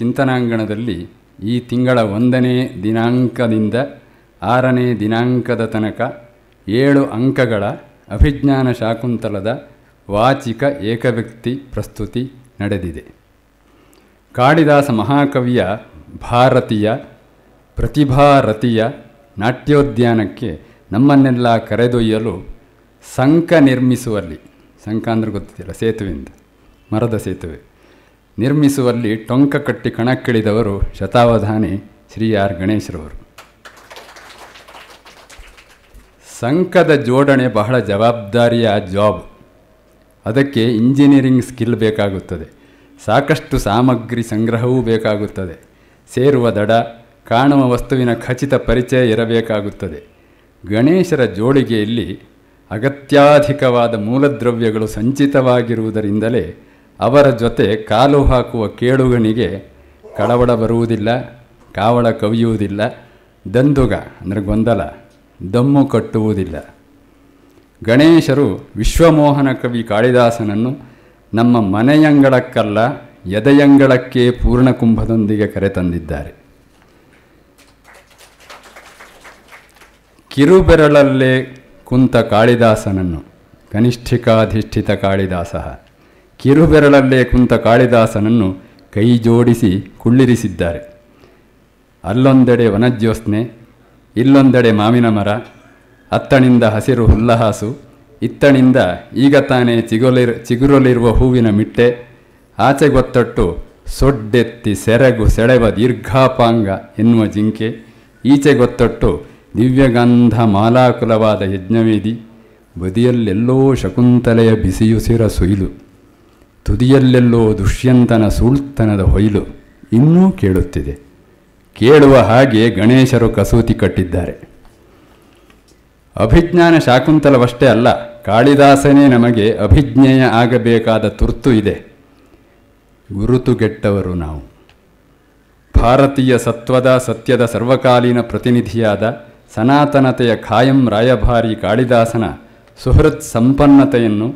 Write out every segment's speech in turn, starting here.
ಚಿಂತನಾಂಗಣದಲ್ಲಿ ಈ ತಿಂಗಳ ಒಂದನೇ ದಿನಾಂಕದಿಂದ ಆರನೇ ದಿನಾಂಕದ ತನಕ ಏಳು ಅಂಕಗಳ ಅಭಿಜ್ಞಾನ ಶಾಕುಂತಲದ ವಾಚಿಕ ಏಕವ್ಯಕ್ತಿ ಪ್ರಸ್ತುತಿ ನಡೆದಿದೆ ಕಾಳಿದಾಸ ಮಹಾಕವಿಯ ಭಾರತೀಯ ಪ್ರತಿಭಾರತಿಯ ನಾಟ್ಯೋದ್ಯಾನಕ್ಕೆ ನಮ್ಮನ್ನೆಲ್ಲ ಕರೆದೊಯ್ಯಲು ಸಂಕ ನಿರ್ಮಿಸುವಲ್ಲಿ ಸಂಕ ಅಂದರೆ ಗೊತ್ತಿದೆಯಲ್ಲ ಸೇತುವೆಯಿಂದ ಮರದ ಸೇತುವೆ ನಿರ್ಮಿಸುವಲ್ಲಿ ಟೊಂಕ ಕಟ್ಟಿ ಕಣಕ್ಕಿಳಿದವರು ಶತಾವಧಾನಿ ಶ್ರೀ ಆರ್ ಗಣೇಶ್ರವರು ಸಂಕದ ಜೋಡಣೆ ಬಹಳ ಜವಾಬ್ದಾರಿಯ ಜಾಬ್ ಅದಕ್ಕೆ ಇಂಜಿನಿಯರಿಂಗ್ ಸ್ಕಿಲ್ ಬೇಕಾಗುತ್ತದೆ ಸಾಕಷ್ಟು ಸಾಮಗ್ರಿ ಸಂಗ್ರಹವೂ ಬೇಕಾಗುತ್ತದೆ ಸೇರುವ ದಡ ಕಾಣುವ ವಸ್ತುವಿನ ಖಚಿತ ಪರಿಚಯ ಇರಬೇಕಾಗುತ್ತದೆ ಗಣೇಶರ ಜೋಳಿಗೆಯಲ್ಲಿ ಅಗತ್ಯಾಧಿಕವಾದ ಮೂಲದ್ರವ್ಯಗಳು ಸಂಚಿತವಾಗಿರುವುದರಿಂದಲೇ ಅವರ ಜೊತೆ ಕಾಲು ಹಾಕುವ ಕೇಳುಗನಿಗೆ ಕಳವಳ ಬರುವುದಿಲ್ಲ ಕಾವಳ ಕವಿಯುವುದಿಲ್ಲ ದಂದುಗ ಅಂದರೆ ಗೊಂದಲ ದಮ್ಮು ಕಟ್ಟುವುದಿಲ್ಲ ಗಣೇಶರು ವಿಶ್ವಮೋಹನ ಕವಿ ಕಾಳಿದಾಸನನ್ನು ನಮ್ಮ ಮನೆಯಂಗಳಕ್ಕಲ್ಲ ಎದೆಯಂಗಳಕ್ಕೆ ಪೂರ್ಣಕುಂಭದೊಂದಿಗೆ ಕರೆತಂದಿದ್ದಾರೆ ಕಿರುಬೆರಳಲ್ಲೇ ಕುಂತ ಕಾಳಿದಾಸನನ್ನು ಕನಿಷ್ಠಿಕಾಧಿಷ್ಠಿತ ಕಾಳಿದಾಸ ಕಿರುಬೆರಳಲ್ಲೇ ಕುಂತ ಕಾಳಿದಾಸನನ್ನು ಕೈ ಜೋಡಿಸಿ ಕುಳ್ಳಿರಿಸಿದ್ದಾರೆ ಅಲ್ಲೊಂದೆಡೆ ವನಜ್ಯೋತ್ಸ್ನೆ ಇಲ್ಲೊಂದೆಡೆ ಮಾವಿನ ಮರ ಅತ್ತಣಿಂದ ಹಸಿರು ಹುಲ್ಲಹಾಸು ಇತ್ತಣಿಂದ ಈಗ ತಾನೇ ಚಿಗುಲಿರ್ ಚಿಗುರಲಿರುವ ಹೂವಿನ ಮಿಟ್ಟೆ ಆಚೆ ಗೊತ್ತಟ್ಟು ಸೊಡ್ಡೆತ್ತಿ ಸೆರಗು ಸೆಳೆವ ದೀರ್ಘಾಪಾಂಗ ಎನ್ನುವ ಜಿಂಕೆ ಈಚೆ ಗೊತ್ತಟ್ಟು ದಿವ್ಯಗಂಧ ಮಾಲಾಕುಲವಾದ ಯಜ್ಞವೇದಿ ಬದಿಯಲ್ಲೆಲ್ಲೋ ಶಕುಂತಲೆಯ ಬಿಸಿಯುಸಿರ ಸುಯಿಲು ತುದಿಯಲ್ಲೆಲ್ಲೋ ದುಷ್ಯಂತನ ಸುಳ್ತನದ ಹೊಯ್ಲು ಇನ್ನೂ ಕೇಳುತ್ತಿದೆ ಕೇಳುವ ಹಾಗೆ ಗಣೇಶರು ಕಸೂತಿ ಕಟ್ಟಿದ್ದಾರೆ ಅಭಿಜ್ಞಾನ ಶಾಕುಂತಲವಷ್ಟೇ ಅಲ್ಲ ಕಾಳಿದಾಸನೇ ನಮಗೆ ಅಭಿಜ್ಞೇಯ ಆಗಬೇಕಾದ ತುರ್ತು ಇದೆ ಗುರುತುಗೆಟ್ಟವರು ನಾವು ಭಾರತೀಯ ಸತ್ವದ ಸತ್ಯದ ಸರ್ವಕಾಲೀನ ಪ್ರತಿನಿಧಿಯಾದ ಸನಾತನತೆಯ ಖಾಯಂ ರಾಯಭಾರಿ ಕಾಳಿದಾಸನ ಸುಹೃತ್ ಸಂಪನ್ನತೆಯನ್ನು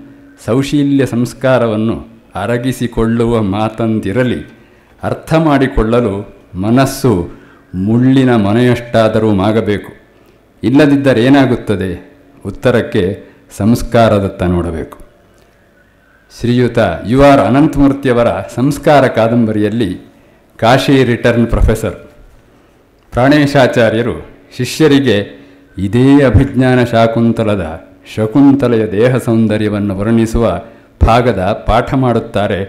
ಸೌಶೀಲ್ಯ ಸಂಸ್ಕಾರವನ್ನು ಅರಗಿಸಿಕೊಳ್ಳುವ ಮಾತಂತಿರಲಿ ಅರ್ಥ ಮಾಡಿಕೊಳ್ಳಲು ಮನಸ್ಸು ಮುಳ್ಳಿನ ಮನೆಯಷ್ಟಾದರೂ ಮಾಗಬೇಕು ಇಲ್ಲದಿದ್ದರೆ ಏನಾಗುತ್ತದೆ ಉತ್ತರಕ್ಕೆ ಸಂಸ್ಕಾರದತ್ತ ನೋಡಬೇಕು ಶ್ರೀಯುತ ಯು ಆರ್ ಅನಂತಮೂರ್ತಿಯವರ ಸಂಸ್ಕಾರ ಕಾದಂಬರಿಯಲ್ಲಿ ಕಾಶಿ ರಿಟರ್ನ್ ಪ್ರೊಫೆಸರ್ ಪ್ರಾಣೇಶಾಚಾರ್ಯರು ಶಿಷ್ಯರಿಗೆ ಇದೇ ಅಭಿಜ್ಞಾನ ಶಾಕುಂತಲದ ಶಕುಂತಲೆಯ ದೇಹ ಸೌಂದರ್ಯವನ್ನು ವರ್ಣಿಸುವ ಭಾಗದ ಪಾಠ ಮಾಡುತ್ತಾರೆ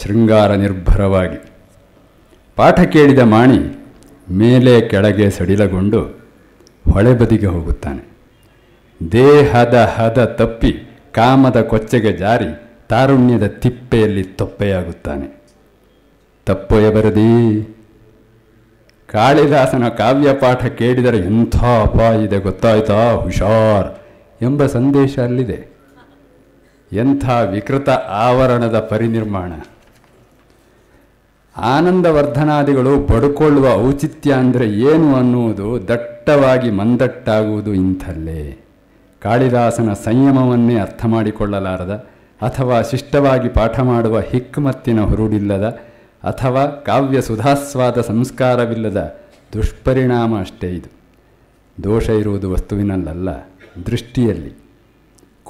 ಶೃಂಗಾರ ನಿರ್ಭರವಾಗಿ ಪಾಠ ಕೇಳಿದ ಮಾಣಿ ಮೇಲೆ ಕೆಳಗೆ ಸಡಿಲಗೊಂಡು ಹೊಳೆ ಬದಿಗೆ ಹೋಗುತ್ತಾನೆ ದೇಹದ ಹದ ತಪ್ಪಿ ಕಾಮದ ಕೊಚ್ಚೆಗೆ ಜಾರಿ ತಾರುಣ್ಯದ ತಿಪ್ಪೆಯಲ್ಲಿ ತೊಪ್ಪೆಯಾಗುತ್ತಾನೆ ತಪ್ಪೊಯ ಬರದಿ ಕಾಳಿದಾಸನ ಕಾವ್ಯ ಪಾಠ ಕೇಳಿದರೆ ಎಂಥ ಅಪಾಯ ಇದೆ ಗೊತ್ತಾಯ್ತಾ ಹುಷಾರ್ ಎಂಬ ಸಂದೇಶ ಅಲ್ಲಿದೆ ಎಂಥ ವಿಕೃತ ಆವರಣದ ಪರಿನಿರ್ಮಾಣ ಆನಂದವರ್ಧನಾದಿಗಳು ಪಡ್ಕೊಳ್ಳುವ ಔಚಿತ್ಯ ಅಂದರೆ ಏನು ಅನ್ನುವುದು ದಟ್ಟವಾಗಿ ಮಂದಟ್ಟಾಗುವುದು ಇಂಥಲ್ಲೇ ಕಾಳಿದಾಸನ ಸಂಯಮವನ್ನೇ ಅರ್ಥ ಮಾಡಿಕೊಳ್ಳಲಾರದ ಅಥವಾ ಶಿಷ್ಟವಾಗಿ ಪಾಠ ಮಾಡುವ ಹಿಕ್ಮತ್ತಿನ ಹುರುಡಿಲ್ಲದ ಅಥವಾ ಕಾವ್ಯ ಸುಧಾಸ್ವಾದ ಸಂಸ್ಕಾರವಿಲ್ಲದ ದುಷ್ಪರಿಣಾಮ ಅಷ್ಟೇ ಇದು ದೋಷ ಇರುವುದು ವಸ್ತುವಿನಲ್ಲಲ್ಲ ದೃಷ್ಟಿಯಲ್ಲಿ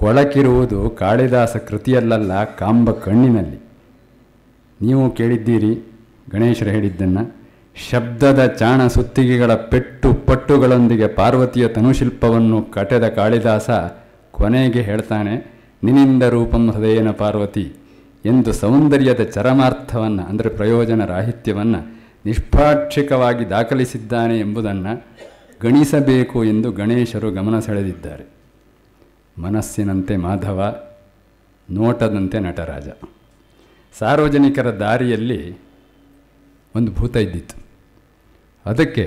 ಕೊಳಕಿರುವುದು ಕಾಳಿದಾಸ ಕೃತಿಯಲ್ಲಲ್ಲ ಕಾಂಬ ಕಣ್ಣಿನಲ್ಲಿ ನೀವು ಕೇಳಿದ್ದೀರಿ ಗಣೇಶರು ಹೇಳಿದ್ದನ್ನು ಶಬ್ದದ ಚಾಣ ಸುತ್ತಿಗೆಗಳ ಪೆಟ್ಟು ಪಟ್ಟುಗಳೊಂದಿಗೆ ಪಾರ್ವತಿಯ ತನುಶಿಲ್ಪವನ್ನು ಕಟೆದ ಕಾಳಿದಾಸ ಕೊನೆಗೆ ಹೇಳ್ತಾನೆ ನಿನಿಂದ ರೂಪಂ ಹೃದಯನ ಪಾರ್ವತಿ ಎಂದು ಸೌಂದರ್ಯದ ಚರಮಾರ್ಥವನ್ನು ಅಂದರೆ ಪ್ರಯೋಜನ ರಾಹಿತ್ಯವನ್ನು ನಿಷ್ಪಾಕ್ಷಿಕವಾಗಿ ದಾಖಲಿಸಿದ್ದಾನೆ ಎಂಬುದನ್ನು ಗಣಿಸಬೇಕು ಎಂದು ಗಣೇಶರು ಗಮನ ಸೆಳೆದಿದ್ದಾರೆ ಮನಸ್ಸಿನಂತೆ ಮಾಧವ ನೋಟದಂತೆ ನಟರಾಜ ಸಾರ್ವಜನಿಕರ ದಾರಿಯಲ್ಲಿ ಒಂದು ಭೂತ ಇದ್ದಿತ್ತು ಅದಕ್ಕೆ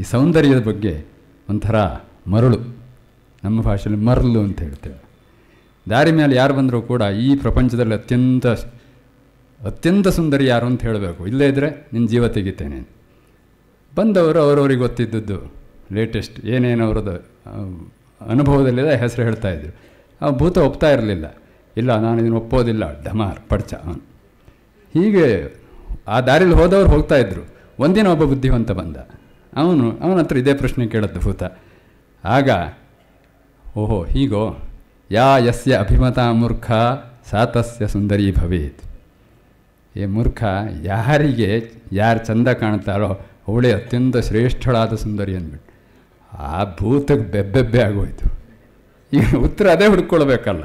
ಈ ಸೌಂದರ್ಯದ ಬಗ್ಗೆ ಒಂಥರ ಮರಳು ನಮ್ಮ ಭಾಷೆಯಲ್ಲಿ ಮರಳು ಅಂತ ಹೇಳ್ತೇವೆ ದಾರಿ ಮೇಲೆ ಯಾರು ಬಂದರೂ ಕೂಡ ಈ ಪ್ರಪಂಚದಲ್ಲಿ ಅತ್ಯಂತ ಅತ್ಯಂತ ಸುಂದರಿ ಯಾರು ಅಂತ ಹೇಳಬೇಕು ಇಲ್ಲೇ ಇದ್ದರೆ ನಿನ್ನ ಜೀವ ತೆಗಿತೇನೆ ಬಂದವರು ಅವರವ್ರಿಗೆ ಗೊತ್ತಿದ್ದದ್ದು ಲೇಟೆಸ್ಟ್ ಏನೇನು ಅನುಭವದಲ್ಲೆಲ್ಲ ಹೆಸರು ಹೇಳ್ತಾ ಇದ್ದರು ಆ ಭೂತ ಒಪ್ತಾ ಇರಲಿಲ್ಲ ಇಲ್ಲ ನಾನು ಇದನ್ನು ಒಪ್ಪೋದಿಲ್ಲ ಡಮಾರ್ ಪಡ್ಚ ಅವನು ಹೀಗೆ ಆ ದಾರಿಲಿ ಹೋದವರು ಹೋಗ್ತಾ ಇದ್ದರು ಒಂದಿನ ಒಬ್ಬ ಬುದ್ಧಿವಂತ ಬಂದ ಅವನು ಅವನ ಹತ್ರ ಇದೇ ಪ್ರಶ್ನೆ ಕೇಳದ್ದು ಭೂತ ಆಗ ಓಹೋ ಹೀಗೋ ಯಾ ಯಸ್ಯ ಅಭಿಮತ ಮೂರ್ಖ ಸಾತಸ್ಯ ಸುಂದರಿ ಭವೇತ್ ಏ ಮೂರ್ಖ ಯಾರಿಗೆ ಯಾರು ಚಂದ ಕಾಣ್ತಾರೋ ಅವಳೇ ಅತ್ಯಂತ ಶ್ರೇಷ್ಠಳಾದ ಸುಂದರಿ ಅಂದ್ಬಿಟ್ಟು ಆ ಭೂತಕ್ಕೆ ಬೆಬ್ಬೆಬ್ಬೆ ಆಗೋಯಿತು ಈಗ ಉತ್ತರ ಅದೇ ಹುಡ್ಕೊಳ್ಬೇಕಲ್ಲ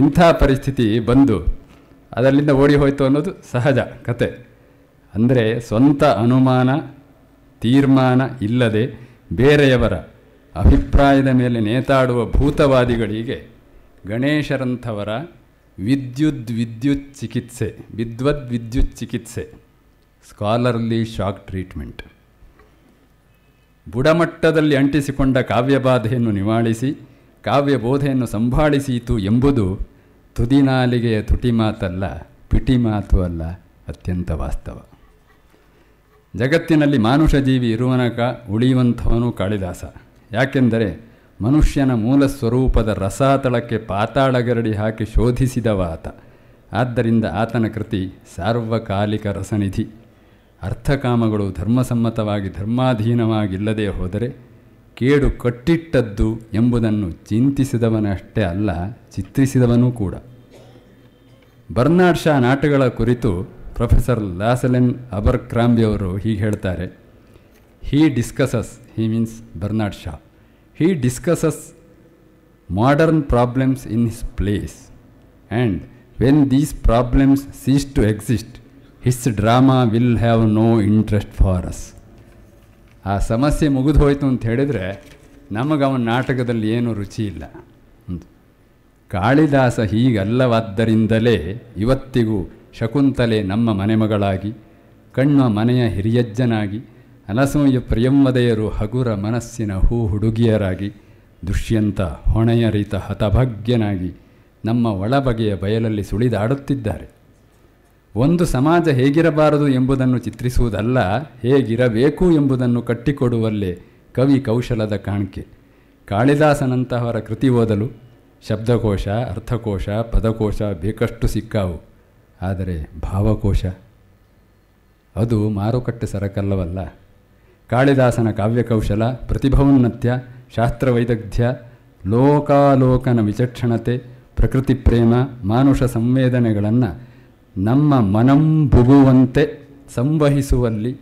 ಇಂಥ ಪರಿಸ್ಥಿತಿ ಬಂದು ಅದರಲ್ಲಿಂದ ಓಡಿ ಹೋಯಿತು ಅನ್ನೋದು ಸಹಜ ಕತೆ ಅಂದರೆ ಸ್ವಂತ ಅನುಮಾನ ತೀರ್ಮಾನ ಇಲ್ಲದೆ ಬೇರೆಯವರ ಅಭಿಪ್ರಾಯದ ಮೇಲೆ ನೇತಾಡುವ ಭೂತವಾದಿಗಳಿಗೆ ಗಣೇಶರಂಥವರ ವಿದ್ಯುದ್ ವಿದ್ಯುತ್ ಚಿಕಿತ್ಸೆ ವಿದ್ವದ್ ವಿದ್ಯುತ್ ಚಿಕಿತ್ಸೆ ಸ್ಕಾಲರ್ಲಿ ಶಾಕ್ ಟ್ರೀಟ್ಮೆಂಟ್ ಬುಡಮಟ್ಟದಲ್ಲಿ ಅಂಟಿಸಿಕೊಂಡ ಕಾವ್ಯಬಾಧೆಯನ್ನು ನಿವಾಳಿಸಿ ಕಾವ್ಯಬೋಧೆಯನ್ನು ಸಂಭಾಳಿಸಿತು ಎಂಬುದು ತುದಿನಾಲಿಗೆಯ ತುಟಿ ಮಾತಲ್ಲ ಪಿಟಿ ಮಾತು ಅಲ್ಲ ಅತ್ಯಂತ ವಾಸ್ತವ ಜಗತ್ತಿನಲ್ಲಿ ಮಾನುಷ ಜೀವಿ ಇರುವನಕ ಉಳಿಯುವಂಥವನು ಕಾಳಿದಾಸ ಯಾಕೆಂದರೆ ಮನುಷ್ಯನ ಮೂಲ ಸ್ವರೂಪದ ರಸಾತಳಕ್ಕೆ ಪಾತಾಳಗರಡಿ ಹಾಕಿ ಶೋಧಿಸಿದವ ಆತ ಆದ್ದರಿಂದ ಆತನ ಕೃತಿ ಸಾರ್ವಕಾಲಿಕ ರಸನಿಧಿ ಅರ್ಥಕಾಮಗಳು ಧರ್ಮಸಮ್ಮತವಾಗಿ ಧರ್ಮಾಧೀನವಾಗಿಲ್ಲದೆ ಹೋದರೆ ಕೇಡು ಕಟ್ಟಿಟ್ಟದ್ದು ಎಂಬುದನ್ನು ಚಿಂತಿಸಿದವನಷ್ಟೇ ಅಲ್ಲ ಚಿತ್ರಿಸಿದವನೂ ಕೂಡ ಬರ್ನಾಡ್ ಶಾ ನಾಟಗಳ ಕುರಿತು ಪ್ರೊಫೆಸರ್ ಲಾಸಲೆನ್ ಅಬರ್ ಕ್ರಾಂಬಿಯವರು ಹೀಗೆ ಹೇಳ್ತಾರೆ he discusses he means Bernard Shaw he discusses modern problems in his plays and when these problems cease to exist his drama will have no interest for us ಆ ಸಮಸ್ಯೆ ಮುಗಿದು ಹೋಯಿತು ಅಂತ ಹೇಳಿದರೆ ನಮಗೆ ಅವನ ನಾಟಕದಲ್ಲಿ ಏನೂ ರುಚಿ ಇಲ್ಲ ಕಾಳಿದಾಸ ಹೀಗಲ್ಲವಾದ್ದರಿಂದಲೇ ಇವತ್ತಿಗೂ ಶಕುಂತಲೆ ನಮ್ಮ ಮನೆಮಗಳಾಗಿ ಕಣ್ಣ ಮನೆಯ ಹಿರಿಯಜ್ಜನಾಗಿ ಅನಸೂಯ ಪ್ರಿಯಂವದೆಯರು ಹಗುರ ಮನಸ್ಸಿನ ಹೂ ಹುಡುಗಿಯರಾಗಿ ದುಷ್ಯಂತ ಹೊಣೆಯ ರೀತ ಹತಭಾಗ್ಯನಾಗಿ ನಮ್ಮ ಒಳಬಗೆಯ ಬಯಲಲ್ಲಿ ಸುಳಿದಾಡುತ್ತಿದ್ದಾರೆ ಒಂದು ಸಮಾಜ ಹೇಗಿರಬಾರದು ಎಂಬುದನ್ನು ಚಿತ್ರಿಸುವುದಲ್ಲ ಹೇಗಿರಬೇಕು ಎಂಬುದನ್ನು ಕಟ್ಟಿಕೊಡುವಲ್ಲೇ ಕವಿ ಕೌಶಲದ ಕಾಣಿಕೆ ಕಾಳಿದಾಸನಂತಹವರ ಕೃತಿ ಓದಲು ಶಬ್ದಕೋಶ ಅರ್ಥಕೋಶ ಪದಕೋಶ ಬೇಕಷ್ಟು ಸಿಕ್ಕಾವು ಆದರೆ ಭಾವಕೋಶ ಅದು ಮಾರುಕಟ್ಟೆ ಸರಕಲ್ಲವಲ್ಲ ಕಾಳಿದಾಸನ ಕಾವ್ಯಕೌಶಲ ಪ್ರತಿಭೌನ್ನತ್ಯ ಶಾಸ್ತ್ರವೈದಗ್ಧ್ಯ ಲೋಕಾಲೋಕನ ವಿಚಕ್ಷಣತೆ ಪ್ರಕೃತಿ ಪ್ರೇಮ ಮಾನುಷ ಸಂವೇದನೆಗಳನ್ನು ನಮ್ಮ ಮನಂಭುಗುವಂತೆ ಸಂವಹಿಸುವಲ್ಲಿ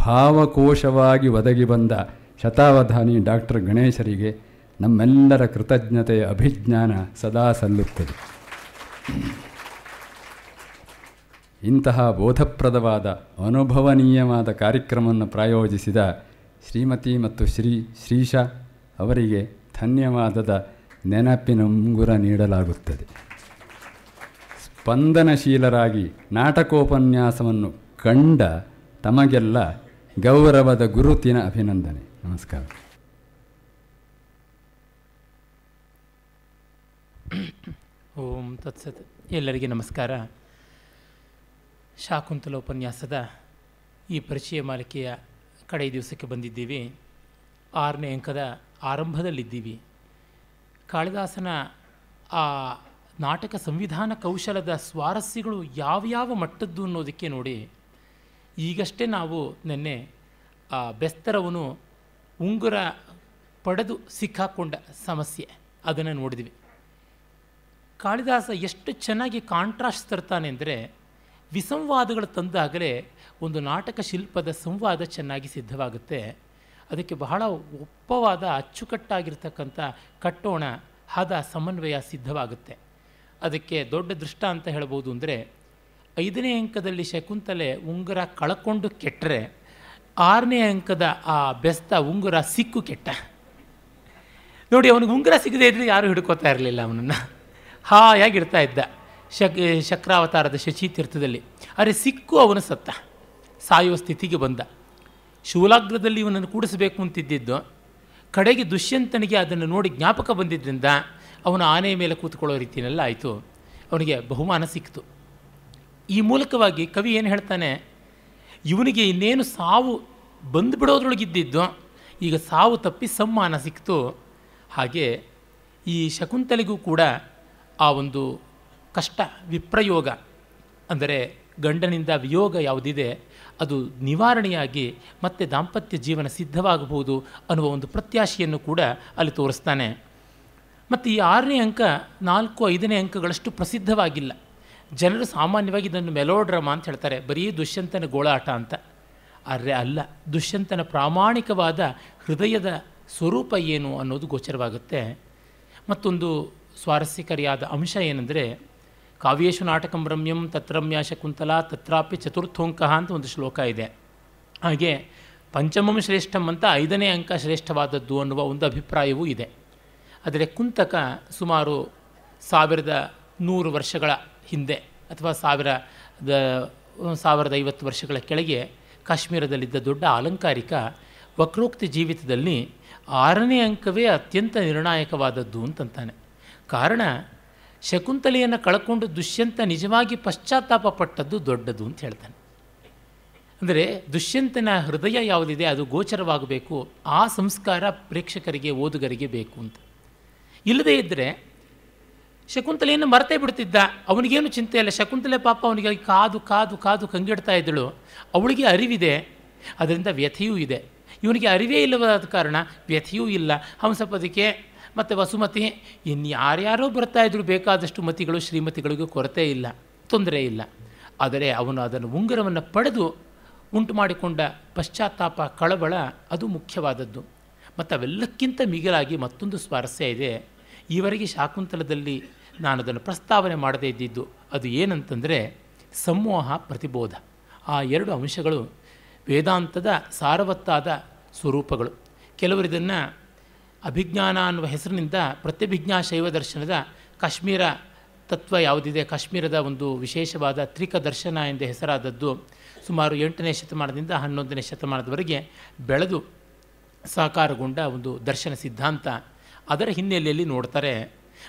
ಭಾವಕೋಶವಾಗಿ ಒದಗಿ ಬಂದ ಶತಾವಧಾನಿ ಡಾಕ್ಟರ್ ಗಣೇಶರಿಗೆ ನಮ್ಮೆಲ್ಲರ ಕೃತಜ್ಞತೆಯ ಅಭಿಜ್ಞಾನ ಸದಾ ಸಲ್ಲುತ್ತದೆ ಇಂತಹ ಬೋಧಪ್ರದವಾದ ಅನುಭವನೀಯವಾದ ಕಾರ್ಯಕ್ರಮವನ್ನು ಪ್ರಾಯೋಜಿಸಿದ ಶ್ರೀಮತಿ ಮತ್ತು ಶ್ರೀ ಶ್ರೀಶಾ ಅವರಿಗೆ ಧನ್ಯವಾದದ ನೆನಪಿನ ಮುಂಗುರ ನೀಡಲಾಗುತ್ತದೆ ಸ್ಪಂದನಶೀಲರಾಗಿ ನಾಟಕೋಪನ್ಯಾಸವನ್ನು ಕಂಡ ತಮಗೆಲ್ಲ ಗೌರವದ ಗುರುತಿನ ಅಭಿನಂದನೆ ನಮಸ್ಕಾರ ಓಂ ತತ್ಸತ್ ಎಲ್ಲರಿಗೆ ನಮಸ್ಕಾರ ಶಾಕುಂತಲ ಉಪನ್ಯಾಸದ ಈ ಪರಿಚಯ ಮಾಲಿಕೆಯ ಕಡೆ ದಿವಸಕ್ಕೆ ಬಂದಿದ್ದೀವಿ ಆರನೇ ಅಂಕದ ಆರಂಭದಲ್ಲಿದ್ದೀವಿ ಕಾಳಿದಾಸನ ಆ ನಾಟಕ ಸಂವಿಧಾನ ಕೌಶಲದ ಸ್ವಾರಸ್ಯಗಳು ಯಾವ್ಯಾವ ಮಟ್ಟದ್ದು ಅನ್ನೋದಕ್ಕೆ ನೋಡಿ ಈಗಷ್ಟೇ ನಾವು ನಿನ್ನೆ ಆ ಬೆಸ್ತರವನು ಉಂಗುರ ಪಡೆದು ಸಿಕ್ಕಾಕೊಂಡ ಸಮಸ್ಯೆ ಅದನ್ನು ನೋಡಿದ್ವಿ ಕಾಳಿದಾಸ ಎಷ್ಟು ಚೆನ್ನಾಗಿ ಕಾಂಟ್ರಾಸ್ಟ್ ತರ್ತಾನೆ ಅಂದರೆ ವಿಸಂವಾದಗಳು ತಂದಾಗಲೇ ಒಂದು ನಾಟಕ ಶಿಲ್ಪದ ಸಂವಾದ ಚೆನ್ನಾಗಿ ಸಿದ್ಧವಾಗುತ್ತೆ ಅದಕ್ಕೆ ಬಹಳ ಒಪ್ಪವಾದ ಅಚ್ಚುಕಟ್ಟಾಗಿರ್ತಕ್ಕಂಥ ಕಟ್ಟೋಣ ಹದ ಸಮನ್ವಯ ಸಿದ್ಧವಾಗುತ್ತೆ ಅದಕ್ಕೆ ದೊಡ್ಡ ದೃಷ್ಟ ಅಂತ ಹೇಳ್ಬೋದು ಅಂದರೆ ಐದನೇ ಅಂಕದಲ್ಲಿ ಶಕುಂತಲೆ ಉಂಗುರ ಕಳ್ಕೊಂಡು ಕೆಟ್ಟರೆ ಆರನೇ ಅಂಕದ ಆ ಬೆಸ್ತ ಉಂಗುರ ಸಿಕ್ಕು ಕೆಟ್ಟ ನೋಡಿ ಅವನಿಗೆ ಉಂಗುರ ಸಿಗದೆ ಇದ್ರೆ ಯಾರೂ ಹಿಡ್ಕೋತಾ ಇರಲಿಲ್ಲ ಅವನನ್ನು ಹಾಯಾಗಿಡ್ತಾ ಇದ್ದ ಶಕ್ ಶಕ್ರಾವತಾರದ ಶಚಿ ತೀರ್ಥದಲ್ಲಿ ಅರೆ ಸಿಕ್ಕು ಅವನು ಸತ್ತ ಸಾಯುವ ಸ್ಥಿತಿಗೆ ಬಂದ ಶೂಲಾಗ್ರದಲ್ಲಿ ಇವನನ್ನು ಕೂಡಿಸಬೇಕು ಅಂತಿದ್ದಿದ್ದು ಕಡೆಗೆ ದುಷ್ಯಂತನಿಗೆ ಅದನ್ನು ನೋಡಿ ಜ್ಞಾಪಕ ಬಂದಿದ್ದರಿಂದ ಅವನು ಆನೆಯ ಮೇಲೆ ಕೂತ್ಕೊಳ್ಳೋ ರೀತಿಯೆಲ್ಲ ಆಯಿತು ಅವನಿಗೆ ಬಹುಮಾನ ಸಿಕ್ತು ಈ ಮೂಲಕವಾಗಿ ಕವಿ ಏನು ಹೇಳ್ತಾನೆ ಇವನಿಗೆ ಇನ್ನೇನು ಸಾವು ಬಂದುಬಿಡೋದ್ರೊಳಗಿದ್ದಿದ್ದು ಈಗ ಸಾವು ತಪ್ಪಿ ಸಮ್ಮಾನ ಸಿಕ್ತು ಹಾಗೆ ಈ ಶಕುಂತಲೆಗೂ ಕೂಡ ಆ ಒಂದು ಕಷ್ಟ ವಿಪ್ರಯೋಗ ಅಂದರೆ ಗಂಡನಿಂದ ವಿಯೋಗ ಯಾವುದಿದೆ ಅದು ನಿವಾರಣೆಯಾಗಿ ಮತ್ತೆ ದಾಂಪತ್ಯ ಜೀವನ ಸಿದ್ಧವಾಗಬಹುದು ಅನ್ನುವ ಒಂದು ಪ್ರತ್ಯಾಶೆಯನ್ನು ಕೂಡ ಅಲ್ಲಿ ತೋರಿಸ್ತಾನೆ ಮತ್ತು ಈ ಆರನೇ ಅಂಕ ನಾಲ್ಕು ಐದನೇ ಅಂಕಗಳಷ್ಟು ಪ್ರಸಿದ್ಧವಾಗಿಲ್ಲ ಜನರು ಸಾಮಾನ್ಯವಾಗಿ ಇದನ್ನು ಮೆಲೋಡ್ರಮಾ ಅಂತ ಹೇಳ್ತಾರೆ ಬರೀ ದುಷ್ಯಂತನ ಗೋಳಾಟ ಅಂತ ಆದರೆ ಅಲ್ಲ ದುಷ್ಯಂತನ ಪ್ರಾಮಾಣಿಕವಾದ ಹೃದಯದ ಸ್ವರೂಪ ಏನು ಅನ್ನೋದು ಗೋಚರವಾಗುತ್ತೆ ಮತ್ತೊಂದು ಸ್ವಾರಸ್ಯಕರಿಯಾದ ಅಂಶ ಏನೆಂದರೆ ಕಾವ್ಯೇಶು ನಾಟಕಂ ರಮ್ಯಂ ತತ್ರಮ್ಯ ಶಕುಂತಲ ತತ್ರಾಪಿ ಚತುರ್ಥೋಂಕ ಅಂತ ಒಂದು ಶ್ಲೋಕ ಇದೆ ಹಾಗೆ ಪಂಚಮಂ ಶ್ರೇಷ್ಠಂ ಅಂತ ಐದನೇ ಅಂಕ ಶ್ರೇಷ್ಠವಾದದ್ದು ಅನ್ನುವ ಒಂದು ಅಭಿಪ್ರಾಯವೂ ಇದೆ ಆದರೆ ಕುಂತಕ ಸುಮಾರು ಸಾವಿರದ ನೂರು ವರ್ಷಗಳ ಹಿಂದೆ ಅಥವಾ ಸಾವಿರ ಸಾವಿರದ ಐವತ್ತು ವರ್ಷಗಳ ಕೆಳಗೆ ಕಾಶ್ಮೀರದಲ್ಲಿದ್ದ ದೊಡ್ಡ ಅಲಂಕಾರಿಕ ವಕ್ರೋಕ್ತಿ ಜೀವಿತದಲ್ಲಿ ಆರನೇ ಅಂಕವೇ ಅತ್ಯಂತ ನಿರ್ಣಾಯಕವಾದದ್ದು ಅಂತಂತಾನೆ ಕಾರಣ ಶಕುಂತಲೆಯನ್ನು ಕಳ್ಕೊಂಡು ದುಷ್ಯಂತ ನಿಜವಾಗಿ ಪಶ್ಚಾತ್ತಾಪ ಪಟ್ಟದ್ದು ದೊಡ್ಡದು ಅಂತ ಹೇಳ್ತಾನೆ ಅಂದರೆ ದುಷ್ಯಂತನ ಹೃದಯ ಯಾವುದಿದೆ ಅದು ಗೋಚರವಾಗಬೇಕು ಆ ಸಂಸ್ಕಾರ ಪ್ರೇಕ್ಷಕರಿಗೆ ಓದುಗರಿಗೆ ಬೇಕು ಅಂತ ಇಲ್ಲದೇ ಇದ್ದರೆ ಶಕುಂತಲೆಯನ್ನು ಮರೆತೇ ಬಿಡ್ತಿದ್ದ ಅವನಿಗೇನು ಚಿಂತೆ ಇಲ್ಲ ಶಕುಂತಲೆ ಪಾಪ ಅವನಿಗೆ ಕಾದು ಕಾದು ಕಾದು ಕಂಗೆಡ್ತಾ ಇದ್ದಳು ಅವಳಿಗೆ ಅರಿವಿದೆ ಅದರಿಂದ ವ್ಯಥೆಯೂ ಇದೆ ಇವನಿಗೆ ಅರಿವೇ ಇಲ್ಲವಾದ ಕಾರಣ ವ್ಯಥೆಯೂ ಇಲ್ಲ ಹಂಸಪದಿಕೆ ಮತ್ತು ವಸುಮತಿ ಇನ್ಯಾರ್ಯಾರೋ ಇದ್ರು ಬೇಕಾದಷ್ಟು ಮತಿಗಳು ಶ್ರೀಮತಿಗಳಿಗೂ ಕೊರತೆ ಇಲ್ಲ ತೊಂದರೆ ಇಲ್ಲ ಆದರೆ ಅವನು ಅದನ್ನು ಉಂಗುರವನ್ನು ಪಡೆದು ಉಂಟು ಮಾಡಿಕೊಂಡ ಪಶ್ಚಾತ್ತಾಪ ಕಳವಳ ಅದು ಮುಖ್ಯವಾದದ್ದು ಮತ್ತು ಅವೆಲ್ಲಕ್ಕಿಂತ ಮಿಗಿಲಾಗಿ ಮತ್ತೊಂದು ಸ್ವಾರಸ್ಯ ಇದೆ ಈವರೆಗೆ ಶಾಕುಂತಲದಲ್ಲಿ ನಾನು ಅದನ್ನು ಪ್ರಸ್ತಾವನೆ ಮಾಡದೇ ಇದ್ದಿದ್ದು ಅದು ಏನಂತಂದರೆ ಸಮೂಹ ಪ್ರತಿಬೋಧ ಆ ಎರಡು ಅಂಶಗಳು ವೇದಾಂತದ ಸಾರವತ್ತಾದ ಸ್ವರೂಪಗಳು ಕೆಲವರು ಇದನ್ನು ಅಭಿಜ್ಞಾನ ಅನ್ನುವ ಹೆಸರಿನಿಂದ ಪ್ರತ್ಯಭಿಜ್ಞಾ ಶೈವ ದರ್ಶನದ ಕಾಶ್ಮೀರ ತತ್ವ ಯಾವುದಿದೆ ಕಾಶ್ಮೀರದ ಒಂದು ವಿಶೇಷವಾದ ತ್ರಿಕ ದರ್ಶನ ಎಂದು ಹೆಸರಾದದ್ದು ಸುಮಾರು ಎಂಟನೇ ಶತಮಾನದಿಂದ ಹನ್ನೊಂದನೇ ಶತಮಾನದವರೆಗೆ ಬೆಳೆದು ಸಹಕಾರಗೊಂಡ ಒಂದು ದರ್ಶನ ಸಿದ್ಧಾಂತ ಅದರ ಹಿನ್ನೆಲೆಯಲ್ಲಿ ನೋಡ್ತಾರೆ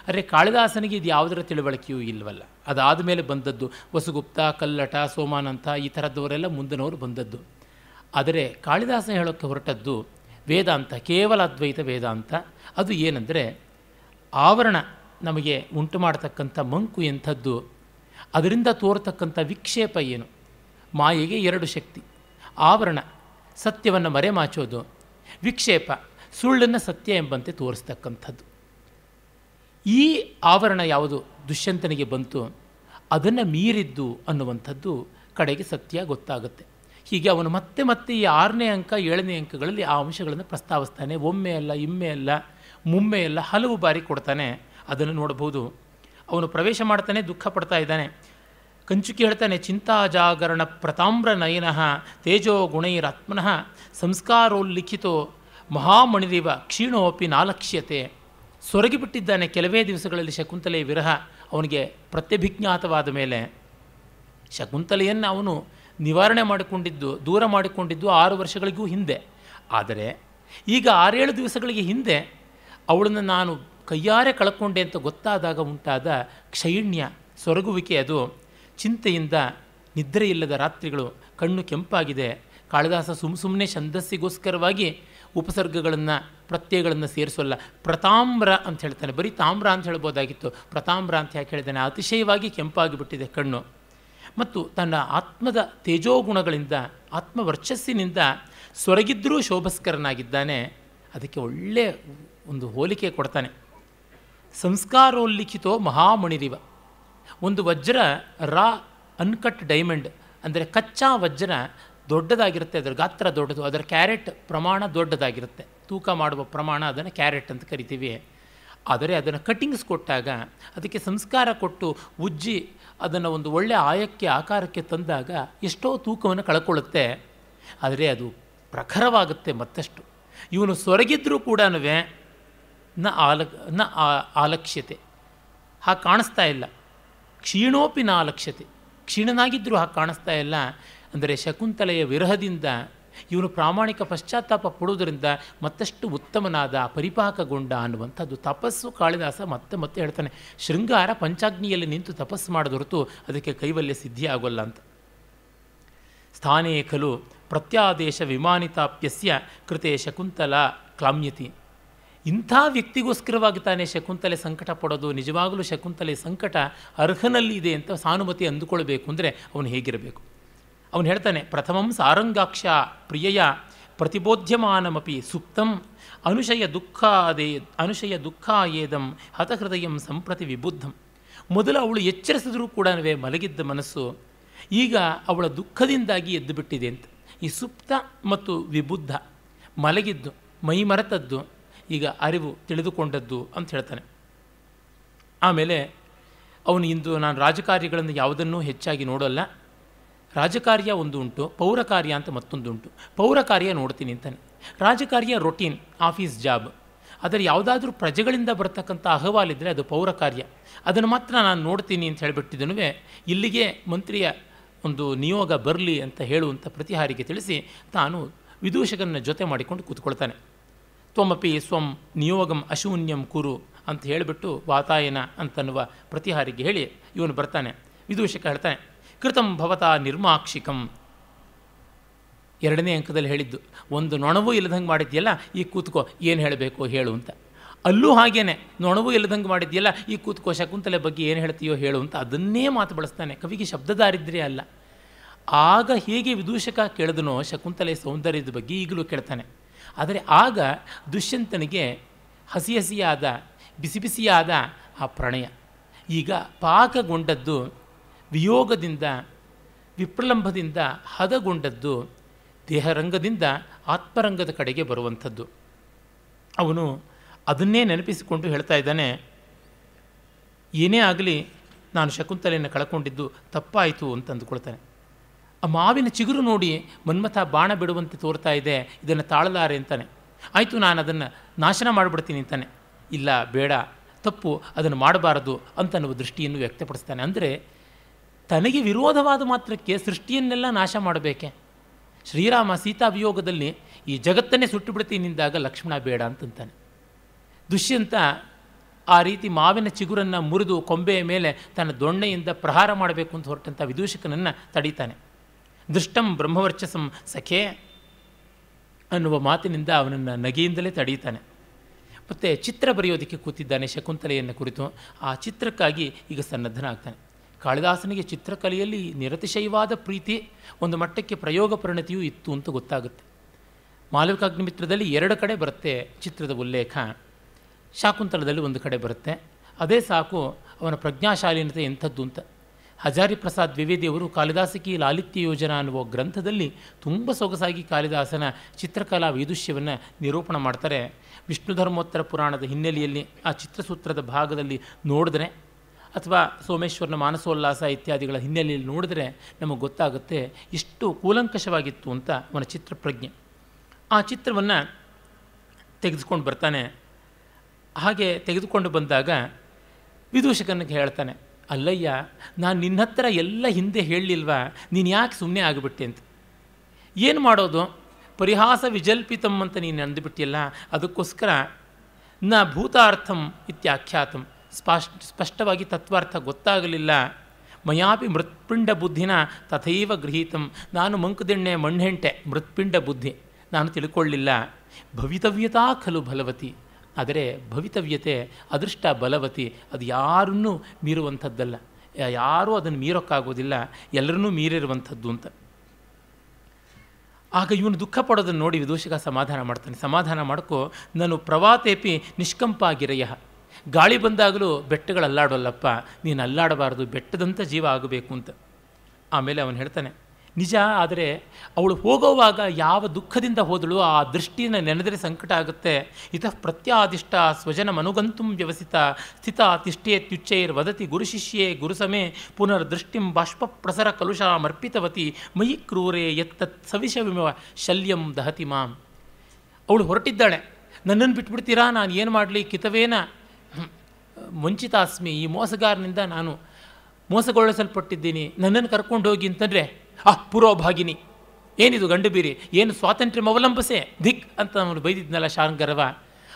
ಅರೆ ಕಾಳಿದಾಸನಿಗೆ ಇದು ಯಾವುದರ ತಿಳುವಳಿಕೆಯೂ ಇಲ್ವಲ್ಲ ಅದಾದ ಮೇಲೆ ಬಂದದ್ದು ವಸುಗುಪ್ತ ಕಲ್ಲಟ ಸೋಮಾನಂತ ಈ ಥರದವರೆಲ್ಲ ಮುಂದಿನವರು ಬಂದದ್ದು ಆದರೆ ಕಾಳಿದಾಸ ಹೇಳೋಕ್ಕೆ ಹೊರಟದ್ದು ವೇದಾಂತ ಕೇವಲ ಅದ್ವೈತ ವೇದಾಂತ ಅದು ಏನೆಂದರೆ ಆವರಣ ನಮಗೆ ಉಂಟು ಮಾಡತಕ್ಕಂಥ ಮಂಕು ಎಂಥದ್ದು ಅದರಿಂದ ತೋರ್ತಕ್ಕಂಥ ವಿಕ್ಷೇಪ ಏನು ಮಾಯೆಗೆ ಎರಡು ಶಕ್ತಿ ಆವರಣ ಸತ್ಯವನ್ನು ಮರೆಮಾಚೋದು ವಿಕ್ಷೇಪ ಸುಳ್ಳನ್ನು ಸತ್ಯ ಎಂಬಂತೆ ತೋರಿಸ್ತಕ್ಕಂಥದ್ದು ಈ ಆವರಣ ಯಾವುದು ದುಷ್ಯಂತನಿಗೆ ಬಂತು ಅದನ್ನು ಮೀರಿದ್ದು ಅನ್ನುವಂಥದ್ದು ಕಡೆಗೆ ಸತ್ಯ ಗೊತ್ತಾಗುತ್ತೆ ಹೀಗೆ ಅವನು ಮತ್ತೆ ಮತ್ತೆ ಈ ಆರನೇ ಅಂಕ ಏಳನೇ ಅಂಕಗಳಲ್ಲಿ ಆ ಅಂಶಗಳನ್ನು ಪ್ರಸ್ತಾವಿಸ್ತಾನೆ ಒಮ್ಮೆ ಅಲ್ಲ ಇಮ್ಮೆ ಅಲ್ಲ ಮುಮ್ಮೆ ಅಲ್ಲ ಹಲವು ಬಾರಿ ಕೊಡ್ತಾನೆ ಅದನ್ನು ನೋಡಬಹುದು ಅವನು ಪ್ರವೇಶ ಮಾಡ್ತಾನೆ ದುಃಖ ಪಡ್ತಾ ಇದ್ದಾನೆ ಕಂಚುಕಿ ಹೇಳ್ತಾನೆ ಚಿಂತಾಜಾಗರಣ ಪ್ರತಾಮ್ರ ನಯನಃ ತೇಜೋ ಗುಣೈರಾತ್ಮನಃ ಸಂಸ್ಕಾರೋಲ್ಲಿಖಿತೋ ಮಹಾಮಣಿದೇವ ಕ್ಷೀಣೋಪಿ ನಾಲಕ್ಷ್ಯತೆ ಸೊರಗಿಬಿಟ್ಟಿದ್ದಾನೆ ಕೆಲವೇ ದಿವಸಗಳಲ್ಲಿ ಶಕುಂತಲೆಯ ವಿರಹ ಅವನಿಗೆ ಪ್ರತ್ಯಭಿಜ್ಞಾತವಾದ ಮೇಲೆ ಶಕುಂತಲೆಯನ್ನು ಅವನು ನಿವಾರಣೆ ಮಾಡಿಕೊಂಡಿದ್ದು ದೂರ ಮಾಡಿಕೊಂಡಿದ್ದು ಆರು ವರ್ಷಗಳಿಗೂ ಹಿಂದೆ ಆದರೆ ಈಗ ಆರೇಳು ದಿವಸಗಳಿಗೆ ಹಿಂದೆ ಅವಳನ್ನು ನಾನು ಕೈಯಾರೆ ಕಳ್ಕೊಂಡೆ ಅಂತ ಗೊತ್ತಾದಾಗ ಉಂಟಾದ ಕ್ಷೈಣ್ಯ ಸೊರಗುವಿಕೆ ಅದು ಚಿಂತೆಯಿಂದ ನಿದ್ರೆಯಿಲ್ಲದ ರಾತ್ರಿಗಳು ಕಣ್ಣು ಕೆಂಪಾಗಿದೆ ಕಾಳಿದಾಸ ಸುಮ್ ಸುಮ್ಮನೆ ಛಂದಸ್ಸಿಗೋಸ್ಕರವಾಗಿ ಉಪಸರ್ಗಗಳನ್ನು ಪ್ರತ್ಯಯಗಳನ್ನು ಸೇರಿಸೋಲ್ಲ ಪ್ರತಾಮ್ರ ಅಂತ ಹೇಳ್ತಾನೆ ಬರೀ ತಾಮ್ರ ಅಂತ ಹೇಳ್ಬೋದಾಗಿತ್ತು ಪ್ರತಾಮ್ರ ಅಂತ ಯಾಕೆ ಹೇಳಿದ್ದಾನೆ ಅತಿಶಯವಾಗಿ ಕೆಂಪಾಗಿಬಿಟ್ಟಿದೆ ಕಣ್ಣು ಮತ್ತು ತನ್ನ ಆತ್ಮದ ತೇಜೋಗುಣಗಳಿಂದ ಆತ್ಮ ವರ್ಚಸ್ಸಿನಿಂದ ಸೊರಗಿದ್ರೂ ಶೋಭಸ್ಕರನಾಗಿದ್ದಾನೆ ಅದಕ್ಕೆ ಒಳ್ಳೆಯ ಒಂದು ಹೋಲಿಕೆ ಕೊಡ್ತಾನೆ ಸಂಸ್ಕಾರೋಲ್ಲಿಖಿತೋ ಮಹಾಮಣಿರಿವ ಒಂದು ವಜ್ರ ರಾ ಅನ್ಕಟ್ ಡೈಮಂಡ್ ಅಂದರೆ ಕಚ್ಚಾ ವಜ್ರ ದೊಡ್ಡದಾಗಿರುತ್ತೆ ಅದರ ಗಾತ್ರ ದೊಡ್ಡದು ಅದರ ಕ್ಯಾರೆಟ್ ಪ್ರಮಾಣ ದೊಡ್ಡದಾಗಿರುತ್ತೆ ತೂಕ ಮಾಡುವ ಪ್ರಮಾಣ ಅದನ್ನು ಕ್ಯಾರೆಟ್ ಅಂತ ಕರಿತೀವಿ ಆದರೆ ಅದನ್ನು ಕಟ್ಟಿಂಗ್ಸ್ ಕೊಟ್ಟಾಗ ಅದಕ್ಕೆ ಸಂಸ್ಕಾರ ಕೊಟ್ಟು ಉಜ್ಜಿ ಅದನ್ನು ಒಂದು ಒಳ್ಳೆಯ ಆಯಕ್ಕೆ ಆಕಾರಕ್ಕೆ ತಂದಾಗ ಎಷ್ಟೋ ತೂಕವನ್ನು ಕಳ್ಕೊಳ್ಳುತ್ತೆ ಆದರೆ ಅದು ಪ್ರಖರವಾಗುತ್ತೆ ಮತ್ತಷ್ಟು ಇವನು ಸೊರಗಿದ್ರೂ ಕೂಡ ನ ಆಲ ನ ಆಲಕ್ಷ್ಯತೆ ಹಾಗೆ ಕಾಣಿಸ್ತಾ ಇಲ್ಲ ಕ್ಷೀಣೋಪಿ ನ ಆಲಕ್ಷ್ಯತೆ ಕ್ಷೀಣನಾಗಿದ್ದರೂ ಹಾಗೆ ಕಾಣಿಸ್ತಾ ಇಲ್ಲ ಅಂದರೆ ಶಕುಂತಲೆಯ ವಿರಹದಿಂದ ಇವನು ಪ್ರಾಮಾಣಿಕ ಪಶ್ಚಾತ್ತಾಪ ಪಡುವುದರಿಂದ ಮತ್ತಷ್ಟು ಉತ್ತಮನಾದ ಪರಿಪಾಕಗೊಂಡ ಅನ್ನುವಂಥದ್ದು ತಪಸ್ಸು ಕಾಳಿದಾಸ ಮತ್ತೆ ಮತ್ತೆ ಹೇಳ್ತಾನೆ ಶೃಂಗಾರ ಪಂಚಾಗ್ನಿಯಲ್ಲಿ ನಿಂತು ತಪಸ್ಸು ಹೊರತು ಅದಕ್ಕೆ ಕೈವಲ್ಯ ಸಿದ್ಧಿ ಆಗೋಲ್ಲ ಅಂತ ಸ್ಥಾನೇ ಖಲು ಪ್ರತ್ಯಾದೇಶ ವಿಮಾನಿತಾಪ್ಯಸ್ಯ ಕೃತೆ ಶಕುಂತಲ ಕ್ಲಾಮ್ಯತಿ ಇಂಥ ವ್ಯಕ್ತಿಗೋಸ್ಕರವಾಗಿ ತಾನೇ ಶಕುಂತಲೆ ಸಂಕಟ ಪಡೋದು ನಿಜವಾಗಲೂ ಶಕುಂತಲೆ ಸಂಕಟ ಅರ್ಹನಲ್ಲಿ ಇದೆ ಅಂತ ಸಾನುಮತಿ ಅಂದುಕೊಳ್ಬೇಕು ಅಂದರೆ ಅವನು ಹೇಗಿರಬೇಕು ಅವನು ಹೇಳ್ತಾನೆ ಪ್ರಥಮಂ ಸಾರಂಗಾಕ್ಷ ಪ್ರಿಯಯ ಪ್ರತಿಬೋಧ್ಯಮಾನಮಪಿ ಸುಪ್ತಂ ಅನುಶಯ ಅದೇ ಅನುಶಯ ದುಃಖ ಏದಂ ಹತಹೃದಯಂ ಸಂಪ್ರತಿ ವಿಬುದ್ಧಂ ಮೊದಲು ಅವಳು ಎಚ್ಚರಿಸಿದ್ರೂ ಕೂಡ ಮಲಗಿದ್ದ ಮನಸ್ಸು ಈಗ ಅವಳ ದುಃಖದಿಂದಾಗಿ ಎದ್ದು ಬಿಟ್ಟಿದೆ ಅಂತ ಈ ಸುಪ್ತ ಮತ್ತು ವಿಬುದ್ಧ ಮಲಗಿದ್ದು ಮೈ ಮರೆತದ್ದು ಈಗ ಅರಿವು ತಿಳಿದುಕೊಂಡದ್ದು ಅಂತ ಹೇಳ್ತಾನೆ ಆಮೇಲೆ ಅವನು ಇಂದು ನಾನು ರಾಜಕಾರ್ಯಗಳನ್ನು ಯಾವುದನ್ನೂ ಹೆಚ್ಚಾಗಿ ನೋಡೋಲ್ಲ ರಾಜಕಾರ್ಯ ಒಂದು ಉಂಟು ಕಾರ್ಯ ಅಂತ ಮತ್ತೊಂದು ಪೌರ ಕಾರ್ಯ ನೋಡ್ತೀನಿ ಅಂತಾನೆ ರಾಜಕಾರ್ಯ ರೊಟೀನ್ ಆಫೀಸ್ ಜಾಬ್ ಅದರ ಯಾವುದಾದ್ರೂ ಪ್ರಜೆಗಳಿಂದ ಬರ್ತಕ್ಕಂಥ ಅಹವಾಲಿದ್ದರೆ ಅದು ಪೌರ ಕಾರ್ಯ ಅದನ್ನು ಮಾತ್ರ ನಾನು ನೋಡ್ತೀನಿ ಅಂತ ಹೇಳಿಬಿಟ್ಟಿದ್ದನೂ ಇಲ್ಲಿಗೆ ಮಂತ್ರಿಯ ಒಂದು ನಿಯೋಗ ಬರಲಿ ಅಂತ ಹೇಳುವಂಥ ಪ್ರತಿಹಾರಿಗೆ ತಿಳಿಸಿ ತಾನು ವಿದೂಷಕನ ಜೊತೆ ಮಾಡಿಕೊಂಡು ಕೂತ್ಕೊಳ್ತಾನೆ ತ್ವಮಪಿ ಸ್ವಂ ನಿಯೋಗಂ ಅಶೂನ್ಯಂ ಕುರು ಅಂತ ಹೇಳಿಬಿಟ್ಟು ವಾತಾಯನ ಅಂತನ್ನುವ ಪ್ರತಿಹಾರಿಗೆ ಹೇಳಿ ಇವನು ಬರ್ತಾನೆ ವಿದೂಷಕ ಹೇಳ್ತಾನೆ ಕೃತಂ ಭವತಾ ನಿರ್ಮಾಕ್ಷಿಕಂ ಎರಡನೇ ಅಂಕದಲ್ಲಿ ಹೇಳಿದ್ದು ಒಂದು ನೊಣವೂ ಇಲ್ಲದಂಗೆ ಮಾಡಿದ್ಯಲ್ಲ ಈ ಕೂತ್ಕೋ ಏನು ಹೇಳಬೇಕು ಹೇಳು ಅಂತ ಅಲ್ಲೂ ಹಾಗೇನೆ ನೊಣವೂ ಇಲ್ಲದಂಗೆ ಮಾಡಿದ್ಯಲ್ಲ ಈ ಕೂತ್ಕೋ ಶಕುಂತಲೆ ಬಗ್ಗೆ ಏನು ಹೇಳ್ತೀಯೋ ಹೇಳು ಅಂತ ಅದನ್ನೇ ಮಾತು ಬಳಸ್ತಾನೆ ಕವಿಗೆ ಶಬ್ದದಾರಿದ್ರೆ ಅಲ್ಲ ಆಗ ಹೇಗೆ ವಿದೂಷಕ ಕೇಳಿದನೋ ಶಕುಂತಲೆ ಸೌಂದರ್ಯದ ಬಗ್ಗೆ ಈಗಲೂ ಕೇಳ್ತಾನೆ ಆದರೆ ಆಗ ದುಷ್ಯಂತನಿಗೆ ಹಸಿ ಹಸಿಯಾದ ಬಿಸಿ ಬಿಸಿಯಾದ ಆ ಪ್ರಣಯ ಈಗ ಪಾಕಗೊಂಡದ್ದು ವಿಯೋಗದಿಂದ ವಿಪ್ರಲಂಭದಿಂದ ಹದಗೊಂಡದ್ದು ದೇಹರಂಗದಿಂದ ಆತ್ಮರಂಗದ ಕಡೆಗೆ ಬರುವಂಥದ್ದು ಅವನು ಅದನ್ನೇ ನೆನಪಿಸಿಕೊಂಡು ಹೇಳ್ತಾ ಇದ್ದಾನೆ ಏನೇ ಆಗಲಿ ನಾನು ಶಕುಂತಲೆಯನ್ನು ಕಳ್ಕೊಂಡಿದ್ದು ತಪ್ಪಾಯಿತು ಅಂತ ಅಂದುಕೊಳ್ತಾನೆ ಆ ಮಾವಿನ ಚಿಗುರು ನೋಡಿ ಮನ್ಮಥ ಬಾಣ ಬಿಡುವಂತೆ ತೋರ್ತಾ ಇದೆ ಇದನ್ನು ತಾಳಲಾರೆ ಅಂತಾನೆ ಆಯಿತು ನಾನು ಅದನ್ನು ನಾಶನ ಮಾಡಿಬಿಡ್ತೀನಿ ಅಂತಾನೆ ಇಲ್ಲ ಬೇಡ ತಪ್ಪು ಅದನ್ನು ಮಾಡಬಾರದು ಅಂತ ನಾವು ದೃಷ್ಟಿಯನ್ನು ವ್ಯಕ್ತಪಡಿಸ್ತಾನೆ ಅಂದರೆ ತನಗೆ ವಿರೋಧವಾದ ಮಾತ್ರಕ್ಕೆ ಸೃಷ್ಟಿಯನ್ನೆಲ್ಲ ನಾಶ ಮಾಡಬೇಕೆ ಶ್ರೀರಾಮ ಸೀತಾ ವಿಯೋಗದಲ್ಲಿ ಈ ಜಗತ್ತನ್ನೇ ಸುಟ್ಟು ಬಿಡ್ತೀನಿಂದಾಗ ಲಕ್ಷ್ಮಣ ಬೇಡ ಅಂತಂತಾನೆ ದುಷ್ಯಂತ ಆ ರೀತಿ ಮಾವಿನ ಚಿಗುರನ್ನು ಮುರಿದು ಕೊಂಬೆಯ ಮೇಲೆ ತನ್ನ ದೊಣ್ಣೆಯಿಂದ ಪ್ರಹಾರ ಮಾಡಬೇಕು ಅಂತ ಹೊರಟಂಥ ವಿದೂಷಕನನ್ನು ತಡೀತಾನೆ ದುಷ್ಟಂ ಬ್ರಹ್ಮವರ್ಚಸಂ ಸಖೆ ಅನ್ನುವ ಮಾತಿನಿಂದ ಅವನನ್ನು ನಗೆಯಿಂದಲೇ ತಡೀತಾನೆ ಮತ್ತು ಚಿತ್ರ ಬರೆಯೋದಕ್ಕೆ ಕೂತಿದ್ದಾನೆ ಶಕುಂತಲೆಯನ್ನು ಕುರಿತು ಆ ಚಿತ್ರಕ್ಕಾಗಿ ಈಗ ಸನ್ನದ್ಧನಾಗ್ತಾನೆ ಕಾಳಿದಾಸನಿಗೆ ಚಿತ್ರಕಲೆಯಲ್ಲಿ ನಿರತಿಶಯವಾದ ಪ್ರೀತಿ ಒಂದು ಮಟ್ಟಕ್ಕೆ ಪ್ರಯೋಗ ಪರಿಣತಿಯೂ ಇತ್ತು ಅಂತ ಗೊತ್ತಾಗುತ್ತೆ ಮಾಲವಿಕಾಗ್ನಿಮಿತ್ರದಲ್ಲಿ ಎರಡು ಕಡೆ ಬರುತ್ತೆ ಚಿತ್ರದ ಉಲ್ಲೇಖ ಶಾಕುಂತಲದಲ್ಲಿ ಒಂದು ಕಡೆ ಬರುತ್ತೆ ಅದೇ ಸಾಕು ಅವನ ಪ್ರಜ್ಞಾಶಾಲೀನತೆ ಎಂಥದ್ದು ಅಂತ ಹಜಾರಿ ಪ್ರಸಾದ್ ದ್ವಿವೇದಿಯವರು ಕಾಳಿದಾಸಕಿ ಲಾಲಿತ್ಯ ಯೋಜನಾ ಅನ್ನುವ ಗ್ರಂಥದಲ್ಲಿ ತುಂಬ ಸೊಗಸಾಗಿ ಕಾಳಿದಾಸನ ಚಿತ್ರಕಲಾ ವೈದುಷ್ಯವನ್ನು ನಿರೂಪಣ ಮಾಡ್ತಾರೆ ವಿಷ್ಣು ಧರ್ಮೋತ್ತರ ಪುರಾಣದ ಹಿನ್ನೆಲೆಯಲ್ಲಿ ಆ ಚಿತ್ರಸೂತ್ರದ ಭಾಗದಲ್ಲಿ ನೋಡಿದ್ರೆ ಅಥವಾ ಸೋಮೇಶ್ವರನ ಮಾನಸೋಲ್ಲಾಸ ಇತ್ಯಾದಿಗಳ ಹಿನ್ನೆಲೆಯಲ್ಲಿ ನೋಡಿದ್ರೆ ನಮಗೆ ಗೊತ್ತಾಗುತ್ತೆ ಇಷ್ಟು ಕೂಲಂಕಷವಾಗಿತ್ತು ಅಂತ ಅವನ ಚಿತ್ರ ಪ್ರಜ್ಞೆ ಆ ಚಿತ್ರವನ್ನು ತೆಗೆದುಕೊಂಡು ಬರ್ತಾನೆ ಹಾಗೆ ತೆಗೆದುಕೊಂಡು ಬಂದಾಗ ವಿದೂಷಕನಿಗೆ ಹೇಳ್ತಾನೆ ಅಲ್ಲಯ್ಯ ನಾನು ನಿನ್ನ ಹತ್ರ ಎಲ್ಲ ಹಿಂದೆ ಹೇಳಲಿಲ್ವಾ ನೀನು ಯಾಕೆ ಸುಮ್ಮನೆ ಆಗಿಬಿಟ್ಟೆ ಅಂತ ಏನು ಮಾಡೋದು ಪರಿಹಾಸ ವಿಜಲ್ಪಿತಮ್ ಅಂತ ನೀನು ಅಂದುಬಿಟ್ಟಿಲ್ಲ ಅದಕ್ಕೋಸ್ಕರ ನ ಭೂತಾರ್ಥಂ ಇತ್ಯಾಖ್ಯಾತಂ ಸ್ಪಷ್ಟ ಸ್ಪಷ್ಟವಾಗಿ ತತ್ವಾರ್ಥ ಗೊತ್ತಾಗಲಿಲ್ಲ ಮಯಾಪಿ ಮೃತ್ಪಿಂಡ ಬುದ್ಧಿನ ತಥೈವ ಗೃಹೀತಂ ನಾನು ಮಂಕುದೆಣ್ಣೆ ಮಣ್ಣೆಂಟೆ ಮೃತ್ಪಿಂಡ ಬುದ್ಧಿ ನಾನು ತಿಳ್ಕೊಳ್ಳಿಲ್ಲ ಭವಿತವ್ಯತಾ ಖಲು ಬಲವತಿ ಆದರೆ ಭವಿತವ್ಯತೆ ಅದೃಷ್ಟ ಬಲವತಿ ಅದು ಯಾರನ್ನೂ ಮೀರುವಂಥದ್ದಲ್ಲ ಯಾರೂ ಅದನ್ನು ಮೀರೋಕ್ಕಾಗೋದಿಲ್ಲ ಎಲ್ಲರನ್ನೂ ಮೀರಿರುವಂಥದ್ದು ಅಂತ ಆಗ ಇವನು ದುಃಖ ಪಡೋದನ್ನು ನೋಡಿ ವಿದೂಷಕ ಸಮಾಧಾನ ಮಾಡ್ತಾನೆ ಸಮಾಧಾನ ಮಾಡ್ಕೋ ನಾನು ಪ್ರವಾತೇಪಿ ನಿಷ್ಕಂಪ ಗಾಳಿ ಬಂದಾಗಲೂ ಬೆಟ್ಟಗಳು ಅಲ್ಲಾಡೋಲ್ಲಪ್ಪ ನೀನು ಅಲ್ಲಾಡಬಾರ್ದು ಬೆಟ್ಟದಂಥ ಜೀವ ಆಗಬೇಕು ಅಂತ ಆಮೇಲೆ ಅವನು ಹೇಳ್ತಾನೆ ನಿಜ ಆದರೆ ಅವಳು ಹೋಗೋವಾಗ ಯಾವ ದುಃಖದಿಂದ ಹೋದಳು ಆ ದೃಷ್ಟಿನ ನೆನೆದರೆ ಸಂಕಟ ಆಗುತ್ತೆ ಇತಃ ಪ್ರತ್ಯಾದಿಷ್ಟ ಸ್ವಜನ ಮನುಗಂತುಂ ವ್ಯವಸಿತ ಸ್ಥಿತ ತಿಷ್ಠೇತ್ಯುಚ್ಚೈರ್ ವದತಿ ಗುರುಶಿಷ್ಯೆ ಪುನರ್ ದೃಷ್ಟಿಂ ಬಾಷ್ಪ ಪ್ರಸರ ಕಲುಷಾಮರ್ಪಿತವತಿ ಮಯಿ ಕ್ರೂರೆ ಎತ್ತತ್ ಸವಿಷ ಶಲ್ಯಂ ದಹತಿ ಮಾಂ ಅವಳು ಹೊರಟಿದ್ದಾಳೆ ನನ್ನನ್ನು ಬಿಟ್ಬಿಡ್ತೀರಾ ನಾನು ಏನು ಮಾಡಲಿ ಕಿತವೇನ ಮಂಚಿತಾಸ್ಮಿ ಈ ಮೋಸಗಾರನಿಂದ ನಾನು ಮೋಸಗೊಳಿಸಲ್ಪಟ್ಟಿದ್ದೀನಿ ನನ್ನನ್ನು ಕರ್ಕೊಂಡು ಹೋಗಿ ಅಂತಂದರೆ ಆ ಪುರೋಭಾಗಿನಿ ಏನಿದು ಗಂಡು ಬೀರಿ ಏನು ಸ್ವಾತಂತ್ರ್ಯ ಅವಲಂಬಿಸೆ ದಿಕ್ ಅಂತ ಅವನು ಬೈದಿದ್ನಲ್ಲ ಶಾರಂಗರವ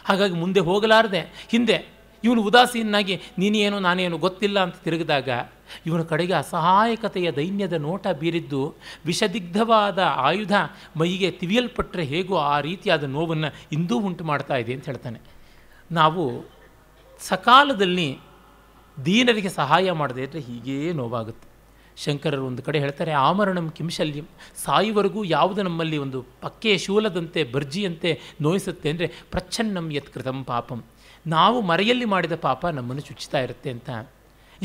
ಹಾಗಾಗಿ ಮುಂದೆ ಹೋಗಲಾರದೆ ಹಿಂದೆ ಇವನು ಉದಾಸೀನಾಗಿ ನೀನೇನು ನಾನೇನು ಗೊತ್ತಿಲ್ಲ ಅಂತ ತಿರುಗಿದಾಗ ಇವನ ಕಡೆಗೆ ಅಸಹಾಯಕತೆಯ ದೈನ್ಯದ ನೋಟ ಬೀರಿದ್ದು ವಿಷದಿಗ್ಧವಾದ ಆಯುಧ ಮೈಗೆ ತಿವಿಯಲ್ಪಟ್ಟರೆ ಹೇಗೋ ಆ ರೀತಿಯಾದ ನೋವನ್ನು ಇಂದೂ ಉಂಟು ಮಾಡ್ತಾ ಇದೆ ಅಂತ ಹೇಳ್ತಾನೆ ನಾವು ಸಕಾಲದಲ್ಲಿ ದೀನರಿಗೆ ಸಹಾಯ ಮಾಡದೇ ಇದ್ದರೆ ಹೀಗೇ ನೋವಾಗುತ್ತೆ ಶಂಕರರು ಒಂದು ಕಡೆ ಹೇಳ್ತಾರೆ ಆಮರಣಂ ಕಿಂಶಲ್ಯಂ ಸಾಯುವರೆಗೂ ಯಾವುದು ನಮ್ಮಲ್ಲಿ ಒಂದು ಪಕ್ಕೆ ಶೂಲದಂತೆ ಭರ್ಜಿಯಂತೆ ನೋಯಿಸುತ್ತೆ ಅಂದರೆ ಪ್ರಚ್ಛನ್ನಂ ಯತ್ಕೃತಂ ಪಾಪಂ ನಾವು ಮರೆಯಲ್ಲಿ ಮಾಡಿದ ಪಾಪ ನಮ್ಮನ್ನು ಚುಚ್ಚುತ್ತಾ ಇರುತ್ತೆ ಅಂತ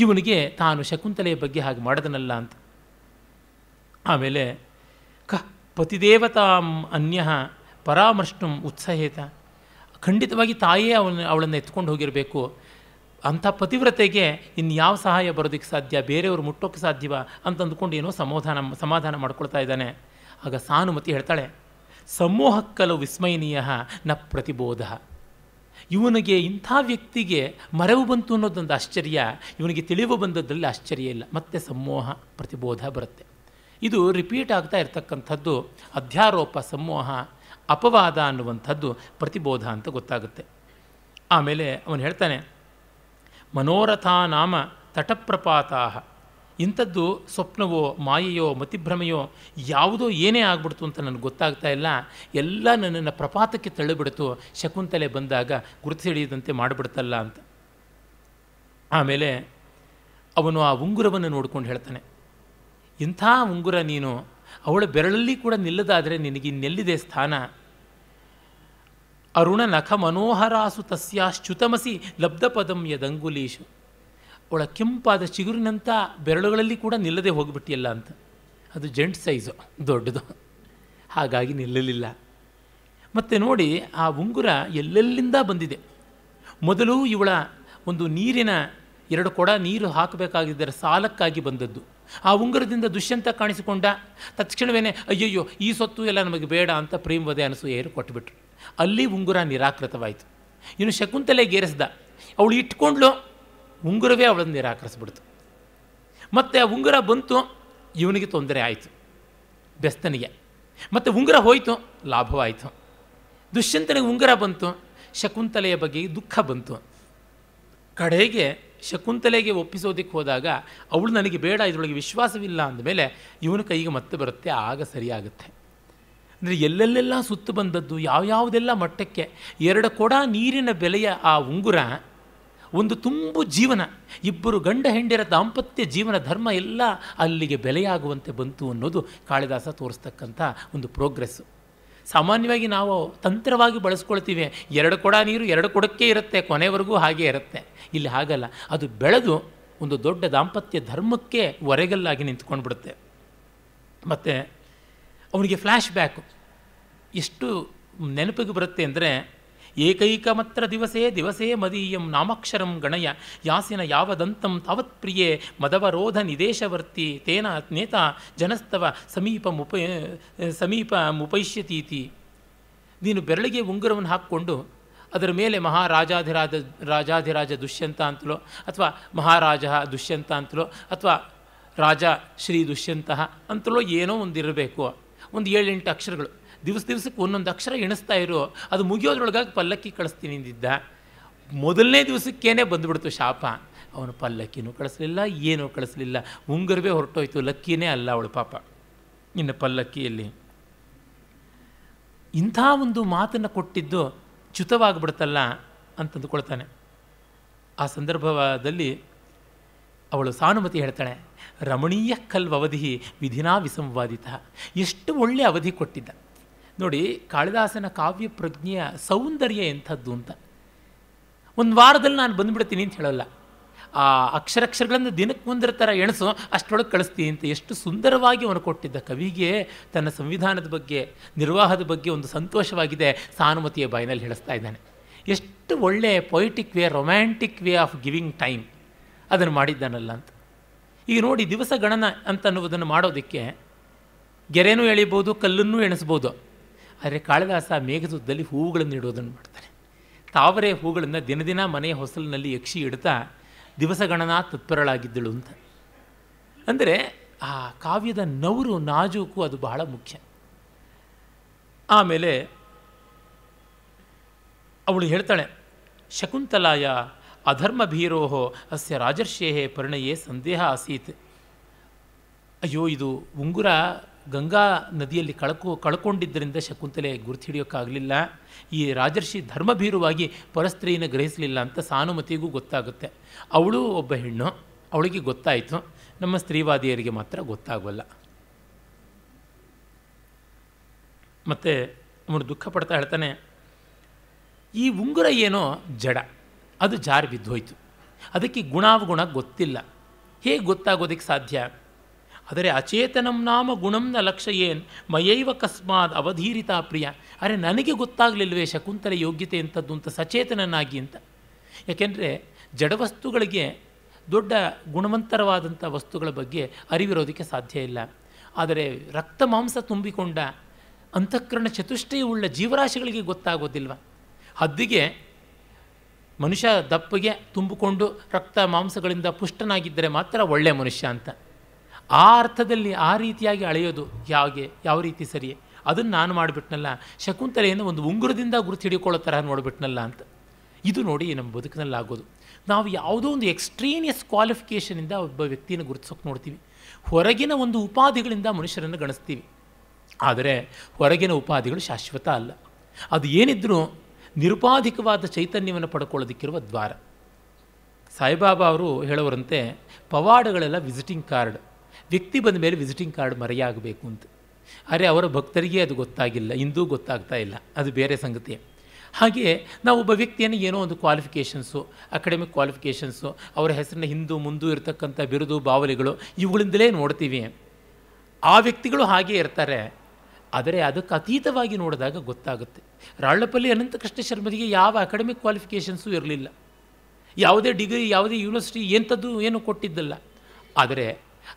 ಇವನಿಗೆ ತಾನು ಶಕುಂತಲೆಯ ಬಗ್ಗೆ ಹಾಗೆ ಮಾಡದನಲ್ಲ ಅಂತ ಆಮೇಲೆ ಕ ಪತಿದೇವತಾಂ ಅನ್ಯ ಪರಾಮರ್ಷ್ಣಂ ಉತ್ಸಹೇತ ಖಂಡಿತವಾಗಿ ತಾಯೇ ಅವನ ಅವಳನ್ನು ಎತ್ಕೊಂಡು ಹೋಗಿರಬೇಕು ಅಂಥ ಪತಿವ್ರತೆಗೆ ಯಾವ ಸಹಾಯ ಬರೋದಕ್ಕೆ ಸಾಧ್ಯ ಬೇರೆಯವರು ಮುಟ್ಟೋಕ್ಕೆ ಸಾಧ್ಯವ ಅಂತ ಅಂದ್ಕೊಂಡು ಏನೋ ಸಮಾಧಾನ ಸಮಾಧಾನ ಮಾಡ್ಕೊಳ್ತಾ ಇದ್ದಾನೆ ಆಗ ಸಾನುಮತಿ ಹೇಳ್ತಾಳೆ ಸಮೂಹಕ್ಕಲು ವಿಸ್ಮಯನೀಯ ನ ಪ್ರತಿಬೋಧ ಇವನಿಗೆ ಇಂಥ ವ್ಯಕ್ತಿಗೆ ಮರೆವು ಬಂತು ಅನ್ನೋದೊಂದು ಆಶ್ಚರ್ಯ ಇವನಿಗೆ ತಿಳಿವು ಬಂದದ್ರಲ್ಲಿ ಆಶ್ಚರ್ಯ ಇಲ್ಲ ಮತ್ತೆ ಸಮೂಹ ಪ್ರತಿಬೋಧ ಬರುತ್ತೆ ಇದು ರಿಪೀಟ್ ಆಗ್ತಾ ಇರ್ತಕ್ಕಂಥದ್ದು ಅಧ್ಯಾರೋಪ ಸಮೂಹ ಅಪವಾದ ಅನ್ನುವಂಥದ್ದು ಪ್ರತಿಬೋಧ ಅಂತ ಗೊತ್ತಾಗುತ್ತೆ ಆಮೇಲೆ ಅವನು ಹೇಳ್ತಾನೆ ನಾಮ ತಟಪ್ರಪಾತಾ ಇಂಥದ್ದು ಸ್ವಪ್ನವೋ ಮಾಯೆಯೋ ಮತಿಭ್ರಮೆಯೋ ಯಾವುದೋ ಏನೇ ಆಗ್ಬಿಡ್ತು ಅಂತ ನನಗೆ ಗೊತ್ತಾಗ್ತಾ ಇಲ್ಲ ಎಲ್ಲ ನನ್ನನ್ನು ಪ್ರಪಾತಕ್ಕೆ ತಳ್ಳಿಬಿಡ್ತು ಶಕುಂತಲೆ ಬಂದಾಗ ಗುರುತು ಹಿಡಿಯದಂತೆ ಮಾಡಿಬಿಡ್ತಲ್ಲ ಅಂತ ಆಮೇಲೆ ಅವನು ಆ ಉಂಗುರವನ್ನು ನೋಡ್ಕೊಂಡು ಹೇಳ್ತಾನೆ ಇಂಥ ಉಂಗುರ ನೀನು ಅವಳ ಬೆರಳಲ್ಲಿ ಕೂಡ ನಿಲ್ಲದಾದರೆ ನಿನಗಿನ್ನೆಲ್ಲಿದೆ ಸ್ಥಾನ ಅರುಣ ನಖ ಮನೋಹರಾಸು ತಸ್ಯಾಶ್ಚ್ಯುತಮಸಿ ಲಬ್ಧ ಪದಂ ಯದಂಗುಲೀಶು ಅವಳ ಕೆಂಪಾದ ಚಿಗುರಿನಂಥ ಬೆರಳುಗಳಲ್ಲಿ ಕೂಡ ನಿಲ್ಲದೆ ಹೋಗಿಬಿಟ್ಟಿಯಲ್ಲ ಅಂತ ಅದು ಜೆಂಟ್ ಸೈಜು ದೊಡ್ಡದು ಹಾಗಾಗಿ ನಿಲ್ಲಲಿಲ್ಲ ಮತ್ತು ನೋಡಿ ಆ ಉಂಗುರ ಎಲ್ಲೆಲ್ಲಿಂದ ಬಂದಿದೆ ಮೊದಲು ಇವಳ ಒಂದು ನೀರಿನ ಎರಡು ಕೊಡ ನೀರು ಹಾಕಬೇಕಾಗಿದ್ದರೆ ಸಾಲಕ್ಕಾಗಿ ಬಂದದ್ದು ಆ ಉಂಗುರದಿಂದ ದುಷ್ಯಂತ ಕಾಣಿಸಿಕೊಂಡ ತಕ್ಷಣವೇ ಅಯ್ಯಯ್ಯೋ ಈ ಸೊತ್ತು ಎಲ್ಲ ನಮಗೆ ಬೇಡ ಅಂತ ಪ್ರೇಮವದೆ ಅನಿಸು ಏರು ಕೊಟ್ಟುಬಿಟ್ರು ಅಲ್ಲಿ ಉಂಗುರ ನಿರಾಕೃತವಾಯಿತು ಇನ್ನು ಗೇರಿಸ್ದ ಅವಳು ಇಟ್ಕೊಂಡ್ಲು ಉಂಗುರವೇ ಅವಳನ್ನು ನಿರಾಕರಿಸ್ಬಿಡ್ತು ಮತ್ತು ಆ ಉಂಗುರ ಬಂತು ಇವನಿಗೆ ತೊಂದರೆ ಆಯಿತು ಬೆಸ್ತನಿಗೆ ಮತ್ತು ಉಂಗುರ ಹೋಯಿತು ಲಾಭವಾಯಿತು ದುಷ್ಯಂತನಿಗೆ ಉಂಗುರ ಬಂತು ಶಕುಂತಲೆಯ ಬಗ್ಗೆ ದುಃಖ ಬಂತು ಕಡೆಗೆ ಶಕುಂತಲೆಗೆ ಒಪ್ಪಿಸೋದಕ್ಕೆ ಹೋದಾಗ ಅವಳು ನನಗೆ ಬೇಡ ಇದರೊಳಗೆ ವಿಶ್ವಾಸವಿಲ್ಲ ಅಂದಮೇಲೆ ಇವನ ಕೈಗೆ ಮತ್ತೆ ಬರುತ್ತೆ ಆಗ ಸರಿಯಾಗುತ್ತೆ ಅಂದರೆ ಎಲ್ಲೆಲ್ಲೆಲ್ಲ ಸುತ್ತು ಬಂದದ್ದು ಯಾವ್ಯಾವುದೆಲ್ಲ ಮಟ್ಟಕ್ಕೆ ಎರಡು ಕೊಡ ನೀರಿನ ಬೆಲೆಯ ಆ ಉಂಗುರ ಒಂದು ತುಂಬು ಜೀವನ ಇಬ್ಬರು ಗಂಡ ಹೆಂಡಿರ ದಾಂಪತ್ಯ ಜೀವನ ಧರ್ಮ ಎಲ್ಲ ಅಲ್ಲಿಗೆ ಬೆಲೆಯಾಗುವಂತೆ ಬಂತು ಅನ್ನೋದು ಕಾಳಿದಾಸ ತೋರಿಸ್ತಕ್ಕಂಥ ಒಂದು ಪ್ರೋಗ್ರೆಸ್ಸು ಸಾಮಾನ್ಯವಾಗಿ ನಾವು ತಂತ್ರವಾಗಿ ಬಳಸ್ಕೊಳ್ತೀವಿ ಎರಡು ಕೊಡ ನೀರು ಎರಡು ಕೊಡಕ್ಕೆ ಇರುತ್ತೆ ಕೊನೆವರೆಗೂ ಹಾಗೇ ಇರುತ್ತೆ ಇಲ್ಲಿ ಹಾಗಲ್ಲ ಅದು ಬೆಳೆದು ಒಂದು ದೊಡ್ಡ ದಾಂಪತ್ಯ ಧರ್ಮಕ್ಕೆ ಒರೆಗಲ್ಲಾಗಿ ನಿಂತ್ಕೊಂಡು ಬಿಡುತ್ತೆ ಮತ್ತು ಅವನಿಗೆ ಫ್ಲ್ಯಾಶ್ ಬ್ಯಾಕು ಎಷ್ಟು ನೆನಪಿಗೆ ಬರುತ್ತೆ ಅಂದರೆ ಏಕೈಕ ಮಾತ್ರ ದಿವಸೇ ದಿವಸೇ ಮದೀಯಂ ನಾಮಕ್ಷರಂ ಗಣಯ ಯಾಸಿನ ಯಾವದಂತಂ ಪ್ರಿಯೆ ಮದವರೋಧ ನಿದೇಶವರ್ತಿ ತೇನ ನೇತ ಜನಸ್ತವ ಸಮೀಪ ಮುಪ ಸಮೀಪ ಮುಪೈಷ್ಯತೀತಿ ನೀನು ಬೆರಳಿಗೆ ಉಂಗುರವನ್ನು ಹಾಕ್ಕೊಂಡು ಅದರ ಮೇಲೆ ಮಹಾರಾಜಾಧಿರಾಜ ರಾಜಾಧಿರಾಜ ದುಷ್ಯಂತ ಅಂತಲೋ ಅಥವಾ ಮಹಾರಾಜ ದುಷ್ಯಂತ ಅಂತಲೋ ಅಥವಾ ರಾಜ ಶ್ರೀ ದುಷ್ಯಂತ ಅಂತಲೋ ಏನೋ ಒಂದು ಇರಬೇಕು ಒಂದು ಏಳೆಂಟು ಅಕ್ಷರಗಳು ದಿವಸ ದಿವಸಕ್ಕೆ ಒಂದೊಂದು ಅಕ್ಷರ ಎಣಿಸ್ತಾ ಇರೋ ಅದು ಮುಗಿಯೋದ್ರೊಳಗಾಗಿ ಪಲ್ಲಕ್ಕಿ ಕಳಿಸ್ತೀನಿ ಅಂದಿದ್ದ ಮೊದಲನೇ ದಿವಸಕ್ಕೇನೆ ಬಂದುಬಿಡ್ತು ಶಾಪ ಅವನು ಪಲ್ಲಕ್ಕಿನೂ ಕಳಿಸ್ಲಿಲ್ಲ ಏನೂ ಕಳಿಸಲಿಲ್ಲ ಉಂಗರ್ವೇ ಹೊರಟೋಯ್ತು ಲಕ್ಕಿನೇ ಅಲ್ಲ ಅವಳು ಪಾಪ ಇನ್ನು ಪಲ್ಲಕ್ಕಿಯಲ್ಲಿ ಇಂಥ ಒಂದು ಮಾತನ್ನು ಕೊಟ್ಟಿದ್ದು ಚ್ಯುತವಾಗಿಬಿಡ್ತಲ್ಲ ಅಂತಂದುಕೊಳ್ತಾನೆ ಆ ಸಂದರ್ಭದಲ್ಲಿ ಅವಳು ಸಾನುಮತಿ ಹೇಳ್ತಾಳೆ ರಮಣೀಯ ಕಲ್ವ ಅವಧಿ ವಿಧಿನಾ ವಿಸಂವಾದಿತ ಎಷ್ಟು ಒಳ್ಳೆಯ ಅವಧಿ ಕೊಟ್ಟಿದ್ದ ನೋಡಿ ಕಾಳಿದಾಸನ ಕಾವ್ಯ ಪ್ರಜ್ಞೆಯ ಸೌಂದರ್ಯ ಎಂಥದ್ದು ಅಂತ ಒಂದು ವಾರದಲ್ಲಿ ನಾನು ಬಂದುಬಿಡ್ತೀನಿ ಅಂತ ಹೇಳೋಲ್ಲ ಆ ಅಕ್ಷರಕ್ಷರಗಳನ್ನು ದಿನಕ್ಕೆ ಮುಂದಿರ ಥರ ಎಣಸು ಅಷ್ಟೊಳಗೆ ಕಳಿಸ್ತೀನಿ ಅಂತ ಎಷ್ಟು ಸುಂದರವಾಗಿ ಅವನು ಕೊಟ್ಟಿದ್ದ ಕವಿಗೆ ತನ್ನ ಸಂವಿಧಾನದ ಬಗ್ಗೆ ನಿರ್ವಾಹದ ಬಗ್ಗೆ ಒಂದು ಸಂತೋಷವಾಗಿದೆ ಸಾನುಮತಿಯ ಬಾಯಿನಲ್ಲಿ ಹೇಳಿಸ್ತಾ ಇದ್ದಾನೆ ಎಷ್ಟು ಒಳ್ಳೆಯ poetic way romantic way of giving time ಅದನ್ನು ಮಾಡಿದ್ದಾನಲ್ಲ ಅಂತ ಈಗ ನೋಡಿ ದಿವಸ ಗಣನ ಅಂತ ಅನ್ನುವುದನ್ನು ಮಾಡೋದಕ್ಕೆ ಗೆರೆನೂ ಎಳಿಬೋದು ಕಲ್ಲನ್ನು ಎಣಿಸ್ಬೋದು ಆದರೆ ಕಾಳಿದಾಸ ಮೇಘದುದ್ದಲ್ಲಿ ಹೂವುಗಳನ್ನು ಇಡೋದನ್ನು ಮಾಡ್ತಾರೆ ತಾವರೆ ಹೂಗಳನ್ನು ದಿನದಿನ ಮನೆಯ ಹೊಸಲಿನಲ್ಲಿ ಯಕ್ಷಿ ಇಡ್ತಾ ದಿವಸಗಣನಾ ತತ್ಪರಳಾಗಿದ್ದಳು ಅಂತ ಅಂದರೆ ಆ ಕಾವ್ಯದ ನವರು ನಾಜೂಕು ಅದು ಬಹಳ ಮುಖ್ಯ ಆಮೇಲೆ ಅವಳು ಹೇಳ್ತಾಳೆ ಶಕುಂತಲಾಯ ಅಧರ್ಮ ಭೀರೋಹೋ ಅಸ್ಯ ರಾಜರ್ಷೇಹೇ ಪರಿಣಯೇ ಸಂದೇಹ ಆಸೀತ್ ಅಯ್ಯೋ ಇದು ಉಂಗುರ ಗಂಗಾ ನದಿಯಲ್ಲಿ ಕಳ್ಕೊ ಕಳ್ಕೊಂಡಿದ್ದರಿಂದ ಶಕುಂತಲೆ ಗುರುತು ಹಿಡಿಯೋಕ್ಕಾಗಲಿಲ್ಲ ಈ ರಾಜರ್ಷಿ ಧರ್ಮಭೀರುವಾಗಿ ಪರಸ್ತ್ರೀಯನ್ನು ಗ್ರಹಿಸಲಿಲ್ಲ ಅಂತ ಸಾನುಮತಿಗೂ ಗೊತ್ತಾಗುತ್ತೆ ಅವಳು ಒಬ್ಬ ಹೆಣ್ಣು ಅವಳಿಗೆ ಗೊತ್ತಾಯಿತು ನಮ್ಮ ಸ್ತ್ರೀವಾದಿಯರಿಗೆ ಮಾತ್ರ ಗೊತ್ತಾಗೋಲ್ಲ ಮತ್ತು ಅವನು ದುಃಖ ಪಡ್ತಾ ಹೇಳ್ತಾನೆ ಈ ಉಂಗುರ ಏನೋ ಜಡ ಅದು ಜಾರಿ ಬಿದ್ದೋಯ್ತು ಅದಕ್ಕೆ ಗುಣಾವಗುಣ ಗೊತ್ತಿಲ್ಲ ಹೇಗೆ ಗೊತ್ತಾಗೋದಕ್ಕೆ ಸಾಧ್ಯ ಆದರೆ ಅಚೇತನಂ ನಾಮ ಗುಣಂನ ಲಕ್ಷ್ಯ ಏನು ಮಯೈವ ಕಸ್ಮಾದ್ ಅವಧೀರಿತಾ ಪ್ರಿಯ ಅರೆ ನನಗೆ ಗೊತ್ತಾಗಲಿಲ್ವೇ ಶಕುಂತಲ ಯೋಗ್ಯತೆ ಎಂಥದ್ದು ಅಂತ ಸಚೇತನನಾಗಿ ಅಂತ ಯಾಕೆಂದರೆ ಜಡವಸ್ತುಗಳಿಗೆ ದೊಡ್ಡ ಗುಣವಂತರವಾದಂಥ ವಸ್ತುಗಳ ಬಗ್ಗೆ ಅರಿವಿರೋದಕ್ಕೆ ಸಾಧ್ಯ ಇಲ್ಲ ಆದರೆ ರಕ್ತ ಮಾಂಸ ತುಂಬಿಕೊಂಡ ಅಂತಃಕರಣ ಚತುಷ್ಟಯವುಳ್ಳ ಜೀವರಾಶಿಗಳಿಗೆ ಗೊತ್ತಾಗೋದಿಲ್ವ ಹದ್ದಿಗೆ ಮನುಷ್ಯ ದಪ್ಪಗೆ ತುಂಬಿಕೊಂಡು ರಕ್ತ ಮಾಂಸಗಳಿಂದ ಪುಷ್ಟನಾಗಿದ್ದರೆ ಮಾತ್ರ ಒಳ್ಳೆಯ ಮನುಷ್ಯ ಅಂತ ಆ ಅರ್ಥದಲ್ಲಿ ಆ ರೀತಿಯಾಗಿ ಅಳೆಯೋದು ಯಾವಾಗೆ ಯಾವ ರೀತಿ ಸರಿ ಅದನ್ನು ನಾನು ಮಾಡಿಬಿಟ್ನಲ್ಲ ಶಕುಂತಲೆಯನ್ನು ಒಂದು ಉಂಗುರದಿಂದ ಗುರುತು ಹಿಡಿಕೊಳ್ಳೋ ಥರ ನೋಡಿಬಿಟ್ನಲ್ಲ ಅಂತ ಇದು ನೋಡಿ ನಮ್ಮ ಬದುಕಿನಲ್ಲಿ ಆಗೋದು ನಾವು ಯಾವುದೋ ಒಂದು ಎಕ್ಸ್ಟ್ರೀನಿಯಸ್ ಕ್ವಾಲಿಫಿಕೇಷನಿಂದ ಒಬ್ಬ ವ್ಯಕ್ತಿಯನ್ನು ಗುರುತಿಸೋಕೆ ನೋಡ್ತೀವಿ ಹೊರಗಿನ ಒಂದು ಉಪಾಧಿಗಳಿಂದ ಮನುಷ್ಯರನ್ನು ಗಣಿಸ್ತೀವಿ ಆದರೆ ಹೊರಗಿನ ಉಪಾಧಿಗಳು ಶಾಶ್ವತ ಅಲ್ಲ ಅದು ಏನಿದ್ರೂ ನಿರುಪಾಧಿಕವಾದ ಚೈತನ್ಯವನ್ನು ಪಡ್ಕೊಳ್ಳೋದಕ್ಕಿರುವ ದ್ವಾರ ಸಾಯಿಬಾಬಾ ಅವರು ಹೇಳೋರಂತೆ ಪವಾಡಗಳೆಲ್ಲ ವಿಸಿಟಿಂಗ್ ಕಾರ್ಡ್ ವ್ಯಕ್ತಿ ಬಂದ ಮೇಲೆ ವಿಸಿಟಿಂಗ್ ಕಾರ್ಡ್ ಮರೆಯಾಗಬೇಕು ಅಂತ ಆದರೆ ಅವರ ಭಕ್ತರಿಗೆ ಅದು ಗೊತ್ತಾಗಿಲ್ಲ ಇಂದೂ ಗೊತ್ತಾಗ್ತಾ ಇಲ್ಲ ಅದು ಬೇರೆ ಸಂಗತಿ ಹಾಗೆಯೇ ನಾವು ಒಬ್ಬ ವ್ಯಕ್ತಿಯನ್ನು ಏನೋ ಒಂದು ಕ್ವಾಲಿಫಿಕೇಷನ್ಸು ಅಕಾಡೆಮಿಕ್ ಕ್ವಾಲಿಫಿಕೇಷನ್ಸು ಅವರ ಹೆಸರಿನ ಹಿಂದೂ ಮುಂದು ಇರತಕ್ಕಂಥ ಬಿರುದು ಬಾವಲಿಗಳು ಇವುಗಳಿಂದಲೇ ನೋಡ್ತೀವಿ ಆ ವ್ಯಕ್ತಿಗಳು ಹಾಗೇ ಇರ್ತಾರೆ ಆದರೆ ಅದಕ್ಕೆ ಅತೀತವಾಗಿ ನೋಡಿದಾಗ ಗೊತ್ತಾಗುತ್ತೆ ರಾಳ್ಳಪಲ್ಲಿ ಅನಂತಕೃಷ್ಣ ಶರ್ಮರಿಗೆ ಯಾವ ಅಕಾಡೆಮಿಕ್ ಕ್ವಾಲಿಫಿಕೇಷನ್ಸು ಇರಲಿಲ್ಲ ಯಾವುದೇ ಡಿಗ್ರಿ ಯಾವುದೇ ಯೂನಿವರ್ಸಿಟಿ ಎಂಥದ್ದು ಏನು ಕೊಟ್ಟಿದ್ದಲ್ಲ ಆದರೆ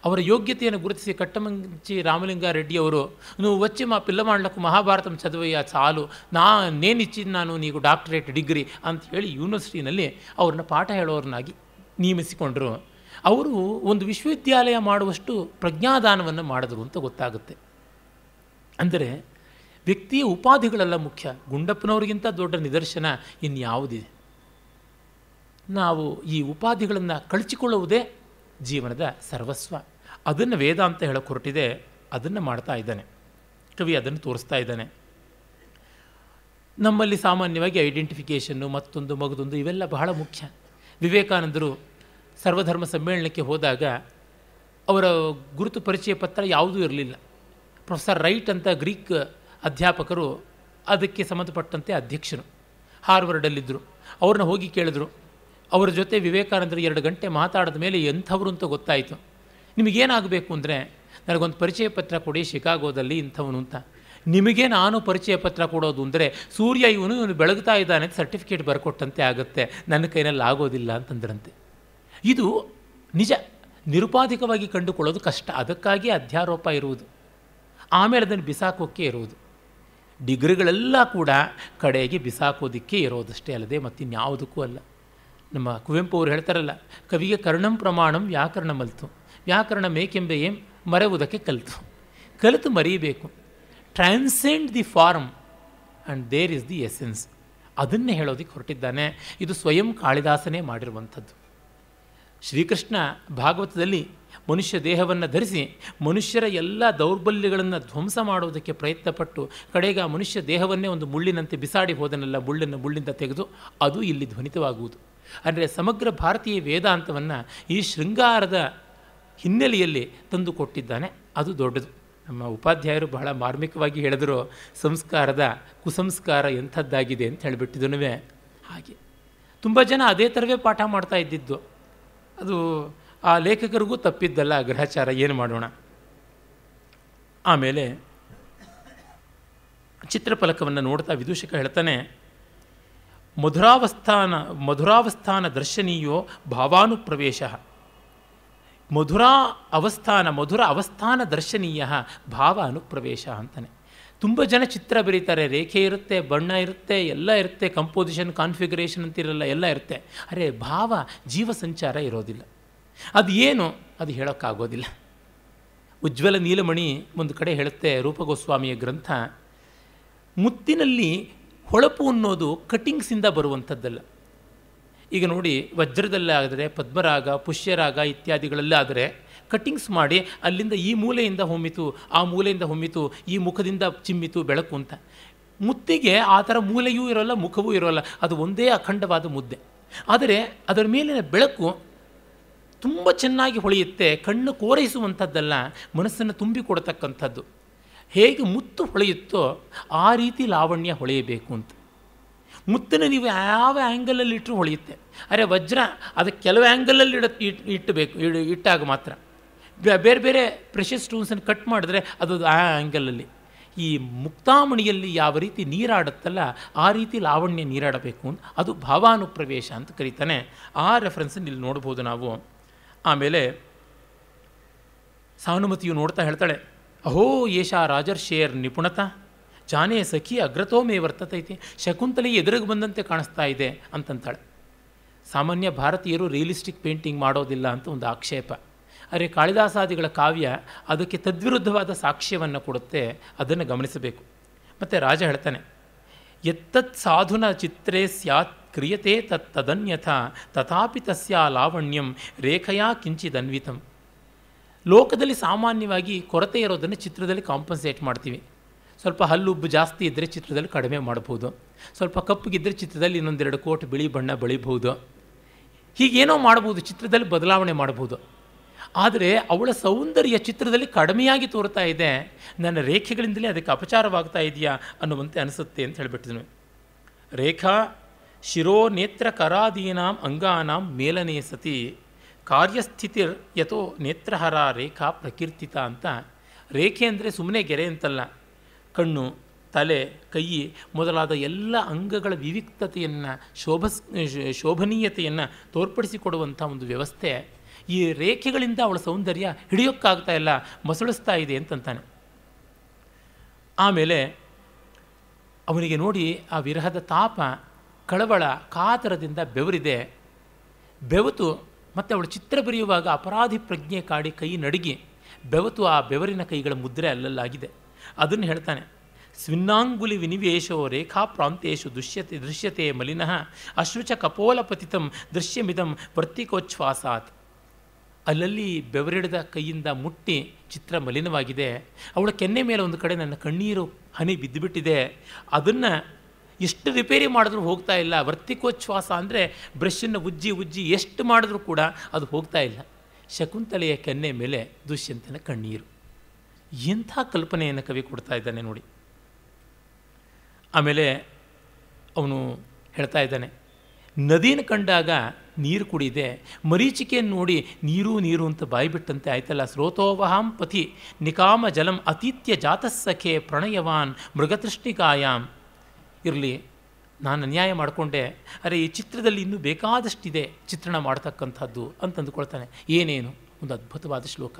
ಅವರ ಯೋಗ್ಯತೆಯನ್ನು ಗುರುತಿಸಿ ಕಟ್ಟಮಂಚಿ ರಾಮಲಿಂಗಾರೆಡ್ಡಿಯವರು ನೀವು ವಚ್ಚಿ ಮಾ ಪಿಲ್ಲಮಾಂಡ್ಲಕ್ಕು ಮಹಾಭಾರತಂ ಚದುವೆಯ ಸಾಲು ನಾ ನೇನಿಚ್ಚಿದ್ದು ನಾನು ನೀವು ಡಾಕ್ಟರೇಟ್ ಡಿಗ್ರಿ ಅಂತ ಹೇಳಿ ಯೂನಿವರ್ಸಿಟಿನಲ್ಲಿ ಅವ್ರನ್ನ ಪಾಠ ಹೇಳೋರನ್ನಾಗಿ ನೇಮಿಸಿಕೊಂಡರು ಅವರು ಒಂದು ವಿಶ್ವವಿದ್ಯಾಲಯ ಮಾಡುವಷ್ಟು ಪ್ರಜ್ಞಾದಾನವನ್ನು ಮಾಡಿದ್ರು ಅಂತ ಗೊತ್ತಾಗುತ್ತೆ ಅಂದರೆ ವ್ಯಕ್ತಿಯ ಉಪಾಧಿಗಳೆಲ್ಲ ಮುಖ್ಯ ಗುಂಡಪ್ಪನವ್ರಿಗಿಂತ ದೊಡ್ಡ ನಿದರ್ಶನ ಇನ್ಯಾವುದಿದೆ ನಾವು ಈ ಉಪಾಧಿಗಳನ್ನು ಕಳಚಿಕೊಳ್ಳುವುದೇ ಜೀವನದ ಸರ್ವಸ್ವ ಅದನ್ನು ವೇದ ಅಂತ ಹೇಳೋಕೆ ಹೊರಟಿದೆ ಅದನ್ನು ಮಾಡ್ತಾ ಇದ್ದಾನೆ ಕವಿ ಅದನ್ನು ತೋರಿಸ್ತಾ ಇದ್ದಾನೆ ನಮ್ಮಲ್ಲಿ ಸಾಮಾನ್ಯವಾಗಿ ಐಡೆಂಟಿಫಿಕೇಷನ್ನು ಮತ್ತೊಂದು ಮಗದೊಂದು ಇವೆಲ್ಲ ಬಹಳ ಮುಖ್ಯ ವಿವೇಕಾನಂದರು ಸರ್ವಧರ್ಮ ಸಮ್ಮೇಳನಕ್ಕೆ ಹೋದಾಗ ಅವರ ಗುರುತು ಪರಿಚಯ ಪತ್ರ ಯಾವುದೂ ಇರಲಿಲ್ಲ ಪ್ರೊಫೆಸರ್ ರೈಟ್ ಅಂತ ಗ್ರೀಕ್ ಅಧ್ಯಾಪಕರು ಅದಕ್ಕೆ ಸಂಬಂಧಪಟ್ಟಂತೆ ಅಧ್ಯಕ್ಷರು ಹಾರ್ವರ್ಡಲ್ಲಿದ್ದರು ಅವ್ರನ್ನ ಹೋಗಿ ಕೇಳಿದ್ರು ಅವರ ಜೊತೆ ವಿವೇಕಾನಂದರು ಎರಡು ಗಂಟೆ ಮಾತಾಡಿದ ಮೇಲೆ ಎಂಥವ್ರು ಅಂತ ಗೊತ್ತಾಯಿತು ನಿಮಗೇನಾಗಬೇಕು ಅಂದರೆ ನನಗೊಂದು ಪರಿಚಯ ಪತ್ರ ಕೊಡಿ ಶಿಕಾಗೋದಲ್ಲಿ ಇಂಥವನು ಅಂತ ನಿಮಗೆ ನಾನು ಪರಿಚಯ ಪತ್ರ ಕೊಡೋದು ಅಂದರೆ ಸೂರ್ಯ ಇವನು ಇವನು ಬೆಳಗ್ತಾ ಇದ್ದಾನೆ ಅಂತ ಸರ್ಟಿಫಿಕೇಟ್ ಬರ್ಕೊಟ್ಟಂತೆ ಆಗುತ್ತೆ ನನ್ನ ಕೈನಲ್ಲಿ ಆಗೋದಿಲ್ಲ ಅಂತಂದ್ರಂತೆ ಇದು ನಿಜ ನಿರುಪಾಧಿಕವಾಗಿ ಕಂಡುಕೊಳ್ಳೋದು ಕಷ್ಟ ಅದಕ್ಕಾಗಿ ಅಧ್ಯಾರೋಪ ಇರುವುದು ಆಮೇಲೆ ಅದನ್ನು ಬಿಸಾಕೋಕ್ಕೆ ಇರುವುದು ಡಿಗ್ರಿಗಳೆಲ್ಲ ಕೂಡ ಕಡೆಗೆ ಬಿಸಾಕೋದಕ್ಕೆ ಇರೋದಷ್ಟೇ ಅಲ್ಲದೆ ಮತ್ತಿನ್ಯಾವುದಕ್ಕೂ ಅಲ್ಲ ನಮ್ಮ ಕುವೆಂಪು ಅವರು ಹೇಳ್ತಾರಲ್ಲ ಕವಿಗೆ ಕರ್ಣಂ ಪ್ರಮಾಣಂ ಮಲ್ತು ವ್ಯಾಕರಣ ಮೇಕೆಂಬೆಯೇ ಮರೆಯುವುದಕ್ಕೆ ಕಲಿತು ಕಲಿತು ಮರೀಬೇಕು transcend the form and there is the essence ಅದನ್ನೇ ಹೇಳೋದಕ್ಕೆ ಹೊರಟಿದ್ದಾನೆ ಇದು ಸ್ವಯಂ ಕಾಳಿದಾಸನೇ ಮಾಡಿರುವಂಥದ್ದು ಶ್ರೀಕೃಷ್ಣ ಭಾಗವತದಲ್ಲಿ ಮನುಷ್ಯ ದೇಹವನ್ನು ಧರಿಸಿ ಮನುಷ್ಯರ ಎಲ್ಲ ದೌರ್ಬಲ್ಯಗಳನ್ನು ಧ್ವಂಸ ಮಾಡೋದಕ್ಕೆ ಪ್ರಯತ್ನಪಟ್ಟು ಕಡೆಗೆ ಆ ಮನುಷ್ಯ ದೇಹವನ್ನೇ ಒಂದು ಮುಳ್ಳಿನಂತೆ ಬಿಸಾಡಿ ಹೋದನಲ್ಲ ಮುಳ್ಳನ್ನು ಮುಳ್ಳಿಂದ ತೆಗೆದು ಅದು ಇಲ್ಲಿ ಧ್ವನಿತವಾಗುವುದು ಅಂದರೆ ಸಮಗ್ರ ಭಾರತೀಯ ವೇದಾಂತವನ್ನು ಈ ಶೃಂಗಾರದ ಹಿನ್ನೆಲೆಯಲ್ಲಿ ತಂದು ಕೊಟ್ಟಿದ್ದಾನೆ ಅದು ದೊಡ್ಡದು ನಮ್ಮ ಉಪಾಧ್ಯಾಯರು ಬಹಳ ಮಾರ್ಮಿಕವಾಗಿ ಹೇಳಿದ್ರು ಸಂಸ್ಕಾರದ ಕುಸಂಸ್ಕಾರ ಎಂಥದ್ದಾಗಿದೆ ಅಂತ ಹೇಳಿಬಿಟ್ಟಿದ್ದನೂ ಹಾಗೆ ತುಂಬ ಜನ ಅದೇ ಥರವೇ ಪಾಠ ಮಾಡ್ತಾ ಇದ್ದಿದ್ದು ಅದು ಆ ಲೇಖಕರಿಗೂ ತಪ್ಪಿದ್ದಲ್ಲ ಗ್ರಹಚಾರ ಏನು ಮಾಡೋಣ ಆಮೇಲೆ ಚಿತ್ರಫಲಕವನ್ನು ನೋಡ್ತಾ ವಿದೂಷಕ ಹೇಳ್ತಾನೆ ಮಧುರಾವಸ್ಥಾನ ಮಧುರಾವಸ್ಥಾನ ದರ್ಶನೀಯೋ ಭಾವಾನುಪ್ರವೇಶ ಮಧುರಾ ಅವಸ್ಥಾನ ಮಧುರ ಅವಸ್ಥಾನ ದರ್ಶನೀಯ ಭಾವ ಅನುಪ್ರವೇಶ ಅಂತಾನೆ ತುಂಬ ಜನ ಚಿತ್ರ ಬರೀತಾರೆ ರೇಖೆ ಇರುತ್ತೆ ಬಣ್ಣ ಇರುತ್ತೆ ಎಲ್ಲ ಇರುತ್ತೆ ಕಂಪೋಸಿಷನ್ ಕಾನ್ಫಿಗರೇಷನ್ ಅಂತಿರಲ್ಲ ಎಲ್ಲ ಇರುತ್ತೆ ಅರೆ ಭಾವ ಜೀವ ಸಂಚಾರ ಇರೋದಿಲ್ಲ ಅದು ಏನು ಅದು ಹೇಳೋಕ್ಕಾಗೋದಿಲ್ಲ ಉಜ್ವಲ ನೀಲಮಣಿ ಒಂದು ಕಡೆ ಹೇಳುತ್ತೆ ರೂಪಗೋಸ್ವಾಮಿಯ ಗ್ರಂಥ ಮುತ್ತಿನಲ್ಲಿ ಹೊಳಪು ಅನ್ನೋದು ಕಟಿಂಗ್ಸಿಂದ ಬರುವಂಥದ್ದಲ್ಲ ಈಗ ನೋಡಿ ವಜ್ರದಲ್ಲೇ ಆದರೆ ಪದ್ಮರಾಗ ಪುಷ್ಯರಾಗ ಇತ್ಯಾದಿಗಳಲ್ಲೇ ಆದರೆ ಕಟ್ಟಿಂಗ್ಸ್ ಮಾಡಿ ಅಲ್ಲಿಂದ ಈ ಮೂಲೆಯಿಂದ ಹೊಮ್ಮಿತು ಆ ಮೂಲೆಯಿಂದ ಹೊಮ್ಮಿತು ಈ ಮುಖದಿಂದ ಚಿಮ್ಮಿತು ಬೆಳಕು ಅಂತ ಮುತ್ತಿಗೆ ಆ ಥರ ಮೂಲೆಯೂ ಇರೋಲ್ಲ ಮುಖವೂ ಇರೋಲ್ಲ ಅದು ಒಂದೇ ಅಖಂಡವಾದ ಮುದ್ದೆ ಆದರೆ ಅದರ ಮೇಲಿನ ಬೆಳಕು ತುಂಬ ಚೆನ್ನಾಗಿ ಹೊಳೆಯುತ್ತೆ ಕಣ್ಣು ಕೋರೈಸುವಂಥದ್ದಲ್ಲ ಮನಸ್ಸನ್ನು ತುಂಬಿಕೊಡತಕ್ಕಂಥದ್ದು ಹೇಗೆ ಮುತ್ತು ಹೊಳೆಯುತ್ತೋ ಆ ರೀತಿ ಲಾವಣ್ಯ ಹೊಳೆಯಬೇಕು ಅಂತ ಮುತ್ತನ್ನು ನೀವು ಯಾವ ಆ್ಯಂಗಲಲ್ಲಿ ಇಟ್ಟರೂ ಹೊಳೆಯುತ್ತೆ ಅರೆ ವಜ್ರ ಅದು ಕೆಲವು ಆ್ಯಂಗಲಲ್ಲಿ ಇಡ ಇಟ್ಟಬೇಕು ಇಟ್ಟಾಗ ಮಾತ್ರ ಬೇರೆ ಬೇರೆ ಪ್ರೆಷರ್ ಸ್ಟೋನ್ಸನ್ನು ಕಟ್ ಮಾಡಿದ್ರೆ ಅದು ಆ ಆ್ಯಂಗಲಲ್ಲಿ ಈ ಮುಕ್ತಾಮಣಿಯಲ್ಲಿ ಯಾವ ರೀತಿ ನೀರಾಡುತ್ತಲ್ಲ ಆ ರೀತಿ ಲಾವಣ್ಯ ನೀರಾಡಬೇಕು ಅಂತ ಅದು ಭಾವಾನುಪ್ರವೇಶ ಅಂತ ಕರೀತಾನೆ ಆ ರೆಫರೆನ್ಸನ್ನು ಇಲ್ಲಿ ನೋಡ್ಬೋದು ನಾವು ಆಮೇಲೆ ಸಾನುಮತಿಯು ನೋಡ್ತಾ ಹೇಳ್ತಾಳೆ ಅಹೋ ಯೇಷಾ ರಾಜರ್ಷೇರ್ ನಿಪುಣತ ಜಾನೇ ಸಖಿ ಅಗ್ರತೋಮೇ ವರ್ತತೈತಿ ಶಕುಂತಲೆ ಎದುರಿಗೆ ಬಂದಂತೆ ಕಾಣಿಸ್ತಾ ಇದೆ ಅಂತಂತಾಳೆ ಸಾಮಾನ್ಯ ಭಾರತೀಯರು ರಿಯಲಿಸ್ಟಿಕ್ ಪೇಂಟಿಂಗ್ ಮಾಡೋದಿಲ್ಲ ಅಂತ ಒಂದು ಆಕ್ಷೇಪ ಆದರೆ ಕಾಳಿದಾಸಾದಿಗಳ ಕಾವ್ಯ ಅದಕ್ಕೆ ತದ್ವಿರುದ್ಧವಾದ ಸಾಕ್ಷ್ಯವನ್ನು ಕೊಡುತ್ತೆ ಅದನ್ನು ಗಮನಿಸಬೇಕು ಮತ್ತು ರಾಜ ಹೇಳ್ತಾನೆ ಎತ್ತತ್ ಸಾಧುನ ಚಿತ್ರೇ ಸ್ಯಾತ್ ಕ್ರಿಯತೆ ತತ್ ತದನ್ಯಥ ತಥಾಪಿ ತಸ್ಯ ಲಾವಣ್ಯಂ ರೇಖೆಯ ಕಿಂಚಿದನ್ವಿತಂ ಲೋಕದಲ್ಲಿ ಸಾಮಾನ್ಯವಾಗಿ ಕೊರತೆ ಇರೋದನ್ನು ಚಿತ್ರದಲ್ಲಿ ಕಾಂಪನ್ಸೇಟ್ ಮಾಡ್ತೀವಿ ಸ್ವಲ್ಪ ಹಲ್ಲುಬ್ಬು ಜಾಸ್ತಿ ಇದ್ದರೆ ಚಿತ್ರದಲ್ಲಿ ಕಡಿಮೆ ಮಾಡ್ಬೋದು ಸ್ವಲ್ಪ ಕಪ್ಪಗಿದ್ದರೆ ಚಿತ್ರದಲ್ಲಿ ಇನ್ನೊಂದೆರಡು ಕೋಟ್ ಬಿಳಿ ಬಣ್ಣ ಬೆಳಿಬೋದು ಹೀಗೇನೋ ಮಾಡ್ಬೋದು ಚಿತ್ರದಲ್ಲಿ ಬದಲಾವಣೆ ಮಾಡ್ಬೋದು ಆದರೆ ಅವಳ ಸೌಂದರ್ಯ ಚಿತ್ರದಲ್ಲಿ ಕಡಿಮೆಯಾಗಿ ತೋರ್ತಾ ಇದೆ ನನ್ನ ರೇಖೆಗಳಿಂದಲೇ ಅದಕ್ಕೆ ಅಪಚಾರವಾಗ್ತಾ ಇದೆಯಾ ಅನ್ನುವಂತೆ ಅನಿಸುತ್ತೆ ಅಂತ ಹೇಳಿಬಿಟ್ಟಿದ್ನು ರೇಖಾ ಶಿರೋ ನೇತ್ರ ಕರಾದೀನಾಂ ಅಂಗಾನಾಂ ಮೇಲನೆಯ ಸತಿ ಕಾರ್ಯಸ್ಥಿತಿರ್ ಯಥೋ ನೇತ್ರಹರ ರೇಖಾ ಪ್ರಕೀರ್ತಿತ ಅಂತ ರೇಖೆ ಅಂದರೆ ಸುಮ್ಮನೆ ಗೆರೆ ಅಂತಲ್ಲ ಕಣ್ಣು ತಲೆ ಕೈ ಮೊದಲಾದ ಎಲ್ಲ ಅಂಗಗಳ ವಿವಿಕ್ತತೆಯನ್ನು ಶೋಭ ಶೋಭನೀಯತೆಯನ್ನು ತೋರ್ಪಡಿಸಿಕೊಡುವಂಥ ಒಂದು ವ್ಯವಸ್ಥೆ ಈ ರೇಖೆಗಳಿಂದ ಅವಳ ಸೌಂದರ್ಯ ಹಿಡಿಯೋಕ್ಕಾಗ್ತಾ ಇಲ್ಲ ಮಸುಳಿಸ್ತಾ ಇದೆ ಅಂತಂತಾನೆ ಆಮೇಲೆ ಅವನಿಗೆ ನೋಡಿ ಆ ವಿರಹದ ತಾಪ ಕಳವಳ ಕಾತರದಿಂದ ಬೆವರಿದೆ ಬೆವತು ಮತ್ತು ಅವಳು ಚಿತ್ರ ಬರೆಯುವಾಗ ಅಪರಾಧಿ ಪ್ರಜ್ಞೆ ಕಾಡಿ ಕೈ ನಡುಗಿ ಬೆವತು ಆ ಬೆವರಿನ ಕೈಗಳ ಮುದ್ರೆ ಅಲ್ಲಲ್ಲಾಗಿದೆ ಅದನ್ನು ಹೇಳ್ತಾನೆ ಸ್ವಿನ್ನಾಂಗುಲಿ ವಿನಿವೇಶೋ ರೇಖಾ ಪ್ರಾಂತೇಶು ದೃಶ್ಯತೆ ದೃಶ್ಯತೆ ಮಲಿನಃ ಅಶ್ರುಚ ಪತಿತಂ ದೃಶ್ಯಮಿದಂ ವರ್ತಿಕೋಚ್ಛ್ವಾಸಾತ್ ಅಲ್ಲಲ್ಲಿ ಬೆವರಿಡದ ಕೈಯಿಂದ ಮುಟ್ಟಿ ಚಿತ್ರ ಮಲಿನವಾಗಿದೆ ಅವಳ ಕೆನ್ನೆ ಮೇಲೆ ಒಂದು ಕಡೆ ನನ್ನ ಕಣ್ಣೀರು ಹನಿ ಬಿದ್ದುಬಿಟ್ಟಿದೆ ಅದನ್ನು ಎಷ್ಟು ರಿಪೇರಿ ಮಾಡಿದ್ರೂ ಹೋಗ್ತಾ ಇಲ್ಲ ವರ್ತಿಕೋಚ್ಛ್ವಾಸ ಅಂದರೆ ಬ್ರಷನ್ನು ಉಜ್ಜಿ ಉಜ್ಜಿ ಎಷ್ಟು ಮಾಡಿದ್ರೂ ಕೂಡ ಅದು ಹೋಗ್ತಾ ಇಲ್ಲ ಶಕುಂತಲೆಯ ಕೆನ್ನೆ ಮೇಲೆ ದುಷ್ಯಂತನ ಕಣ್ಣೀರು ಎಂಥ ಕಲ್ಪನೆಯನ್ನು ಕವಿ ಕೊಡ್ತಾ ಇದ್ದಾನೆ ನೋಡಿ ಆಮೇಲೆ ಅವನು ಹೇಳ್ತಾ ಇದ್ದಾನೆ ನದಿನ ಕಂಡಾಗ ನೀರು ಕುಡಿದೆ ಮರೀಚಿಕೆಯನ್ನು ನೋಡಿ ನೀರು ನೀರು ಅಂತ ಬಾಯಿಬಿಟ್ಟಂತೆ ಆಯ್ತಲ್ಲ ಸ್ರೋತೋವಹಾಂ ಪಥಿ ನಿಕಾಮ ಜಲಂ ಅತಿಥ್ಯ ಜಾತಸ್ಸಖೆ ಪ್ರಣಯವಾನ್ ಮೃಗತೃಷ್ಣಿಕಾಯಾಮ್ ಇರಲಿ ನಾನು ಅನ್ಯಾಯ ಮಾಡಿಕೊಂಡೆ ಅರೆ ಈ ಚಿತ್ರದಲ್ಲಿ ಇನ್ನೂ ಬೇಕಾದಷ್ಟಿದೆ ಚಿತ್ರಣ ಮಾಡ್ತಕ್ಕಂಥದ್ದು ಅಂತಂದುಕೊಳ್ತಾನೆ ಏನೇನು ಒಂದು ಅದ್ಭುತವಾದ ಶ್ಲೋಕ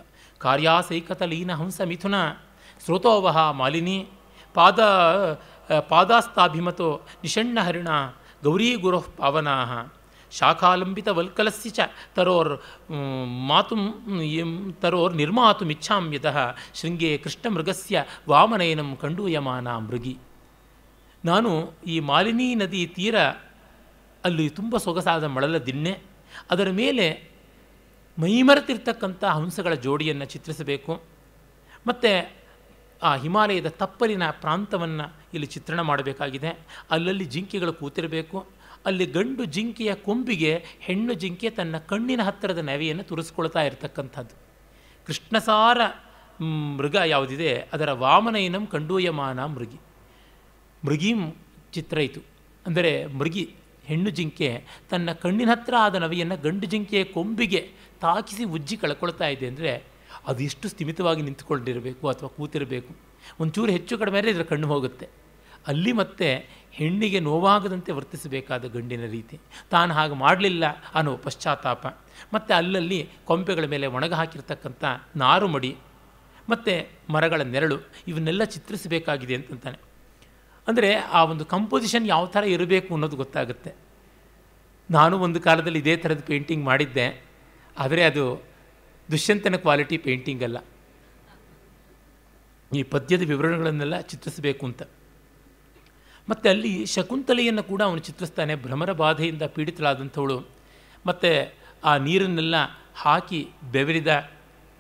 ಕಾರ್ಯಾಸೈಕತ ಲೀನ ಹಂಸ ಮಿಥುನ ಸ್ರೋತೋವಹ ಮಾಲಿನಿ ಪಾದ ಪಾದಾಸ್ತಾಭಿಮತೋ ನಿಷಣ್ಣ ಹರಿಣ ಗೌರಿ ಪಾವನಾ ಶಾಖಾಲಂಬಿತ ವಲ್ಕಲಸ್ಯ ಚ ತರೋರ್ ಮಾತು ತರೋರ್ ನಿರ್ಮಾತು ಇಚ್ಛಾಮ್ಯತಃ ಶೃಂಗೇ ಮೃಗಸ್ಯ ವಾಮನಯನಂ ಕಂಡೂಯಮಾನ ಮೃಗಿ ನಾನು ಈ ಮಾಲಿನಿ ನದಿ ತೀರ ಅಲ್ಲಿ ತುಂಬ ಸೊಗಸಾದ ಮಳಲ ದಿನ್ನೆ ಅದರ ಮೇಲೆ ಮೈಮರೆತಿರ್ತಕ್ಕಂಥ ಹಂಸಗಳ ಜೋಡಿಯನ್ನು ಚಿತ್ರಿಸಬೇಕು ಮತ್ತು ಆ ಹಿಮಾಲಯದ ತಪ್ಪಲಿನ ಪ್ರಾಂತವನ್ನು ಇಲ್ಲಿ ಚಿತ್ರಣ ಮಾಡಬೇಕಾಗಿದೆ ಅಲ್ಲಲ್ಲಿ ಜಿಂಕೆಗಳು ಕೂತಿರಬೇಕು ಅಲ್ಲಿ ಗಂಡು ಜಿಂಕೆಯ ಕೊಂಬಿಗೆ ಹೆಣ್ಣು ಜಿಂಕೆ ತನ್ನ ಕಣ್ಣಿನ ಹತ್ತಿರದ ನವಿಯನ್ನು ತುರಿಸ್ಕೊಳ್ತಾ ಇರತಕ್ಕಂಥದ್ದು ಕೃಷ್ಣಸಾರ ಮೃಗ ಯಾವುದಿದೆ ಅದರ ವಾಮನಯನಂ ಕಂಡೂಯಮಾನ ಮೃಗಿ ಚಿತ್ರ ಇತ್ತು ಅಂದರೆ ಮೃಗಿ ಹೆಣ್ಣು ಜಿಂಕೆ ತನ್ನ ಕಣ್ಣಿನ ಹತ್ರ ಆದ ನವಿಯನ್ನು ಗಂಡು ಜಿಂಕೆಯ ಕೊಂಬಿಗೆ ತಾಕಿಸಿ ಉಜ್ಜಿ ಕಳ್ಕೊಳ್ತಾ ಇದೆ ಅಂದರೆ ಅದೆಷ್ಟು ಸ್ಥಿಮಿತವಾಗಿ ನಿಂತುಕೊಂಡಿರಬೇಕು ಅಥವಾ ಕೂತಿರಬೇಕು ಒಂಚೂರು ಹೆಚ್ಚು ಕಡಿಮೆ ಇದರ ಕಣ್ಣು ಹೋಗುತ್ತೆ ಅಲ್ಲಿ ಮತ್ತೆ ಹೆಣ್ಣಿಗೆ ನೋವಾಗದಂತೆ ವರ್ತಿಸಬೇಕಾದ ಗಂಡಿನ ರೀತಿ ತಾನು ಹಾಗೆ ಮಾಡಲಿಲ್ಲ ಅನ್ನೋ ಪಶ್ಚಾತ್ತಾಪ ಮತ್ತು ಅಲ್ಲಲ್ಲಿ ಕೊಂಪೆಗಳ ಮೇಲೆ ಒಣಗ ಹಾಕಿರ್ತಕ್ಕಂಥ ಮಡಿ ಮತ್ತು ಮರಗಳ ನೆರಳು ಇವನ್ನೆಲ್ಲ ಚಿತ್ರಿಸಬೇಕಾಗಿದೆ ಅಂತಂತಾನೆ ಅಂದರೆ ಆ ಒಂದು ಕಂಪೋಸಿಷನ್ ಯಾವ ಥರ ಇರಬೇಕು ಅನ್ನೋದು ಗೊತ್ತಾಗುತ್ತೆ ನಾನು ಒಂದು ಕಾಲದಲ್ಲಿ ಇದೇ ಥರದ ಪೇಂಟಿಂಗ್ ಮಾಡಿದ್ದೆ ಆದರೆ ಅದು ದುಷ್ಯಂತನ ಕ್ವಾಲಿಟಿ ಪೇಂಟಿಂಗ್ ಅಲ್ಲ ಈ ಪದ್ಯದ ವಿವರಣೆಗಳನ್ನೆಲ್ಲ ಚಿತ್ರಿಸಬೇಕು ಅಂತ ಮತ್ತು ಅಲ್ಲಿ ಶಕುಂತಲೆಯನ್ನು ಕೂಡ ಅವನು ಚಿತ್ರಿಸ್ತಾನೆ ಭ್ರಮರ ಬಾಧೆಯಿಂದ ಪೀಡಿತಳಾದಂಥವಳು ಮತ್ತು ಆ ನೀರನ್ನೆಲ್ಲ ಹಾಕಿ ಬೆವರಿದ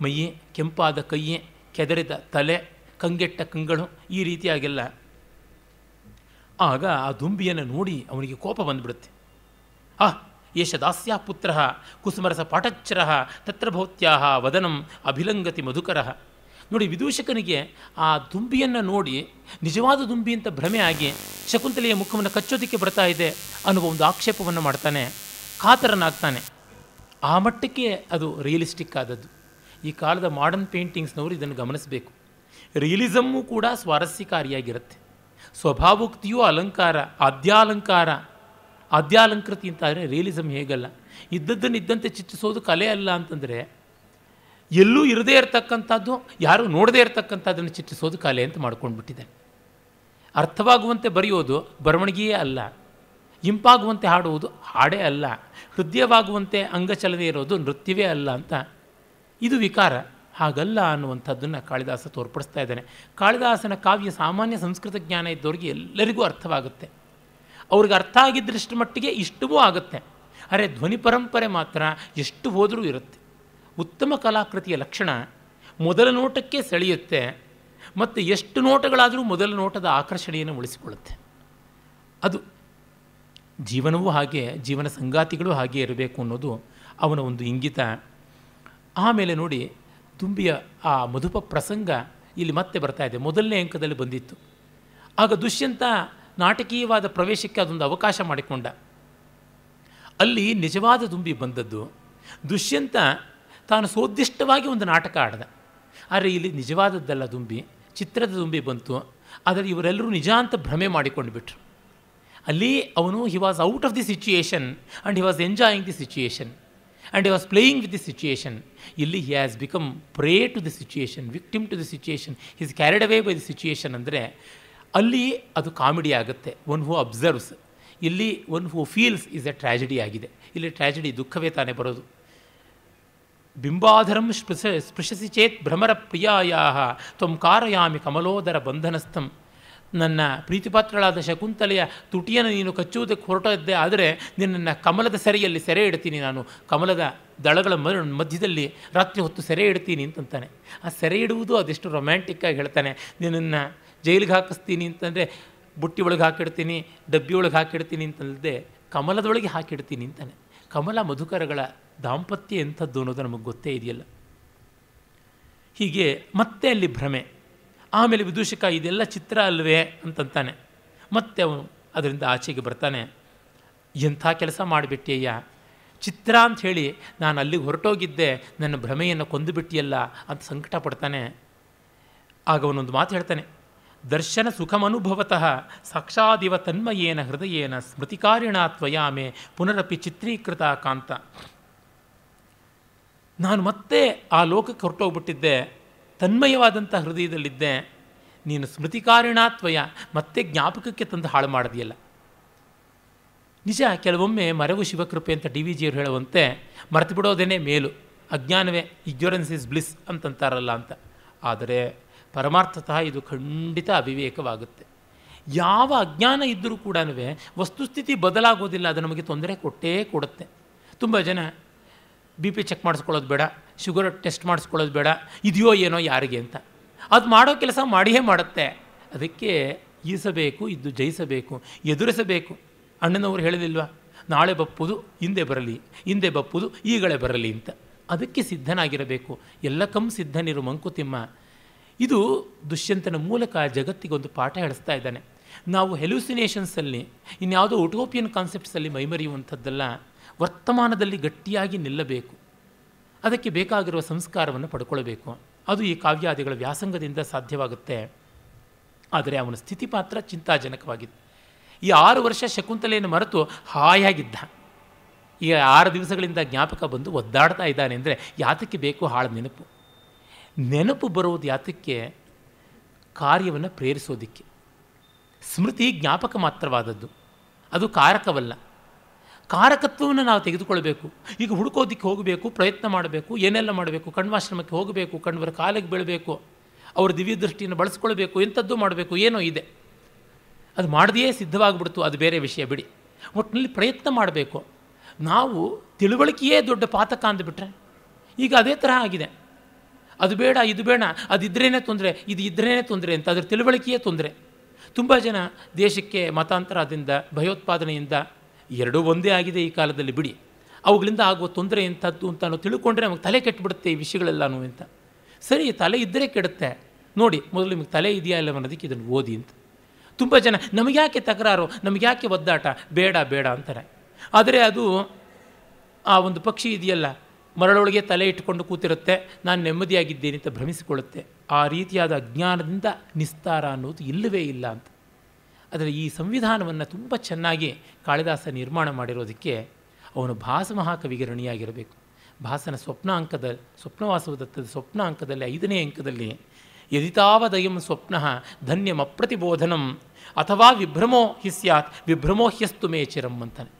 ಮೈಯೆ ಕೆಂಪಾದ ಕೈಯೆ ಕೆದರಿದ ತಲೆ ಕಂಗೆಟ್ಟ ಕಂಗಳು ಈ ರೀತಿಯಾಗೆಲ್ಲ ಆಗ ಆ ದುಂಬಿಯನ್ನು ನೋಡಿ ಅವನಿಗೆ ಕೋಪ ಬಂದ್ಬಿಡುತ್ತೆ ಆ ಯೇಷ ದಾಸ್ಯ ಪುತ್ರ ಕುಸುಮರಸ ಪಾಠಚ್ಛರ ತತ್ರ ವದನಂ ಅಭಿಲಂಗತಿ ಮಧುಕರ ನೋಡಿ ವಿದೂಷಕನಿಗೆ ಆ ದುಂಬಿಯನ್ನು ನೋಡಿ ನಿಜವಾದ ದುಂಬಿ ಅಂತ ಭ್ರಮೆ ಆಗಿ ಶಕುಂತಲೆಯ ಮುಖವನ್ನು ಕಚ್ಚೋದಕ್ಕೆ ಬರ್ತಾ ಇದೆ ಅನ್ನುವ ಒಂದು ಆಕ್ಷೇಪವನ್ನು ಮಾಡ್ತಾನೆ ಕಾತರನಾಗ್ತಾನೆ ಆ ಮಟ್ಟಕ್ಕೆ ಅದು ರಿಯಲಿಸ್ಟಿಕ್ ಆದದ್ದು ಈ ಕಾಲದ ಮಾಡರ್ನ್ ಪೇಂಟಿಂಗ್ಸ್ನವರು ಇದನ್ನು ಗಮನಿಸಬೇಕು ರಿಯಲಿಸಮ್ಮು ಕೂಡ ಸ್ವಾರಸ್ಯಕಾರಿಯಾಗಿರುತ್ತೆ ಸ್ವಭಾವೋಕ್ತಿಯೂ ಅಲಂಕಾರ ಆದ್ಯಾಲಂಕಾರ ಆದ್ಯಾಲಂಕೃತಿ ಆದರೆ ರಿಯಲಿಸಮ್ ಹೇಗಲ್ಲ ಇದ್ದದ್ದನ್ನು ಇದ್ದಂತೆ ಚಿತ್ರಿಸೋದು ಕಲೆ ಅಲ್ಲ ಅಂತಂದರೆ ಎಲ್ಲೂ ಇರದೇ ಇರತಕ್ಕಂಥದ್ದು ಯಾರೂ ನೋಡದೇ ಇರತಕ್ಕಂಥದ್ದನ್ನು ಚಿತ್ರಿಸೋದು ಕಲೆ ಅಂತ ಮಾಡ್ಕೊಂಡ್ಬಿಟ್ಟಿದೆ ಅರ್ಥವಾಗುವಂತೆ ಬರೆಯೋದು ಬರವಣಿಗೆಯೇ ಅಲ್ಲ ಇಂಪಾಗುವಂತೆ ಹಾಡುವುದು ಹಾಡೇ ಅಲ್ಲ ಹೃದಯವಾಗುವಂತೆ ಅಂಗಚಲನೆ ಇರೋದು ನೃತ್ಯವೇ ಅಲ್ಲ ಅಂತ ಇದು ವಿಕಾರ ಹಾಗಲ್ಲ ಅನ್ನುವಂಥದ್ದನ್ನು ಕಾಳಿದಾಸ ತೋರ್ಪಡಿಸ್ತಾ ಇದ್ದಾನೆ ಕಾಳಿದಾಸನ ಕಾವ್ಯ ಸಾಮಾನ್ಯ ಸಂಸ್ಕೃತ ಜ್ಞಾನ ಇದ್ದವ್ರಿಗೆ ಎಲ್ಲರಿಗೂ ಅರ್ಥವಾಗುತ್ತೆ ಅವ್ರಿಗೆ ಅರ್ಥ ಆಗಿದ್ದಷ್ಟು ಮಟ್ಟಿಗೆ ಇಷ್ಟವೂ ಆಗುತ್ತೆ ಅರೆ ಧ್ವನಿ ಪರಂಪರೆ ಮಾತ್ರ ಎಷ್ಟು ಹೋದರೂ ಇರುತ್ತೆ ಉತ್ತಮ ಕಲಾಕೃತಿಯ ಲಕ್ಷಣ ಮೊದಲ ನೋಟಕ್ಕೆ ಸೆಳೆಯುತ್ತೆ ಮತ್ತು ಎಷ್ಟು ನೋಟಗಳಾದರೂ ಮೊದಲ ನೋಟದ ಆಕರ್ಷಣೆಯನ್ನು ಉಳಿಸಿಕೊಳ್ಳುತ್ತೆ ಅದು ಜೀವನವೂ ಹಾಗೆ ಜೀವನ ಸಂಗಾತಿಗಳು ಹಾಗೆ ಇರಬೇಕು ಅನ್ನೋದು ಅವನ ಒಂದು ಇಂಗಿತ ಆಮೇಲೆ ನೋಡಿ ತುಂಬಿಯ ಆ ಮಧುಪ ಪ್ರಸಂಗ ಇಲ್ಲಿ ಮತ್ತೆ ಬರ್ತಾ ಇದೆ ಮೊದಲನೇ ಅಂಕದಲ್ಲಿ ಬಂದಿತ್ತು ಆಗ ದುಷ್ಯಂತ ನಾಟಕೀಯವಾದ ಪ್ರವೇಶಕ್ಕೆ ಅದೊಂದು ಅವಕಾಶ ಮಾಡಿಕೊಂಡ ಅಲ್ಲಿ ನಿಜವಾದ ತುಂಬಿ ಬಂದದ್ದು ದುಷ್ಯಂತ ತಾನು ಸೋದಿಷ್ಟವಾಗಿ ಒಂದು ನಾಟಕ ಆಡಿದೆ ಆದರೆ ಇಲ್ಲಿ ನಿಜವಾದದ್ದಲ್ಲ ದುಂಬಿ ಚಿತ್ರದ ದುಂಬಿ ಬಂತು ಆದರೆ ಇವರೆಲ್ಲರೂ ನಿಜ ಅಂತ ಭ್ರಮೆ ಮಾಡಿಕೊಂಡು ಬಿಟ್ರು ಅಲ್ಲಿ ಅವನು he was out of the situation and he was enjoying the situation and he was playing with the situation ಇಲ್ಲಿ he has become prey to the situation victim to the situation is carried away by the situation ಅಂದರೆ ಅಲ್ಲಿ ಅದು comedy ಆಗುತ್ತೆ one who observes ಇಲ್ಲಿ one who feels is a tragedy ಆಗಿದೆ ಇಲ್ಲಿ tragedy ದುಃಖವೇ ತಾನೇ ಬರೋದು ಬಿಂಬಾಧರಂ ಸ್ಪೃಶ ಸ್ಪೃಶಸಿ ಚೇತ್ ಭ್ರಮರ ಪ್ರಿಯಾಯ ತ್ವಂ ಕಾರಯಾಮಿ ಕಮಲೋದರ ಬಂಧನಸ್ಥಂ ನನ್ನ ಪ್ರೀತಿಪಾತ್ರಳಾದ ಶಕುಂತಲೆಯ ತುಟಿಯನ್ನು ನೀನು ಕಚ್ಚುವುದಕ್ಕೆ ಹೊರಟದ್ದೇ ಆದರೆ ನಿನ್ನನ್ನು ಕಮಲದ ಸೆರೆಯಲ್ಲಿ ಸೆರೆ ಇಡ್ತೀನಿ ನಾನು ಕಮಲದ ದಳಗಳ ಮಧ್ಯದಲ್ಲಿ ರಾತ್ರಿ ಹೊತ್ತು ಸೆರೆ ಇಡ್ತೀನಿ ಅಂತಂತಾನೆ ಆ ಸೆರೆ ಇಡುವುದು ಅದೆಷ್ಟು ರೊಮ್ಯಾಂಟಿಕ್ಕಾಗಿ ಹೇಳ್ತಾನೆ ನಿನ್ನನ್ನು ಜೈಲಿಗೆ ಹಾಕಿಸ್ತೀನಿ ಅಂತಂದರೆ ಬುಟ್ಟಿ ಒಳಗೆ ಹಾಕಿಡ್ತೀನಿ ಡಬ್ಬಿ ಒಳಗೆ ಹಾಕಿಡ್ತೀನಿ ಅಂತಲ್ಲದೆ ಕಮಲದೊಳಗೆ ಹಾಕಿಡ್ತೀನಿ ಅಂತಾನೆ ಕಮಲ ಮಧುಕರಗಳ ದಾಂಪತ್ಯ ಎಂಥದ್ದು ಅನ್ನೋದು ನಮಗೆ ಗೊತ್ತೇ ಇದೆಯಲ್ಲ ಹೀಗೆ ಮತ್ತೆ ಅಲ್ಲಿ ಭ್ರಮೆ ಆಮೇಲೆ ವಿದೂಷಕ ಇದೆಲ್ಲ ಚಿತ್ರ ಅಲ್ವೇ ಅಂತಂತಾನೆ ಮತ್ತೆ ಅವನು ಅದರಿಂದ ಆಚೆಗೆ ಬರ್ತಾನೆ ಎಂಥ ಕೆಲಸ ಮಾಡಿಬಿಟ್ಟಿಯಯ್ಯ ಚಿತ್ರ ಅಂತ ಹೇಳಿ ನಾನು ಅಲ್ಲಿಗೆ ಹೊರಟೋಗಿದ್ದೆ ನನ್ನ ಭ್ರಮೆಯನ್ನು ಕೊಂದುಬಿಟ್ಟಿಯಲ್ಲ ಅಂತ ಸಂಕಟ ಪಡ್ತಾನೆ ಆಗ ಅವನೊಂದು ಮಾತು ಹೇಳ್ತಾನೆ ದರ್ಶನ ಸುಖಮನುಭವತಃ ಸಾಕ್ಷಾದಿವ ತನ್ಮಯೇನ ಹೃದಯೇನ ಸ್ಮೃತಿಕಾರಿಣ ತ್ವಯಾಮೆ ಪುನರಪಿ ಚಿತ್ರೀಕೃತ ಕಾಂತ ನಾನು ಮತ್ತೆ ಆ ಲೋಕಕ್ಕೆ ಹೊರಟೋಗ್ಬಿಟ್ಟಿದ್ದೆ ತನ್ಮಯವಾದಂಥ ಹೃದಯದಲ್ಲಿದ್ದೆ ನೀನು ಸ್ಮೃತಿಕಾರಿಣಾತ್ವಯ ಮತ್ತೆ ಜ್ಞಾಪಕಕ್ಕೆ ತಂದು ಹಾಳು ಮಾಡೋದಿಲ್ಲ ನಿಜ ಕೆಲವೊಮ್ಮೆ ಮರವು ಶಿವಕೃಪೆ ಅಂತ ಡಿ ವಿ ಜಿಯವರು ಹೇಳುವಂತೆ ಮರೆತು ಬಿಡೋದೇನೆ ಮೇಲು ಅಜ್ಞಾನವೇ ಇಗ್ನೋರೆನ್ಸ್ ಇಸ್ ಬ್ಲಿಸ್ ಅಂತಂತಾರಲ್ಲ ಅಂತ ಆದರೆ ಪರಮಾರ್ಥತಃ ಇದು ಖಂಡಿತ ಅವಿವೇಕವಾಗುತ್ತೆ ಯಾವ ಅಜ್ಞಾನ ಇದ್ದರೂ ಕೂಡ ವಸ್ತುಸ್ಥಿತಿ ಬದಲಾಗೋದಿಲ್ಲ ಅದು ನಮಗೆ ತೊಂದರೆ ಕೊಟ್ಟೇ ಕೊಡುತ್ತೆ ತುಂಬ ಜನ ಬಿ ಪಿ ಚೆಕ್ ಮಾಡಿಸ್ಕೊಳ್ಳೋದು ಬೇಡ ಶುಗರ್ ಟೆಸ್ಟ್ ಮಾಡಿಸ್ಕೊಳ್ಳೋದು ಬೇಡ ಇದೆಯೋ ಏನೋ ಯಾರಿಗೆ ಅಂತ ಅದು ಮಾಡೋ ಕೆಲಸ ಮಾಡಿಯೇ ಮಾಡುತ್ತೆ ಅದಕ್ಕೆ ಈಸಬೇಕು ಇದ್ದು ಜಯಿಸಬೇಕು ಎದುರಿಸಬೇಕು ಅಣ್ಣನವರು ಹೇಳಿದಿಲ್ವಾ ನಾಳೆ ಬಪ್ಪುದು ಹಿಂದೆ ಬರಲಿ ಹಿಂದೆ ಬಪ್ಪುದು ಈಗಲೇ ಬರಲಿ ಅಂತ ಅದಕ್ಕೆ ಸಿದ್ಧನಾಗಿರಬೇಕು ಎಲ್ಲ ಕಂ ಸಿದ್ಧನಿರು ಮಂಕುತಿಮ್ಮ ಇದು ದುಷ್ಯಂತನ ಮೂಲಕ ಜಗತ್ತಿಗೊಂದು ಪಾಠ ಹೇಳಿಸ್ತಾ ಇದ್ದಾನೆ ನಾವು ಹೆಲ್ಯೂಸಿನೇಷನ್ಸಲ್ಲಿ ಇನ್ಯಾವುದೋ ಉಟೋಪಿಯನ್ ಕಾನ್ಸೆಪ್ಟ್ಸಲ್ಲಿ ಮೈಮರೆಯುವಂಥದ್ದೆಲ್ಲ ವರ್ತಮಾನದಲ್ಲಿ ಗಟ್ಟಿಯಾಗಿ ನಿಲ್ಲಬೇಕು ಅದಕ್ಕೆ ಬೇಕಾಗಿರುವ ಸಂಸ್ಕಾರವನ್ನು ಪಡ್ಕೊಳ್ಬೇಕು ಅದು ಈ ಕಾವ್ಯಾದಿಗಳ ವ್ಯಾಸಂಗದಿಂದ ಸಾಧ್ಯವಾಗುತ್ತೆ ಆದರೆ ಅವನ ಸ್ಥಿತಿ ಮಾತ್ರ ಚಿಂತಾಜನಕವಾಗಿತ್ತು ಈ ಆರು ವರ್ಷ ಶಕುಂತಲೆಯನ್ನು ಮರೆತು ಹಾಯಾಗಿದ್ದ ಈ ಆರು ದಿವಸಗಳಿಂದ ಜ್ಞಾಪಕ ಬಂದು ಒದ್ದಾಡ್ತಾ ಇದ್ದಾನೆ ಅಂದರೆ ಯಾತಕ್ಕೆ ಬೇಕು ಹಾಳು ನೆನಪು ನೆನಪು ಬರುವುದು ಯಾತಕ್ಕೆ ಕಾರ್ಯವನ್ನು ಪ್ರೇರಿಸೋದಕ್ಕೆ ಸ್ಮೃತಿ ಜ್ಞಾಪಕ ಮಾತ್ರವಾದದ್ದು ಅದು ಕಾರಕವಲ್ಲ ಕಾರಕತ್ವವನ್ನು ನಾವು ತೆಗೆದುಕೊಳ್ಬೇಕು ಈಗ ಹುಡುಕೋದಕ್ಕೆ ಹೋಗಬೇಕು ಪ್ರಯತ್ನ ಮಾಡಬೇಕು ಏನೆಲ್ಲ ಮಾಡಬೇಕು ಕಣ್ವಾಶ್ರಮಕ್ಕೆ ಹೋಗಬೇಕು ಕಣ್ವರ ಕಾಲಿಗೆ ಬೀಳಬೇಕು ಅವರ ದಿವ್ಯ ದೃಷ್ಟಿಯನ್ನು ಬಳಸ್ಕೊಳ್ಬೇಕು ಎಂಥದ್ದು ಮಾಡಬೇಕು ಏನೋ ಇದೆ ಅದು ಮಾಡದೆಯೇ ಸಿದ್ಧವಾಗ್ಬಿಡ್ತು ಅದು ಬೇರೆ ವಿಷಯ ಬಿಡಿ ಒಟ್ಟಿನಲ್ಲಿ ಪ್ರಯತ್ನ ಮಾಡಬೇಕು ನಾವು ತಿಳುವಳಿಕೆಯೇ ದೊಡ್ಡ ಪಾತಕ ಅಂದ್ಬಿಟ್ರೆ ಈಗ ಅದೇ ಥರ ಆಗಿದೆ ಅದು ಬೇಡ ಇದು ಬೇಡ ಅದಿದ್ರೇ ತೊಂದರೆ ಇದು ಇದ್ರೇ ತೊಂದರೆ ಅಂತ ಅದ್ರ ತಿಳುವಳಿಕೆಯೇ ತೊಂದರೆ ತುಂಬ ಜನ ದೇಶಕ್ಕೆ ಮತಾಂತರದಿಂದ ಭಯೋತ್ಪಾದನೆಯಿಂದ ಎರಡೂ ಒಂದೇ ಆಗಿದೆ ಈ ಕಾಲದಲ್ಲಿ ಬಿಡಿ ಅವುಗಳಿಂದ ಆಗುವ ತೊಂದರೆ ಎಂಥದ್ದು ಅಂತ ನಾವು ತಿಳ್ಕೊಂಡ್ರೆ ನಮಗೆ ತಲೆ ಕೆಟ್ಟುಬಿಡುತ್ತೆ ಈ ವಿಷಯಗಳೆಲ್ಲನೂ ಅಂತ ಸರಿ ತಲೆ ಇದ್ದರೆ ಕೆಡುತ್ತೆ ನೋಡಿ ಮೊದಲು ನಿಮಗೆ ತಲೆ ಇದೆಯಾ ಇಲ್ಲ ಅನ್ನೋದಕ್ಕೆ ಇದನ್ನು ಓದಿ ಅಂತ ತುಂಬ ಜನ ನಮಗೆ ಯಾಕೆ ತಕರಾರು ನಮ್ಗೆ ಯಾಕೆ ಒದ್ದಾಟ ಬೇಡ ಬೇಡ ಅಂತಾರೆ ಆದರೆ ಅದು ಆ ಒಂದು ಪಕ್ಷಿ ಇದೆಯಲ್ಲ ಮರಳೊಳಗೆ ತಲೆ ಇಟ್ಟುಕೊಂಡು ಕೂತಿರುತ್ತೆ ನಾನು ನೆಮ್ಮದಿಯಾಗಿದ್ದೇನೆ ಅಂತ ಭ್ರಮಿಸಿಕೊಳ್ಳುತ್ತೆ ಆ ರೀತಿಯಾದ ಅಜ್ಞಾನದಿಂದ ನಿಸ್ತಾರ ಅನ್ನೋದು ಇಲ್ಲವೇ ಇಲ್ಲ ಅಂತ ಆದರೆ ಈ ಸಂವಿಧಾನವನ್ನು ತುಂಬ ಚೆನ್ನಾಗಿ ಕಾಳಿದಾಸ ನಿರ್ಮಾಣ ಮಾಡಿರೋದಕ್ಕೆ ಅವನು ಭಾಸ ಮಹಾಕವಿಗೆ ಋಣಿಯಾಗಿರಬೇಕು ಭಾಸನ ಸ್ವಪ್ನಾಂಕದ ಸ್ವಪ್ನ ಅಂಕದಲ್ಲಿ ಐದನೇ ಅಂಕದಲ್ಲಿ ಯದಿತಾವದಯಂ ಸ್ವಪ್ನ ಧನ್ಯಮಪ್ರತಿಬೋಧನಂ ಅಥವಾ ವಿಭ್ರಮೋ ಹಿಸ್ಯಾತ್ ವಿಭ್ರಮೋ ಹ್ಯಸ್ತು ಮೇ ಚಿರಂ ಅಂತಾನೆ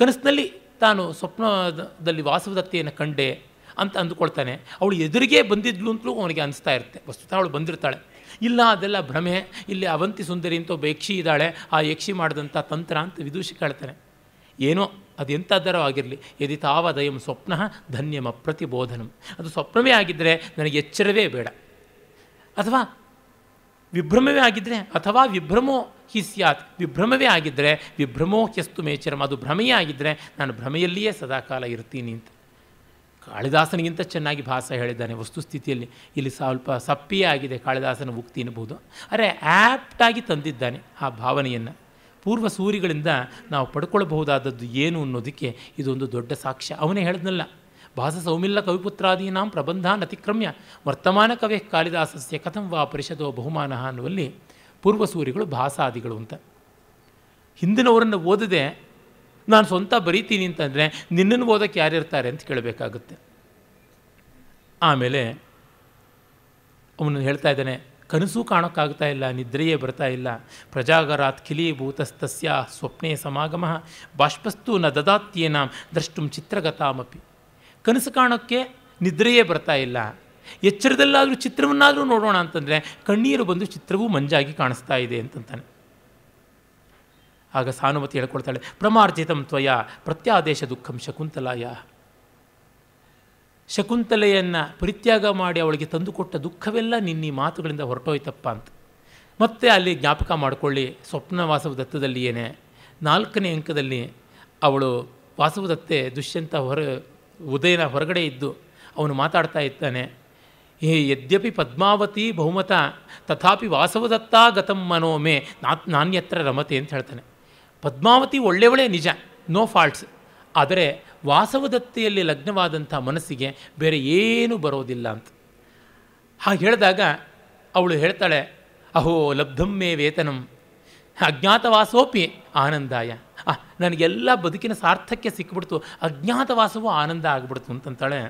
ಕನಸಿನಲ್ಲಿ ತಾನು ಸ್ವಪ್ನದಲ್ಲಿ ವಾಸವದತ್ತೆಯನ್ನು ಕಂಡೆ ಅಂತ ಅಂದುಕೊಳ್ತಾನೆ ಅವಳು ಎದುರಿಗೆ ಬಂದಿದ್ಲು ಅಂತಲೂ ಅವನಿಗೆ ಅನಿಸ್ತಾ ಇರುತ್ತೆ ವಸ್ತುತ ಅವಳು ಬಂದಿರ್ತಾಳೆ ಇಲ್ಲ ಅದೆಲ್ಲ ಭ್ರಮೆ ಇಲ್ಲಿ ಅವಂತಿ ಸುಂದರಿ ಅಂತ ಒಬ್ಬ ಯಕ್ಷಿ ಇದ್ದಾಳೆ ಆ ಯಕ್ಷಿ ಮಾಡಿದಂಥ ತಂತ್ರ ಅಂತ ವಿದೂಷಿ ಕೇಳ್ತಾನೆ ಏನೋ ಅದೆಂಥದ್ದರೋ ಆಗಿರಲಿ ಯದಿ ತಾವದಯಂ ಸ್ವಪ್ನ ಧನ್ಯಮ ಪ್ರತಿಬೋಧನಂ ಅದು ಸ್ವಪ್ನವೇ ಆಗಿದ್ದರೆ ನನಗೆ ಎಚ್ಚರವೇ ಬೇಡ ಅಥವಾ ವಿಭ್ರಮವೇ ಆಗಿದ್ದರೆ ಅಥವಾ ವಿಭ್ರಮೋ ಹಿ ಸ್ಯಾತ್ ವಿಭ್ರಮವೇ ಆಗಿದ್ದರೆ ವಿಭ್ರಮೋ ಕೆಸ್ತು ಮೇಚರಂ ಅದು ಭ್ರಮೆಯೇ ಆಗಿದ್ದರೆ ನಾನು ಭ್ರಮೆಯಲ್ಲಿಯೇ ಸದಾಕಾಲ ಇರ್ತೀನಿ ಅಂತ ಕಾಳಿದಾಸನಿಗಿಂತ ಚೆನ್ನಾಗಿ ಭಾಸ ಹೇಳಿದ್ದಾನೆ ವಸ್ತುಸ್ಥಿತಿಯಲ್ಲಿ ಇಲ್ಲಿ ಸ್ವಲ್ಪ ಸಪ್ಪಿಯೇ ಆಗಿದೆ ಕಾಳಿದಾಸನ ಉಕ್ತಿ ಎನ್ನುಬಹುದು ಅರೆ ಆ್ಯಪ್ಟಾಗಿ ತಂದಿದ್ದಾನೆ ಆ ಭಾವನೆಯನ್ನು ಪೂರ್ವ ಸೂರಿಗಳಿಂದ ನಾವು ಪಡ್ಕೊಳ್ಳಬಹುದಾದದ್ದು ಏನು ಅನ್ನೋದಕ್ಕೆ ಇದೊಂದು ದೊಡ್ಡ ಸಾಕ್ಷ್ಯ ಅವನೇ ಹೇಳಿದ್ನಲ್ಲ ಭಾಸ ಸೌಮಿಲ್ಲ ಕವಿಪುತ್ರಾದೀನಾಂ ಪ್ರಬಂಧಾನ್ ಅತಿಕ್ರಮ್ಯ ವರ್ತಮಾನ ಕವಿ ಕಾಳಿದಾಸಸ್ಯ ಕಥಂ ವಾ ಪರಿಷದೋ ಬಹುಮಾನ ಅನ್ನುವಲ್ಲಿ ಪೂರ್ವಸೂರಿಗಳು ಭಾಸಾದಿಗಳು ಅಂತ ಹಿಂದಿನವರನ್ನು ಓದದೆ ನಾನು ಸ್ವಂತ ಬರೀತೀನಿ ಅಂತಂದರೆ ನಿನ್ನನ್ನು ಓದೋಕ್ಕೆ ಯಾರಿರ್ತಾರೆ ಅಂತ ಕೇಳಬೇಕಾಗುತ್ತೆ ಆಮೇಲೆ ಅವನು ಹೇಳ್ತಾ ಇದ್ದಾನೆ ಕನಸು ಕಾಣೋಕ್ಕಾಗ್ತಾ ಇಲ್ಲ ನಿದ್ರೆಯೇ ಬರ್ತಾ ಇಲ್ಲ ಪ್ರಜಾಗರಾತ್ ಭೂತಸ್ತಸ್ಯ ಸ್ವಪ್ನೆ ಸಮಾಗಮ ಬಾಷ್ಪಸ್ತು ನ ದದಾತ್ಯೇನ ದ್ರಷ್ಟು ಚಿತ್ರಗತಾಮಪಿ ಕನಸು ಕಾಣೋಕ್ಕೆ ನಿದ್ರೆಯೇ ಬರ್ತಾ ಇಲ್ಲ ಎಚ್ಚರದಲ್ಲಾದರೂ ಚಿತ್ರವನ್ನಾದರೂ ನೋಡೋಣ ಅಂತಂದರೆ ಕಣ್ಣೀರು ಬಂದು ಚಿತ್ರವೂ ಮಂಜಾಗಿ ಕಾಣಿಸ್ತಾ ಇದೆ ಅಂತಂತಾನೆ ಆಗ ಸಾನುಮತಿ ಹೇಳ್ಕೊಳ್ತಾಳೆ ಪ್ರಮಾರ್ಜಿತಂ ತ್ವಯ ಪ್ರತ್ಯಾದೇಶ ದುಃಖಂ ಶಕುಂತಲಾಯ ಶಕುಂತಲೆಯನ್ನು ಪರಿತ್ಯಾಗ ಮಾಡಿ ಅವಳಿಗೆ ತಂದುಕೊಟ್ಟ ದುಃಖವೆಲ್ಲ ನಿನ್ನ ಮಾತುಗಳಿಂದ ಹೊರಟೋಯ್ತಪ್ಪ ಅಂತ ಮತ್ತೆ ಅಲ್ಲಿ ಜ್ಞಾಪಕ ಮಾಡಿಕೊಳ್ಳಿ ಸ್ವಪ್ನ ವಾಸವದತ್ತದಲ್ಲಿಯೇ ನಾಲ್ಕನೇ ಅಂಕದಲ್ಲಿ ಅವಳು ವಾಸವದತ್ತೆ ದುಷ್ಯಂತ ಹೊರ ಉದಯನ ಹೊರಗಡೆ ಇದ್ದು ಅವನು ಮಾತಾಡ್ತಾ ಇದ್ದಾನೆ ಏ ಯದ್ಯಪಿ ಪದ್ಮಾವತಿ ಬಹುಮತ ತಥಾಪಿ ವಾಸವದತ್ತ ಗತಂ ಮನೋಮೆ ನಾತ್ ನಾನ್ಯತ್ರ ರಮತೆ ಅಂತ ಹೇಳ್ತಾನೆ ಪದ್ಮಾವತಿ ಒಳ್ಳೆಯವಳೇ ನಿಜ ನೋ ಫಾಲ್ಟ್ಸ್ ಆದರೆ ವಾಸವದತ್ತೆಯಲ್ಲಿ ಲಗ್ನವಾದಂಥ ಮನಸ್ಸಿಗೆ ಬೇರೆ ಏನೂ ಬರೋದಿಲ್ಲ ಅಂತ ಹಾಗೆ ಹೇಳಿದಾಗ ಅವಳು ಹೇಳ್ತಾಳೆ ಅಹೋ ಲಬ್ಧಮ್ಮೇ ವೇತನಂ ಅಜ್ಞಾತವಾಸೋಪಿ ಆನಂದಾಯ ಆ ನನಗೆಲ್ಲ ಬದುಕಿನ ಸಾರ್ಥಕ್ಯ ಸಿಕ್ಕಿಬಿಡ್ತು ಅಜ್ಞಾತವಾಸವೂ ಆನಂದ ಆಗ್ಬಿಡ್ತು ಅಂತಂತಾಳೆ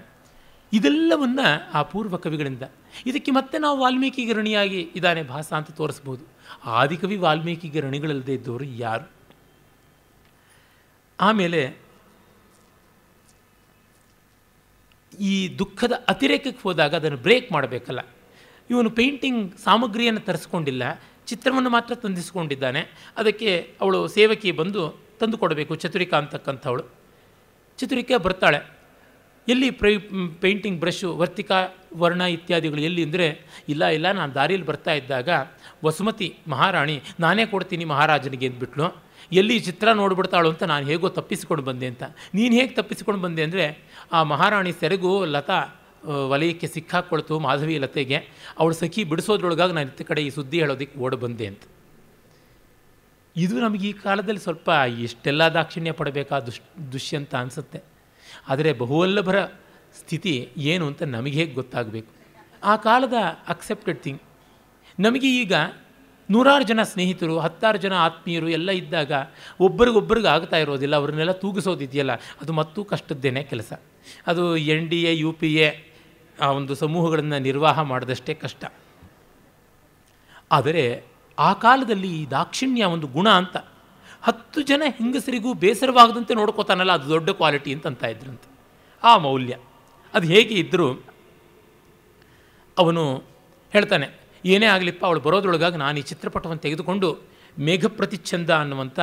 ಇದೆಲ್ಲವನ್ನು ಆ ಪೂರ್ವ ಕವಿಗಳಿಂದ ಇದಕ್ಕೆ ಮತ್ತೆ ನಾವು ವಾಲ್ಮೀಕಿ ಋಣಿಯಾಗಿ ಇದ್ದಾನೆ ಭಾಸ ಅಂತ ತೋರಿಸ್ಬೋದು ಆದಿಕವಿ ವಾಲ್ಮೀಕಿ ಋಣಿಗಳಲ್ಲದೆ ಇದ್ದವರು ಯಾರು ಆಮೇಲೆ ಈ ದುಃಖದ ಅತಿರೇಕಕ್ಕೆ ಹೋದಾಗ ಅದನ್ನು ಬ್ರೇಕ್ ಮಾಡಬೇಕಲ್ಲ ಇವನು ಪೇಂಟಿಂಗ್ ಸಾಮಗ್ರಿಯನ್ನು ತರಿಸ್ಕೊಂಡಿಲ್ಲ ಚಿತ್ರವನ್ನು ಮಾತ್ರ ತಂದಿಸ್ಕೊಂಡಿದ್ದಾನೆ ಅದಕ್ಕೆ ಅವಳು ಸೇವಕಿ ಬಂದು ತಂದು ಕೊಡಬೇಕು ಚತುರಿಕಾ ಅಂತಕ್ಕಂಥವಳು ಚತುರಿಕೆ ಬರ್ತಾಳೆ ಎಲ್ಲಿ ಪ್ರೈ ಪೇಂಟಿಂಗ್ ಬ್ರಷು ವರ್ತಿಕ ವರ್ಣ ಇತ್ಯಾದಿಗಳು ಎಲ್ಲಿ ಅಂದರೆ ಇಲ್ಲ ಇಲ್ಲ ನಾನು ದಾರಿಯಲ್ಲಿ ಬರ್ತಾ ಇದ್ದಾಗ ವಸುಮತಿ ಮಹಾರಾಣಿ ನಾನೇ ಕೊಡ್ತೀನಿ ಮಹಾರಾಜನಿಗೆ ಅಂದ್ಬಿಟ್ಲು ಎಲ್ಲಿ ಚಿತ್ರ ನೋಡ್ಬಿಡ್ತಾಳು ಅಂತ ನಾನು ಹೇಗೋ ತಪ್ಪಿಸಿಕೊಂಡು ಬಂದೆ ಅಂತ ನೀನು ಹೇಗೆ ತಪ್ಪಿಸಿಕೊಂಡು ಬಂದೆ ಅಂದರೆ ಆ ಮಹಾರಾಣಿ ಸೆರಗು ಲತಾ ವಲಯಕ್ಕೆ ಸಿಕ್ಕಾಕ್ಕೊಳ್ತು ಮಾಧವಿ ಲತೆಗೆ ಅವಳು ಸಖಿ ಬಿಡಿಸೋದ್ರೊಳಗಾಗಿ ನಾನು ಇತ್ತ ಕಡೆ ಈ ಸುದ್ದಿ ಹೇಳೋದಕ್ಕೆ ಓಡ ಬಂದೆ ಅಂತ ಇದು ನಮಗೆ ಈ ಕಾಲದಲ್ಲಿ ಸ್ವಲ್ಪ ಇಷ್ಟೆಲ್ಲ ದಾಕ್ಷಿಣ್ಯ ಪಡಬೇಕಾ ದುಶ್ ದುಷ್ಯಂತ ಅನಿಸುತ್ತೆ ಆದರೆ ಬಹುವಲ್ಲಭರ ಸ್ಥಿತಿ ಏನು ಅಂತ ನಮಗೆ ಹೇಗೆ ಗೊತ್ತಾಗಬೇಕು ಆ ಕಾಲದ ಅಕ್ಸೆಪ್ಟೆಡ್ ಥಿಂಗ್ ನಮಗೆ ಈಗ ನೂರಾರು ಜನ ಸ್ನೇಹಿತರು ಹತ್ತಾರು ಜನ ಆತ್ಮೀಯರು ಎಲ್ಲ ಇದ್ದಾಗ ಒಬ್ಬರಿಗೊಬ್ಬರಿಗೆ ಆಗ್ತಾ ಇರೋದಿಲ್ಲ ಅವ್ರನ್ನೆಲ್ಲ ತೂಗಿಸೋದಿದೆಯಲ್ಲ ಅದು ಮತ್ತೂ ಕಷ್ಟದ್ದೇನೆ ಕೆಲಸ ಅದು N D A U P A ಆ ಒಂದು ಸಮೂಹಗಳನ್ನು ನಿರ್ವಾಹ ಮಾಡಿದಷ್ಟೇ ಕಷ್ಟ ಆದರೆ ಆ ಕಾಲದಲ್ಲಿ ಈ ದಾಕ್ಷಿಣ್ಯ ಒಂದು ಗುಣ ಅಂತ ಹತ್ತು ಜನ ಹೆಂಗಸರಿಗೂ ಬೇಸರವಾಗದಂತೆ ನೋಡ್ಕೋತಾನಲ್ಲ ಅದು ದೊಡ್ಡ ಕ್ವಾಲಿಟಿ ಅಂತ ಅಂತ ಇದ್ರಂತೆ ಆ ಮೌಲ್ಯ ಅದು ಹೇಗೆ ಇದ್ದರೂ ಅವನು ಹೇಳ್ತಾನೆ ಏನೇ ಆಗಲಿಪ್ಪ ಅವಳು ಬರೋದ್ರೊಳಗಾಗಿ ನಾನು ಈ ಚಿತ್ರಪಟವನ್ನು ತೆಗೆದುಕೊಂಡು ಮೇಘಪ್ರತಿಚ್ಛಂದ ಅನ್ನುವಂಥ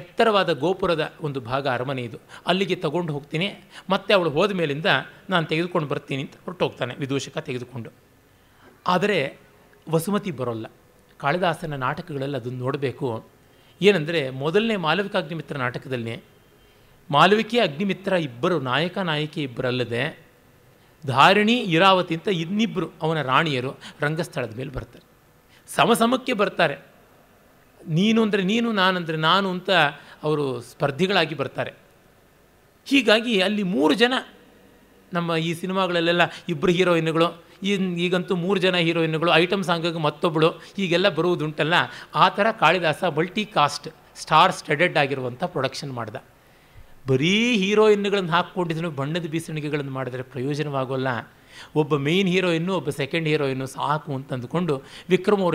ಎತ್ತರವಾದ ಗೋಪುರದ ಒಂದು ಭಾಗ ಅರಮನೆ ಇದು ಅಲ್ಲಿಗೆ ತಗೊಂಡು ಹೋಗ್ತೀನಿ ಮತ್ತು ಅವಳು ಹೋದ ಮೇಲಿಂದ ನಾನು ತೆಗೆದುಕೊಂಡು ಬರ್ತೀನಿ ಅಂತ ಹೋಗ್ತಾನೆ ವಿದೂಷಕ ತೆಗೆದುಕೊಂಡು ಆದರೆ ವಸುಮತಿ ಬರೋಲ್ಲ ಕಾಳಿದಾಸನ ನಾಟಕಗಳಲ್ಲಿ ಅದನ್ನು ನೋಡಬೇಕು ಏನಂದರೆ ಮೊದಲನೇ ಮಾಲವಿಕ ಅಗ್ನಿಮಿತ್ರ ನಾಟಕದಲ್ಲಿ ಮಾಲವಿಕೆ ಅಗ್ನಿಮಿತ್ರ ಇಬ್ಬರು ನಾಯಕ ನಾಯಕಿ ಇಬ್ಬರಲ್ಲದೆ ಧಾರಿಣಿ ಇರಾವತಿ ಅಂತ ಇನ್ನಿಬ್ಬರು ಅವನ ರಾಣಿಯರು ರಂಗಸ್ಥಳದ ಮೇಲೆ ಬರ್ತಾರೆ ಸಮಸಮಕ್ಕೆ ಬರ್ತಾರೆ ನೀನು ಅಂದರೆ ನೀನು ನಾನಂದರೆ ನಾನು ಅಂತ ಅವರು ಸ್ಪರ್ಧಿಗಳಾಗಿ ಬರ್ತಾರೆ ಹೀಗಾಗಿ ಅಲ್ಲಿ ಮೂರು ಜನ ನಮ್ಮ ಈ ಸಿನಿಮಾಗಳಲ್ಲೆಲ್ಲ ಇಬ್ಬರು ಹೀರೋಯಿನ್ಗಳು ಈಗಂತೂ ಮೂರು ಜನ ಹೀರೋಯಿನ್ಗಳು ಐಟಮ್ ಸಾಂಗಿಗೆ ಮತ್ತೊಬ್ಬಳು ಹೀಗೆಲ್ಲ ಬರುವುದುಂಟಲ್ಲ ಆ ಥರ Kalidasa multicast cast star studded ಆಗಿರುವಂಥ ಪ್ರೊಡಕ್ಷನ್ ಮಾಡ್ದ ಬರೀ ಹೀರೋಯಿನ್ಗಳನ್ನು ಹಾಕ್ಕೊಂಡಿದ್ರು ಬಣ್ಣದ ಬೀಸಣಿಗೆಗಳನ್ನು ಮಾಡಿದರೆ ಪ್ರಯೋಜನವಾಗೋಲ್ಲ ಒಬ್ಬ ಮೇನ್ ಹೀರೋಯಿನ್ನು ಒಬ್ಬ ಸೆಕೆಂಡ್ ಹೀರೋಯಿನ್ನು ಸಾಕು ಅಂತ ಅಂದುಕೊಂಡು ವಿಕ್ರಮ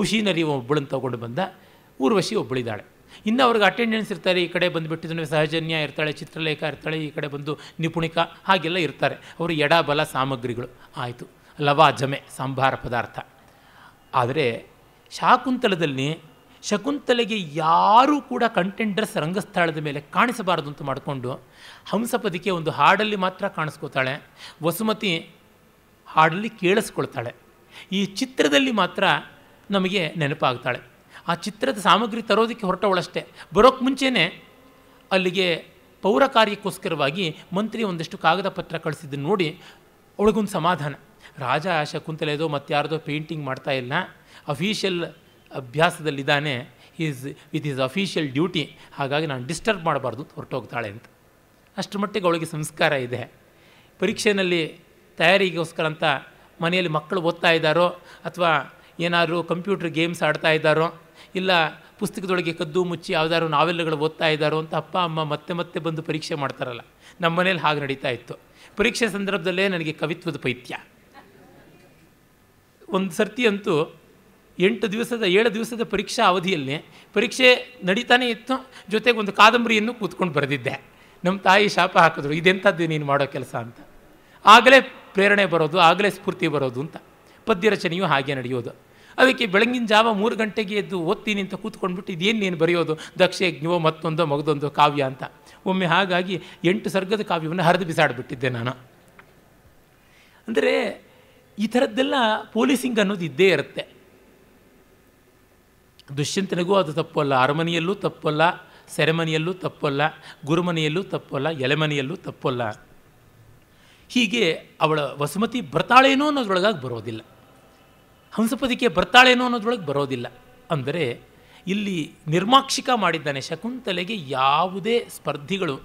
ಔಷಿ ನರಿ ಒಬ್ಬಳನ್ನು ತಗೊಂಡು ಬಂದ ಊರ್ವಶಿ ಒಬ್ಬಳಿದ್ದಾಳೆ ಇನ್ನು ಅವ್ರಿಗೆ ಅಟೆಂಡೆನ್ಸ್ ಇರ್ತಾರೆ ಈ ಕಡೆ ಬಂದುಬಿಟ್ಟಿದ್ರೆ ಸಹಜನ್ಯ ಇರ್ತಾಳೆ ಚಿತ್ರಲೇಖ ಇರ್ತಾಳೆ ಈ ಕಡೆ ಬಂದು ನಿಪುಣಿಕ ಹಾಗೆಲ್ಲ ಇರ್ತಾರೆ ಅವರು ಎಡ ಬಲ ಸಾಮಗ್ರಿಗಳು ಆಯಿತು ಜಮೆ ಸಂಭಾರ ಪದಾರ್ಥ ಆದರೆ ಶಾಕುಂತಲದಲ್ಲಿ ಶಕುಂತಲೆಗೆ ಯಾರೂ ಕೂಡ ಕಂಟೆಂಡರ್ಸ್ ರಂಗಸ್ಥಳದ ಮೇಲೆ ಕಾಣಿಸಬಾರದು ಅಂತ ಮಾಡಿಕೊಂಡು ಹಂಸಪದಿಕೆ ಒಂದು ಹಾಡಲ್ಲಿ ಮಾತ್ರ ಕಾಣಿಸ್ಕೋತಾಳೆ ವಸುಮತಿ ಹಾಡಲ್ಲಿ ಕೇಳಿಸ್ಕೊಳ್ತಾಳೆ ಈ ಚಿತ್ರದಲ್ಲಿ ಮಾತ್ರ ನಮಗೆ ನೆನಪಾಗ್ತಾಳೆ ಆ ಚಿತ್ರದ ಸಾಮಗ್ರಿ ತರೋದಕ್ಕೆ ಹೊರಟವಳಷ್ಟೇ ಬರೋಕ್ಕೆ ಮುಂಚೆನೇ ಅಲ್ಲಿಗೆ ಪೌರ ಕಾರ್ಯಕ್ಕೋಸ್ಕರವಾಗಿ ಮಂತ್ರಿ ಒಂದಷ್ಟು ಕಾಗದ ಪತ್ರ ಕಳಿಸಿದ್ದನ್ನು ನೋಡಿ ಒಳಗೊಂದು ಸಮಾಧಾನ ರಾಜ ಶಕುಂತಲೆದೋ ಮತ್ತಾರದೋ ಪೇಂಟಿಂಗ್ ಮಾಡ್ತಾ ಇಲ್ಲ ಅಫೀಷಿಯಲ್ ಅಭ್ಯಾಸದಲ್ಲಿದ್ದಾನೆ is with his official duty ಹಾಗಾಗಿ ನಾನು ಡಿಸ್ಟರ್ಬ್ ಮಾಡಬಾರ್ದು ಹೊರಟೋಗ್ತಾಳೆ ಅಂತ ಅಷ್ಟರ ಮಟ್ಟಿಗೆ ಅವಳಿಗೆ ಸಂಸ್ಕಾರ ಇದೆ ಪರೀಕ್ಷೆಯಲ್ಲಿ ತಯಾರಿಗೋಸ್ಕರ ಅಂತ ಮನೆಯಲ್ಲಿ ಮಕ್ಕಳು ಓದ್ತಾ ಇದ್ದಾರೋ ಅಥವಾ ಏನಾದರೂ ಕಂಪ್ಯೂಟರ್ ಗೇಮ್ಸ್ ಆಡ್ತಾ ಇದ್ದಾರೋ ಇಲ್ಲ ಪುಸ್ತಕದೊಳಗೆ ಕದ್ದು ಮುಚ್ಚಿ ಯಾವುದಾದ್ರು ನಾವೆಲ್ಲಗಳು ಓದ್ತಾ ಇದ್ದಾರೋ ಅಂತ ಅಪ್ಪ ಅಮ್ಮ ಮತ್ತೆ ಮತ್ತೆ ಬಂದು ಪರೀಕ್ಷೆ ಮಾಡ್ತಾರಲ್ಲ ನಮ್ಮ ಮನೇಲಿ ಹಾಗೆ ನಡೀತಾ ಇತ್ತು ಪರೀಕ್ಷೆ ಸಂದರ್ಭದಲ್ಲೇ ನನಗೆ ಕವಿತ್ವದ ಪೈತ್ಯ ಒಂದು ಸರ್ತಿ ಅಂತೂ ಎಂಟು ದಿವಸದ ಏಳು ದಿವಸದ ಪರೀಕ್ಷಾ ಅವಧಿಯಲ್ಲಿ ಪರೀಕ್ಷೆ ನಡೀತಾನೆ ಇತ್ತು ಜೊತೆಗೆ ಒಂದು ಕಾದಂಬರಿಯನ್ನು ಕೂತ್ಕೊಂಡು ಬರೆದಿದ್ದೆ ನಮ್ಮ ತಾಯಿ ಶಾಪ ಹಾಕಿದ್ರು ಇದೆಂಥದ್ದು ನೀನು ಮಾಡೋ ಕೆಲಸ ಅಂತ ಆಗಲೇ ಪ್ರೇರಣೆ ಬರೋದು ಆಗಲೇ ಸ್ಫೂರ್ತಿ ಬರೋದು ಅಂತ ಪದ್ಯ ರಚನೆಯು ಹಾಗೆ ನಡೆಯೋದು ಅದಕ್ಕೆ ಬೆಳಗಿನ ಜಾವ ಮೂರು ಗಂಟೆಗೆ ಎದ್ದು ಓದ್ತೀನಿ ಅಂತ ಕೂತ್ಕೊಂಡ್ಬಿಟ್ಟು ಇದೇನು ನೀನು ಬರೆಯೋದು ದಕ್ಷಜ್ಞೋ ಮತ್ತೊಂದೋ ಮಗದೊಂದು ಕಾವ್ಯ ಅಂತ ಒಮ್ಮೆ ಹಾಗಾಗಿ ಎಂಟು ಸರ್ಗದ ಕಾವ್ಯವನ್ನು ಹರಿದು ಬಿಸಾಡಿಬಿಟ್ಟಿದ್ದೆ ನಾನು ಅಂದರೆ ಈ ಥರದ್ದೆಲ್ಲ ಪೋಲೀಸಿಂಗ್ ಅನ್ನೋದು ಇದ್ದೇ ಇರುತ್ತೆ ದುಷ್ಯಂತನಿಗೂ ಅದು ತಪ್ಪಲ್ಲ ಅರಮನೆಯಲ್ಲೂ ತಪ್ಪಲ್ಲ ಸೆರೆಮನೆಯಲ್ಲೂ ತಪ್ಪಲ್ಲ ಗುರುಮನೆಯಲ್ಲೂ ತಪ್ಪಲ್ಲ ಎಲೆಮನೆಯಲ್ಲೂ ತಪ್ಪಲ್ಲ ಹೀಗೆ ಅವಳ ವಸುಮತಿ ಬರ್ತಾಳೇನೋ ಅನ್ನೋದ್ರೊಳಗಾಗಿ ಬರೋದಿಲ್ಲ ಹಂಸಪದಿಕೆ ಬರ್ತಾಳೇನೋ ಅನ್ನೋದ್ರೊಳಗೆ ಬರೋದಿಲ್ಲ ಅಂದರೆ ಇಲ್ಲಿ ನಿರ್ಮಾಕ್ಷಿಕ ಮಾಡಿದ್ದಾನೆ ಶಕುಂತಲೆಗೆ ಯಾವುದೇ ಸ್ಪರ್ಧಿಗಳು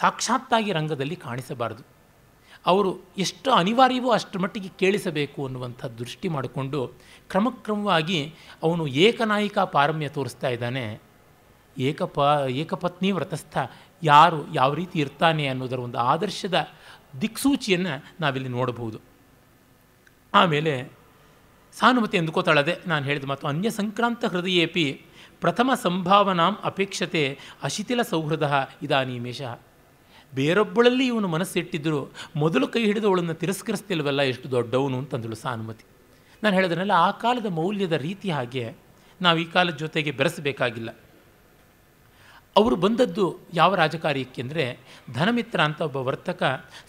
ಸಾಕ್ಷಾತ್ತಾಗಿ ರಂಗದಲ್ಲಿ ಕಾಣಿಸಬಾರದು ಅವರು ಎಷ್ಟು ಅನಿವಾರ್ಯವೋ ಅಷ್ಟರ ಮಟ್ಟಿಗೆ ಕೇಳಿಸಬೇಕು ಅನ್ನುವಂಥ ದೃಷ್ಟಿ ಮಾಡಿಕೊಂಡು ಕ್ರಮಕ್ರಮವಾಗಿ ಅವನು ಏಕನಾಯಿಕ ಪಾರಮ್ಯ ತೋರಿಸ್ತಾ ಇದ್ದಾನೆ ಏಕಪ ಏಕಪತ್ನಿ ವ್ರತಸ್ಥ ಯಾರು ಯಾವ ರೀತಿ ಇರ್ತಾನೆ ಅನ್ನೋದರ ಒಂದು ಆದರ್ಶದ ದಿಕ್ಸೂಚಿಯನ್ನು ನಾವಿಲ್ಲಿ ನೋಡಬಹುದು ಆಮೇಲೆ ಸಾನುಮತಿ ಎಂದುಕೋತಾಳದೆ ನಾನು ಹೇಳಿದ ಮತ್ತು ಅನ್ಯ ಸಂಕ್ರಾಂತ ಹೃದಯೇಪಿ ಪ್ರಥಮ ಸಂಭಾವನಾಂ ಅಪೇಕ್ಷತೆ ಅಶಿಥಿಲ ಸೌಹೃದ ಮೇಷ ಬೇರೊಬ್ಬಳಲ್ಲಿ ಇವನು ಮನಸ್ಸಿಟ್ಟಿದ್ದರು ಮೊದಲು ಕೈ ಹಿಡಿದು ಅವಳನ್ನು ತಿರಸ್ಕರಿಸ್ತಿಲ್ವಲ್ಲ ಎಷ್ಟು ದೊಡ್ಡವನು ಅಂತಂದಳು ಸಾನುಮತಿ ನಾನು ಹೇಳಿದ್ರಲ್ಲ ಆ ಕಾಲದ ಮೌಲ್ಯದ ರೀತಿ ಹಾಗೆ ನಾವು ಈ ಕಾಲದ ಜೊತೆಗೆ ಬೆರೆಸಬೇಕಾಗಿಲ್ಲ ಅವರು ಬಂದದ್ದು ಯಾವ ರಾಜಕಾರ್ಯಕ್ಕೆ ಅಂದರೆ ಧನಮಿತ್ರ ಅಂತ ಒಬ್ಬ ವರ್ತಕ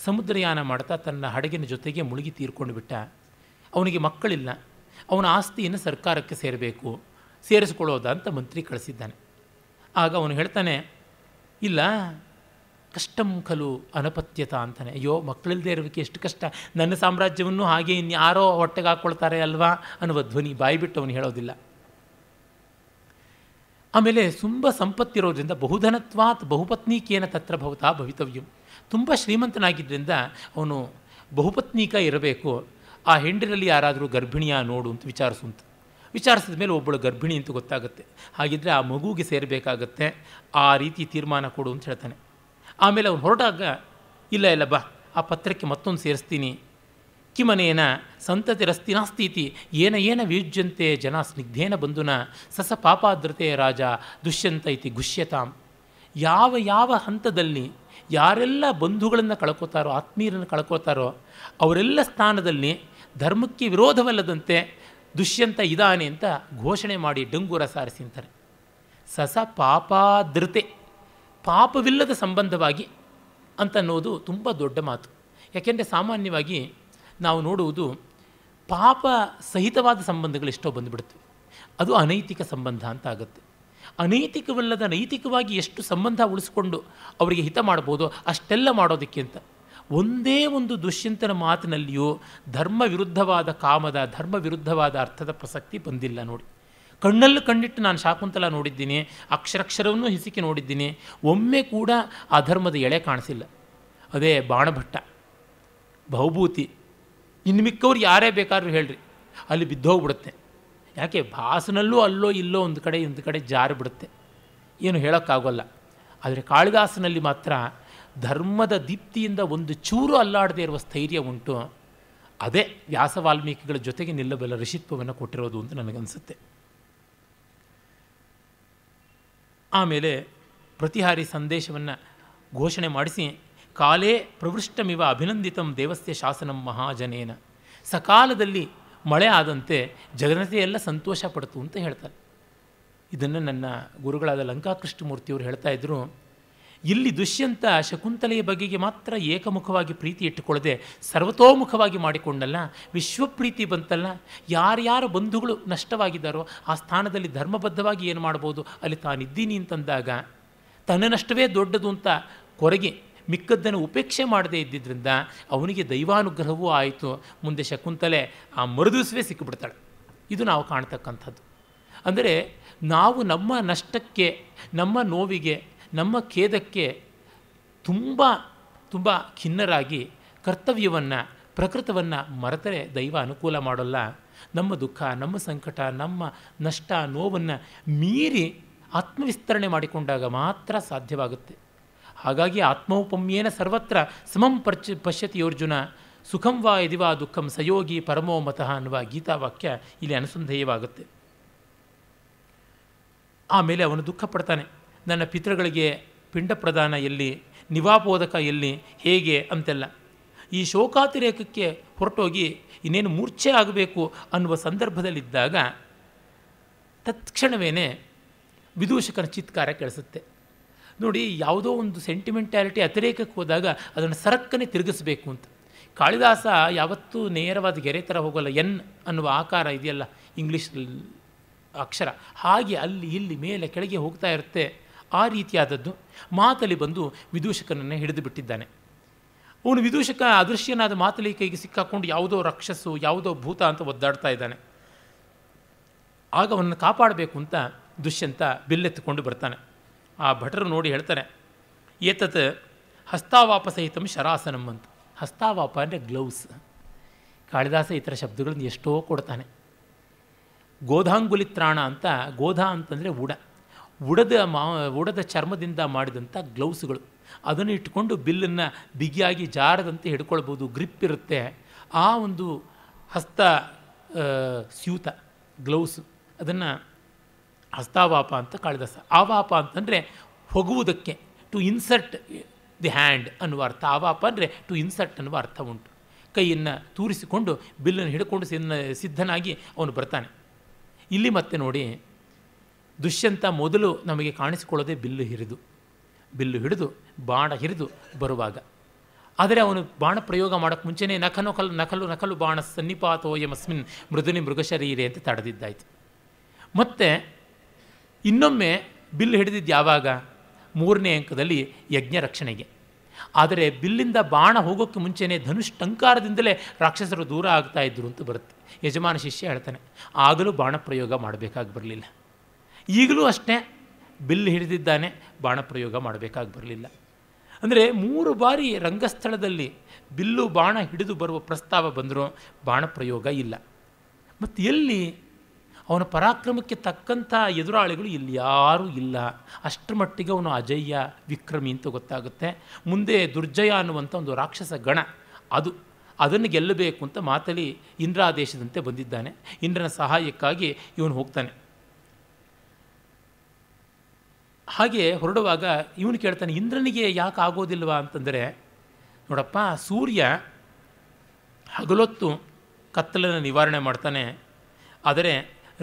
ಸಮುದ್ರಯಾನ ಮಾಡ್ತಾ ತನ್ನ ಹಡಗಿನ ಜೊತೆಗೆ ಮುಳುಗಿ ತೀರ್ಕೊಂಡು ಬಿಟ್ಟ ಅವನಿಗೆ ಮಕ್ಕಳಿಲ್ಲ ಅವನ ಆಸ್ತಿಯನ್ನು ಸರ್ಕಾರಕ್ಕೆ ಸೇರಬೇಕು ಸೇರಿಸ್ಕೊಳ್ಳೋದ ಅಂತ ಮಂತ್ರಿ ಕಳಿಸಿದ್ದಾನೆ ಆಗ ಅವನು ಹೇಳ್ತಾನೆ ಇಲ್ಲ ಕಷ್ಟಂ ಖಲು ಅನಪತ್ಯತ ಅಂತಾನೆ ಅಯ್ಯೋ ಮಕ್ಕಳಲ್ಲದೆ ಇರೋಕ್ಕೆ ಎಷ್ಟು ಕಷ್ಟ ನನ್ನ ಸಾಮ್ರಾಜ್ಯವನ್ನು ಹಾಗೆ ಇನ್ಯಾರೋ ಹೊಟ್ಟೆಗೆ ಹಾಕ್ಕೊಳ್ತಾರೆ ಅಲ್ವಾ ಅನ್ನುವ ಧ್ವನಿ ಬಾಯಿ ಬಿಟ್ಟು ಅವನು ಹೇಳೋದಿಲ್ಲ ಆಮೇಲೆ ತುಂಬ ಸಂಪತ್ತಿರೋದ್ರಿಂದ ಬಹುಧನತ್ವಾತ್ ಬಹುಪತ್ನೀಕೇನ ತತ್ರ ಭವತಾ ಭವಿತವ್ಯಂ ತುಂಬ ಶ್ರೀಮಂತನಾಗಿದ್ದರಿಂದ ಅವನು ಬಹುಪತ್ನೀಕ ಇರಬೇಕು ಆ ಹೆಂಡಿರಲ್ಲಿ ಯಾರಾದರೂ ಗರ್ಭಿಣಿಯ ನೋಡು ಅಂತ ವಿಚಾರಿಸುವಂತ ವಿಚಾರಿಸಿದ ಮೇಲೆ ಒಬ್ಬಳು ಗರ್ಭಿಣಿ ಅಂತ ಗೊತ್ತಾಗುತ್ತೆ ಹಾಗಿದ್ದರೆ ಆ ಮಗುಗೆ ಸೇರಬೇಕಾಗತ್ತೆ ಆ ರೀತಿ ತೀರ್ಮಾನ ಕೊಡು ಅಂತ ಹೇಳ್ತಾನೆ ಆಮೇಲೆ ಅವ್ನು ಹೊರಟಾಗ ಇಲ್ಲ ಇಲ್ಲ ಬಾ ಆ ಪತ್ರಕ್ಕೆ ಮತ್ತೊಂದು ಸೇರಿಸ್ತೀನಿ ಕಿಮನೇನ ಸಂತತಿ ಇತಿ ಏನ ಏನ ವಿಯುಜ್ಯಂತೆ ಜನ ಸ್ನಿಗ್ಧೇನ ಬಂಧುನ ಸಸ ಪಾಪಾದ್ರತೆ ರಾಜ ದುಷ್ಯಂತ ಇತಿ ಗುಷ್ಯತಾಂ ಯಾವ ಯಾವ ಹಂತದಲ್ಲಿ ಯಾರೆಲ್ಲ ಬಂಧುಗಳನ್ನು ಕಳ್ಕೋತಾರೋ ಆತ್ಮೀಯರನ್ನು ಕಳ್ಕೋತಾರೋ ಅವರೆಲ್ಲ ಸ್ಥಾನದಲ್ಲಿ ಧರ್ಮಕ್ಕೆ ವಿರೋಧವಲ್ಲದಂತೆ ದುಷ್ಯಂತ ಇದಾನೆ ಅಂತ ಘೋಷಣೆ ಮಾಡಿ ಡಂಗೂರ ಸಾರಿಸಿಂತಾರೆ ಸಸ ಪಾಪಾದ್ರತೆ ಪಾಪವಿಲ್ಲದ ಸಂಬಂಧವಾಗಿ ಅಂತನ್ನೋದು ತುಂಬ ದೊಡ್ಡ ಮಾತು ಯಾಕೆಂದರೆ ಸಾಮಾನ್ಯವಾಗಿ ನಾವು ನೋಡುವುದು ಪಾಪ ಸಹಿತವಾದ ಸಂಬಂಧಗಳು ಎಷ್ಟೋ ಬಂದುಬಿಡುತ್ತವೆ ಅದು ಅನೈತಿಕ ಸಂಬಂಧ ಅಂತ ಆಗುತ್ತೆ ಅನೈತಿಕವಲ್ಲದ ನೈತಿಕವಾಗಿ ಎಷ್ಟು ಸಂಬಂಧ ಉಳಿಸ್ಕೊಂಡು ಅವರಿಗೆ ಹಿತ ಮಾಡ್ಬೋದೋ ಅಷ್ಟೆಲ್ಲ ಮಾಡೋದಕ್ಕಿಂತ ಒಂದೇ ಒಂದು ದುಶ್ಯಂತನ ಮಾತಿನಲ್ಲಿಯೂ ಧರ್ಮ ವಿರುದ್ಧವಾದ ಕಾಮದ ಧರ್ಮ ವಿರುದ್ಧವಾದ ಅರ್ಥದ ಪ್ರಸಕ್ತಿ ಬಂದಿಲ್ಲ ನೋಡಿ ಕಣ್ಣಲ್ಲೂ ಕಣ್ಣಿಟ್ಟು ನಾನು ಶಾಕುಂತಲ ನೋಡಿದ್ದೀನಿ ಅಕ್ಷರಕ್ಷರವನ್ನು ಹಿಸುಕಿ ನೋಡಿದ್ದೀನಿ ಒಮ್ಮೆ ಕೂಡ ಆ ಧರ್ಮದ ಎಳೆ ಕಾಣಿಸಿಲ್ಲ ಅದೇ ಬಾಣಭಟ್ಟ ಬಹುಭೂತಿ ಇನ್ನು ಮಿಕ್ಕವ್ರು ಯಾರೇ ಬೇಕಾದ್ರೂ ಹೇಳ್ರಿ ಅಲ್ಲಿ ಬಿದ್ದೋಗ್ಬಿಡುತ್ತೆ ಯಾಕೆ ಭಾಸನಲ್ಲೂ ಅಲ್ಲೋ ಇಲ್ಲೋ ಒಂದು ಕಡೆ ಒಂದು ಕಡೆ ಜಾರಿ ಬಿಡುತ್ತೆ ಏನು ಹೇಳೋಕ್ಕಾಗೋಲ್ಲ ಆದರೆ ಕಾಳಿದಾಸನಲ್ಲಿ ಮಾತ್ರ ಧರ್ಮದ ದೀಪ್ತಿಯಿಂದ ಒಂದು ಚೂರು ಅಲ್ಲಾಡದೆ ಇರುವ ಸ್ಥೈರ್ಯ ಉಂಟು ಅದೇ ವ್ಯಾಸ ವಾಲ್ಮೀಕಿಗಳ ಜೊತೆಗೆ ನಿಲ್ಲಬಲ್ಲ ಋಷಿತ್ವವನ್ನು ಕೊಟ್ಟಿರೋದು ಅಂತ ನನಗನ್ಸುತ್ತೆ ಆಮೇಲೆ ಪ್ರತಿಹಾರಿ ಸಂದೇಶವನ್ನು ಘೋಷಣೆ ಮಾಡಿಸಿ ಕಾಲೇ ಪ್ರವೃಷ್ಟಮಿವ ಅಭಿನಂದಿತಂ ದೇವಸ್ಯ ಶಾಸನಂ ಮಹಾಜನೇನ ಸಕಾಲದಲ್ಲಿ ಮಳೆ ಆದಂತೆ ಜಗನತೆಯೆಲ್ಲ ಸಂತೋಷ ಪಡ್ತು ಅಂತ ಹೇಳ್ತಾರೆ ಇದನ್ನು ನನ್ನ ಗುರುಗಳಾದ ಲಂಕಾಕೃಷ್ಣಮೂರ್ತಿಯವರು ಹೇಳ್ತಾ ಇದ್ದರು ಇಲ್ಲಿ ದುಷ್ಯಂತ ಶಕುಂತಲೆಯ ಬಗೆಗೆ ಮಾತ್ರ ಏಕಮುಖವಾಗಿ ಪ್ರೀತಿ ಇಟ್ಟುಕೊಳ್ಳದೆ ಸರ್ವತೋಮುಖವಾಗಿ ಮಾಡಿಕೊಂಡಲ್ಲ ವಿಶ್ವಪ್ರೀತಿ ಬಂತಲ್ಲ ಯಾರ್ಯಾರು ಬಂಧುಗಳು ನಷ್ಟವಾಗಿದ್ದಾರೋ ಆ ಸ್ಥಾನದಲ್ಲಿ ಧರ್ಮಬದ್ಧವಾಗಿ ಏನು ಮಾಡ್ಬೋದು ಅಲ್ಲಿ ತಾನಿದ್ದೀನಿ ಅಂತಂದಾಗ ತನ್ನ ನಷ್ಟವೇ ದೊಡ್ಡದು ಅಂತ ಕೊರಗೆ ಮಿಕ್ಕದ್ದನ್ನು ಉಪೇಕ್ಷೆ ಮಾಡದೇ ಇದ್ದಿದ್ದರಿಂದ ಅವನಿಗೆ ದೈವಾನುಗ್ರಹವೂ ಆಯಿತು ಮುಂದೆ ಶಕುಂತಲೆ ಆ ಮರುದಿವಸವೇ ಸಿಕ್ಕಿಬಿಡ್ತಾಳೆ ಇದು ನಾವು ಕಾಣ್ತಕ್ಕಂಥದ್ದು ಅಂದರೆ ನಾವು ನಮ್ಮ ನಷ್ಟಕ್ಕೆ ನಮ್ಮ ನೋವಿಗೆ ನಮ್ಮ ಖೇದಕ್ಕೆ ತುಂಬ ತುಂಬ ಖಿನ್ನರಾಗಿ ಕರ್ತವ್ಯವನ್ನು ಪ್ರಕೃತವನ್ನು ಮರೆತರೆ ದೈವ ಅನುಕೂಲ ಮಾಡೋಲ್ಲ ನಮ್ಮ ದುಃಖ ನಮ್ಮ ಸಂಕಟ ನಮ್ಮ ನಷ್ಟ ನೋವನ್ನು ಮೀರಿ ಆತ್ಮವಿಸ್ತರಣೆ ಮಾಡಿಕೊಂಡಾಗ ಮಾತ್ರ ಸಾಧ್ಯವಾಗುತ್ತೆ ಹಾಗಾಗಿ ಆತ್ಮೌಪಮ್ಯೇನ ಸರ್ವತ್ರ ಸಮಂ ಪರ್ಚ ಪಶ್ಯತಿ ಅರ್ಜುನ ಸುಖಂ ವಾ ವಾ ದುಃಖಂ ಸಯೋಗಿ ಪರಮೋ ಮತಃ ಅನ್ನುವ ಗೀತಾವಾಕ್ಯ ಇಲ್ಲಿ ಅನುಸಂಧೇಯವಾಗುತ್ತೆ ಆಮೇಲೆ ಅವನು ದುಃಖ ಪಡ್ತಾನೆ ನನ್ನ ಪಿತೃಗಳಿಗೆ ಪಿಂಡ ಪ್ರದಾನ ಎಲ್ಲಿ ನಿವಾಪೋದಕ ಎಲ್ಲಿ ಹೇಗೆ ಅಂತೆಲ್ಲ ಈ ಶೋಕಾತಿರೇಕಕ್ಕೆ ಹೊರಟೋಗಿ ಇನ್ನೇನು ಮೂರ್ಛೆ ಆಗಬೇಕು ಅನ್ನುವ ಸಂದರ್ಭದಲ್ಲಿದ್ದಾಗ ತತ್ಕ್ಷಣವೇ ವಿದೂಷಕನ ಚಿತ್ಕಾರ ಕೇಳಿಸುತ್ತೆ ನೋಡಿ ಯಾವುದೋ ಒಂದು ಸೆಂಟಿಮೆಂಟ್ಯಾಲಿಟಿ ಅತಿರೇಕಕ್ಕೆ ಹೋದಾಗ ಅದನ್ನು ಸರಕ್ಕನೆ ತಿರುಗಿಸ್ಬೇಕು ಅಂತ ಕಾಳಿದಾಸ ಯಾವತ್ತೂ ನೇರವಾದ ಗೆರೆ ಥರ ಹೋಗೋಲ್ಲ ಎನ್ ಅನ್ನುವ ಆಕಾರ ಇದೆಯಲ್ಲ ಇಂಗ್ಲೀಷ್ ಅಕ್ಷರ ಹಾಗೆ ಅಲ್ಲಿ ಇಲ್ಲಿ ಮೇಲೆ ಕೆಳಗೆ ಹೋಗ್ತಾ ಇರುತ್ತೆ ಆ ರೀತಿಯಾದದ್ದು ಮಾತಲಿ ಬಂದು ವಿದೂಷಕನನ್ನು ಹಿಡಿದು ಬಿಟ್ಟಿದ್ದಾನೆ ಅವನು ವಿದೂಷಕ ಅದೃಶ್ಯನಾದ ಮಾತಲಿ ಕೈಗೆ ಸಿಕ್ಕಾಕೊಂಡು ಯಾವುದೋ ರಾಕ್ಷಸು ಯಾವುದೋ ಭೂತ ಅಂತ ಒದ್ದಾಡ್ತಾ ಇದ್ದಾನೆ ಆಗ ಅವನನ್ನು ಕಾಪಾಡಬೇಕು ಅಂತ ದುಷ್ಯಂತ ಬಿಲ್ಲೆತ್ತುಕೊಂಡು ಬರ್ತಾನೆ ಆ ಭಟರು ನೋಡಿ ಹೇಳ್ತಾನೆ ಏತತ್ ಹಸ್ತಾವಾಪ ಸಹಿತ ಶರಾಸನಂ ಅಂತ ಹಸ್ತಾವಾಪ ಅಂದರೆ ಗ್ಲೌಸ್ ಕಾಳಿದಾಸ ಇತರ ಥರ ಶಬ್ದಗಳನ್ನು ಎಷ್ಟೋ ಕೊಡ್ತಾನೆ ಗೋಧಾಂಗುಲಿತ್ರಾಣ ಅಂತ ಗೋಧಾ ಅಂತಂದರೆ ಉಡ ಉಡದ ಮಾ ಉಡದ ಚರ್ಮದಿಂದ ಮಾಡಿದಂಥ ಗ್ಲೌಸ್ಗಳು ಅದನ್ನು ಇಟ್ಕೊಂಡು ಬಿಲ್ಲನ್ನು ಬಿಗಿಯಾಗಿ ಜಾರದಂತೆ ಹಿಡ್ಕೊಳ್ಬೋದು ಗ್ರಿಪ್ ಇರುತ್ತೆ ಆ ಒಂದು ಹಸ್ತ ಸ್ಯೂತ ಗ್ಲೌಸ್ ಅದನ್ನು ಹಸ್ತಾವಾಪ ಅಂತ ಕಾಳಿದಾಸ ಆವಾಪ ಅಂತಂದರೆ ಹೊಗುವುದಕ್ಕೆ ಟು ಇನ್ಸರ್ಟ್ ದಿ ಹ್ಯಾಂಡ್ ಅನ್ನುವ ಅರ್ಥ ಆವಾಪ ಅಂದರೆ ಟು ಇನ್ಸರ್ಟ್ ಅನ್ನುವ ಅರ್ಥ ಉಂಟು ಕೈಯನ್ನು ತೂರಿಸಿಕೊಂಡು ಬಿಲ್ಲನ್ನು ಹಿಡ್ಕೊಂಡು ಸಿದ್ಧನಾಗಿ ಅವನು ಬರ್ತಾನೆ ಇಲ್ಲಿ ಮತ್ತೆ ನೋಡಿ ದುಷ್ಯಂತ ಮೊದಲು ನಮಗೆ ಕಾಣಿಸಿಕೊಳ್ಳದೆ ಬಿಲ್ಲು ಹಿರಿದು ಬಿಲ್ಲು ಹಿಡಿದು ಬಾಣ ಹಿರಿದು ಬರುವಾಗ ಆದರೆ ಅವನು ಬಾಣ ಪ್ರಯೋಗ ಮಾಡೋಕ್ಕೆ ಮುಂಚೆನೇ ನಖನು ಕಲ್ ನಕಲು ನಕಲು ಬಾಣ ಸನ್ನಿಪಾತೋ ಯಮಸ್ಮಿನ್ ಮೃದುನಿ ಮೃಗಶರೀರೆ ಅಂತ ತಡೆದಿದ್ದಾಯಿತು ಮತ್ತೆ ಇನ್ನೊಮ್ಮೆ ಬಿಲ್ಲು ಹಿಡಿದಿದ್ದು ಯಾವಾಗ ಮೂರನೇ ಅಂಕದಲ್ಲಿ ಯಜ್ಞ ರಕ್ಷಣೆಗೆ ಆದರೆ ಬಿಲ್ಲಿಂದ ಬಾಣ ಹೋಗೋಕ್ಕೆ ಮುಂಚೆನೇ ಧನುಷ್ ರಾಕ್ಷಸರು ದೂರ ಆಗ್ತಾ ಇದ್ರು ಅಂತ ಬರುತ್ತೆ ಯಜಮಾನ ಶಿಷ್ಯ ಹೇಳ್ತಾನೆ ಆಗಲೂ ಬಾಣ ಪ್ರಯೋಗ ಮಾಡಬೇಕಾಗಿ ಬರಲಿಲ್ಲ ಈಗಲೂ ಅಷ್ಟೇ ಬಿಲ್ ಹಿಡಿದಿದ್ದಾನೆ ಬಾಣಪ್ರಯೋಗ ಮಾಡಬೇಕಾಗಿ ಬರಲಿಲ್ಲ ಅಂದರೆ ಮೂರು ಬಾರಿ ರಂಗಸ್ಥಳದಲ್ಲಿ ಬಿಲ್ಲು ಬಾಣ ಹಿಡಿದು ಬರುವ ಪ್ರಸ್ತಾವ ಬಂದರೂ ಬಾಣಪ್ರಯೋಗ ಇಲ್ಲ ಮತ್ತು ಎಲ್ಲಿ ಅವನ ಪರಾಕ್ರಮಕ್ಕೆ ತಕ್ಕಂಥ ಎದುರಾಳಿಗಳು ಇಲ್ಲಿ ಯಾರೂ ಇಲ್ಲ ಅಷ್ಟರ ಮಟ್ಟಿಗೆ ಅವನು ಅಜಯ್ಯ ವಿಕ್ರಮಿ ಅಂತ ಗೊತ್ತಾಗುತ್ತೆ ಮುಂದೆ ದುರ್ಜಯ ಅನ್ನುವಂಥ ಒಂದು ರಾಕ್ಷಸ ಗಣ ಅದು ಅದನ್ನು ಗೆಲ್ಲಬೇಕು ಅಂತ ಮಾತಲಿ ಇಂದ್ರಾದೇಶದಂತೆ ಬಂದಿದ್ದಾನೆ ಇಂದ್ರನ ಸಹಾಯಕ್ಕಾಗಿ ಇವನು ಹೋಗ್ತಾನೆ ಹಾಗೆ ಹೊರಡುವಾಗ ಇವನು ಕೇಳ್ತಾನೆ ಇಂದ್ರನಿಗೆ ಯಾಕೆ ಆಗೋದಿಲ್ವಾ ಅಂತಂದರೆ ನೋಡಪ್ಪ ಸೂರ್ಯ ಹಗಲೊತ್ತು ಕತ್ತಲನ್ನು ನಿವಾರಣೆ ಮಾಡ್ತಾನೆ ಆದರೆ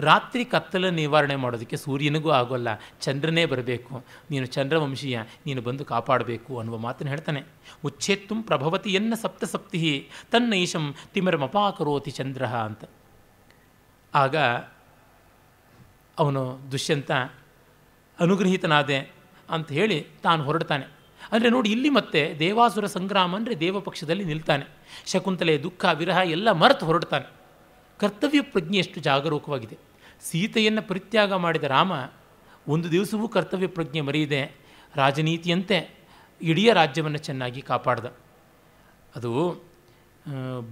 ರಾತ್ರಿ ಕತ್ತಲ ನಿವಾರಣೆ ಮಾಡೋದಕ್ಕೆ ಸೂರ್ಯನಿಗೂ ಆಗೋಲ್ಲ ಚಂದ್ರನೇ ಬರಬೇಕು ನೀನು ಚಂದ್ರವಂಶೀಯ ನೀನು ಬಂದು ಕಾಪಾಡಬೇಕು ಅನ್ನುವ ಮಾತನ್ನು ಹೇಳ್ತಾನೆ ಪ್ರಭವತಿ ಪ್ರಭವತಿಯನ್ನ ಸಪ್ತಸಪ್ತಿಹಿ ತನ್ನ ಈಶಂ ತಿಮಿರಮಪಾಕರೋತಿ ಚಂದ್ರ ಅಂತ ಆಗ ಅವನು ದುಷ್ಯಂತ ಅನುಗ್ರಹಿತನಾದೆ ಅಂತ ಹೇಳಿ ತಾನು ಹೊರಡ್ತಾನೆ ಅಂದರೆ ನೋಡಿ ಇಲ್ಲಿ ಮತ್ತೆ ದೇವಾಸುರ ಸಂಗ್ರಾಮ ಅಂದರೆ ದೇವಪಕ್ಷದಲ್ಲಿ ನಿಲ್ತಾನೆ ಶಕುಂತಲೆ ದುಃಖ ವಿರಹ ಎಲ್ಲ ಮರೆತು ಹೊರಡ್ತಾನೆ ಕರ್ತವ್ಯ ಪ್ರಜ್ಞೆ ಎಷ್ಟು ಜಾಗರೂಕವಾಗಿದೆ ಸೀತೆಯನ್ನು ಪರಿತ್ಯಾಗ ಮಾಡಿದ ರಾಮ ಒಂದು ದಿವಸವೂ ಕರ್ತವ್ಯ ಪ್ರಜ್ಞೆ ಮರೆಯಿದೆ ರಾಜನೀತಿಯಂತೆ ಇಡೀ ರಾಜ್ಯವನ್ನು ಚೆನ್ನಾಗಿ ಕಾಪಾಡ್ದ ಅದು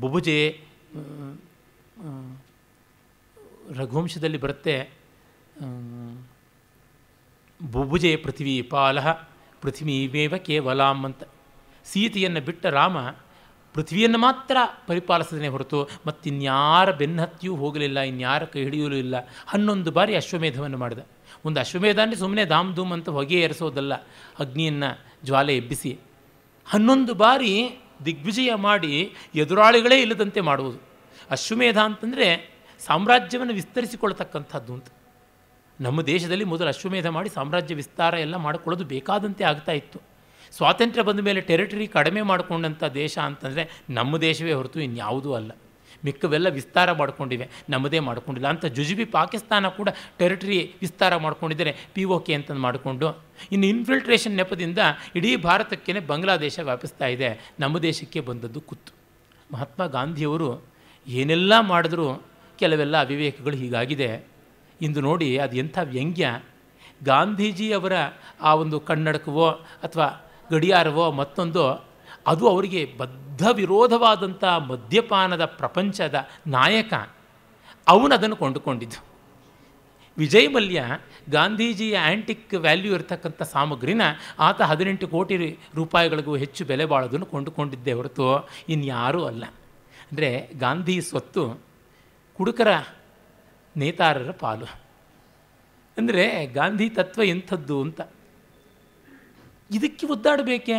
ಬುಬುಜೆ ರಘುವಂಶದಲ್ಲಿ ಬರುತ್ತೆ ಬುಭುಜೆ ಪೃಥ್ವಿ ಪಾಲಹ ಪೃಥ್ವೀವೇವ ಕೇವಲಾಂ ಅಂತ ಸೀತೆಯನ್ನು ಬಿಟ್ಟ ರಾಮ ಪೃಥ್ವಿಯನ್ನು ಮಾತ್ರ ಪರಿಪಾಲಿಸದೇ ಹೊರತು ಮತ್ತಿನ್ಯಾರ ಬೆನ್ನತ್ತಿಯೂ ಹೋಗಲಿಲ್ಲ ಇನ್ಯಾರ ಕೈ ಹಿಡಿಯಲೂ ಇಲ್ಲ ಹನ್ನೊಂದು ಬಾರಿ ಅಶ್ವಮೇಧವನ್ನು ಮಾಡಿದ ಒಂದು ಅಶ್ವಮೇಧ ಅಂದರೆ ಸುಮ್ಮನೆ ಧಾಮ್ ಧೂಮ್ ಅಂತ ಹೊಗೆ ಏರಿಸೋದಲ್ಲ ಅಗ್ನಿಯನ್ನು ಜ್ವಾಲೆ ಎಬ್ಬಿಸಿ ಹನ್ನೊಂದು ಬಾರಿ ದಿಗ್ವಿಜಯ ಮಾಡಿ ಎದುರಾಳಿಗಳೇ ಇಲ್ಲದಂತೆ ಮಾಡುವುದು ಅಶ್ವಮೇಧ ಅಂತಂದರೆ ಸಾಮ್ರಾಜ್ಯವನ್ನು ವಿಸ್ತರಿಸಿಕೊಳ್ತಕ್ಕಂಥದ್ದು ಅಂತ ನಮ್ಮ ದೇಶದಲ್ಲಿ ಮೊದಲು ಅಶ್ವಮೇಧ ಮಾಡಿ ಸಾಮ್ರಾಜ್ಯ ವಿಸ್ತಾರ ಎಲ್ಲ ಮಾಡಿಕೊಳ್ಳೋದು ಬೇಕಾದಂತೆ ಆಗ್ತಾ ಇತ್ತು ಸ್ವಾತಂತ್ರ್ಯ ಬಂದ ಮೇಲೆ ಟೆರಿಟರಿ ಕಡಿಮೆ ಮಾಡಿಕೊಂಡಂಥ ದೇಶ ಅಂತಂದರೆ ನಮ್ಮ ದೇಶವೇ ಹೊರತು ಇನ್ಯಾವುದೂ ಅಲ್ಲ ಮಿಕ್ಕವೆಲ್ಲ ವಿಸ್ತಾರ ಮಾಡಿಕೊಂಡಿವೆ ನಮ್ಮದೇ ಮಾಡಿಕೊಂಡಿಲ್ಲ ಅಂತ ಜುಜುಬಿ ಪಾಕಿಸ್ತಾನ ಕೂಡ ಟೆರಿಟರಿ ವಿಸ್ತಾರ ಮಾಡಿಕೊಂಡಿದ್ದರೆ ಪಿ ಓ ಕೆ ಅಂತಂದು ಮಾಡಿಕೊಂಡು ಇನ್ನು ಇನ್ಫಿಲ್ಟ್ರೇಷನ್ ನೆಪದಿಂದ ಇಡೀ ಭಾರತಕ್ಕೇ ಬಾಂಗ್ಲಾದೇಶ ವ್ಯಾಪಿಸ್ತಾ ಇದೆ ನಮ್ಮ ದೇಶಕ್ಕೆ ಬಂದದ್ದು ಕುತ್ತು ಮಹಾತ್ಮ ಗಾಂಧಿಯವರು ಏನೆಲ್ಲ ಮಾಡಿದ್ರೂ ಕೆಲವೆಲ್ಲ ಅವಿವೇಕಗಳು ಹೀಗಾಗಿದೆ ಇಂದು ನೋಡಿ ಅದು ಎಂಥ ವ್ಯಂಗ್ಯ ಗಾಂಧೀಜಿಯವರ ಆ ಒಂದು ಕನ್ನಡಕವೋ ಅಥವಾ ಗಡಿಯಾರವೋ ಮತ್ತೊಂದು ಅದು ಅವರಿಗೆ ಬದ್ಧ ವಿರೋಧವಾದಂಥ ಮದ್ಯಪಾನದ ಪ್ರಪಂಚದ ನಾಯಕ ಅವನದನ್ನು ಕೊಂಡುಕೊಂಡಿದ್ದು ವಿಜಯ್ ಮಲ್ಯ ಗಾಂಧೀಜಿಯ ಆ್ಯಂಟಿಕ್ ವ್ಯಾಲ್ಯೂ ಇರತಕ್ಕಂಥ ಸಾಮಗ್ರಿನ ಆತ ಹದಿನೆಂಟು ಕೋಟಿ ರೂಪಾಯಿಗಳಿಗೂ ಹೆಚ್ಚು ಬೆಲೆ ಬಾಳೋದನ್ನು ಕೊಂಡುಕೊಂಡಿದ್ದೆ ಹೊರತು ಇನ್ಯಾರೂ ಅಲ್ಲ ಅಂದರೆ ಗಾಂಧಿ ಸ್ವತ್ತು ಕುಡುಕರ ನೇತಾರರ ಪಾಲು ಅಂದರೆ ಗಾಂಧಿ ತತ್ವ ಎಂಥದ್ದು ಅಂತ ಇದಕ್ಕೆ ಒದ್ದಾಡಬೇಕೆ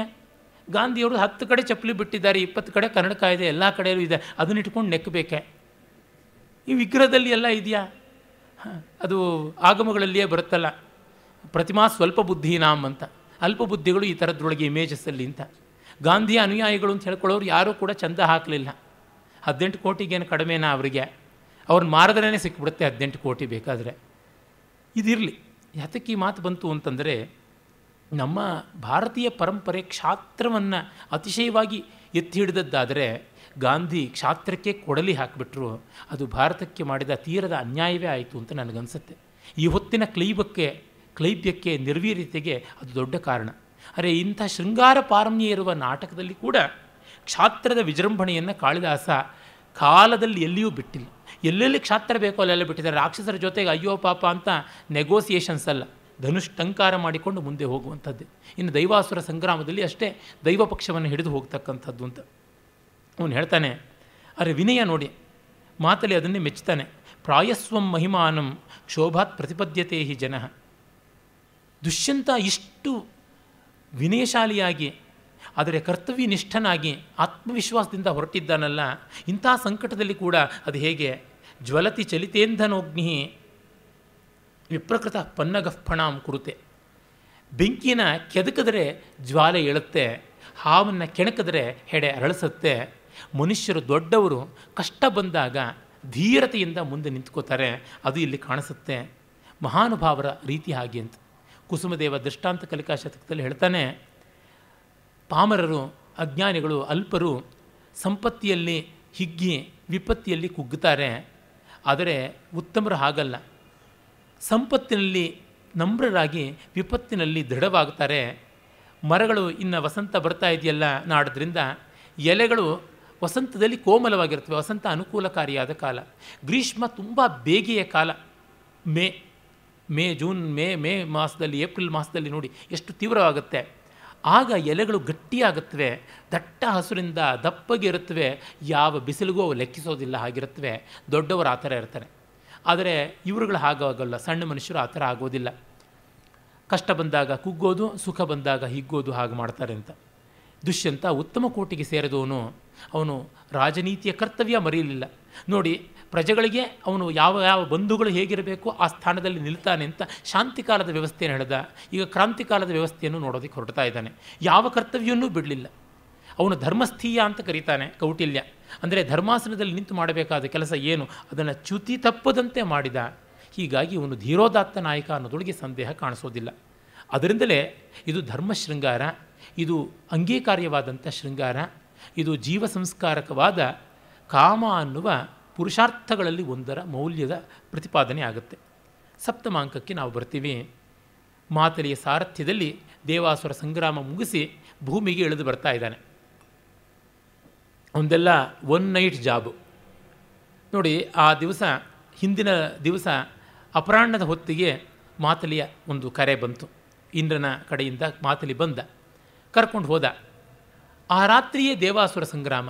ಗಾಂಧಿಯವರು ಹತ್ತು ಕಡೆ ಚಪ್ಪಲಿ ಬಿಟ್ಟಿದ್ದಾರೆ ಇಪ್ಪತ್ತು ಕಡೆ ಕನ್ನಡಕ ಇದೆ ಎಲ್ಲ ಕಡೆಯಲ್ಲೂ ಇದೆ ಅದನ್ನ ಇಟ್ಕೊಂಡು ನೆಕ್ಕಬೇಕೆ ಈ ವಿಗ್ರಹದಲ್ಲಿ ಎಲ್ಲ ಇದೆಯಾ ಅದು ಆಗಮಗಳಲ್ಲಿಯೇ ಬರುತ್ತಲ್ಲ ಪ್ರತಿಮಾ ಸ್ವಲ್ಪ ಬುದ್ಧಿ ನಾಮ್ ಅಂತ ಅಲ್ಪ ಬುದ್ಧಿಗಳು ಈ ಥರದ್ರೊಳಗೆ ಇಮೇಜಸ್ಸಲ್ಲಿ ಅಂತ ಗಾಂಧಿಯ ಅನುಯಾಯಿಗಳು ಅಂತ ಹೇಳ್ಕೊಳ್ಳೋರು ಯಾರೂ ಕೂಡ ಚಂದ ಹಾಕಲಿಲ್ಲ ಹದಿನೆಂಟು ಕೋಟಿಗೇನು ಕಡಿಮೆನಾ ಅವರಿಗೆ ಅವ್ರನ್ನ ಮಾರದ್ರೇ ಸಿಕ್ಬಿಡುತ್ತೆ ಹದಿನೆಂಟು ಕೋಟಿ ಬೇಕಾದರೆ ಇದಿರಲಿ ಯಾತಕ್ಕೆ ಈ ಮಾತು ಬಂತು ಅಂತಂದರೆ ನಮ್ಮ ಭಾರತೀಯ ಪರಂಪರೆ ಕ್ಷಾತ್ರವನ್ನು ಅತಿಶಯವಾಗಿ ಎತ್ತಿ ಹಿಡಿದದ್ದಾದರೆ ಗಾಂಧಿ ಕ್ಷಾತ್ರಕ್ಕೆ ಕೊಡಲಿ ಹಾಕಿಬಿಟ್ರು ಅದು ಭಾರತಕ್ಕೆ ಮಾಡಿದ ತೀರದ ಅನ್ಯಾಯವೇ ಆಯಿತು ಅಂತ ನನಗನ್ಸುತ್ತೆ ಈ ಹೊತ್ತಿನ ಕ್ಲೈಬಕ್ಕೆ ಕ್ಲೈಬ್ಯಕ್ಕೆ ನಿರ್ವೀರ್ಯತೆಗೆ ಅದು ದೊಡ್ಡ ಕಾರಣ ಅರೆ ಇಂಥ ಶೃಂಗಾರ ಪಾರಮ್ಯ ಇರುವ ನಾಟಕದಲ್ಲಿ ಕೂಡ ಕ್ಷಾತ್ರದ ವಿಜೃಂಭಣೆಯನ್ನು ಕಾಳಿದಾಸ ಕಾಲದಲ್ಲಿ ಎಲ್ಲಿಯೂ ಬಿಟ್ಟಿಲ್ಲ ಎಲ್ಲೆಲ್ಲಿ ಕ್ಷಾತ್ರ ಬೇಕೋ ಅಲ್ಲೆಲ್ಲ ಬಿಟ್ಟಿದ್ದಾರೆ ರಾಕ್ಷಸರ ಜೊತೆಗೆ ಅಯ್ಯೋ ಪಾಪ ಅಂತ ನೆಗೋಸಿಯೇಷನ್ಸ್ ಅಲ್ಲ ಧನುಷ್ಟಂಕಾರ ಮಾಡಿಕೊಂಡು ಮುಂದೆ ಹೋಗುವಂಥದ್ದು ಇನ್ನು ದೈವಾಸುರ ಸಂಗ್ರಾಮದಲ್ಲಿ ಅಷ್ಟೇ ದೈವ ಪಕ್ಷವನ್ನು ಹಿಡಿದು ಹೋಗ್ತಕ್ಕಂಥದ್ದು ಅಂತ ಅವನು ಹೇಳ್ತಾನೆ ಅರೆ ವಿನಯ ನೋಡಿ ಮಾತಲ್ಲಿ ಅದನ್ನೇ ಮೆಚ್ಚುತ್ತಾನೆ ಪ್ರಾಯಸ್ವಂ ಮಹಿಮಾನಂ ಶೋಭಾತ್ ಪ್ರತಿಪದ್ಯತೆ ಹಿ ಜನ ದುಷ್ಯಂತ ಇಷ್ಟು ವಿನಯಶಾಲಿಯಾಗಿ ಆದರೆ ಕರ್ತವ್ಯ ನಿಷ್ಠನಾಗಿ ಆತ್ಮವಿಶ್ವಾಸದಿಂದ ಹೊರಟಿದ್ದಾನಲ್ಲ ಇಂಥ ಸಂಕಟದಲ್ಲಿ ಕೂಡ ಅದು ಹೇಗೆ ಜ್ವಲತಿ ಚಲಿತೇಂಧನೋಗ್ನಿ ವಿಪ್ರಕೃತ ಪನ್ನಗಫಣಾಂ ಕುರುತೆ ಬೆಂಕಿನ ಕೆದಕಿದ್ರೆ ಜ್ವಾಲೆ ಏಳುತ್ತೆ ಹಾವನ್ನು ಕೆಣಕಿದ್ರೆ ಹೆಡೆ ಅರಳಿಸುತ್ತೆ ಮನುಷ್ಯರು ದೊಡ್ಡವರು ಕಷ್ಟ ಬಂದಾಗ ಧೀರತೆಯಿಂದ ಮುಂದೆ ನಿಂತ್ಕೋತಾರೆ ಅದು ಇಲ್ಲಿ ಕಾಣಿಸುತ್ತೆ ಮಹಾನುಭಾವರ ರೀತಿ ಹಾಗೆ ಅಂತ ಕುಸುಮದೇವ ದೃಷ್ಟಾಂತ ಕಲಿಕಾ ಶತಕದಲ್ಲಿ ಹೇಳ್ತಾನೆ ಪಾಮರರು ಅಜ್ಞಾನಿಗಳು ಅಲ್ಪರು ಸಂಪತ್ತಿಯಲ್ಲಿ ಹಿಗ್ಗಿ ವಿಪತ್ತಿಯಲ್ಲಿ ಕುಗ್ಗುತ್ತಾರೆ ಆದರೆ ಉತ್ತಮರು ಹಾಗಲ್ಲ ಸಂಪತ್ತಿನಲ್ಲಿ ನಮ್ರರಾಗಿ ವಿಪತ್ತಿನಲ್ಲಿ ದೃಢವಾಗ್ತಾರೆ ಮರಗಳು ಇನ್ನು ವಸಂತ ಬರ್ತಾ ಇದೆಯಲ್ಲ ನಾಡೋದ್ರಿಂದ ಎಲೆಗಳು ವಸಂತದಲ್ಲಿ ಕೋಮಲವಾಗಿರ್ತವೆ ವಸಂತ ಅನುಕೂಲಕಾರಿಯಾದ ಕಾಲ ಗ್ರೀಷ್ಮ ತುಂಬ ಬೇಗೆಯ ಕಾಲ May May June May May ಮಾಸದಲ್ಲಿ ಏಪ್ರಿಲ್ ಮಾಸದಲ್ಲಿ ನೋಡಿ ಎಷ್ಟು ತೀವ್ರವಾಗುತ್ತೆ ಆಗ ಎಲೆಗಳು ಗಟ್ಟಿಯಾಗುತ್ತವೆ ದಟ್ಟ ಹಸುರಿಂದ ದಪ್ಪಗೆ ಇರುತ್ತವೆ ಯಾವ ಬಿಸಿಲಿಗೂ ಅವು ಲೆಕ್ಕಿಸೋದಿಲ್ಲ ಹಾಗಿರುತ್ತವೆ ದೊಡ್ಡವರು ಆ ಥರ ಇರ್ತಾರೆ ಆದರೆ ಇವರುಗಳು ಹಾಗಾಗಲ್ಲ ಸಣ್ಣ ಮನುಷ್ಯರು ಆ ಥರ ಆಗೋದಿಲ್ಲ ಕಷ್ಟ ಬಂದಾಗ ಕುಗ್ಗೋದು ಸುಖ ಬಂದಾಗ ಹಿಗ್ಗೋದು ಹಾಗೆ ಮಾಡ್ತಾರೆ ಅಂತ ದುಷ್ಯಂತ ಉತ್ತಮ ಕೋಟಿಗೆ ಸೇರಿದವನು ಅವನು ರಾಜನೀತಿಯ ಕರ್ತವ್ಯ ಮರೆಯಲಿಲ್ಲ ನೋಡಿ ಪ್ರಜೆಗಳಿಗೆ ಅವನು ಯಾವ ಯಾವ ಬಂಧುಗಳು ಹೇಗಿರಬೇಕು ಆ ಸ್ಥಾನದಲ್ಲಿ ನಿಲ್ತಾನೆ ಅಂತ ಶಾಂತಿಕಾಲದ ವ್ಯವಸ್ಥೆಯನ್ನು ಹೇಳಿದ ಈಗ ಕ್ರಾಂತಿಕಾಲದ ವ್ಯವಸ್ಥೆಯನ್ನು ನೋಡೋದಕ್ಕೆ ಹೊರಡ್ತಾ ಇದ್ದಾನೆ ಯಾವ ಕರ್ತವ್ಯವನ್ನೂ ಬಿಡಲಿಲ್ಲ ಅವನು ಧರ್ಮಸ್ಥೀಯ ಅಂತ ಕರೀತಾನೆ ಕೌಟಿಲ್ಯ ಅಂದರೆ ಧರ್ಮಾಸನದಲ್ಲಿ ನಿಂತು ಮಾಡಬೇಕಾದ ಕೆಲಸ ಏನು ಅದನ್ನು ಚ್ಯುತಿ ತಪ್ಪದಂತೆ ಮಾಡಿದ ಹೀಗಾಗಿ ಅವನು ಧೀರೋದಾತ್ತ ನಾಯಕ ಅನ್ನೋದೊಳಗೆ ಸಂದೇಹ ಕಾಣಿಸೋದಿಲ್ಲ ಅದರಿಂದಲೇ ಇದು ಧರ್ಮ ಶೃಂಗಾರ ಇದು ಅಂಗೀಕಾರ್ಯವಾದಂಥ ಶೃಂಗಾರ ಇದು ಜೀವ ಸಂಸ್ಕಾರಕವಾದ ಕಾಮ ಅನ್ನುವ ಪುರುಷಾರ್ಥಗಳಲ್ಲಿ ಒಂದರ ಮೌಲ್ಯದ ಪ್ರತಿಪಾದನೆ ಆಗುತ್ತೆ ಸಪ್ತಮಾಂಕಕ್ಕೆ ನಾವು ಬರ್ತೀವಿ ಮಾತಲಿಯ ಸಾರಥ್ಯದಲ್ಲಿ ದೇವಾಸುರ ಸಂಗ್ರಾಮ ಮುಗಿಸಿ ಭೂಮಿಗೆ ಇಳಿದು ಬರ್ತಾ ಇದ್ದಾನೆ ಒಂದೆಲ್ಲ ಒನ್ ನೈಟ್ ಜಾಬು ನೋಡಿ ಆ ದಿವಸ ಹಿಂದಿನ ದಿವಸ ಅಪರಾಹ್ನದ ಹೊತ್ತಿಗೆ ಮಾತಲಿಯ ಒಂದು ಕರೆ ಬಂತು ಇಂದ್ರನ ಕಡೆಯಿಂದ ಮಾತಲಿ ಬಂದ ಕರ್ಕೊಂಡು ಹೋದ ಆ ರಾತ್ರಿಯೇ ದೇವಾಸುರ ಸಂಗ್ರಾಮ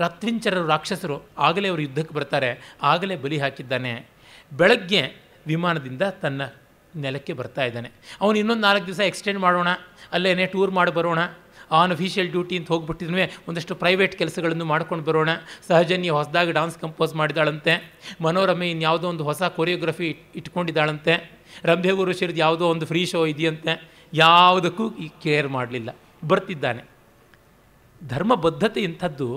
ರಾತ್ವಿಂಚರರು ರಾಕ್ಷಸರು ಆಗಲೇ ಅವರು ಯುದ್ಧಕ್ಕೆ ಬರ್ತಾರೆ ಆಗಲೇ ಬಲಿ ಹಾಕಿದ್ದಾನೆ ಬೆಳಗ್ಗೆ ವಿಮಾನದಿಂದ ತನ್ನ ನೆಲಕ್ಕೆ ಬರ್ತಾ ಇದ್ದಾನೆ ಅವನು ಇನ್ನೊಂದು ನಾಲ್ಕು ದಿವಸ ಎಕ್ಸ್ಟೆಂಡ್ ಮಾಡೋಣ ಅಲ್ಲೇನೇ ಟೂರ್ ಮಾಡಿ ಬರೋಣ ಆನ್ ಅಫಿಷಿಯಲ್ ಡ್ಯೂಟಿ ಅಂತ ಹೋಗ್ಬಿಟ್ಟಿದ್ಮೇಲೆ ಒಂದಷ್ಟು ಪ್ರೈವೇಟ್ ಕೆಲಸಗಳನ್ನು ಮಾಡ್ಕೊಂಡು ಬರೋಣ ಸಹಜನ್ಯ ಹೊಸದಾಗಿ ಡಾನ್ಸ್ ಕಂಪೋಸ್ ಮಾಡಿದಾಳಂತೆ ಮನೋರಮೆ ಯಾವುದೋ ಒಂದು ಹೊಸ ಕೊರಿಯೋಗ್ರಫಿ ಇಟ್ಕೊಂಡಿದ್ದಾಳಂತೆ ರಂಭೆ ಶಿರದ್ ಯಾವುದೋ ಒಂದು ಫ್ರೀ ಶೋ ಇದೆಯಂತೆ ಯಾವುದಕ್ಕೂ ಈ ಕೇರ್ ಮಾಡಲಿಲ್ಲ ಬರ್ತಿದ್ದಾನೆ ಧರ್ಮಬದ್ಧತೆ ಇಂಥದ್ದು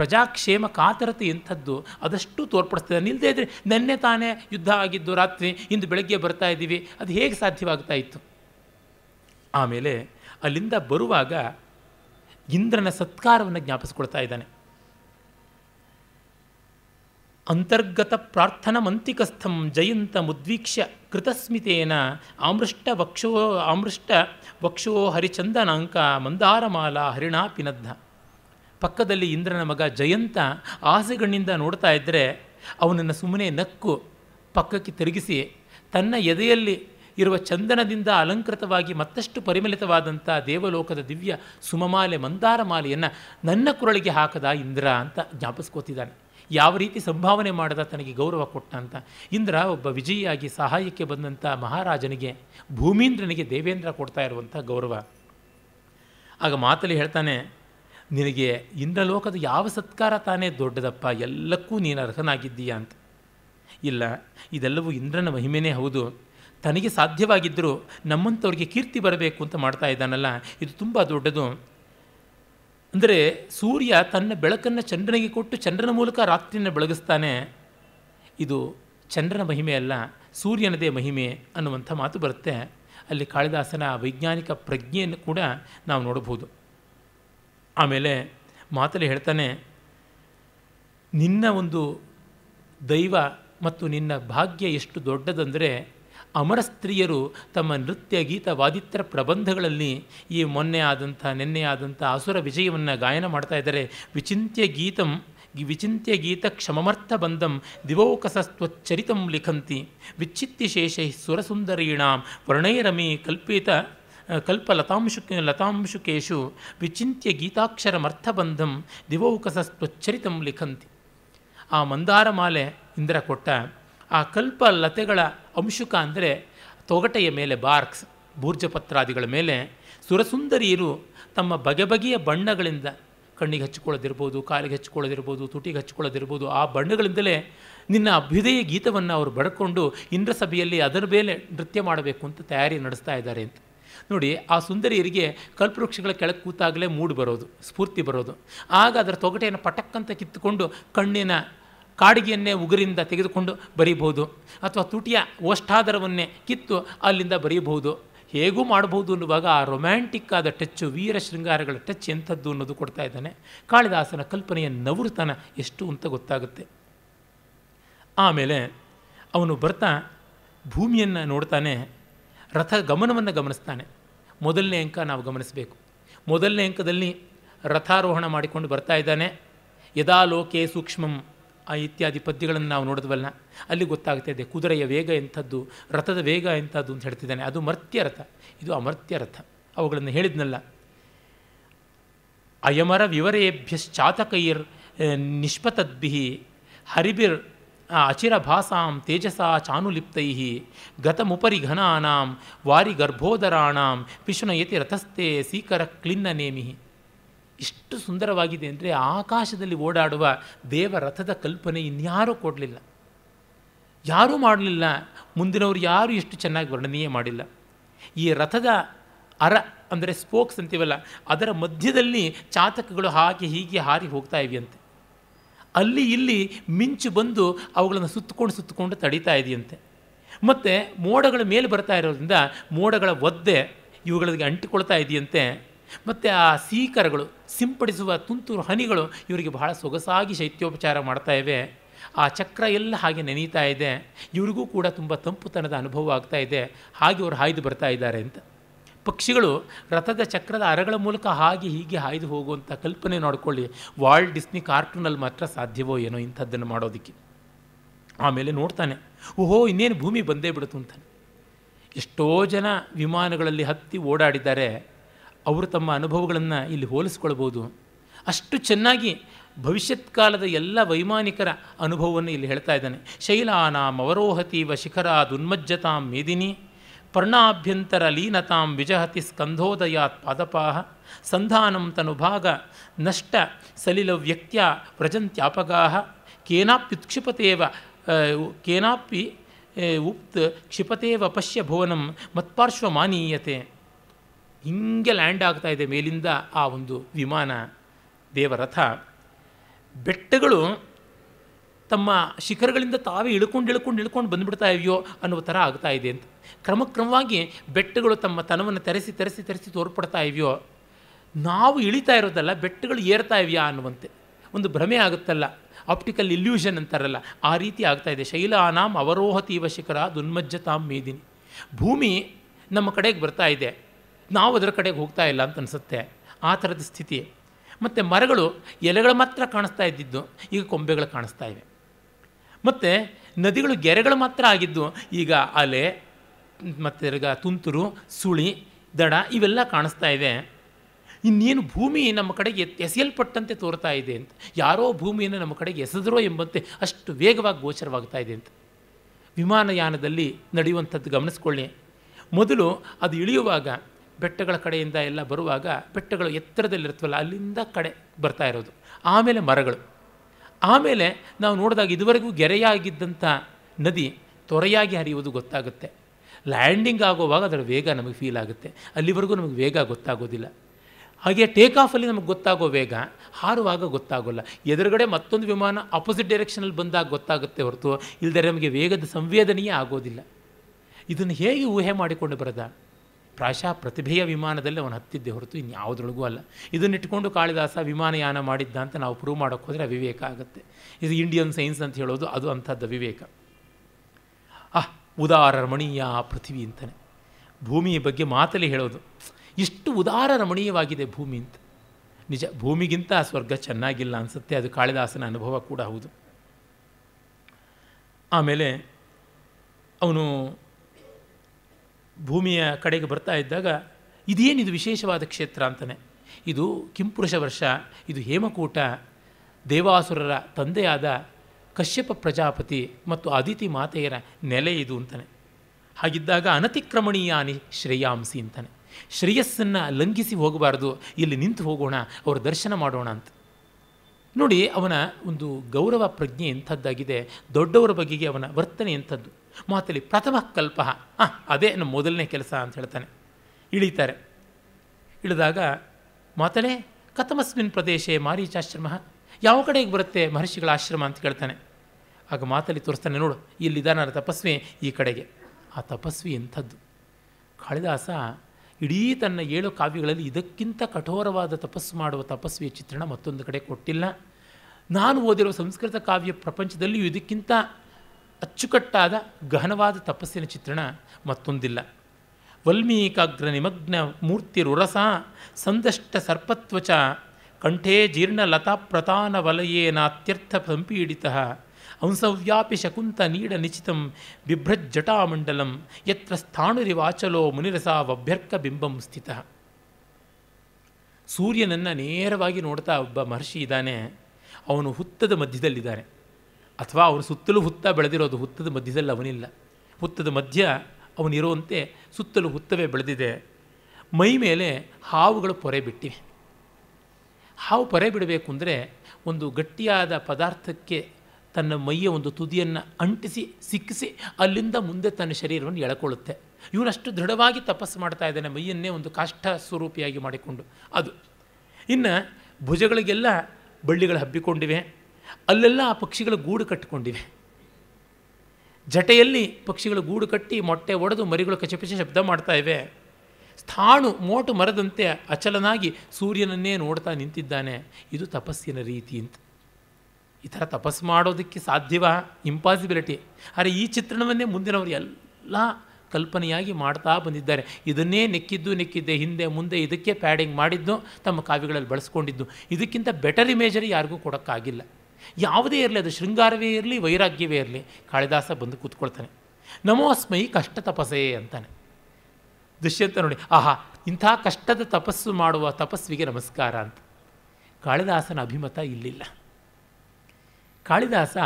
ಪ್ರಜಾಕ್ಷೇಮ ಕಾತರತೆ ಎಂಥದ್ದು ಅದಷ್ಟು ತೋರ್ಪಡಿಸ್ತದೆ ನಿಲ್ಲದೆ ಇದ್ದರೆ ನೆನ್ನೆ ತಾನೇ ಯುದ್ಧ ಆಗಿದ್ದು ರಾತ್ರಿ ಇಂದು ಬೆಳಗ್ಗೆ ಬರ್ತಾ ಇದ್ದೀವಿ ಅದು ಹೇಗೆ ಸಾಧ್ಯವಾಗ್ತಾ ಇತ್ತು ಆಮೇಲೆ ಅಲ್ಲಿಂದ ಬರುವಾಗ ಇಂದ್ರನ ಸತ್ಕಾರವನ್ನು ಜ್ಞಾಪಿಸ್ಕೊಳ್ತಾ ಇದ್ದಾನೆ ಅಂತರ್ಗತ ಮಂತಿಕಸ್ಥಂ ಜಯಂತ ಮುದ್ವೀಕ್ಷ ಕೃತಸ್ಮಿತೇನ ಆಮೃಷ್ಟ ವಕ್ಷೋ ಆಮೃಷ್ಟ ವಕ್ಷೋ ಹರಿಚಂದನಾಂಕ ಮಂದಾರಮಾಲಾ ಹರಿಣಾಪಿನದ್ಧ ಪಕ್ಕದಲ್ಲಿ ಇಂದ್ರನ ಮಗ ಜಯಂತ ಆಸೆಗಣ್ಣಿಂದ ನೋಡ್ತಾ ಇದ್ದರೆ ಅವನನ್ನು ಸುಮ್ಮನೆ ನಕ್ಕು ಪಕ್ಕಕ್ಕೆ ತಿರುಗಿಸಿ ತನ್ನ ಎದೆಯಲ್ಲಿ ಇರುವ ಚಂದನದಿಂದ ಅಲಂಕೃತವಾಗಿ ಮತ್ತಷ್ಟು ಪರಿಮಲಿತವಾದಂಥ ದೇವಲೋಕದ ದಿವ್ಯ ಸುಮಮಾಲೆ ಮಂದಾರ ಮಾಲೆಯನ್ನು ನನ್ನ ಕುರಳಿಗೆ ಹಾಕದ ಇಂದ್ರ ಅಂತ ಜ್ಞಾಪಿಸ್ಕೋತಿದ್ದಾನೆ ಯಾವ ರೀತಿ ಸಂಭಾವನೆ ಮಾಡದ ತನಗೆ ಗೌರವ ಕೊಟ್ಟ ಅಂತ ಇಂದ್ರ ಒಬ್ಬ ವಿಜಯಿಯಾಗಿ ಸಹಾಯಕ್ಕೆ ಬಂದಂಥ ಮಹಾರಾಜನಿಗೆ ಭೂಮೀಂದ್ರನಿಗೆ ದೇವೇಂದ್ರ ಕೊಡ್ತಾ ಇರುವಂಥ ಗೌರವ ಆಗ ಮಾತಲ್ಲಿ ಹೇಳ್ತಾನೆ ನಿನಗೆ ಇಂದ್ರಲೋಕದ ಯಾವ ಸತ್ಕಾರ ತಾನೇ ದೊಡ್ಡದಪ್ಪ ಎಲ್ಲಕ್ಕೂ ನೀನು ಅರ್ಹನಾಗಿದ್ದೀಯಾ ಅಂತ ಇಲ್ಲ ಇದೆಲ್ಲವೂ ಇಂದ್ರನ ಮಹಿಮೆನೇ ಹೌದು ತನಗೆ ಸಾಧ್ಯವಾಗಿದ್ದರೂ ನಮ್ಮಂಥವ್ರಿಗೆ ಕೀರ್ತಿ ಬರಬೇಕು ಅಂತ ಮಾಡ್ತಾ ಇದ್ದಾನಲ್ಲ ಇದು ತುಂಬ ದೊಡ್ಡದು ಅಂದರೆ ಸೂರ್ಯ ತನ್ನ ಬೆಳಕನ್ನು ಚಂದ್ರನಿಗೆ ಕೊಟ್ಟು ಚಂದ್ರನ ಮೂಲಕ ರಾತ್ರಿಯನ್ನು ಬೆಳಗಿಸ್ತಾನೆ ಇದು ಚಂದ್ರನ ಮಹಿಮೆ ಅಲ್ಲ ಸೂರ್ಯನದೇ ಮಹಿಮೆ ಅನ್ನುವಂಥ ಮಾತು ಬರುತ್ತೆ ಅಲ್ಲಿ ಕಾಳಿದಾಸನ ವೈಜ್ಞಾನಿಕ ಪ್ರಜ್ಞೆಯನ್ನು ಕೂಡ ನಾವು ನೋಡಬಹುದು ಆಮೇಲೆ ಮಾತಲ್ಲಿ ಹೇಳ್ತಾನೆ ನಿನ್ನ ಒಂದು ದೈವ ಮತ್ತು ನಿನ್ನ ಭಾಗ್ಯ ಎಷ್ಟು ದೊಡ್ಡದಂದರೆ ಅಮರ ಸ್ತ್ರೀಯರು ತಮ್ಮ ನೃತ್ಯ ಗೀತ ವಾದಿತ್ರ ಪ್ರಬಂಧಗಳಲ್ಲಿ ಈ ಮೊನ್ನೆ ಆದಂಥ ನಿನ್ನೆ ಆದಂಥ ಅಸುರ ವಿಜಯವನ್ನು ಗಾಯನ ಮಾಡ್ತಾ ಇದ್ದಾರೆ ವಿಚಿಂತ್ಯ ಗೀತಂ ವಿಚಿಂತ್ಯ ಗೀತ ಕ್ಷಮಮರ್ಥ ಬಂಧಂ ದಿವೋಕಸಸ್ತ್ವಚ್ಚರಿತಂ ಲಿಖಂತಿ ವಿಚ್ಛಿತ್ಯ ಶೇಷೈ ಸುರಸುಂದರೀಣಾಂ ವರ್ಣೈರಮಿ ಕಲ್ಪಿತ ಕಲ್ಪ ಲತಾಂಶು ಲತಾಂಶುಕೇಶು ವಿಚಿಂತ್ಯ ಗೀತಾಕ್ಷರಮರ್ಥಬಂಧಂ ದಿವೌಕಸತ್ವಚ್ಚರಿತಂ ಲಿಖಂತಿ ಆ ಮಂದಾರ ಮಾಲೆ ಇಂದ್ರ ಕೊಟ್ಟ ಆ ಕಲ್ಪ ಲತೆಗಳ ಅಂಶುಕ ಅಂದರೆ ತೊಗಟೆಯ ಮೇಲೆ ಬಾರ್ಕ್ಸ್ ಬೂರ್ಜಪತ್ರಾದಿಗಳ ಮೇಲೆ ಸುರಸುಂದರಿಯರು ತಮ್ಮ ಬಗೆ ಬಗೆಯ ಬಣ್ಣಗಳಿಂದ ಕಣ್ಣಿಗೆ ಹಚ್ಚಿಕೊಳ್ಳೋದಿರ್ಬೋದು ಕಾಲಿಗೆ ಹಚ್ಚಿಕೊಳ್ಳೋದಿರ್ಬೋದು ತುಟಿಗೆ ಹಚ್ಚಿಕೊಳ್ಳೋದಿರ್ಬೋದು ಆ ಬಣ್ಣಗಳಿಂದಲೇ ನಿನ್ನ ಅಭ್ಯುದಯ ಗೀತವನ್ನು ಅವರು ಬಡ್ಕೊಂಡು ಇಂದ್ರ ಸಭೆಯಲ್ಲಿ ಅದರ ಮೇಲೆ ನೃತ್ಯ ಮಾಡಬೇಕು ಅಂತ ತಯಾರಿ ನಡೆಸ್ತಾ ಇದ್ದಾರೆ ಅಂತ ನೋಡಿ ಆ ಸುಂದರಿಯರಿಗೆ ಕಲ್ಪವೃಕ್ಷಗಳ ಕೆಳಗೆ ಕೂತಾಗಲೇ ಮೂಡ್ ಬರೋದು ಸ್ಫೂರ್ತಿ ಬರೋದು ಆಗ ಅದರ ತೊಗಟೆಯನ್ನು ಪಟಕ್ಕಂತ ಕಿತ್ತುಕೊಂಡು ಕಣ್ಣಿನ ಕಾಡಿಗೆಯನ್ನೇ ಉಗುರಿಂದ ತೆಗೆದುಕೊಂಡು ಬರೀಬಹುದು ಅಥವಾ ತುಟಿಯ ಓಷ್ಠಾದರವನ್ನೇ ಕಿತ್ತು ಅಲ್ಲಿಂದ ಬರೀಬಹುದು ಹೇಗೂ ಮಾಡಬಹುದು ಅನ್ನುವಾಗ ಆ ರೊಮ್ಯಾಂಟಿಕ್ ಆದ ಟಚ್ಚು ವೀರ ಶೃಂಗಾರಗಳ ಟಚ್ ಎಂಥದ್ದು ಅನ್ನೋದು ಕೊಡ್ತಾ ಇದ್ದಾನೆ ಕಾಳಿದಾಸನ ಕಲ್ಪನೆಯ ನವೃತನ ಎಷ್ಟು ಅಂತ ಗೊತ್ತಾಗುತ್ತೆ ಆಮೇಲೆ ಅವನು ಬರ್ತಾ ಭೂಮಿಯನ್ನು ನೋಡ್ತಾನೆ ರಥ ಗಮನವನ್ನು ಗಮನಿಸ್ತಾನೆ ಮೊದಲನೇ ಅಂಕ ನಾವು ಗಮನಿಸಬೇಕು ಮೊದಲನೇ ಅಂಕದಲ್ಲಿ ರಥಾರೋಹಣ ಮಾಡಿಕೊಂಡು ಬರ್ತಾ ಇದ್ದಾನೆ ಯದಾ ಲೋಕೆ ಸೂಕ್ಷ್ಮಂ ಇತ್ಯಾದಿ ಪದ್ಯಗಳನ್ನು ನಾವು ನೋಡಿದ್ವಲ್ಲ ಅಲ್ಲಿ ಗೊತ್ತಾಗ್ತಾ ಇದೆ ಕುದುರೆಯ ವೇಗ ಎಂಥದ್ದು ರಥದ ವೇಗ ಎಂಥದ್ದು ಅಂತ ಹೇಳ್ತಿದ್ದಾನೆ ಅದು ಮರ್ತ್ಯ ರಥ ಇದು ಅಮರ್ತ್ಯ ರಥ ಅವುಗಳನ್ನು ಹೇಳಿದ್ನಲ್ಲ ಅಯಮರ ವಿವರೇಭ್ಯಶ್ಚಾತಕೈರ್ ನಿಷ್ಪತದ್ಭಿ ಹರಿಬಿರ್ ಭಾಸಾಂ ತೇಜಸಾ ಚಾನುಲಿಪ್ತೈ ಗತಮುಪರಿ ಘನಾನಾಂ ವಾರಿ ಗರ್ಭೋದರಾಣಾಂ ವಿಷ್ಣುಯತಿ ರಥಸ್ಥೆ ಸೀಕರ ಕ್ಲಿನ್ನ ನೇಮಿ ಇಷ್ಟು ಸುಂದರವಾಗಿದೆ ಅಂದರೆ ಆಕಾಶದಲ್ಲಿ ಓಡಾಡುವ ದೇವರಥದ ಕಲ್ಪನೆ ಇನ್ಯಾರೂ ಕೊಡಲಿಲ್ಲ ಯಾರೂ ಮಾಡಲಿಲ್ಲ ಮುಂದಿನವರು ಯಾರೂ ಇಷ್ಟು ಚೆನ್ನಾಗಿ ವರ್ಣನೆಯೇ ಮಾಡಿಲ್ಲ ಈ ರಥದ ಅರ ಅಂದರೆ ಸ್ಪೋಕ್ಸ್ ಅಂತೀವಲ್ಲ ಅದರ ಮಧ್ಯದಲ್ಲಿ ಚಾತಕಗಳು ಹಾಕಿ ಹೀಗೆ ಹಾರಿ ಹೋಗ್ತಾ ಇವೆಯಂತೆ ಅಲ್ಲಿ ಇಲ್ಲಿ ಮಿಂಚು ಬಂದು ಅವುಗಳನ್ನು ಸುತ್ತಕೊಂಡು ಸುತ್ತಕೊಂಡು ತಡೀತಾ ಇದೆಯಂತೆ ಮತ್ತು ಮೋಡಗಳ ಮೇಲೆ ಬರ್ತಾ ಇರೋದ್ರಿಂದ ಮೋಡಗಳ ಒದ್ದೆ ಇವುಗಳಿಗೆ ಅಂಟಿಕೊಳ್ತಾ ಇದೆಯಂತೆ ಮತ್ತು ಆ ಸೀಕರಗಳು ಸಿಂಪಡಿಸುವ ತುಂತುರು ಹನಿಗಳು ಇವರಿಗೆ ಬಹಳ ಸೊಗಸಾಗಿ ಶೈತ್ಯೋಪಚಾರ ಮಾಡ್ತಾ ಇವೆ ಆ ಚಕ್ರ ಎಲ್ಲ ಹಾಗೆ ನೆನೀತಾ ಇದೆ ಇವರಿಗೂ ಕೂಡ ತುಂಬ ತಂಪುತನದ ಅನುಭವ ಆಗ್ತಾ ಇದೆ ಹಾಗೆ ಅವರು ಹಾಯ್ದು ಬರ್ತಾ ಇದ್ದಾರೆ ಅಂತ ಪಕ್ಷಿಗಳು ರಥದ ಚಕ್ರದ ಅರಗಳ ಮೂಲಕ ಹಾಗೆ ಹೀಗೆ ಹಾಯ್ದು ಹೋಗುವಂಥ ಕಲ್ಪನೆ ನೋಡ್ಕೊಳ್ಳಿ ವಾಲ್ಡ್ ಡಿಸ್ನಿ ಕಾರ್ಟೂನಲ್ಲಿ ಮಾತ್ರ ಸಾಧ್ಯವೋ ಏನೋ ಇಂಥದ್ದನ್ನು ಮಾಡೋದಕ್ಕೆ ಆಮೇಲೆ ನೋಡ್ತಾನೆ ಓಹೋ ಇನ್ನೇನು ಭೂಮಿ ಬಂದೇ ಬಿಡುತ್ತು ಅಂತಾನೆ ಎಷ್ಟೋ ಜನ ವಿಮಾನಗಳಲ್ಲಿ ಹತ್ತಿ ಓಡಾಡಿದ್ದಾರೆ ಅವರು ತಮ್ಮ ಅನುಭವಗಳನ್ನು ಇಲ್ಲಿ ಹೋಲಿಸ್ಕೊಳ್ಬೋದು ಅಷ್ಟು ಚೆನ್ನಾಗಿ ಭವಿಷ್ಯತ್ ಕಾಲದ ಎಲ್ಲ ವೈಮಾನಿಕರ ಅನುಭವವನ್ನು ಇಲ್ಲಿ ಹೇಳ್ತಾ ಇದ್ದಾನೆ ಶೈಲಾನಾಂ ಅವರೋಹತೀವ ಉನ್ಮಜ್ಜತಾಂ ಮೇದಿನಿ ಪರ್ಣಾಭ್ಯಂತರ ಲೀನತಾಂ ವಿಜಹತಿ ಸ್ಕಂಧೋದಯಾತ್ ಪಾದಪಾಹ ಸಂಧಾನಂ ತನುಭಾಗ ನಷ್ಟ ಸಲಿಲ ವ್ಯಕ್ತಿಯ ವ್ರಜಂತ್ಯಾಪಗಾ ಕೇನಾಪ್ಯುತ್ಕ್ಷಿಪತೇವ ಕೇನಾಪಿ ಉಕ್ತ ಕ್ಷಿಪತೇವ ಪಶ್ಯ ಭುವನಂ ಮತ್ಪಾರ್ಶ್ವ ಮಾನೀಯತೆ ಹಿಂಗೆ ಲ್ಯಾಂಡ್ ಆಗ್ತಾ ಇದೆ ಮೇಲಿಂದ ಆ ಒಂದು ವಿಮಾನ ದೇವರಥ ಬೆಟ್ಟಗಳು ತಮ್ಮ ಶಿಖರಗಳಿಂದ ತಾವೇ ಇಳ್ಕೊಂಡು ಇಳ್ಕೊಂಡು ಇಳ್ಕೊಂಡು ಬಂದುಬಿಡ್ತಾ ಇದೆಯೋ ಅನ್ನೋ ಥರ ಆಗ್ತಾ ಇದೆ ಅಂತ ಕ್ರಮಕ್ರಮವಾಗಿ ಬೆಟ್ಟಗಳು ತಮ್ಮ ತನವನ್ನು ತೆರೆಸಿ ತೆರೆಸಿ ತರಿಸಿ ತೋರ್ಪಡ್ತಾ ಇವೆಯೋ ನಾವು ಇಳಿತಾ ಇರೋದಲ್ಲ ಬೆಟ್ಟಗಳು ಏರ್ತಾ ಇವೆಯಾ ಅನ್ನುವಂತೆ ಒಂದು ಭ್ರಮೆ ಆಗುತ್ತಲ್ಲ ಆಪ್ಟಿಕಲ್ ಇಲ್ಯೂಷನ್ ಅಂತಾರಲ್ಲ ಆ ರೀತಿ ಆಗ್ತಾ ಇದೆ ಶೈಲಾನಾಮ್ ಅವರೋಹತೀವ ಶಿಖರ ದುನ್ಮಜ್ಜತಾಂ ಮೇದಿನಿ ಭೂಮಿ ನಮ್ಮ ಕಡೆಗೆ ಬರ್ತಾ ಇದೆ ನಾವು ಅದರ ಕಡೆಗೆ ಹೋಗ್ತಾ ಇಲ್ಲ ಅಂತ ಅನಿಸುತ್ತೆ ಆ ಥರದ ಸ್ಥಿತಿ ಮತ್ತು ಮರಗಳು ಎಲೆಗಳು ಮಾತ್ರ ಕಾಣಿಸ್ತಾ ಇದ್ದಿದ್ದು ಈಗ ಕೊಂಬೆಗಳು ಕಾಣಿಸ್ತಾ ಇವೆ ಮತ್ತು ನದಿಗಳು ಗೆರೆಗಳು ಮಾತ್ರ ಆಗಿದ್ದು ಈಗ ಅಲೆ ಮತ್ತು ತಿರ್ಗಾ ತುಂತುರು ಸುಳಿ ದಡ ಇವೆಲ್ಲ ಕಾಣಿಸ್ತಾ ಇದೆ ಇನ್ನೇನು ಭೂಮಿ ನಮ್ಮ ಕಡೆಗೆ ಎಸೆಯಲ್ಪಟ್ಟಂತೆ ತೋರ್ತಾ ಇದೆ ಅಂತ ಯಾರೋ ಭೂಮಿಯನ್ನು ನಮ್ಮ ಕಡೆಗೆ ಎಸೆದರೋ ಎಂಬಂತೆ ಅಷ್ಟು ವೇಗವಾಗಿ ಗೋಚರವಾಗ್ತಾ ಇದೆ ಅಂತ ವಿಮಾನಯಾನದಲ್ಲಿ ನಡೆಯುವಂಥದ್ದು ಗಮನಿಸ್ಕೊಳ್ಳಿ ಮೊದಲು ಅದು ಇಳಿಯುವಾಗ ಬೆಟ್ಟಗಳ ಕಡೆಯಿಂದ ಎಲ್ಲ ಬರುವಾಗ ಬೆಟ್ಟಗಳು ಎತ್ತರದಲ್ಲಿರ್ತವಲ್ಲ ಅಲ್ಲಿಂದ ಕಡೆ ಬರ್ತಾ ಇರೋದು ಆಮೇಲೆ ಮರಗಳು ಆಮೇಲೆ ನಾವು ನೋಡಿದಾಗ ಇದುವರೆಗೂ ಗೆರೆಯಾಗಿದ್ದಂಥ ನದಿ ತೊರೆಯಾಗಿ ಹರಿಯುವುದು ಗೊತ್ತಾಗುತ್ತೆ ಲ್ಯಾಂಡಿಂಗ್ ಆಗೋವಾಗ ಅದರ ವೇಗ ನಮಗೆ ಫೀಲ್ ಆಗುತ್ತೆ ಅಲ್ಲಿವರೆಗೂ ನಮಗೆ ವೇಗ ಗೊತ್ತಾಗೋದಿಲ್ಲ ಹಾಗೆ ಟೇಕ್ ಆಫಲ್ಲಿ ನಮಗೆ ಗೊತ್ತಾಗೋ ವೇಗ ಹಾರುವಾಗ ಗೊತ್ತಾಗೋಲ್ಲ ಎದುರುಗಡೆ ಮತ್ತೊಂದು ವಿಮಾನ ಅಪೋಸಿಟ್ ಡೈರೆಕ್ಷನಲ್ಲಿ ಬಂದಾಗ ಗೊತ್ತಾಗುತ್ತೆ ಹೊರತು ಇಲ್ಲದರೆ ನಮಗೆ ವೇಗದ ಸಂವೇದನೆಯೇ ಆಗೋದಿಲ್ಲ ಇದನ್ನು ಹೇಗೆ ಊಹೆ ಮಾಡಿಕೊಂಡು ಬರದ ಪ್ರಾಶಃ ಪ್ರತಿಭೆಯ ವಿಮಾನದಲ್ಲಿ ಅವನು ಹತ್ತಿದ್ದೆ ಹೊರತು ಇನ್ಯಾವುದ್ರೊಳಗೂ ಅಲ್ಲ ಇದನ್ನಿಟ್ಟುಕೊಂಡು ಕಾಳಿದಾಸ ವಿಮಾನಯಾನ ಮಾಡಿದ್ದ ಅಂತ ನಾವು ಪ್ರೂವ್ ಮಾಡೋಕೆ ಹೋದರೆ ಅವಿವೇಕ ಆಗುತ್ತೆ ಇದು ಇಂಡಿಯನ್ ಸೈನ್ಸ್ ಅಂತ ಹೇಳೋದು ಅದು ಅಂಥದ್ದು ಅವಿವೇಕ ಆಹ್ ಉದಾರ ರಮಣೀಯ ಪೃಥ್ವಿ ಅಂತಾನೆ ಭೂಮಿಯ ಬಗ್ಗೆ ಮಾತಲ್ಲಿ ಹೇಳೋದು ಇಷ್ಟು ಉದಾರ ರಮಣೀಯವಾಗಿದೆ ಭೂಮಿ ಅಂತ ನಿಜ ಭೂಮಿಗಿಂತ ಸ್ವರ್ಗ ಚೆನ್ನಾಗಿಲ್ಲ ಅನಿಸುತ್ತೆ ಅದು ಕಾಳಿದಾಸನ ಅನುಭವ ಕೂಡ ಹೌದು ಆಮೇಲೆ ಅವನು ಭೂಮಿಯ ಕಡೆಗೆ ಬರ್ತಾ ಇದ್ದಾಗ ಇದೇನಿದು ವಿಶೇಷವಾದ ಕ್ಷೇತ್ರ ಅಂತಾನೆ ಇದು ಕಿಂಪುರುಷ ವರ್ಷ ಇದು ಹೇಮಕೂಟ ದೇವಾಸುರರ ತಂದೆಯಾದ ಕಶ್ಯಪ ಪ್ರಜಾಪತಿ ಮತ್ತು ಅದಿತಿ ಮಾತೆಯರ ನೆಲೆ ಇದು ಅಂತಾನೆ ಹಾಗಿದ್ದಾಗ ಅನತಿಕ್ರಮಣೀಯಾನಿ ಶ್ರೇಯಾಂಸಿ ಅಂತಾನೆ ಶ್ರೇಯಸ್ಸನ್ನು ಲಂಘಿಸಿ ಹೋಗಬಾರ್ದು ಇಲ್ಲಿ ನಿಂತು ಹೋಗೋಣ ಅವರ ದರ್ಶನ ಮಾಡೋಣ ಅಂತ ನೋಡಿ ಅವನ ಒಂದು ಗೌರವ ಪ್ರಜ್ಞೆ ಎಂಥದ್ದಾಗಿದೆ ದೊಡ್ಡವರ ಬಗೆಗೆ ಅವನ ವರ್ತನೆ ಎಂಥದ್ದು ಮಾತಲ್ಲಿ ಪ್ರಥಮ ಕಲ್ಪ ಆ ಅದೇ ನಮ್ಮ ಮೊದಲನೇ ಕೆಲಸ ಅಂತ ಹೇಳ್ತಾನೆ ಇಳಿತಾರೆ ಇಳಿದಾಗ ಮಾತಲೇ ಕಥಮಸ್ಮಿನ್ ಪ್ರದೇಶ ಮಾರೀಚಾಶ್ರಮ ಯಾವ ಕಡೆಗೆ ಬರುತ್ತೆ ಮಹರ್ಷಿಗಳ ಆಶ್ರಮ ಅಂತ ಕೇಳ್ತಾನೆ ಆಗ ಮಾತಲ್ಲಿ ತೋರಿಸ್ತಾನೆ ನೋಡು ಇಲ್ಲಿದ್ದಾನ ತಪಸ್ವಿ ಈ ಕಡೆಗೆ ಆ ತಪಸ್ವಿ ಎಂಥದ್ದು ಕಾಳಿದಾಸ ಇಡೀ ತನ್ನ ಏಳು ಕಾವ್ಯಗಳಲ್ಲಿ ಇದಕ್ಕಿಂತ ಕಠೋರವಾದ ತಪಸ್ಸು ಮಾಡುವ ತಪಸ್ವಿಯ ಚಿತ್ರಣ ಮತ್ತೊಂದು ಕಡೆ ಕೊಟ್ಟಿಲ್ಲ ನಾನು ಓದಿರುವ ಸಂಸ್ಕೃತ ಕಾವ್ಯ ಪ್ರಪಂಚದಲ್ಲಿಯೂ ಇದಕ್ಕಿಂತ ಅಚ್ಚುಕಟ್ಟಾದ ಗಹನವಾದ ತಪಸ್ಸಿನ ಚಿತ್ರಣ ಮತ್ತೊಂದಿಲ್ಲ ವಲ್ಮೀಕಾಗ್ರ ನಿಮಗ್ನ ರುರಸ ಸಂದಷ್ಟ ಸರ್ಪತ್ವಚ ಕಂಠೇ ಜೀರ್ಣ ವಲಯೇನಾತ್ಯರ್ಥ ಸಂಪೀಡಿತ ಹಂಸವ್ಯಾಪಿ ಶಕುಂತ ನೀಡ ನಿಚಿತಂ ಬಿಭ್ರಜ್ಜಟಾಮಂಡಲಂ ಯತ್ರ ಸ್ಥಾಣುರಿವಾಚಲೋ ಮುನಿರಸಾವಭ್ಯರ್ಕ ಬಿಂಬಂ ಸ್ಥಿತ ಸೂರ್ಯನನ್ನು ನೇರವಾಗಿ ನೋಡ್ತಾ ಒಬ್ಬ ಮಹರ್ಷಿ ಇದ್ದಾನೆ ಅವನು ಹುತ್ತದ ಮಧ್ಯದಲ್ಲಿದ್ದಾನೆ ಅಥವಾ ಅವನು ಸುತ್ತಲೂ ಹುತ್ತ ಬೆಳೆದಿರೋದು ಹುತ್ತದ ಮಧ್ಯದಲ್ಲಿ ಅವನಿಲ್ಲ ಹುತ್ತದ ಮಧ್ಯ ಅವನಿರುವಂತೆ ಸುತ್ತಲೂ ಹುತ್ತವೇ ಬೆಳೆದಿದೆ ಮೈ ಮೇಲೆ ಹಾವುಗಳು ಪೊರೆ ಬಿಟ್ಟಿವೆ ಹಾವು ಪೊರೆ ಬಿಡಬೇಕು ಅಂದರೆ ಒಂದು ಗಟ್ಟಿಯಾದ ಪದಾರ್ಥಕ್ಕೆ ತನ್ನ ಮೈಯ ಒಂದು ತುದಿಯನ್ನು ಅಂಟಿಸಿ ಸಿಕ್ಕಿಸಿ ಅಲ್ಲಿಂದ ಮುಂದೆ ತನ್ನ ಶರೀರವನ್ನು ಎಳಕೊಳ್ಳುತ್ತೆ ಇವನಷ್ಟು ದೃಢವಾಗಿ ತಪಸ್ಸು ಮಾಡ್ತಾ ಇದ್ದಾನೆ ಮೈಯನ್ನೇ ಒಂದು ಕಾಷ್ಟ ಸ್ವರೂಪಿಯಾಗಿ ಮಾಡಿಕೊಂಡು ಅದು ಇನ್ನು ಭುಜಗಳಿಗೆಲ್ಲ ಬಳ್ಳಿಗಳು ಹಬ್ಬಿಕೊಂಡಿವೆ ಅಲ್ಲೆಲ್ಲ ಆ ಪಕ್ಷಿಗಳ ಗೂಡು ಕಟ್ಟಿಕೊಂಡಿವೆ ಜಟೆಯಲ್ಲಿ ಪಕ್ಷಿಗಳು ಗೂಡು ಕಟ್ಟಿ ಮೊಟ್ಟೆ ಒಡೆದು ಮರಿಗಳು ಕಚಪಿಚ ಶಬ್ದ ಮಾಡ್ತಾ ಇವೆ ಸ್ಥಾಣು ಮೋಟು ಮರದಂತೆ ಅಚಲನಾಗಿ ಸೂರ್ಯನನ್ನೇ ನೋಡ್ತಾ ನಿಂತಿದ್ದಾನೆ ಇದು ತಪಸ್ಸಿನ ರೀತಿ ಅಂತ ಈ ಥರ ತಪಸ್ಸು ಮಾಡೋದಕ್ಕೆ ಸಾಧ್ಯವ ಇಂಪಾಸಿಬಿಲಿಟಿ ಆದರೆ ಈ ಚಿತ್ರಣವನ್ನೇ ಮುಂದಿನವರು ಎಲ್ಲ ಕಲ್ಪನೆಯಾಗಿ ಮಾಡ್ತಾ ಬಂದಿದ್ದಾರೆ ಇದನ್ನೇ ನೆಕ್ಕಿದ್ದು ನೆಕ್ಕಿದ್ದೆ ಹಿಂದೆ ಮುಂದೆ ಇದಕ್ಕೆ ಪ್ಯಾಡಿಂಗ್ ಮಾಡಿದ್ದು ತಮ್ಮ ಕಾವ್ಯಗಳಲ್ಲಿ ಬಳಸ್ಕೊಂಡಿದ್ದು ಇದಕ್ಕಿಂತ ಬೆಟರ್ ಇಮೇಜರಿ ಯಾರಿಗೂ ಕೊಡೋಕ್ಕಾಗಿಲ್ಲ ಯಾವುದೇ ಇರಲಿ ಅದು ಶೃಂಗಾರವೇ ಇರಲಿ ವೈರಾಗ್ಯವೇ ಇರಲಿ ಕಾಳಿದಾಸ ಬಂದು ಕೂತ್ಕೊಳ್ತಾನೆ ನಮೋಸ್ಮೈ ಕಷ್ಟ ತಪಸ್ಸೇ ಅಂತಾನೆ ದುಷ್ಯಂತ ನೋಡಿ ಆಹಾ ಇಂಥ ಕಷ್ಟದ ತಪಸ್ಸು ಮಾಡುವ ತಪಸ್ವಿಗೆ ನಮಸ್ಕಾರ ಅಂತ ಕಾಳಿದಾಸನ ಅಭಿಮತ ಇಲ್ಲಿಲ್ಲ ಕಾಳಿದಾಸ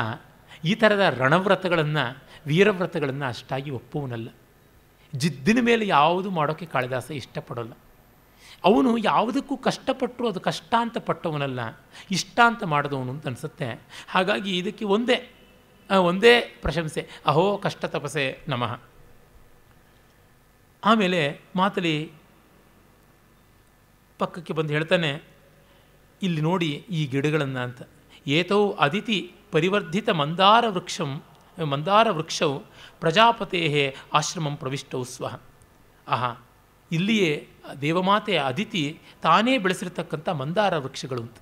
ಈ ಥರದ ರಣವ್ರತಗಳನ್ನು ವೀರವ್ರತಗಳನ್ನು ಅಷ್ಟಾಗಿ ಒಪ್ಪುವನಲ್ಲ ಜಿದ್ದಿನ ಮೇಲೆ ಯಾವುದು ಮಾಡೋಕ್ಕೆ ಕಾಳಿದಾಸ ಇಷ್ಟಪಡೋಲ್ಲ ಅವನು ಯಾವುದಕ್ಕೂ ಕಷ್ಟಪಟ್ಟರು ಅದು ಕಷ್ಟ ಅಂತ ಪಟ್ಟವನಲ್ಲ ಇಷ್ಟ ಅಂತ ಮಾಡಿದವನು ಅಂತ ಅನಿಸುತ್ತೆ ಹಾಗಾಗಿ ಇದಕ್ಕೆ ಒಂದೇ ಒಂದೇ ಪ್ರಶಂಸೆ ಅಹೋ ಕಷ್ಟ ತಪಸೆ ನಮಃ ಆಮೇಲೆ ಮಾತಲಿ ಪಕ್ಕಕ್ಕೆ ಬಂದು ಹೇಳ್ತಾನೆ ಇಲ್ಲಿ ನೋಡಿ ಈ ಗಿಡಗಳನ್ನು ಅಂತ ಏತೌ ಅದಿತಿ ಪರಿವರ್ಧಿತ ಮಂದಾರ ವೃಕ್ಷಂ ಮಂದಾರ ವೃಕ್ಷವು ಪ್ರಜಾಪತೇ ಆಶ್ರಮಂ ಪ್ರವಿಷ್ಟೌ ಸ್ವಹ ಆಹಾ ಇಲ್ಲಿಯೇ ದೇವಮಾತೆ ಅದಿತಿ ತಾನೇ ಬೆಳೆಸಿರ್ತಕ್ಕಂಥ ಮಂದಾರ ವೃಕ್ಷಗಳು ಅಂತ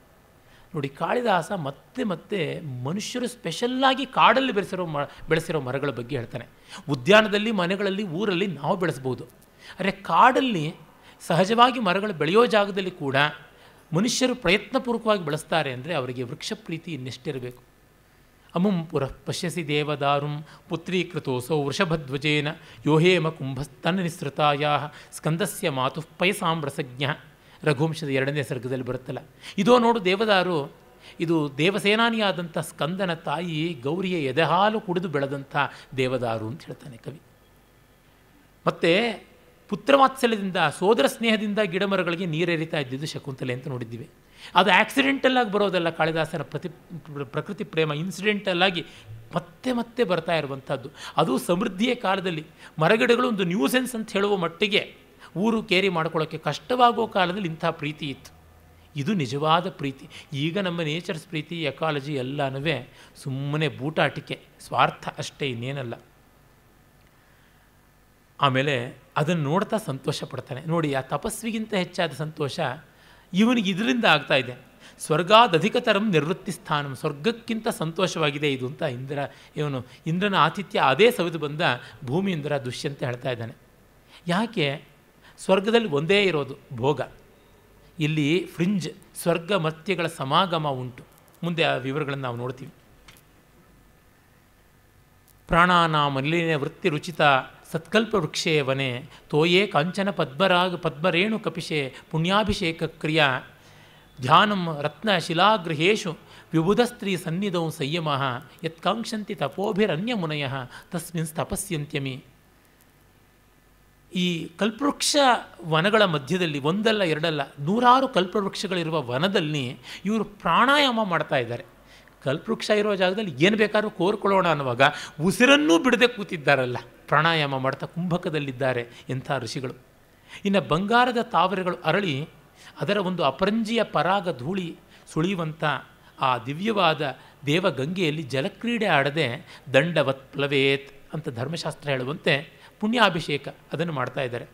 ನೋಡಿ ಕಾಳಿದಾಸ ಮತ್ತೆ ಮತ್ತೆ ಮನುಷ್ಯರು ಸ್ಪೆಷಲ್ಲಾಗಿ ಕಾಡಲ್ಲಿ ಬೆಳೆಸಿರೋ ಮ ಬೆಳೆಸಿರೋ ಮರಗಳ ಬಗ್ಗೆ ಹೇಳ್ತಾನೆ ಉದ್ಯಾನದಲ್ಲಿ ಮನೆಗಳಲ್ಲಿ ಊರಲ್ಲಿ ನಾವು ಬೆಳೆಸ್ಬೋದು ಅರೆ ಕಾಡಲ್ಲಿ ಸಹಜವಾಗಿ ಮರಗಳು ಬೆಳೆಯೋ ಜಾಗದಲ್ಲಿ ಕೂಡ ಮನುಷ್ಯರು ಪ್ರಯತ್ನಪೂರ್ವಕವಾಗಿ ಬಳಸ್ತಾರೆ ಅಂದರೆ ಅವರಿಗೆ ವೃಕ್ಷ ಪ್ರೀತಿ ಇನ್ನೆಷ್ಟಿರಬೇಕು ಅಮುಂ ಪುರಃ ಪಶ್ಯಸಿ ದೇವದಾರುಂ ಪುತ್ರೀಕೃತೋಸೌ ವೃಷಭಧ್ವಜೇನ ಯೋಹೇಮ ಕುಂಭಸ್ತನನಿಸೃತಾಯ ಸ್ಕಂದಸ್ಯ ಮಾತು ಪಯಸಾಮ್ರಸಜ್ಞ ರಘುವಂಶದ ಎರಡನೇ ಸರ್ಗದಲ್ಲಿ ಬರುತ್ತಲ್ಲ ಇದೋ ನೋಡು ದೇವದಾರು ಇದು ದೇವಸೇನಾನಿಯಾದಂಥ ಸ್ಕಂದನ ತಾಯಿ ಗೌರಿಯ ಎದೆಹಾಲು ಕುಡಿದು ಬೆಳೆದಂಥ ದೇವದಾರು ಅಂತ ಹೇಳ್ತಾನೆ ಕವಿ ಮತ್ತು ಪುತ್ರವಾತ್ಸಲ್ಯದಿಂದ ಸೋದರ ಸ್ನೇಹದಿಂದ ಗಿಡಮರಗಳಿಗೆ ನೀರೆರಿತಾ ಇದ್ದಿದ್ದು ಶಕುಂತಲೆ ಅಂತ ನೋಡಿದ್ದೀವಿ ಅದು ಆಕ್ಸಿಡೆಂಟಲ್ಲಾಗಿ ಬರೋದಲ್ಲ ಕಾಳಿದಾಸನ ಪ್ರತಿ ಪ್ರಕೃತಿ ಪ್ರೇಮ ಇನ್ಸಿಡೆಂಟಲ್ಲಾಗಿ ಮತ್ತೆ ಮತ್ತೆ ಬರ್ತಾ ಇರುವಂಥದ್ದು ಅದು ಸಮೃದ್ಧಿಯ ಕಾಲದಲ್ಲಿ ಮರಗಿಡಗಳು ಒಂದು ನ್ಯೂಸೆನ್ಸ್ ಅಂತ ಹೇಳುವ ಮಟ್ಟಿಗೆ ಊರು ಕೇರಿ ಮಾಡ್ಕೊಳ್ಳೋಕ್ಕೆ ಕಷ್ಟವಾಗುವ ಕಾಲದಲ್ಲಿ ಇಂಥ ಪ್ರೀತಿ ಇತ್ತು ಇದು ನಿಜವಾದ ಪ್ರೀತಿ ಈಗ ನಮ್ಮ ನೇಚರ್ಸ್ ಪ್ರೀತಿ ಎಕಾಲಜಿ ಎಲ್ಲನೂ ಸುಮ್ಮನೆ ಬೂಟಾಟಿಕೆ ಸ್ವಾರ್ಥ ಅಷ್ಟೇ ಇನ್ನೇನಲ್ಲ ಆಮೇಲೆ ಅದನ್ನು ನೋಡ್ತಾ ಸಂತೋಷ ಪಡ್ತಾನೆ ನೋಡಿ ಆ ತಪಸ್ವಿಗಿಂತ ಹೆಚ್ಚಾದ ಸಂತೋಷ ಇವನಿಗೆ ಇದರಿಂದ ಆಗ್ತಾ ಇದೆ ಸ್ವರ್ಗಾದಧಿಕತರಂ ನಿವೃತ್ತಿ ಸ್ಥಾನಂ ಸ್ವರ್ಗಕ್ಕಿಂತ ಸಂತೋಷವಾಗಿದೆ ಇದು ಅಂತ ಇಂದ್ರ ಇವನು ಇಂದ್ರನ ಆತಿಥ್ಯ ಅದೇ ಸವಿದು ಬಂದ ದುಶ್ಯ ದುಷ್ಯಂತ ಹೇಳ್ತಾ ಇದ್ದಾನೆ ಯಾಕೆ ಸ್ವರ್ಗದಲ್ಲಿ ಒಂದೇ ಇರೋದು ಭೋಗ ಇಲ್ಲಿ ಫ್ರಿಂಜ್ ಸ್ವರ್ಗ ಮರ್ತ್ಯಗಳ ಸಮಾಗಮ ಉಂಟು ಮುಂದೆ ಆ ವಿವರಗಳನ್ನು ನಾವು ನೋಡ್ತೀವಿ ಪ್ರಾಣಾನ ಮಲ್ಲಿನ ವೃತ್ತಿ ರುಚಿತ ಸತ್ಕಲ್ಪ ವನೆ ತೋಯೇ ಕಾಂಚನ ಪದ್ಮರಾಗ ಪದ್ಮರೇಣು ಕಪಿಷೆ ಪುಣ್ಯಾಭಿಷೇಕ ಕ್ರಿಯಾ ಧ್ಯಾನಂ ರತ್ನ ಶಿಲಾಗೃಹೇಶು ವಿಬುಧಸ್ತ್ರೀ ಸನ್ನಿಧೌ ಸಂಯಮ ಯತ್ಕಾಂಕ್ಷಂತಿ ತಪೋಭಿರನ್ಯ ಮುನಯ ತಸ್ಮಿನ್ ತಪಸ್ಯಂತ್ಯಮಿ ಈ ಕಲ್ಪವೃಕ್ಷ ವನಗಳ ಮಧ್ಯದಲ್ಲಿ ಒಂದಲ್ಲ ಎರಡಲ್ಲ ನೂರಾರು ಕಲ್ಪವೃಕ್ಷಗಳಿರುವ ವನದಲ್ಲಿ ಇವರು ಪ್ರಾಣಾಯಾಮ ಮಾಡ್ತಾ ಇದ್ದಾರೆ ಕಲ್ಪವೃಕ್ಷ ಇರೋ ಜಾಗದಲ್ಲಿ ಏನು ಬೇಕಾದ್ರೂ ಕೋರ್ಕೊಳ್ಳೋಣ ಅನ್ನುವಾಗ ಉಸಿರನ್ನೂ ಬಿಡದೆ ಕೂತಿದ್ದಾರಲ್ಲ ಪ್ರಾಣಾಯಾಮ ಮಾಡ್ತಾ ಕುಂಭಕದಲ್ಲಿದ್ದಾರೆ ಎಂಥ ಋಷಿಗಳು ಇನ್ನು ಬಂಗಾರದ ತಾವರೆಗಳು ಅರಳಿ ಅದರ ಒಂದು ಅಪರಂಜಿಯ ಪರಾಗ ಧೂಳಿ ಸುಳಿಯುವಂಥ ಆ ದಿವ್ಯವಾದ ದೇವಗಂಗೆಯಲ್ಲಿ ಜಲಕ್ರೀಡೆ ಆಡದೆ ದಂಡವತ್ ಪ್ಲವೇತ್ ಅಂತ ಧರ್ಮಶಾಸ್ತ್ರ ಹೇಳುವಂತೆ ಪುಣ್ಯಾಭಿಷೇಕ ಅದನ್ನು ಮಾಡ್ತಾ ಇದ್ದಾರೆ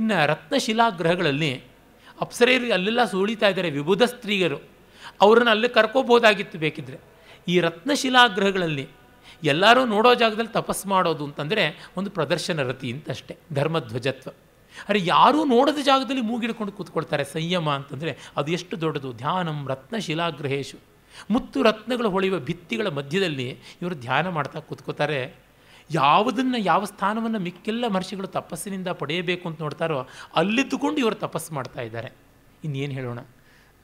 ಇನ್ನು ರತ್ನಶಿಲಾಗ್ರಹಗಳಲ್ಲಿ ಅಪ್ಸರೆಯರು ಅಲ್ಲೆಲ್ಲ ಸುಳಿತಾ ಇದ್ದಾರೆ ವಿಬುಧ ಸ್ತ್ರೀಯರು ಅವರನ್ನು ಅಲ್ಲೇ ಕರ್ಕೋಬೋದಾಗಿತ್ತು ಬೇಕಿದ್ದರೆ ಈ ರತ್ನಶಿಲಾಗ್ರಹಗಳಲ್ಲಿ ಎಲ್ಲರೂ ನೋಡೋ ಜಾಗದಲ್ಲಿ ತಪಸ್ಸು ಮಾಡೋದು ಅಂತಂದರೆ ಒಂದು ಪ್ರದರ್ಶನ ರತಿ ಅಂತಷ್ಟೇ ಧರ್ಮಧ್ವಜತ್ವ ಅರೆ ಯಾರೂ ನೋಡದ ಜಾಗದಲ್ಲಿ ಮೂಗಿಡ್ಕೊಂಡು ಕೂತ್ಕೊಳ್ತಾರೆ ಸಂಯಮ ಅಂತಂದರೆ ಅದು ಎಷ್ಟು ದೊಡ್ಡದು ಧ್ಯಾನಂ ರತ್ನ ಶಿಲಾಗ್ರಹೇಶು ಮುತ್ತು ರತ್ನಗಳು ಹೊಳೆಯುವ ಭಿತ್ತಿಗಳ ಮಧ್ಯದಲ್ಲಿ ಇವರು ಧ್ಯಾನ ಮಾಡ್ತಾ ಕೂತ್ಕೋತಾರೆ ಯಾವುದನ್ನು ಯಾವ ಸ್ಥಾನವನ್ನು ಮಿಕ್ಕೆಲ್ಲ ಮಹರ್ಷಿಗಳು ತಪಸ್ಸಿನಿಂದ ಪಡೆಯಬೇಕು ಅಂತ ನೋಡ್ತಾರೋ ಅಲ್ಲಿದ್ದುಕೊಂಡು ಇವರು ತಪಸ್ಸು ಮಾಡ್ತಾ ಇದ್ದಾರೆ ಇನ್ನೇನು ಹೇಳೋಣ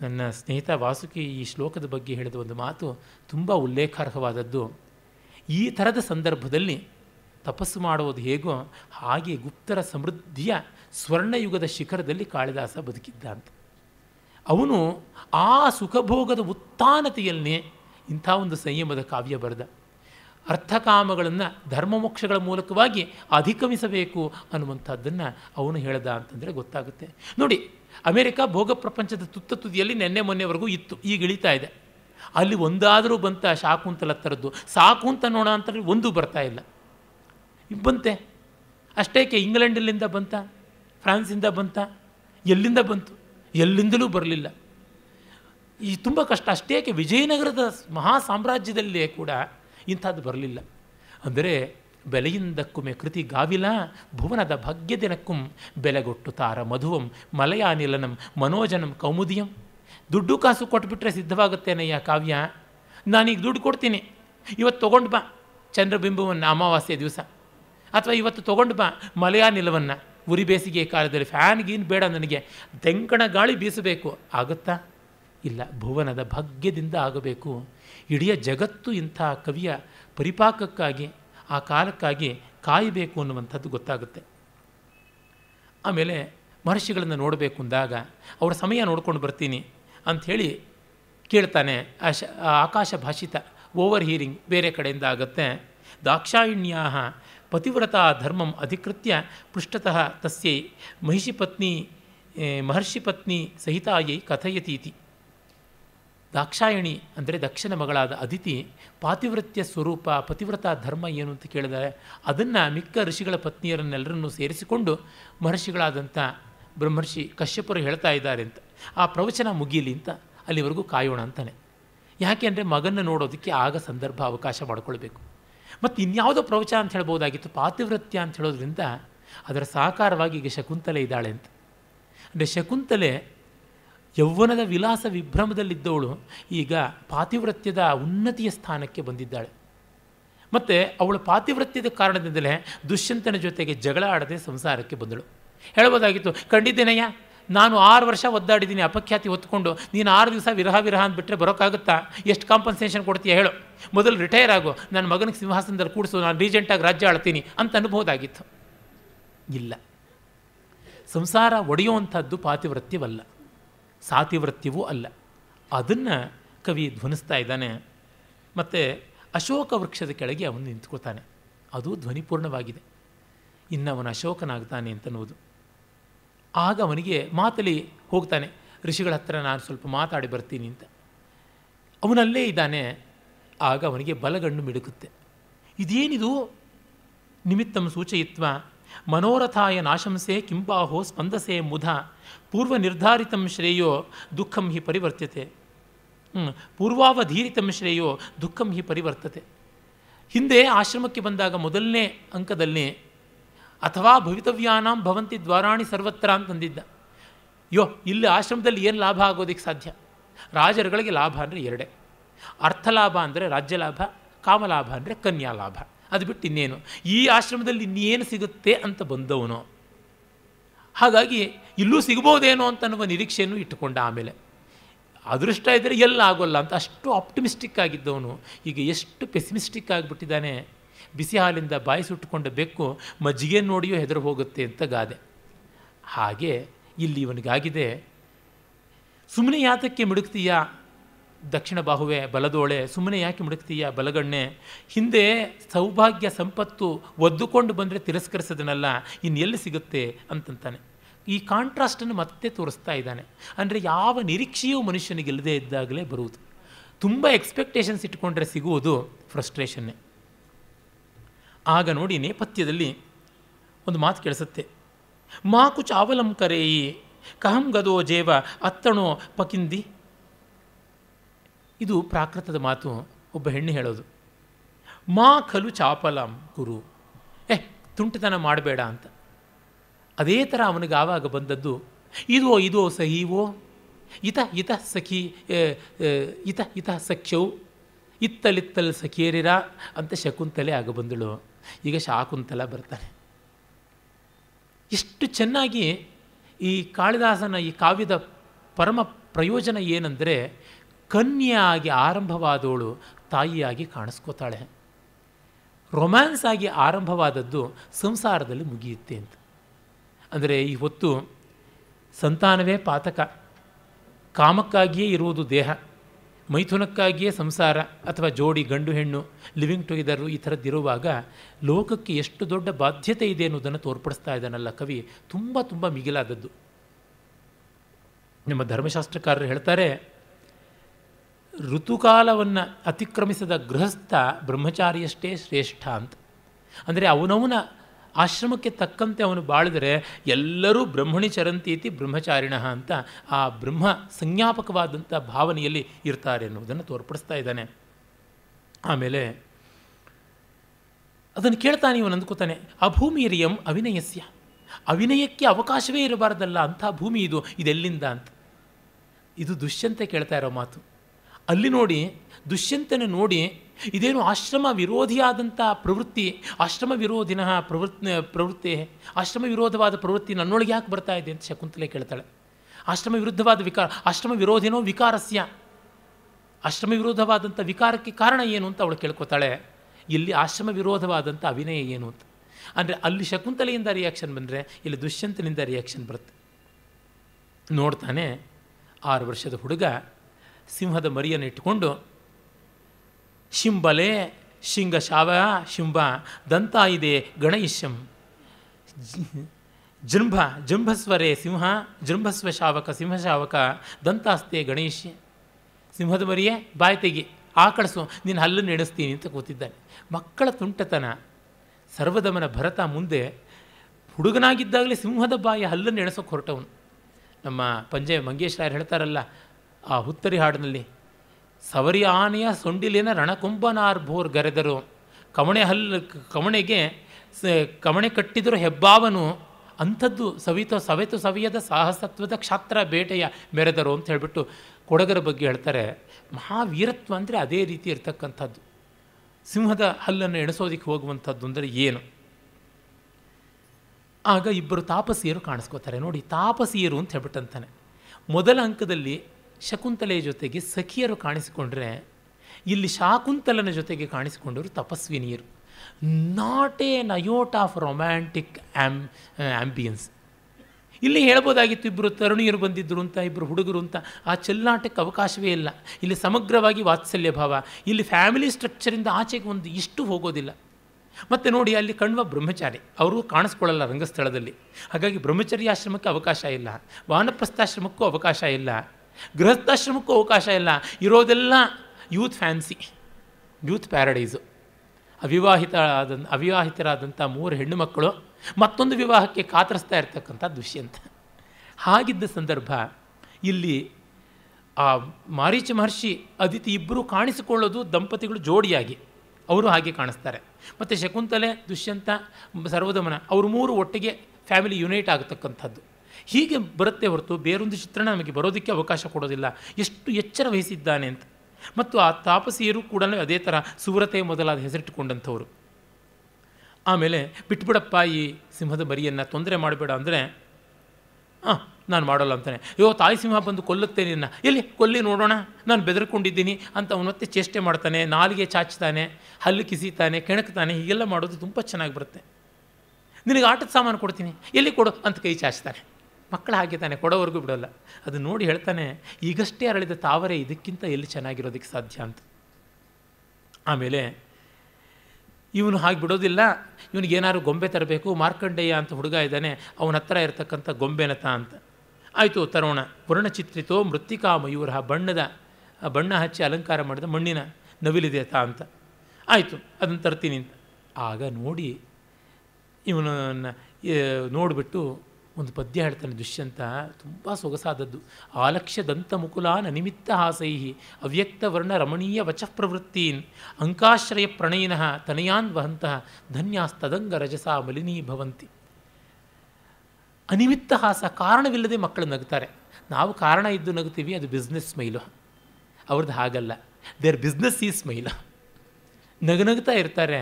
ನನ್ನ ಸ್ನೇಹಿತ ವಾಸುಕಿ ಈ ಶ್ಲೋಕದ ಬಗ್ಗೆ ಹೇಳಿದ ಒಂದು ಮಾತು ತುಂಬ ಉಲ್ಲೇಖಾರ್ಹವಾದದ್ದು ಈ ಥರದ ಸಂದರ್ಭದಲ್ಲಿ ತಪಸ್ಸು ಮಾಡುವುದು ಹೇಗೋ ಹಾಗೆ ಗುಪ್ತರ ಸಮೃದ್ಧಿಯ ಸ್ವರ್ಣಯುಗದ ಶಿಖರದಲ್ಲಿ ಕಾಳಿದಾಸ ಬದುಕಿದ್ದ ಅಂತ ಅವನು ಆ ಸುಖಭೋಗದ ಉತ್ಥಾನತೆಯಲ್ಲಿ ಇಂಥ ಒಂದು ಸಂಯಮದ ಕಾವ್ಯ ಬರೆದ ಅರ್ಥಕಾಮಗಳನ್ನು ಧರ್ಮಮೋಕ್ಷಗಳ ಮೂಲಕವಾಗಿ ಅಧಿಗಮಿಸಬೇಕು ಅನ್ನುವಂಥದ್ದನ್ನು ಅವನು ಹೇಳ್ದ ಅಂತಂದರೆ ಗೊತ್ತಾಗುತ್ತೆ ನೋಡಿ ಅಮೆರಿಕ ಭೋಗ ಪ್ರಪಂಚದ ತುತ್ತ ತುದಿಯಲ್ಲಿ ನೆನ್ನೆ ಮೊನ್ನೆವರೆಗೂ ಇತ್ತು ಈಗ ಇಳಿತಾ ಇದೆ ಅಲ್ಲಿ ಒಂದಾದರೂ ಬಂತ ಶಾಕುಂತಲ ಥರದ್ದು ಸಾಕು ಅಂತ ನೋಡ ಅಂತಂದರೆ ಒಂದು ಬರ್ತಾ ಇಲ್ಲ ಬಂತೆ ಅಷ್ಟೇಕೆ ಇಂಗ್ಲೆಂಡಲ್ಲಿಂದ ಬಂತ ಫ್ರಾನ್ಸಿಂದ ಬಂತ ಎಲ್ಲಿಂದ ಬಂತು ಎಲ್ಲಿಂದಲೂ ಬರಲಿಲ್ಲ ಈ ತುಂಬ ಕಷ್ಟ ಅಷ್ಟೇಕೆ ವಿಜಯನಗರದ ಮಹಾ ಸಾಮ್ರಾಜ್ಯದಲ್ಲೇ ಕೂಡ ಇಂಥದ್ದು ಬರಲಿಲ್ಲ ಅಂದರೆ ಬೆಲೆಯಿಂದಕ್ಕುಮೆ ಕೃತಿ ಗಾವಿಲ ಭುವನದ ದಿನಕ್ಕೂ ಬೆಲೆಗೊಟ್ಟು ತಾರ ಮಧುವಂ ಮಲಯಾನಿಲನಂ ಮನೋಜನಂ ಕೌಮುದಿಯಂ ದುಡ್ಡು ಕಾಸು ಕೊಟ್ಬಿಟ್ರೆ ಸಿದ್ಧವಾಗುತ್ತೇನಯ್ಯ ಕಾವ್ಯ ನಾನೀಗ ದುಡ್ಡು ಕೊಡ್ತೀನಿ ಇವತ್ತು ತೊಗೊಂಡು ಬಾ ಚಂದ್ರಬಿಂಬವನ್ನು ಅಮಾವಾಸ್ಯ ದಿವಸ ಅಥವಾ ಇವತ್ತು ತೊಗೊಂಡು ಬಾ ಮಲೆಯ ನಿಲವನ್ನು ಉರಿ ಬೇಸಿಗೆ ಕಾಲದಲ್ಲಿ ಫ್ಯಾನ್ಗೀನು ಬೇಡ ನನಗೆ ತೆಂಕಣ ಗಾಳಿ ಬೀಸಬೇಕು ಆಗುತ್ತಾ ಇಲ್ಲ ಭುವನದ ಭಾಗ್ಯದಿಂದ ಆಗಬೇಕು ಇಡೀ ಜಗತ್ತು ಇಂಥ ಕವಿಯ ಪರಿಪಾಕಕ್ಕಾಗಿ ಆ ಕಾಲಕ್ಕಾಗಿ ಕಾಯಬೇಕು ಅನ್ನುವಂಥದ್ದು ಗೊತ್ತಾಗುತ್ತೆ ಆಮೇಲೆ ಮಹರ್ಷಿಗಳನ್ನು ನೋಡಬೇಕು ಅಂದಾಗ ಅವರ ಸಮಯ ನೋಡ್ಕೊಂಡು ಬರ್ತೀನಿ ಅಂಥೇಳಿ ಕೇಳ್ತಾನೆ ಆಶ ಆಕಾಶ ಭಾಷಿತ ಓವರ್ ಹೀರಿಂಗ್ ಬೇರೆ ಕಡೆಯಿಂದ ಆಗುತ್ತೆ ದಾಕ್ಷಾಯಿಣ್ಯಾ ಪತಿವ್ರತಾ ಧರ್ಮಂ ಅಧಿಕೃತ್ಯ ಪೃಷ್ಠತಃ ತಸ್ಯೈ ಮಹಿಷಿ ಪತ್ನಿ ಮಹರ್ಷಿ ಪತ್ನಿ ಸಹಿತಾಯೈ ಕಥಯತೀತಿ ದಾಕ್ಷಾಯಣಿ ಅಂದರೆ ದಕ್ಷಿಣ ಮಗಳಾದ ಅದಿತಿ ಪಾತಿವ್ರತ್ಯ ಸ್ವರೂಪ ಪತಿವ್ರತ ಧರ್ಮ ಏನು ಅಂತ ಕೇಳಿದರೆ ಅದನ್ನು ಮಿಕ್ಕ ಋಷಿಗಳ ಪತ್ನಿಯರನ್ನೆಲ್ಲರನ್ನು ಸೇರಿಸಿಕೊಂಡು ಮಹರ್ಷಿಗಳಾದಂಥ ಬ್ರಹ್ಮರ್ಷಿ ಕಶ್ಯಪರು ಹೇಳ್ತಾ ಇದ್ದಾರೆ ಅಂತ ಆ ಪ್ರವಚನ ಮುಗಿಯಲಿ ಅಂತ ಅಲ್ಲಿವರೆಗೂ ಕಾಯೋಣ ಅಂತಾನೆ ಯಾಕೆ ಅಂದರೆ ಮಗನ ನೋಡೋದಕ್ಕೆ ಆಗ ಸಂದರ್ಭ ಅವಕಾಶ ಮಾಡಿಕೊಳ್ಬೇಕು ಮತ್ತು ಇನ್ಯಾವುದೋ ಪ್ರವಚನ ಅಂತ ಹೇಳ್ಬೋದಾಗಿತ್ತು ಪಾತಿವೃತ್ಯ ಅಂತ ಹೇಳೋದ್ರಿಂದ ಅದರ ಸಾಕಾರವಾಗಿ ಈಗ ಶಕುಂತಲೆ ಇದ್ದಾಳೆ ಅಂತ ಅಂದರೆ ಶಕುಂತಲೆ ಯೌವನದ ವಿಲಾಸ ವಿಭ್ರಮದಲ್ಲಿದ್ದವಳು ಈಗ ಪಾತಿವೃತ್ಯದ ಉನ್ನತಿಯ ಸ್ಥಾನಕ್ಕೆ ಬಂದಿದ್ದಾಳೆ ಮತ್ತು ಅವಳು ಪಾತಿವೃತ್ಯದ ಕಾರಣದಿಂದಲೇ ದುಷ್ಯಂತನ ಜೊತೆಗೆ ಜಗಳ ಆಡದೆ ಸಂಸಾರಕ್ಕೆ ಬಂದಳು ಹೇಳ್ಬೋದಾಗಿತ್ತು ಕಂಡಿದ್ದೇನಯ್ಯ ನಾನು ಆರು ವರ್ಷ ಒದ್ದಾಡಿದ್ದೀನಿ ಅಪಖ್ಯಾತಿ ಹೊತ್ಕೊಂಡು ನೀನು ಆರು ದಿವಸ ವಿರಹ ವಿರಹ ಅಂದ್ಬಿಟ್ರೆ ಬರೋಕ್ಕಾಗುತ್ತಾ ಎಷ್ಟು ಕಾಂಪನ್ಸೇಷನ್ ಕೊಡ್ತೀಯಾ ಹೇಳು ಮೊದಲು ರಿಟೈರ್ ಆಗು ನನ್ನ ಮಗನಿಗೆ ಸಿಂಹಾಸನದಲ್ಲಿ ಕೂಡಿಸು ನಾನು ರೀಜೆಂಟಾಗಿ ರಾಜ್ಯ ಆಳ್ತೀನಿ ಅಂತ ಅನ್ಬೋದಾಗಿತ್ತು ಇಲ್ಲ ಸಂಸಾರ ಒಡೆಯುವಂಥದ್ದು ಪಾತಿವೃತ್ಯವಲ್ಲ ಸಾತಿವೃತ್ಯವೂ ಅಲ್ಲ ಅದನ್ನು ಕವಿ ಧ್ವನಿಸ್ತಾ ಇದ್ದಾನೆ ಮತ್ತು ಅಶೋಕ ವೃಕ್ಷದ ಕೆಳಗೆ ಅವನು ನಿಂತ್ಕೋತಾನೆ ಅದು ಧ್ವನಿಪೂರ್ಣವಾಗಿದೆ ಅವನು ಅಶೋಕನಾಗ್ತಾನೆ ಅಂತನ್ನುವುದು ಆಗ ಅವನಿಗೆ ಮಾತಲಿ ಹೋಗ್ತಾನೆ ಋಷಿಗಳ ಹತ್ರ ನಾನು ಸ್ವಲ್ಪ ಮಾತಾಡಿ ಬರ್ತೀನಿ ಅಂತ ಅವನಲ್ಲೇ ಇದ್ದಾನೆ ಆಗ ಅವನಿಗೆ ಬಲಗಣ್ಣು ಮಿಡುಕುತ್ತೆ ಇದೇನಿದು ನಿಮಿತ್ತ ಸೂಚಯಿತ್ವ ಮನೋರಥಾಯ ನಾಶಂಸೆ ಕಿಂಬಾಹೋ ಸ್ಪಂದಸೆ ಮುಧ ಪೂರ್ವ ನಿರ್ಧಾರಿತಂ ಶ್ರೇಯೋ ದುಃಖಂ ಹಿ ಪರಿವರ್ತತೆ ಪೂರ್ವಾವಧೀರಿತಂ ಶ್ರೇಯೋ ದುಃಖಂ ಹಿ ಪರಿವರ್ತತೆ ಹಿಂದೆ ಆಶ್ರಮಕ್ಕೆ ಬಂದಾಗ ಮೊದಲನೇ ಅಂಕದಲ್ಲಿ ಅಥವಾ ಭವಿತವ್ಯಾನಾಂ ಭವಂತಿ ದ್ವಾರಾಣಿ ಸರ್ವತ್ರ ಅಂತಂದಿದ್ದ ಯೋ ಇಲ್ಲಿ ಆಶ್ರಮದಲ್ಲಿ ಏನು ಲಾಭ ಆಗೋದಕ್ಕೆ ಸಾಧ್ಯ ರಾಜರುಗಳಿಗೆ ಲಾಭ ಅಂದರೆ ಎರಡೇ ಅರ್ಥ ಲಾಭ ಅಂದರೆ ರಾಜ್ಯ ಲಾಭ ಕಾಮಲಾಭ ಅಂದರೆ ಕನ್ಯಾ ಲಾಭ ಅದು ಬಿಟ್ಟು ಇನ್ನೇನು ಈ ಆಶ್ರಮದಲ್ಲಿ ಇನ್ನೇನು ಸಿಗುತ್ತೆ ಅಂತ ಬಂದವನು ಹಾಗಾಗಿ ಇಲ್ಲೂ ಸಿಗ್ಬೋದೇನೋ ಅಂತನ್ನುವ ನಿರೀಕ್ಷೆಯನ್ನು ಇಟ್ಟುಕೊಂಡ ಆಮೇಲೆ ಅದೃಷ್ಟ ಇದ್ದರೆ ಎಲ್ಲ ಆಗೋಲ್ಲ ಅಂತ ಅಷ್ಟು ಆಪ್ಟಿಮಿಸ್ಟಿಕ್ ಆಗಿದ್ದವನು ಈಗ ಎಷ್ಟು ಪೆಸಿಮಿಸ್ಟಿಕ್ ಆಗಿಬಿಟ್ಟಿದ್ದಾನೆ ಬಿಸಿ ಹಾಲಿಂದ ಬಾಯಿ ಸುಟ್ಟುಕೊಂಡ ಬೆಕ್ಕು ಮಜ್ಜಿಗೆ ನೋಡಿಯೂ ಹೆದರು ಹೋಗುತ್ತೆ ಅಂತ ಗಾದೆ ಹಾಗೆ ಇಲ್ಲಿ ಇವನಿಗಾಗಿದೆ ಸುಮ್ಮನೆ ಯಾತಕ್ಕೆ ಮಿಡುಕ್ತೀಯ ದಕ್ಷಿಣ ಬಾಹುವೆ ಬಲದೋಳೆ ಸುಮ್ಮನೆ ಯಾಕೆ ಮಿಡುಕ್ತೀಯ ಬಲಗಣ್ಣೆ ಹಿಂದೆ ಸೌಭಾಗ್ಯ ಸಂಪತ್ತು ಒದ್ದುಕೊಂಡು ಬಂದರೆ ಇನ್ನು ಎಲ್ಲಿ ಸಿಗುತ್ತೆ ಅಂತಂತಾನೆ ಈ ಕಾಂಟ್ರಾಸ್ಟನ್ನು ಮತ್ತೆ ತೋರಿಸ್ತಾ ಇದ್ದಾನೆ ಅಂದರೆ ಯಾವ ನಿರೀಕ್ಷೆಯೂ ಮನುಷ್ಯನಿಗೆ ಇಲ್ಲದೇ ಇದ್ದಾಗಲೇ ಬರುವುದು ತುಂಬ ಎಕ್ಸ್ಪೆಕ್ಟೇಷನ್ಸ್ ಇಟ್ಕೊಂಡ್ರೆ ಸಿಗುವುದು ಫ್ರಸ್ಟ್ರೇಷನ್ನೇ ಆಗ ನೋಡಿ ನೇಪಥ್ಯದಲ್ಲಿ ಒಂದು ಮಾತು ಕೇಳಿಸುತ್ತೆ ಮಾಕು ಚಾವಲಂ ಕರೆಯಿ ಕಹಂ ಗದೋ ಜೇವ ಅತ್ತಣೋ ಪಕಿಂದಿ ಇದು ಪ್ರಾಕೃತದ ಮಾತು ಒಬ್ಬ ಹೆಣ್ಣು ಹೇಳೋದು ಮಾ ಖಲು ಚಾಪಲಂ ಗುರು ಏ ತುಂಟತನ ಮಾಡಬೇಡ ಅಂತ ಅದೇ ಥರ ಅವನಿಗೆ ಆವಾಗ ಬಂದದ್ದು ಇದೋ ಇದೋ ಸಹೀವೋ ಇತ ಇತ ಸಖಿ ಇತ ಇತ ಸಖ್ಯವು ಇತ್ತಲಿತ್ತಲ್ ಸಖಿಯರಿರ ಅಂತ ಶಕುಂತಲೆ ಆಗಬಂದಳು ಈಗ ಶಾಕುಂತಲ ಬರ್ತಾನೆ ಎಷ್ಟು ಚೆನ್ನಾಗಿ ಈ ಕಾಳಿದಾಸನ ಈ ಕಾವ್ಯದ ಪರಮ ಪ್ರಯೋಜನ ಏನಂದರೆ ಕನ್ಯಾಗಿ ಆರಂಭವಾದವಳು ತಾಯಿಯಾಗಿ ಕಾಣಿಸ್ಕೋತಾಳೆ ರೊಮ್ಯಾನ್ಸ್ ಆಗಿ ಆರಂಭವಾದದ್ದು ಸಂಸಾರದಲ್ಲಿ ಮುಗಿಯುತ್ತೆ ಅಂತ ಅಂದರೆ ಈ ಹೊತ್ತು ಸಂತಾನವೇ ಪಾತಕ ಕಾಮಕ್ಕಾಗಿಯೇ ಇರುವುದು ದೇಹ ಮೈಥುನಕ್ಕಾಗಿಯೇ ಸಂಸಾರ ಅಥವಾ ಜೋಡಿ ಗಂಡು ಹೆಣ್ಣು ಲಿವಿಂಗ್ ಟುಗೆದರು ಈ ಥರದ್ದಿರುವಾಗ ಲೋಕಕ್ಕೆ ಎಷ್ಟು ದೊಡ್ಡ ಬಾಧ್ಯತೆ ಇದೆ ಅನ್ನೋದನ್ನು ತೋರ್ಪಡಿಸ್ತಾ ಇದ್ದಾನಲ್ಲ ಕವಿ ತುಂಬ ತುಂಬ ಮಿಗಿಲಾದದ್ದು ನಮ್ಮ ಧರ್ಮಶಾಸ್ತ್ರಕಾರರು ಹೇಳ್ತಾರೆ ಋತುಕಾಲವನ್ನು ಅತಿಕ್ರಮಿಸದ ಗೃಹಸ್ಥ ಬ್ರಹ್ಮಚಾರಿಯಷ್ಟೇ ಶ್ರೇಷ್ಠ ಅಂತ ಅಂದರೆ ಅವನವನ ಆಶ್ರಮಕ್ಕೆ ತಕ್ಕಂತೆ ಅವನು ಬಾಳಿದರೆ ಎಲ್ಲರೂ ಬ್ರಹ್ಮಣಿ ಚರಂತೀತಿ ಬ್ರಹ್ಮಚಾರಿಣ ಅಂತ ಆ ಬ್ರಹ್ಮ ಸಂಜ್ಞಾಪಕವಾದಂಥ ಭಾವನೆಯಲ್ಲಿ ಇರ್ತಾರೆ ಅನ್ನೋದನ್ನು ತೋರ್ಪಡಿಸ್ತಾ ಇದ್ದಾನೆ ಆಮೇಲೆ ಅದನ್ನು ಕೇಳ್ತಾನೆ ಇವನು ಅಂದ್ಕೋತಾನೆ ಅಭೂಮಿರಿಯಂ ಅವಿನಯಸ್ಯ ಅವಿನಯಕ್ಕೆ ಅವಕಾಶವೇ ಇರಬಾರ್ದಲ್ಲ ಅಂಥ ಭೂಮಿ ಇದು ಇದೆಲ್ಲಿಂದ ಅಂತ ಇದು ದುಷ್ಯಂತೆ ಕೇಳ್ತಾ ಇರೋ ಮಾತು ಅಲ್ಲಿ ನೋಡಿ ದುಷ್ಯಂತನ ನೋಡಿ ಇದೇನು ಆಶ್ರಮ ವಿರೋಧಿಯಾದಂಥ ಪ್ರವೃತ್ತಿ ಆಶ್ರಮ ವಿರೋಧಿನ ಪ್ರವೃತ್ತಿ ಪ್ರವೃತ್ತಿ ಆಶ್ರಮ ವಿರೋಧವಾದ ಪ್ರವೃತ್ತಿ ನನ್ನೊಳಗೆ ಯಾಕೆ ಬರ್ತಾ ಇದೆ ಅಂತ ಶಕುಂತಲೆ ಕೇಳ್ತಾಳೆ ಆಶ್ರಮ ವಿರುದ್ಧವಾದ ವಿಕಾರ ಆಶ್ರಮ ವಿರೋಧಿನೋ ವಿಕಾರಸ್ಯ ಆಶ್ರಮ ವಿರೋಧವಾದಂಥ ವಿಕಾರಕ್ಕೆ ಕಾರಣ ಏನು ಅಂತ ಅವಳು ಕೇಳ್ಕೊತಾಳೆ ಇಲ್ಲಿ ಆಶ್ರಮ ವಿರೋಧವಾದಂಥ ಅಭಿನಯ ಏನು ಅಂತ ಅಂದರೆ ಅಲ್ಲಿ ಶಕುಂತಲೆಯಿಂದ ರಿಯಾಕ್ಷನ್ ಬಂದರೆ ಇಲ್ಲಿ ದುಷ್ಯಂತನಿಂದ ರಿಯಾಕ್ಷನ್ ಬರುತ್ತೆ ನೋಡ್ತಾನೆ ಆರು ವರ್ಷದ ಹುಡುಗ ಸಿಂಹದ ಮರಿಯನ್ನು ಇಟ್ಟುಕೊಂಡು ಶಿಂಬಲೆ ಶಿಂಗ ಶಾವ ಶಿಂಬ ದಂತ ಇದೆ ಗಣಯಿಷ್ಯಂ ಜೃಂಭ ಜೃಂಭಸ್ವರೆ ಸಿಂಹ ಜೃಂಭಸ್ವ ಶಾವಕ ಸಿಂಹ ಶಾವಕ ದಂತಾಸ್ತೆ ಗಣೇಶ ಸಿಂಹದ ಮರಿಯೇ ಬಾಯಿ ತೆಗಿ ಆಕಳಿಸು ನೀನು ಹಲ್ಲನ್ನು ನೆಡಿಸ್ತೀನಿ ಅಂತ ಕೂತಿದ್ದಾನೆ ಮಕ್ಕಳ ತುಂಟತನ ಸರ್ವದಮನ ಭರತ ಮುಂದೆ ಹುಡುಗನಾಗಿದ್ದಾಗಲೇ ಸಿಂಹದ ಬಾಯಿ ಹಲ್ಲನ್ನು ಎಣಿಸೋಕೆ ಹೊರಟವನು ನಮ್ಮ ಪಂಜೆ ಮಂಗೇಶ್ ರಾಯರು ಹೇಳ್ತಾರಲ್ಲ ಆ ಹುತ್ತರಿ ಹಾಡಿನಲ್ಲಿ ಸವರಿ ಆನೆಯ ಸೊಂಡಿಲಿನ ರಣಕುಂಭನಾರ್ಭೋರ್ ಗರೆದರು ಕವಣೆ ಹಲ್ಲು ಕವಣೆಗೆ ಕವಣೆ ಕಟ್ಟಿದರೂ ಹೆಬ್ಬಾವನು ಅಂಥದ್ದು ಸವಿತ ಸವೆತು ಸವಿಯದ ಸಾಹಸತ್ವದ ಕ್ಷಾತ್ರ ಬೇಟೆಯ ಮೆರೆದರು ಅಂತ ಹೇಳಿಬಿಟ್ಟು ಕೊಡಗರ ಬಗ್ಗೆ ಹೇಳ್ತಾರೆ ಮಹಾವೀರತ್ವ ಅಂದರೆ ಅದೇ ರೀತಿ ಇರ್ತಕ್ಕಂಥದ್ದು ಸಿಂಹದ ಹಲ್ಲನ್ನು ಎಣಿಸೋದಕ್ಕೆ ಹೋಗುವಂಥದ್ದು ಅಂದರೆ ಏನು ಆಗ ಇಬ್ಬರು ತಾಪಸಿಯರು ಕಾಣಿಸ್ಕೋತಾರೆ ನೋಡಿ ತಾಪಸಿಯರು ಅಂತ ಹೇಳ್ಬಿಟ್ಟಂತಾನೆ ಮೊದಲ ಅಂಕದಲ್ಲಿ ಶಕುಂತಲೆಯ ಜೊತೆಗೆ ಸಖಿಯರು ಕಾಣಿಸಿಕೊಂಡ್ರೆ ಇಲ್ಲಿ ಶಾಕುಂತಲನ ಜೊತೆಗೆ ಕಾಣಿಸಿಕೊಂಡವರು ತಪಸ್ವಿನಿಯರು not a iota of romantic ಆ್ಯಮ್ ಆ್ಯಂಬಿಯನ್ಸ್ ಇಲ್ಲಿ ಹೇಳ್ಬೋದಾಗಿತ್ತು ಇಬ್ಬರು ತರುಣಿಯರು ಬಂದಿದ್ದರು ಅಂತ ಇಬ್ಬರು ಹುಡುಗರು ಅಂತ ಆ ಚೆಲ್ಲಾಟಕ್ಕೆ ಅವಕಾಶವೇ ಇಲ್ಲ ಇಲ್ಲಿ ಸಮಗ್ರವಾಗಿ ವಾತ್ಸಲ್ಯ ಭಾವ ಇಲ್ಲಿ ಫ್ಯಾಮಿಲಿ ಸ್ಟ್ರಕ್ಚರಿಂದ ಆಚೆಗೆ ಒಂದು ಇಷ್ಟು ಹೋಗೋದಿಲ್ಲ ಮತ್ತು ನೋಡಿ ಅಲ್ಲಿ ಕಣ್ವ ಬ್ರಹ್ಮಚಾರಿ ಅವರು ಕಾಣಿಸ್ಕೊಳ್ಳಲ್ಲ ರಂಗಸ್ಥಳದಲ್ಲಿ ಹಾಗಾಗಿ ಆಶ್ರಮಕ್ಕೆ ಅವಕಾಶ ಇಲ್ಲ ವಾನಪ್ರಸ್ಥಾಶ್ರಮಕ್ಕೂ ಅವಕಾಶ ಇಲ್ಲ ಗೃಹಸ್ಥಾಶ್ರಮಕ್ಕೂ ಅವಕಾಶ ಇಲ್ಲ ಇರೋದೆಲ್ಲ ಯೂತ್ ಫ್ಯಾನ್ಸಿ ಯೂತ್ ಪ್ಯಾರಡೈಸು ಅವಿವಾಹಿತ ಆದ ಅವಿವಾಹಿತರಾದಂಥ ಮೂರು ಹೆಣ್ಣು ಮಕ್ಕಳು ಮತ್ತೊಂದು ವಿವಾಹಕ್ಕೆ ಕಾತರಿಸ್ತಾ ಇರ್ತಕ್ಕಂಥ ದುಷ್ಯಂತ ಹಾಗಿದ್ದ ಸಂದರ್ಭ ಇಲ್ಲಿ ಆ ಮಾರೀಚ ಮಹರ್ಷಿ ಅದಿತಿ ಇಬ್ಬರು ಕಾಣಿಸಿಕೊಳ್ಳೋದು ದಂಪತಿಗಳು ಜೋಡಿಯಾಗಿ ಅವರು ಹಾಗೆ ಕಾಣಿಸ್ತಾರೆ ಮತ್ತು ಶಕುಂತಲೆ ದುಷ್ಯಂತ ಸರ್ವದಮನ ಅವರು ಮೂರು ಒಟ್ಟಿಗೆ ಫ್ಯಾಮಿಲಿ ಯುನೈಟ್ ಆಗತಕ್ಕಂಥದ್ದು ಹೀಗೆ ಬರುತ್ತೆ ಹೊರತು ಬೇರೊಂದು ಚಿತ್ರಣ ನಮಗೆ ಬರೋದಕ್ಕೆ ಅವಕಾಶ ಕೊಡೋದಿಲ್ಲ ಎಷ್ಟು ಎಚ್ಚರ ವಹಿಸಿದ್ದಾನೆ ಅಂತ ಮತ್ತು ಆ ತಾಪಸಿಯರು ಕೂಡ ಅದೇ ಥರ ಸುವ್ರತೆ ಮೊದಲಾದ ಹೆಸರಿಟ್ಟುಕೊಂಡಂಥವ್ರು ಆಮೇಲೆ ಬಿಟ್ಬಿಡಪ್ಪ ಈ ಸಿಂಹದ ಬರಿಯನ್ನು ತೊಂದರೆ ಮಾಡಬೇಡ ಅಂದರೆ ಹಾಂ ನಾನು ಮಾಡೋಲ್ಲ ಅಂತಾನೆ ಅಯ್ಯೋ ತಾಯಿ ಸಿಂಹ ಬಂದು ಕೊಲ್ಲುತ್ತೆ ನಿನ್ನ ಎಲ್ಲಿ ಕೊಲ್ಲಿ ನೋಡೋಣ ನಾನು ಬೆದರ್ಕೊಂಡಿದ್ದೀನಿ ಅಂತ ಅವನು ಮತ್ತೆ ಚೇಷ್ಟೆ ಮಾಡ್ತಾನೆ ನಾಲಿಗೆ ಚಾಚ್ತಾನೆ ಹಲ್ಲು ಕಿಸಿತಾನೆ ಕೆಣಕ್ತಾನೆ ಹೀಗೆಲ್ಲ ಮಾಡೋದು ತುಂಬ ಚೆನ್ನಾಗಿ ಬರುತ್ತೆ ನಿನಗೆ ಆಟದ ಸಾಮಾನು ಕೊಡ್ತೀನಿ ಎಲ್ಲಿ ಕೊಡು ಅಂತ ಕೈ ಚಾಚ್ತಾನೆ ಮಕ್ಕಳು ಹಾಗೆ ತಾನೆ ಕೊಡೋವರೆಗೂ ಬಿಡೋಲ್ಲ ಅದು ನೋಡಿ ಹೇಳ್ತಾನೆ ಈಗಷ್ಟೇ ಅರಳಿದ ತಾವರೆ ಇದಕ್ಕಿಂತ ಎಲ್ಲಿ ಚೆನ್ನಾಗಿರೋದಕ್ಕೆ ಸಾಧ್ಯ ಅಂತ ಆಮೇಲೆ ಇವನು ಹಾಗೆ ಬಿಡೋದಿಲ್ಲ ಇವನಿಗೆ ಏನಾದ್ರು ಗೊಂಬೆ ತರಬೇಕು ಮಾರ್ಕಂಡೇಯ ಅಂತ ಹುಡುಗ ಇದ್ದಾನೆ ಅವನ ಹತ್ರ ಇರತಕ್ಕಂಥ ಗೊಂಬೆನತ ಅಂತ ಆಯಿತು ತರೋಣ ವರ್ಣಚಿತ್ರಿತೋ ಮೃತ್ತಿಕಾ ಆ ಬಣ್ಣದ ಬಣ್ಣ ಹಚ್ಚಿ ಅಲಂಕಾರ ಮಾಡಿದ ಮಣ್ಣಿನ ನವಿಲಿದೆ ತಾ ಅಂತ ಆಯಿತು ಅದನ್ನು ತರ್ತೀನಿ ಅಂತ ಆಗ ನೋಡಿ ಇವನನ್ನು ನೋಡಿಬಿಟ್ಟು ಒಂದು ಪದ್ಯ ಹೇಳ್ತಾನೆ ದುಷ್ಯಂತ ತುಂಬ ಸೊಗಸಾದದ್ದು ಆಲಕ್ಷ್ಯ ದಂತ ಮುಕುಲಾನ್ ಅನಿಮಿತ್ತ ಹಾಸೈಹಿ ವರ್ಣ ರಮಣೀಯ ವಚಃ ಅಂಕಾಶ್ರಯ ಪ್ರಣಯಿನಃ ತನಯಾನ್ ವಹಂತ ಧನ್ಯಾಸ್ತದಂಗ ರಜಸಾ ಮಲಿನೀ ಭವಂತಿ ಅನಿಮಿತ್ತ ಹಾಸ ಕಾರಣವಿಲ್ಲದೆ ಮಕ್ಕಳು ನಗ್ತಾರೆ ನಾವು ಕಾರಣ ಇದ್ದು ನಗ್ತೀವಿ ಅದು ಬಿಸ್ನೆಸ್ ಸ್ಮೈಲು ಅವ್ರದ್ದು ಹಾಗಲ್ಲ ದೇರ್ ಬಿಸ್ನೆಸ್ ಈ ಸ್ಮೈಲ ನಗನಗ್ತಾ ಇರ್ತಾರೆ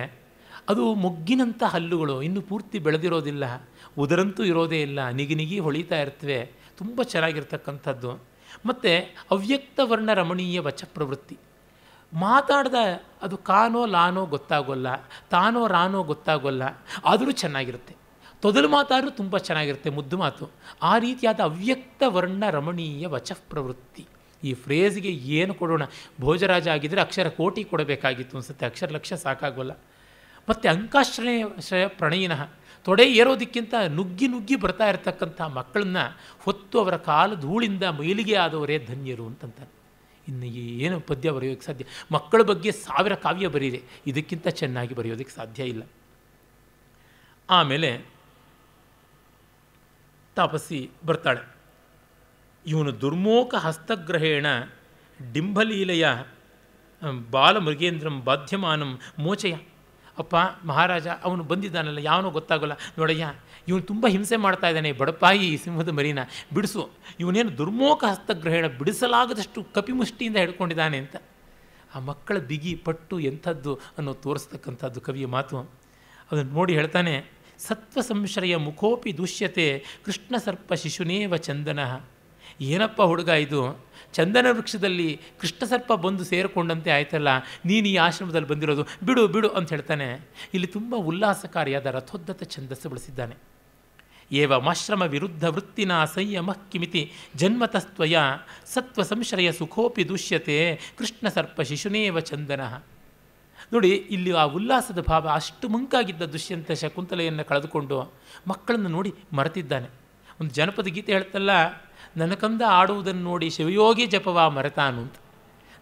ಅದು ಮೊಗ್ಗಿನಂಥ ಹಲ್ಲುಗಳು ಇನ್ನೂ ಪೂರ್ತಿ ಬೆಳೆದಿರೋದಿಲ್ಲ ಉದರಂತೂ ಇರೋದೇ ಇಲ್ಲ ನಿಗಿನಿಗಿ ಹೊಳಿತಾ ಇರ್ತವೆ ತುಂಬ ಚೆನ್ನಾಗಿರ್ತಕ್ಕಂಥದ್ದು ಮತ್ತು ಅವ್ಯಕ್ತ ವರ್ಣ ರಮಣೀಯ ವಚ ಪ್ರವೃತ್ತಿ ಮಾತಾಡಿದ ಅದು ಕಾನೋ ಲಾನೋ ಗೊತ್ತಾಗೋಲ್ಲ ತಾನೋ ರಾನೋ ಗೊತ್ತಾಗೋಲ್ಲ ಆದರೂ ಚೆನ್ನಾಗಿರುತ್ತೆ ತೊದಲು ಮಾತಾದರೂ ತುಂಬ ಚೆನ್ನಾಗಿರುತ್ತೆ ಮುದ್ದು ಮಾತು ಆ ರೀತಿಯಾದ ಅವ್ಯಕ್ತ ವರ್ಣ ರಮಣೀಯ ವಚ ಪ್ರವೃತ್ತಿ ಈ ಫ್ರೇಜ್ಗೆ ಏನು ಕೊಡೋಣ ಭೋಜರಾಜ ಆಗಿದ್ದರೆ ಅಕ್ಷರ ಕೋಟಿ ಕೊಡಬೇಕಾಗಿತ್ತು ಅನಿಸುತ್ತೆ ಅಕ್ಷರ ಲಕ್ಷ ಸಾಕಾಗೋಲ್ಲ ಮತ್ತು ಅಂಕಾಶ್ರಯ ಶ್ರಯ ಪ್ರಣಯಿನಃ ತೊಡೆ ಏರೋದಕ್ಕಿಂತ ನುಗ್ಗಿ ನುಗ್ಗಿ ಬರ್ತಾ ಇರತಕ್ಕಂಥ ಮಕ್ಕಳನ್ನ ಹೊತ್ತು ಅವರ ಕಾಲು ಧೂಳಿಂದ ಮೈಲಿಗೆ ಆದವರೇ ಧನ್ಯರು ಅಂತಂತಾರೆ ಇನ್ನು ಏನು ಪದ್ಯ ಬರೆಯೋಕ್ಕೆ ಸಾಧ್ಯ ಮಕ್ಕಳ ಬಗ್ಗೆ ಸಾವಿರ ಕಾವ್ಯ ಬರೀರಿ ಇದಕ್ಕಿಂತ ಚೆನ್ನಾಗಿ ಬರೆಯೋದಕ್ಕೆ ಸಾಧ್ಯ ಇಲ್ಲ ಆಮೇಲೆ ತಾಪಸಿ ಬರ್ತಾಳೆ ಇವನು ದುರ್ಮೋಖ ಹಸ್ತಗ್ರಹೇಣ ಡಿಂಬಲೀಲೆಯ ಬಾಲಮೃಗೇಂದ್ರಂ ಬಾಧ್ಯಮಾನಂ ಮೋಚಯ ಅಪ್ಪ ಮಹಾರಾಜ ಅವನು ಬಂದಿದ್ದಾನಲ್ಲ ಯಾವನೂ ಗೊತ್ತಾಗೋಲ್ಲ ನೋಡಯ್ಯ ಇವನು ತುಂಬ ಹಿಂಸೆ ಮಾಡ್ತಾ ಇದ್ದಾನೆ ಬಡಪಾಯಿ ಈ ಸಿಂಹದ ಮರೀನ ಬಿಡಿಸು ಇವನೇನು ದುರ್ಮೋಖ ಹಸ್ತಗ್ರಹಣ ಬಿಡಿಸಲಾಗದಷ್ಟು ಕಪಿಮುಷ್ಟಿಯಿಂದ ಹಿಡ್ಕೊಂಡಿದ್ದಾನೆ ಅಂತ ಆ ಮಕ್ಕಳ ಬಿಗಿ ಪಟ್ಟು ಎಂಥದ್ದು ಅನ್ನೋ ತೋರಿಸ್ತಕ್ಕಂಥದ್ದು ಕವಿಯ ಮಾತು ಅದನ್ನು ನೋಡಿ ಹೇಳ್ತಾನೆ ಸತ್ವ ಸಂಶ್ರಯ ಮುಖೋಪಿ ದೂಷ್ಯತೆ ಕೃಷ್ಣ ಸರ್ಪ ಶಿಶುನೇವ ಚಂದನ ಏನಪ್ಪ ಹುಡುಗ ಇದು ಚಂದನ ವೃಕ್ಷದಲ್ಲಿ ಕೃಷ್ಣಸರ್ಪ ಬಂದು ಸೇರಿಕೊಂಡಂತೆ ಆಯ್ತಲ್ಲ ನೀನು ಈ ಆಶ್ರಮದಲ್ಲಿ ಬಂದಿರೋದು ಬಿಡು ಬಿಡು ಅಂತ ಹೇಳ್ತಾನೆ ಇಲ್ಲಿ ತುಂಬ ಉಲ್ಲಾಸಕಾರಿಯಾದ ರಥೋದ್ಧತ ಛಂದಸ್ಸು ಬಳಸಿದ್ದಾನೆ ಏವಮಾಶ್ರಮ ವಿರುದ್ಧ ವೃತ್ತಿನ ಸಂಯಮ ಕಿಮಿತಿ ಜನ್ಮತಸ್ತ್ವಯ ಸತ್ವ ಸಂಶ್ರಯ ಸುಖೋಪಿ ದುಷ್ಯತೆ ಕೃಷ್ಣ ಸರ್ಪ ಶಿಶುನೇವ ಚಂದನ ನೋಡಿ ಇಲ್ಲಿ ಆ ಉಲ್ಲಾಸದ ಭಾವ ಅಷ್ಟು ಮುಂಕಾಗಿದ್ದ ದುಷ್ಯಂತ ಶಕುಂತಲೆಯನ್ನು ಕಳೆದುಕೊಂಡು ಮಕ್ಕಳನ್ನು ನೋಡಿ ಮರೆತಿದ್ದಾನೆ ಒಂದು ಜನಪದ ಗೀತೆ ಹೇಳ್ತಲ್ಲ ನನ್ನ ಕಂದ ಆಡುವುದನ್ನು ನೋಡಿ ಶಿವಯೋಗಿ ಜಪವ ಮರೆತಾನು ಅಂತ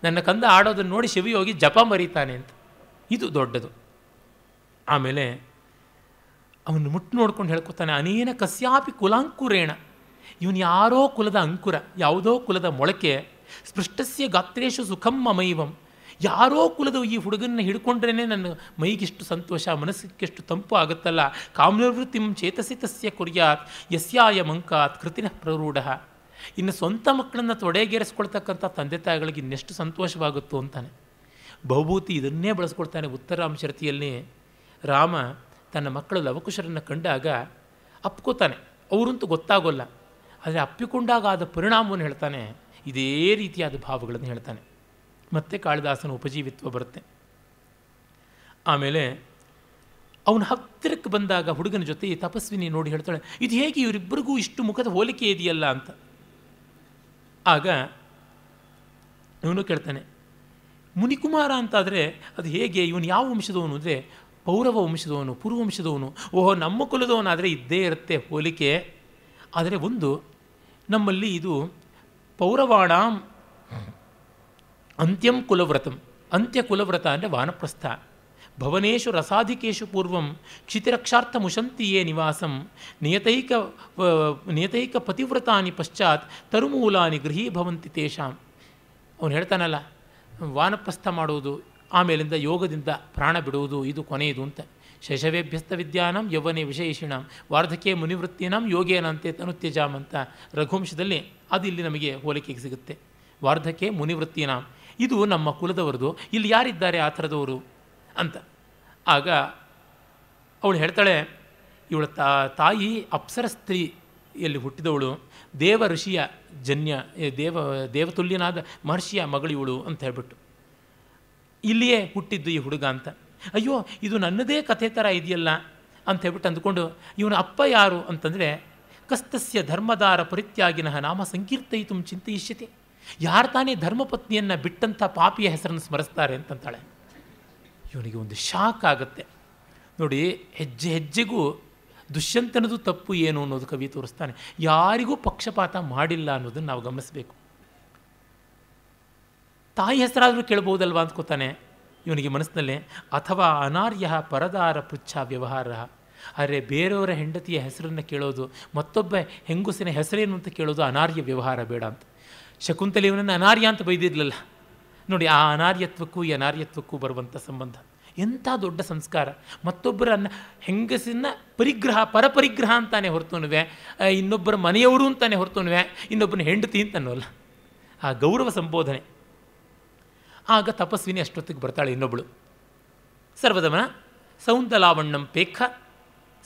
ನನ್ನ ಕಂದ ಆಡೋದನ್ನು ನೋಡಿ ಶಿವಯೋಗಿ ಜಪ ಮರಿತಾನೆ ಅಂತ ಇದು ದೊಡ್ಡದು ಆಮೇಲೆ ಅವನು ಮುಟ್ಟು ನೋಡ್ಕೊಂಡು ಹೇಳ್ಕೊತಾನೆ ಅನೇನ ಕಸ್ಯಾಪಿ ಕುಲಾಂಕುರೇಣ ಇವನು ಯಾರೋ ಕುಲದ ಅಂಕುರ ಯಾವುದೋ ಕುಲದ ಮೊಳಕೆ ಸ್ಪೃಷ್ಟಸ್ಯ ಗಾತ್ರೇಶು ಸುಖಂ ಮಮೈವಂ ಯಾರೋ ಕುಲದ ಈ ಹುಡುಗನ್ನ ಹಿಡ್ಕೊಂಡ್ರೇ ನನ್ನ ಮೈಗೆಷ್ಟು ಸಂತೋಷ ಮನಸ್ಸಿಗೆಷ್ಟು ತಂಪು ಆಗುತ್ತಲ್ಲ ಕಾಮ್ನವೃತ್ತಿಂ ಚೇತಸಿತಸ್ಯ ಕುರ್ಯಾತ್ ಯಸ್ಯಾಯ ಮಂಕಾತ್ ಕೃತಿನ ಪ್ರರೂಢ ಇನ್ನು ಸ್ವಂತ ಮಕ್ಕಳನ್ನು ತೊಡೆಗೇರಿಸ್ಕೊಳ್ತಕ್ಕಂಥ ತಂದೆ ತಾಯಿಗಳಿಗೆ ಇನ್ನೆಷ್ಟು ಸಂತೋಷವಾಗುತ್ತೋ ಅಂತಾನೆ ಬಹುಭೂತಿ ಇದನ್ನೇ ಬಳಸ್ಕೊಳ್ತಾನೆ ಉತ್ತರಾಂಶರತಿಯಲ್ಲಿ ರಾಮ ತನ್ನ ಮಕ್ಕಳ ಲವಕುಶರನ್ನು ಕಂಡಾಗ ಅಪ್ಕೋತಾನೆ ಅವರಂತೂ ಗೊತ್ತಾಗೋಲ್ಲ ಆದರೆ ಅಪ್ಪಿಕೊಂಡಾಗ ಆದ ಪರಿಣಾಮವನ್ನು ಹೇಳ್ತಾನೆ ಇದೇ ರೀತಿಯಾದ ಭಾವಗಳನ್ನು ಹೇಳ್ತಾನೆ ಮತ್ತೆ ಕಾಳಿದಾಸನ ಉಪಜೀವಿತ್ವ ಬರುತ್ತೆ ಆಮೇಲೆ ಅವನ ಹತ್ತಿರಕ್ಕೆ ಬಂದಾಗ ಹುಡುಗನ ಜೊತೆ ತಪಸ್ವಿನಿ ನೋಡಿ ಹೇಳ್ತಾಳೆ ಇದು ಹೇಗೆ ಇವರಿಬ್ಬರಿಗೂ ಇಷ್ಟು ಮುಖದ ಹೋಲಿಕೆ ಇದೆಯಲ್ಲ ಅಂತ ಆಗ ಇವನು ಕೇಳ್ತಾನೆ ಮುನಿಕುಮಾರ ಅಂತಾದರೆ ಅದು ಹೇಗೆ ಇವನು ಯಾವ ವಂಶದವನು ಅಂದರೆ ಪೌರವ ವಂಶದವನು ಪೂರ್ವ ವಂಶದವನು ಓಹೋ ನಮ್ಮ ಕುಲದವನಾದರೆ ಇದ್ದೇ ಇರುತ್ತೆ ಹೋಲಿಕೆ ಆದರೆ ಒಂದು ನಮ್ಮಲ್ಲಿ ಇದು ಪೌರವಾಣ ಅಂತ್ಯಂ ಕುಲವ್ರತಂ ಅಂತ್ಯ ಕುಲವ್ರತ ಅಂದರೆ ವಾನಪ್ರಸ್ಥ ಭವನೇಶು ರಸಾಧಿಕೇಶು ಪೂರ್ವಂ ಕ್ಷಿತಿರಕ್ಷಾರ್ಥ ಮುಶಂತಿಯೇ ನಿವಾಸಂ ನಿಯತೈಕ ನಿಯತೈಕ ಪತಿವ್ರತಾನಿ ಪಶ್ಚಾತ್ ತರುಮೂಲಾನಿ ಗೃಹೀಭವಂತಿ ತೇಷಾಂ ಅವನು ಹೇಳ್ತಾನಲ್ಲ ವಾನಪ್ರಸ್ಥ ಮಾಡುವುದು ಆಮೇಲಿಂದ ಯೋಗದಿಂದ ಪ್ರಾಣ ಬಿಡುವುದು ಇದು ಕೊನೆಯದು ಅಂತ ಶೈಶವೇಭ್ಯಸ್ತ ವಿದ್ಯಾನಂ ಯೌವನೆ ವಿಶೇಷಿಣಂ ವಾರ್ಧಕ್ಯ ಮುನಿವೃತ್ತಿನಂ ಯೋಗೇನಂತೆ ತನುತ್ಯಜಾಮ್ ಅಂತ ರಘುವಂಶದಲ್ಲಿ ಅದು ಇಲ್ಲಿ ನಮಗೆ ಹೋಲಿಕೆಗೆ ಸಿಗುತ್ತೆ ವಾರ್ಧಕ್ಯ ಮುನಿವೃತ್ತಿನಾಂ ಇದು ನಮ್ಮ ಕುಲದವರದು ಇಲ್ಲಿ ಯಾರಿದ್ದಾರೆ ಆ ಥರದವರು ಅಂತ ಆಗ ಅವಳು ಹೇಳ್ತಾಳೆ ಇವಳ ತಾ ತಾಯಿ ಅಪ್ಸರ ಸ್ತ್ರೀಯಲ್ಲಿ ಹುಟ್ಟಿದವಳು ದೇವ ಋಷಿಯ ಜನ್ಯ ದೇವ ದೇವತುಲ್ಯನಾದ ಮಹರ್ಷಿಯ ಮಗಳಿವಳು ಅಂತ ಹೇಳ್ಬಿಟ್ಟು ಇಲ್ಲಿಯೇ ಹುಟ್ಟಿದ್ದು ಈ ಹುಡುಗ ಅಂತ ಅಯ್ಯೋ ಇದು ನನ್ನದೇ ಕಥೆ ಥರ ಇದೆಯಲ್ಲ ಅಂತ ಹೇಳ್ಬಿಟ್ಟು ಅಂದುಕೊಂಡು ಇವನ ಅಪ್ಪ ಯಾರು ಅಂತಂದರೆ ಕಸ್ತಸ್ಯ ಧರ್ಮದಾರ ಪರಿತ್ಯಾಗಿನ ನಾಮ ಸಂಕೀರ್ತಯಿತು ಚಿಂತೆಯಿಷ್ಯತೆ ಯಾರು ತಾನೇ ಧರ್ಮಪತ್ನಿಯನ್ನು ಬಿಟ್ಟಂಥ ಪಾಪಿಯ ಹೆಸರನ್ನು ಸ್ಮರಿಸ್ತಾರೆ ಅಂತಂತಾಳೆ ಇವನಿಗೆ ಒಂದು ಶಾಕ್ ಆಗುತ್ತೆ ನೋಡಿ ಹೆಜ್ಜೆ ಹೆಜ್ಜೆಗೂ ದುಷ್ಯಂತನದು ತಪ್ಪು ಏನು ಅನ್ನೋದು ಕವಿ ತೋರಿಸ್ತಾನೆ ಯಾರಿಗೂ ಪಕ್ಷಪಾತ ಮಾಡಿಲ್ಲ ಅನ್ನೋದನ್ನು ನಾವು ಗಮನಿಸಬೇಕು ತಾಯಿ ಹೆಸರಾದರೂ ಕೇಳ್ಬೋದಲ್ವಾ ಅಂದ್ಕೋತಾನೆ ಇವನಿಗೆ ಮನಸ್ಸಿನಲ್ಲೇ ಅಥವಾ ಅನಾರ್ಯ ಪರದಾರ ಪುಚ್ಛ ವ್ಯವಹಾರ ಆದರೆ ಬೇರೆಯವರ ಹೆಂಡತಿಯ ಹೆಸರನ್ನು ಕೇಳೋದು ಮತ್ತೊಬ್ಬ ಹೆಂಗುಸಿನ ಹೆಸರೇನು ಅಂತ ಕೇಳೋದು ಅನಾರ್ಯ ವ್ಯವಹಾರ ಬೇಡ ಅಂತ ಇವನನ್ನು ಅನಾರ್ಯ ಅಂತ ಬೈದಿರಲಿಲ್ಲ ನೋಡಿ ಆ ಅನಾರ್ಯತ್ವಕ್ಕೂ ಈ ಅನಾರ್ಯತ್ವಕ್ಕೂ ಬರುವಂಥ ಸಂಬಂಧ ಎಂಥ ದೊಡ್ಡ ಸಂಸ್ಕಾರ ಮತ್ತೊಬ್ಬರ ಹೆಂಗಸಿನ ಪರಿಗ್ರಹ ಪರಪರಿಗ್ರಹ ಅಂತಾನೆ ಹೊರತುನುವೆ ಇನ್ನೊಬ್ಬರ ಮನೆಯವರು ಅಂತಾನೆ ಹೊರತುನುವೆ ಇನ್ನೊಬ್ಬನ ಹೆಂಡತಿ ಅಂತನೋಲ್ಲ ಆ ಗೌರವ ಸಂಬೋಧನೆ ಆಗ ತಪಸ್ವಿನಿ ಅಷ್ಟೊತ್ತಿಗೆ ಬರ್ತಾಳೆ ಇನ್ನೊಬ್ಬಳು ಸರ್ವದಮನ ಸೌಂದಲಾವಣ್ಣಂ ಪೇಖ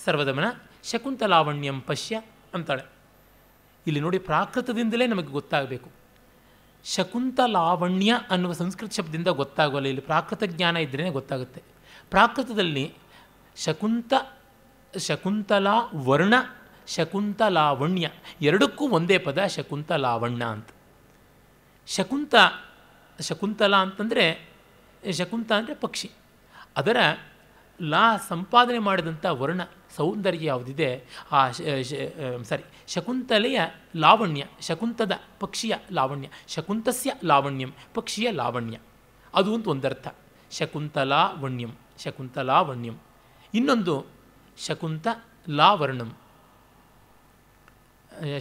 ಸರ್ವದಮನ ಶಕುಂತಲಾವಣ್ಯಂ ಪಶ್ಯ ಅಂತಾಳೆ ಇಲ್ಲಿ ನೋಡಿ ಪ್ರಾಕೃತದಿಂದಲೇ ನಮಗೆ ಗೊತ್ತಾಗಬೇಕು ಶಕುಂತಲಾವಣ್ಯ ಅನ್ನುವ ಸಂಸ್ಕೃತ ಶಬ್ದದಿಂದ ಗೊತ್ತಾಗೋಲ್ಲ ಇಲ್ಲಿ ಪ್ರಾಕೃತ ಜ್ಞಾನ ಇದ್ರೇ ಗೊತ್ತಾಗುತ್ತೆ ಪ್ರಾಕೃತದಲ್ಲಿ ಶಕುಂತ ಶಕುಂತಲಾ ವರ್ಣ ಶಕುಂತಲಾವಣ್ಯ ಎರಡಕ್ಕೂ ಒಂದೇ ಪದ ಶಕುಂತಲಾವಣ್ಣ ಅಂತ ಶಕುಂತ ಶಕುಂತಲ ಅಂತಂದರೆ ಶಕುಂತ ಅಂದರೆ ಪಕ್ಷಿ ಅದರ ಲಾ ಸಂಪಾದನೆ ಮಾಡಿದಂಥ ವರ್ಣ ಸೌಂದರ್ಯ ಯಾವುದಿದೆ ಆ ಸಾರಿ ಶಕುಂತಲೆಯ ಲಾವಣ್ಯ ಶಕುಂತದ ಪಕ್ಷಿಯ ಲಾವಣ್ಯ ಶಕುಂತಸ್ಯ ಲಾವಣ್ಯಂ ಪಕ್ಷಿಯ ಲಾವಣ್ಯ ಅದು ಅಂತ ಒಂದರ್ಥ ಶಕುಂತಲಾ ವಣ್ಯಂ ಶಕುಂತಲಾ ವಣ್ಯಂ ಇನ್ನೊಂದು ಶಕುಂತ ಲಾವರ್ಣಂ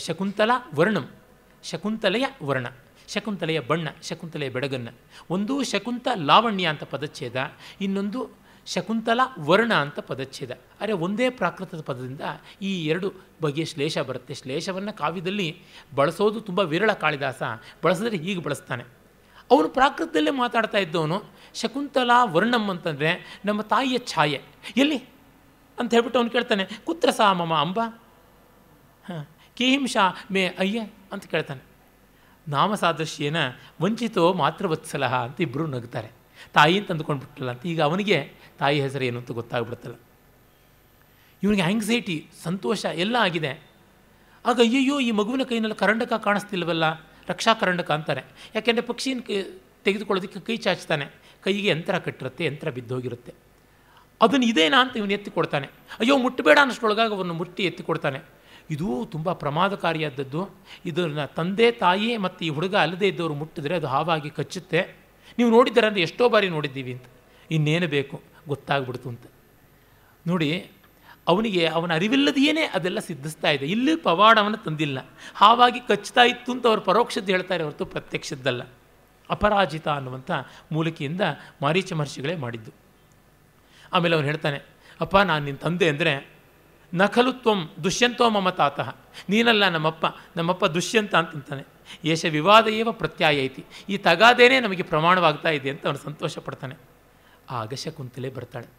ಶಕುಂತಲಾ ವರ್ಣಂ ಶಕುಂತಲೆಯ ವರ್ಣ ಶಕುಂತಲೆಯ ಬಣ್ಣ ಶಕುಂತಲೆಯ ಬೆಡಗನ್ನ ಒಂದು ಶಕುಂತ ಲಾವಣ್ಯ ಅಂತ ಪದಚ್ಛೇದ ಇನ್ನೊಂದು ಶಕುಂತಲ ವರ್ಣ ಅಂತ ಪದಚ್ಛೇದ ಅರೆ ಒಂದೇ ಪ್ರಾಕೃತದ ಪದದಿಂದ ಈ ಎರಡು ಬಗೆಯ ಶ್ಲೇಷ ಬರುತ್ತೆ ಶ್ಲೇಷವನ್ನು ಕಾವ್ಯದಲ್ಲಿ ಬಳಸೋದು ತುಂಬ ವಿರಳ ಕಾಳಿದಾಸ ಬಳಸಿದ್ರೆ ಹೀಗೆ ಬಳಸ್ತಾನೆ ಅವನು ಪ್ರಾಕೃತದಲ್ಲೇ ಮಾತಾಡ್ತಾ ಇದ್ದವನು ಶಕುಂತಲಾ ವರ್ಣಂ ಅಂತಂದರೆ ನಮ್ಮ ತಾಯಿಯ ಛಾಯೆ ಎಲ್ಲಿ ಅಂತ ಹೇಳ್ಬಿಟ್ಟು ಅವನು ಕೇಳ್ತಾನೆ ಕುತ್ರ ಸಾ ಮಮ ಅಂಬ ಹಾಂ ಕೇಹಿಂಶ ಮೇ ಅಯ್ಯ ಅಂತ ಕೇಳ್ತಾನೆ ನಾಮಸಾದೃಶ್ಯನ ವಂಚಿತೋ ಮಾತೃವತ್ಸಲಹ ಅಂತ ಇಬ್ಬರು ನಗ್ತಾರೆ ತಾಯಿ ಅಂತ ಅಂದ್ಕೊಂಡ್ಬಿಟ್ಟಲ್ಲ ಅಂತ ಈಗ ಅವನಿಗೆ ತಾಯಿ ಹೆಸರು ಏನು ಅಂತ ಗೊತ್ತಾಗ್ಬಿಡ್ತಲ್ಲ ಇವನಿಗೆ ಆ್ಯಂಗ್ಸೈಟಿ ಸಂತೋಷ ಎಲ್ಲ ಆಗಿದೆ ಆಗ ಅಯ್ಯಯ್ಯೋ ಈ ಮಗುವಿನ ಕೈನಲ್ಲಿ ಕರಂಡಕ ಕಾಣಿಸ್ತಿಲ್ವಲ್ಲ ರಕ್ಷಾ ಕರಂಡಕ ಅಂತಾರೆ ಯಾಕೆಂದರೆ ಪಕ್ಷಿನ ಕೈ ತೆಗೆದುಕೊಳ್ಳೋದಕ್ಕೆ ಕೈ ಚಾಚ್ತಾನೆ ಕೈಗೆ ಯಂತ್ರ ಕಟ್ಟಿರುತ್ತೆ ಯಂತ್ರ ಬಿದ್ದೋಗಿರುತ್ತೆ ಅದನ್ನು ಇದೇನಾ ಅಂತ ಇವನು ಎತ್ತಿ ಕೊಡ್ತಾನೆ ಅಯ್ಯೋ ಮುಟ್ಟಬೇಡ ಅನ್ನೋಷ್ಟೊಳಗಾಗಿ ಅವನು ಮುಟ್ಟಿ ಎತ್ತಿ ಕೊಡ್ತಾನೆ ಇದು ತುಂಬ ಪ್ರಮಾದಕಾರಿಯಾದದ್ದು ಇದನ್ನು ತಂದೆ ತಾಯಿ ಮತ್ತು ಈ ಹುಡುಗ ಅಲ್ಲದೆ ಇದ್ದವರು ಮುಟ್ಟಿದ್ರೆ ಅದು ಹಾವಾಗಿ ಕಚ್ಚುತ್ತೆ ನೀವು ನೋಡಿದ್ದೀರ ಅಂದರೆ ಎಷ್ಟೋ ಬಾರಿ ನೋಡಿದ್ದೀವಿ ಅಂತ ಇನ್ನೇನು ಬೇಕು ಗೊತ್ತಾಗ್ಬಿಡ್ತು ಅಂತ ನೋಡಿ ಅವನಿಗೆ ಅವನ ಅರಿವಿಲ್ಲದೆಯೇ ಅದೆಲ್ಲ ಸಿದ್ಧಿಸ್ತಾ ಇದೆ ಇಲ್ಲಿ ಪವಾಡವನ್ನು ತಂದಿಲ್ಲ ಹಾಗಾಗಿ ಕಚ್ತಾ ಇತ್ತು ಅಂತ ಅವರು ಪರೋಕ್ಷದ್ದು ಹೇಳ್ತಾರೆ ಹೊರತು ಪ್ರತ್ಯಕ್ಷದ್ದಲ್ಲ ಅಪರಾಜಿತ ಅನ್ನುವಂಥ ಮೂಲಿಕೆಯಿಂದ ಮಾರೀಚ ಮಹರ್ಷಿಗಳೇ ಮಾಡಿದ್ದು ಆಮೇಲೆ ಅವನು ಹೇಳ್ತಾನೆ ಅಪ್ಪ ನಾನು ನಿನ್ನ ತಂದೆ ಅಂದರೆ ನಖಲು ತ್ವಂ ದುಷ್ಯಂತೋ ಮಮ ತಾತಃ ನೀನಲ್ಲ ನಮ್ಮಪ್ಪ ನಮ್ಮಪ್ಪ ದುಷ್ಯಂತ ಅಂತಂತಾನೆ ಏಷ ವಿವಾದ ಏವ ಪ್ರತ್ಯಾಯ ಐತಿ ಈ ತಗಾದೇನೆ ನಮಗೆ ಪ್ರಮಾಣವಾಗ್ತಾ ಇದೆ ಅಂತ ಅವನು ಸಂತೋಷ ಪಡ್ತಾನೆ ಆ ಕುಂತಲೇ ಬರ್ತಾಳೆ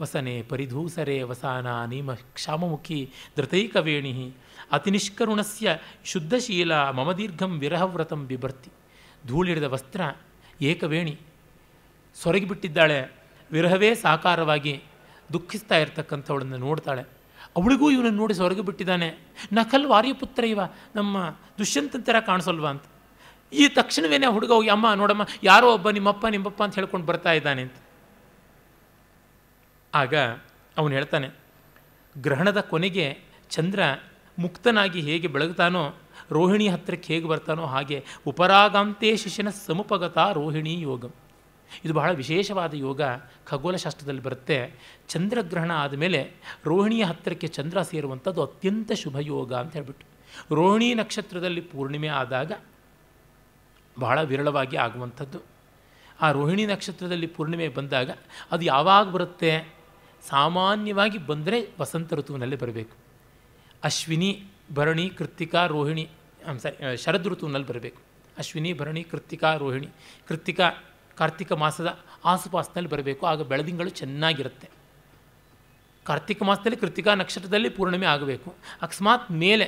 ವಸನೆ ಪರಿಧೂಸರೆ ವಸಾನ ನೀಮ ಕ್ಷಾಮಮುಖಿ ಧೃತೈಕವೇಣಿ ಅತಿನಿಷ್ಕರುಣಸ್ಯ ಶುದ್ಧಶೀಲ ಮಮದೀರ್ಘಂ ದೀರ್ಘಂ ವಿರಹವ್ರತಂ ಬಿಭರ್ತಿ ಧೂಳಿಡಿದ ವಸ್ತ್ರ ಏಕವೇಣಿ ಸೊರಗಿಬಿಟ್ಟಿದ್ದಾಳೆ ವಿರಹವೇ ಸಾಕಾರವಾಗಿ ದುಃಖಿಸ್ತಾ ಇರ್ತಕ್ಕಂಥವಳನ್ನು ನೋಡ್ತಾಳೆ ಅವಳಿಗೂ ಇವನನ್ನು ನೋಡಿ ಸೊರಗಿಬಿಟ್ಟಿದ್ದಾನೆ ನಕಲ್ ವಾರ್ಯಪುತ್ರ ಇವ ನಮ್ಮ ದುಷ್ಯಂತಂತರ ಕಾಣಿಸಲ್ವಾ ಅಂತ ಈ ತಕ್ಷಣವೇ ಹುಡುಗ ಹೋಗಿ ಅಮ್ಮ ನೋಡಮ್ಮ ಯಾರೋ ಒಬ್ಬ ನಿಮ್ಮಪ್ಪ ನಿಮ್ಮಪ್ಪ ಅಂತ ಹೇಳ್ಕೊಂಡು ಬರ್ತಾ ಇದ್ದಾನೆ ಅಂತ ಆಗ ಅವನು ಹೇಳ್ತಾನೆ ಗ್ರಹಣದ ಕೊನೆಗೆ ಚಂದ್ರ ಮುಕ್ತನಾಗಿ ಹೇಗೆ ಬೆಳಗ್ತಾನೋ ರೋಹಿಣಿ ಹತ್ತಿರಕ್ಕೆ ಹೇಗೆ ಬರ್ತಾನೋ ಹಾಗೆ ಉಪರಾಗಾಂತೇ ಶಿಷ್ಯನ ಸಮುಪಗತ ರೋಹಿಣಿ ಯೋಗ ಇದು ಬಹಳ ವಿಶೇಷವಾದ ಯೋಗ ಖಗೋಲಶಾಸ್ತ್ರದಲ್ಲಿ ಬರುತ್ತೆ ಚಂದ್ರಗ್ರಹಣ ಆದಮೇಲೆ ರೋಹಿಣಿಯ ಹತ್ತಿರಕ್ಕೆ ಚಂದ್ರ ಸೇರುವಂಥದ್ದು ಅತ್ಯಂತ ಶುಭ ಯೋಗ ಅಂತ ಹೇಳ್ಬಿಟ್ಟು ರೋಹಿಣಿ ನಕ್ಷತ್ರದಲ್ಲಿ ಪೂರ್ಣಿಮೆ ಆದಾಗ ಬಹಳ ವಿರಳವಾಗಿ ಆಗುವಂಥದ್ದು ಆ ರೋಹಿಣಿ ನಕ್ಷತ್ರದಲ್ಲಿ ಪೂರ್ಣಿಮೆ ಬಂದಾಗ ಅದು ಯಾವಾಗ ಬರುತ್ತೆ ಸಾಮಾನ್ಯವಾಗಿ ಬಂದರೆ ವಸಂತ ಋತುವಿನಲ್ಲಿ ಬರಬೇಕು ಅಶ್ವಿನಿ ಭರಣಿ ಕೃತಿಕಾ ರೋಹಿಣಿ ಸಾರಿ ಶರದ್ ಋತುವಿನಲ್ಲಿ ಬರಬೇಕು ಅಶ್ವಿನಿ ಭರಣಿ ಕೃತಿಕಾ ರೋಹಿಣಿ ಕೃತ್ತಿಕ ಕಾರ್ತಿಕ ಮಾಸದ ಆಸುಪಾಸಿನಲ್ಲಿ ಬರಬೇಕು ಆಗ ಬೆಳದಿಂಗಳು ಚೆನ್ನಾಗಿರುತ್ತೆ ಕಾರ್ತಿಕ ಮಾಸದಲ್ಲಿ ಕೃತಿಕಾ ನಕ್ಷತ್ರದಲ್ಲಿ ಪೂರ್ಣಿಮೆ ಆಗಬೇಕು ಅಕಸ್ಮಾತ್ ಮೇಲೆ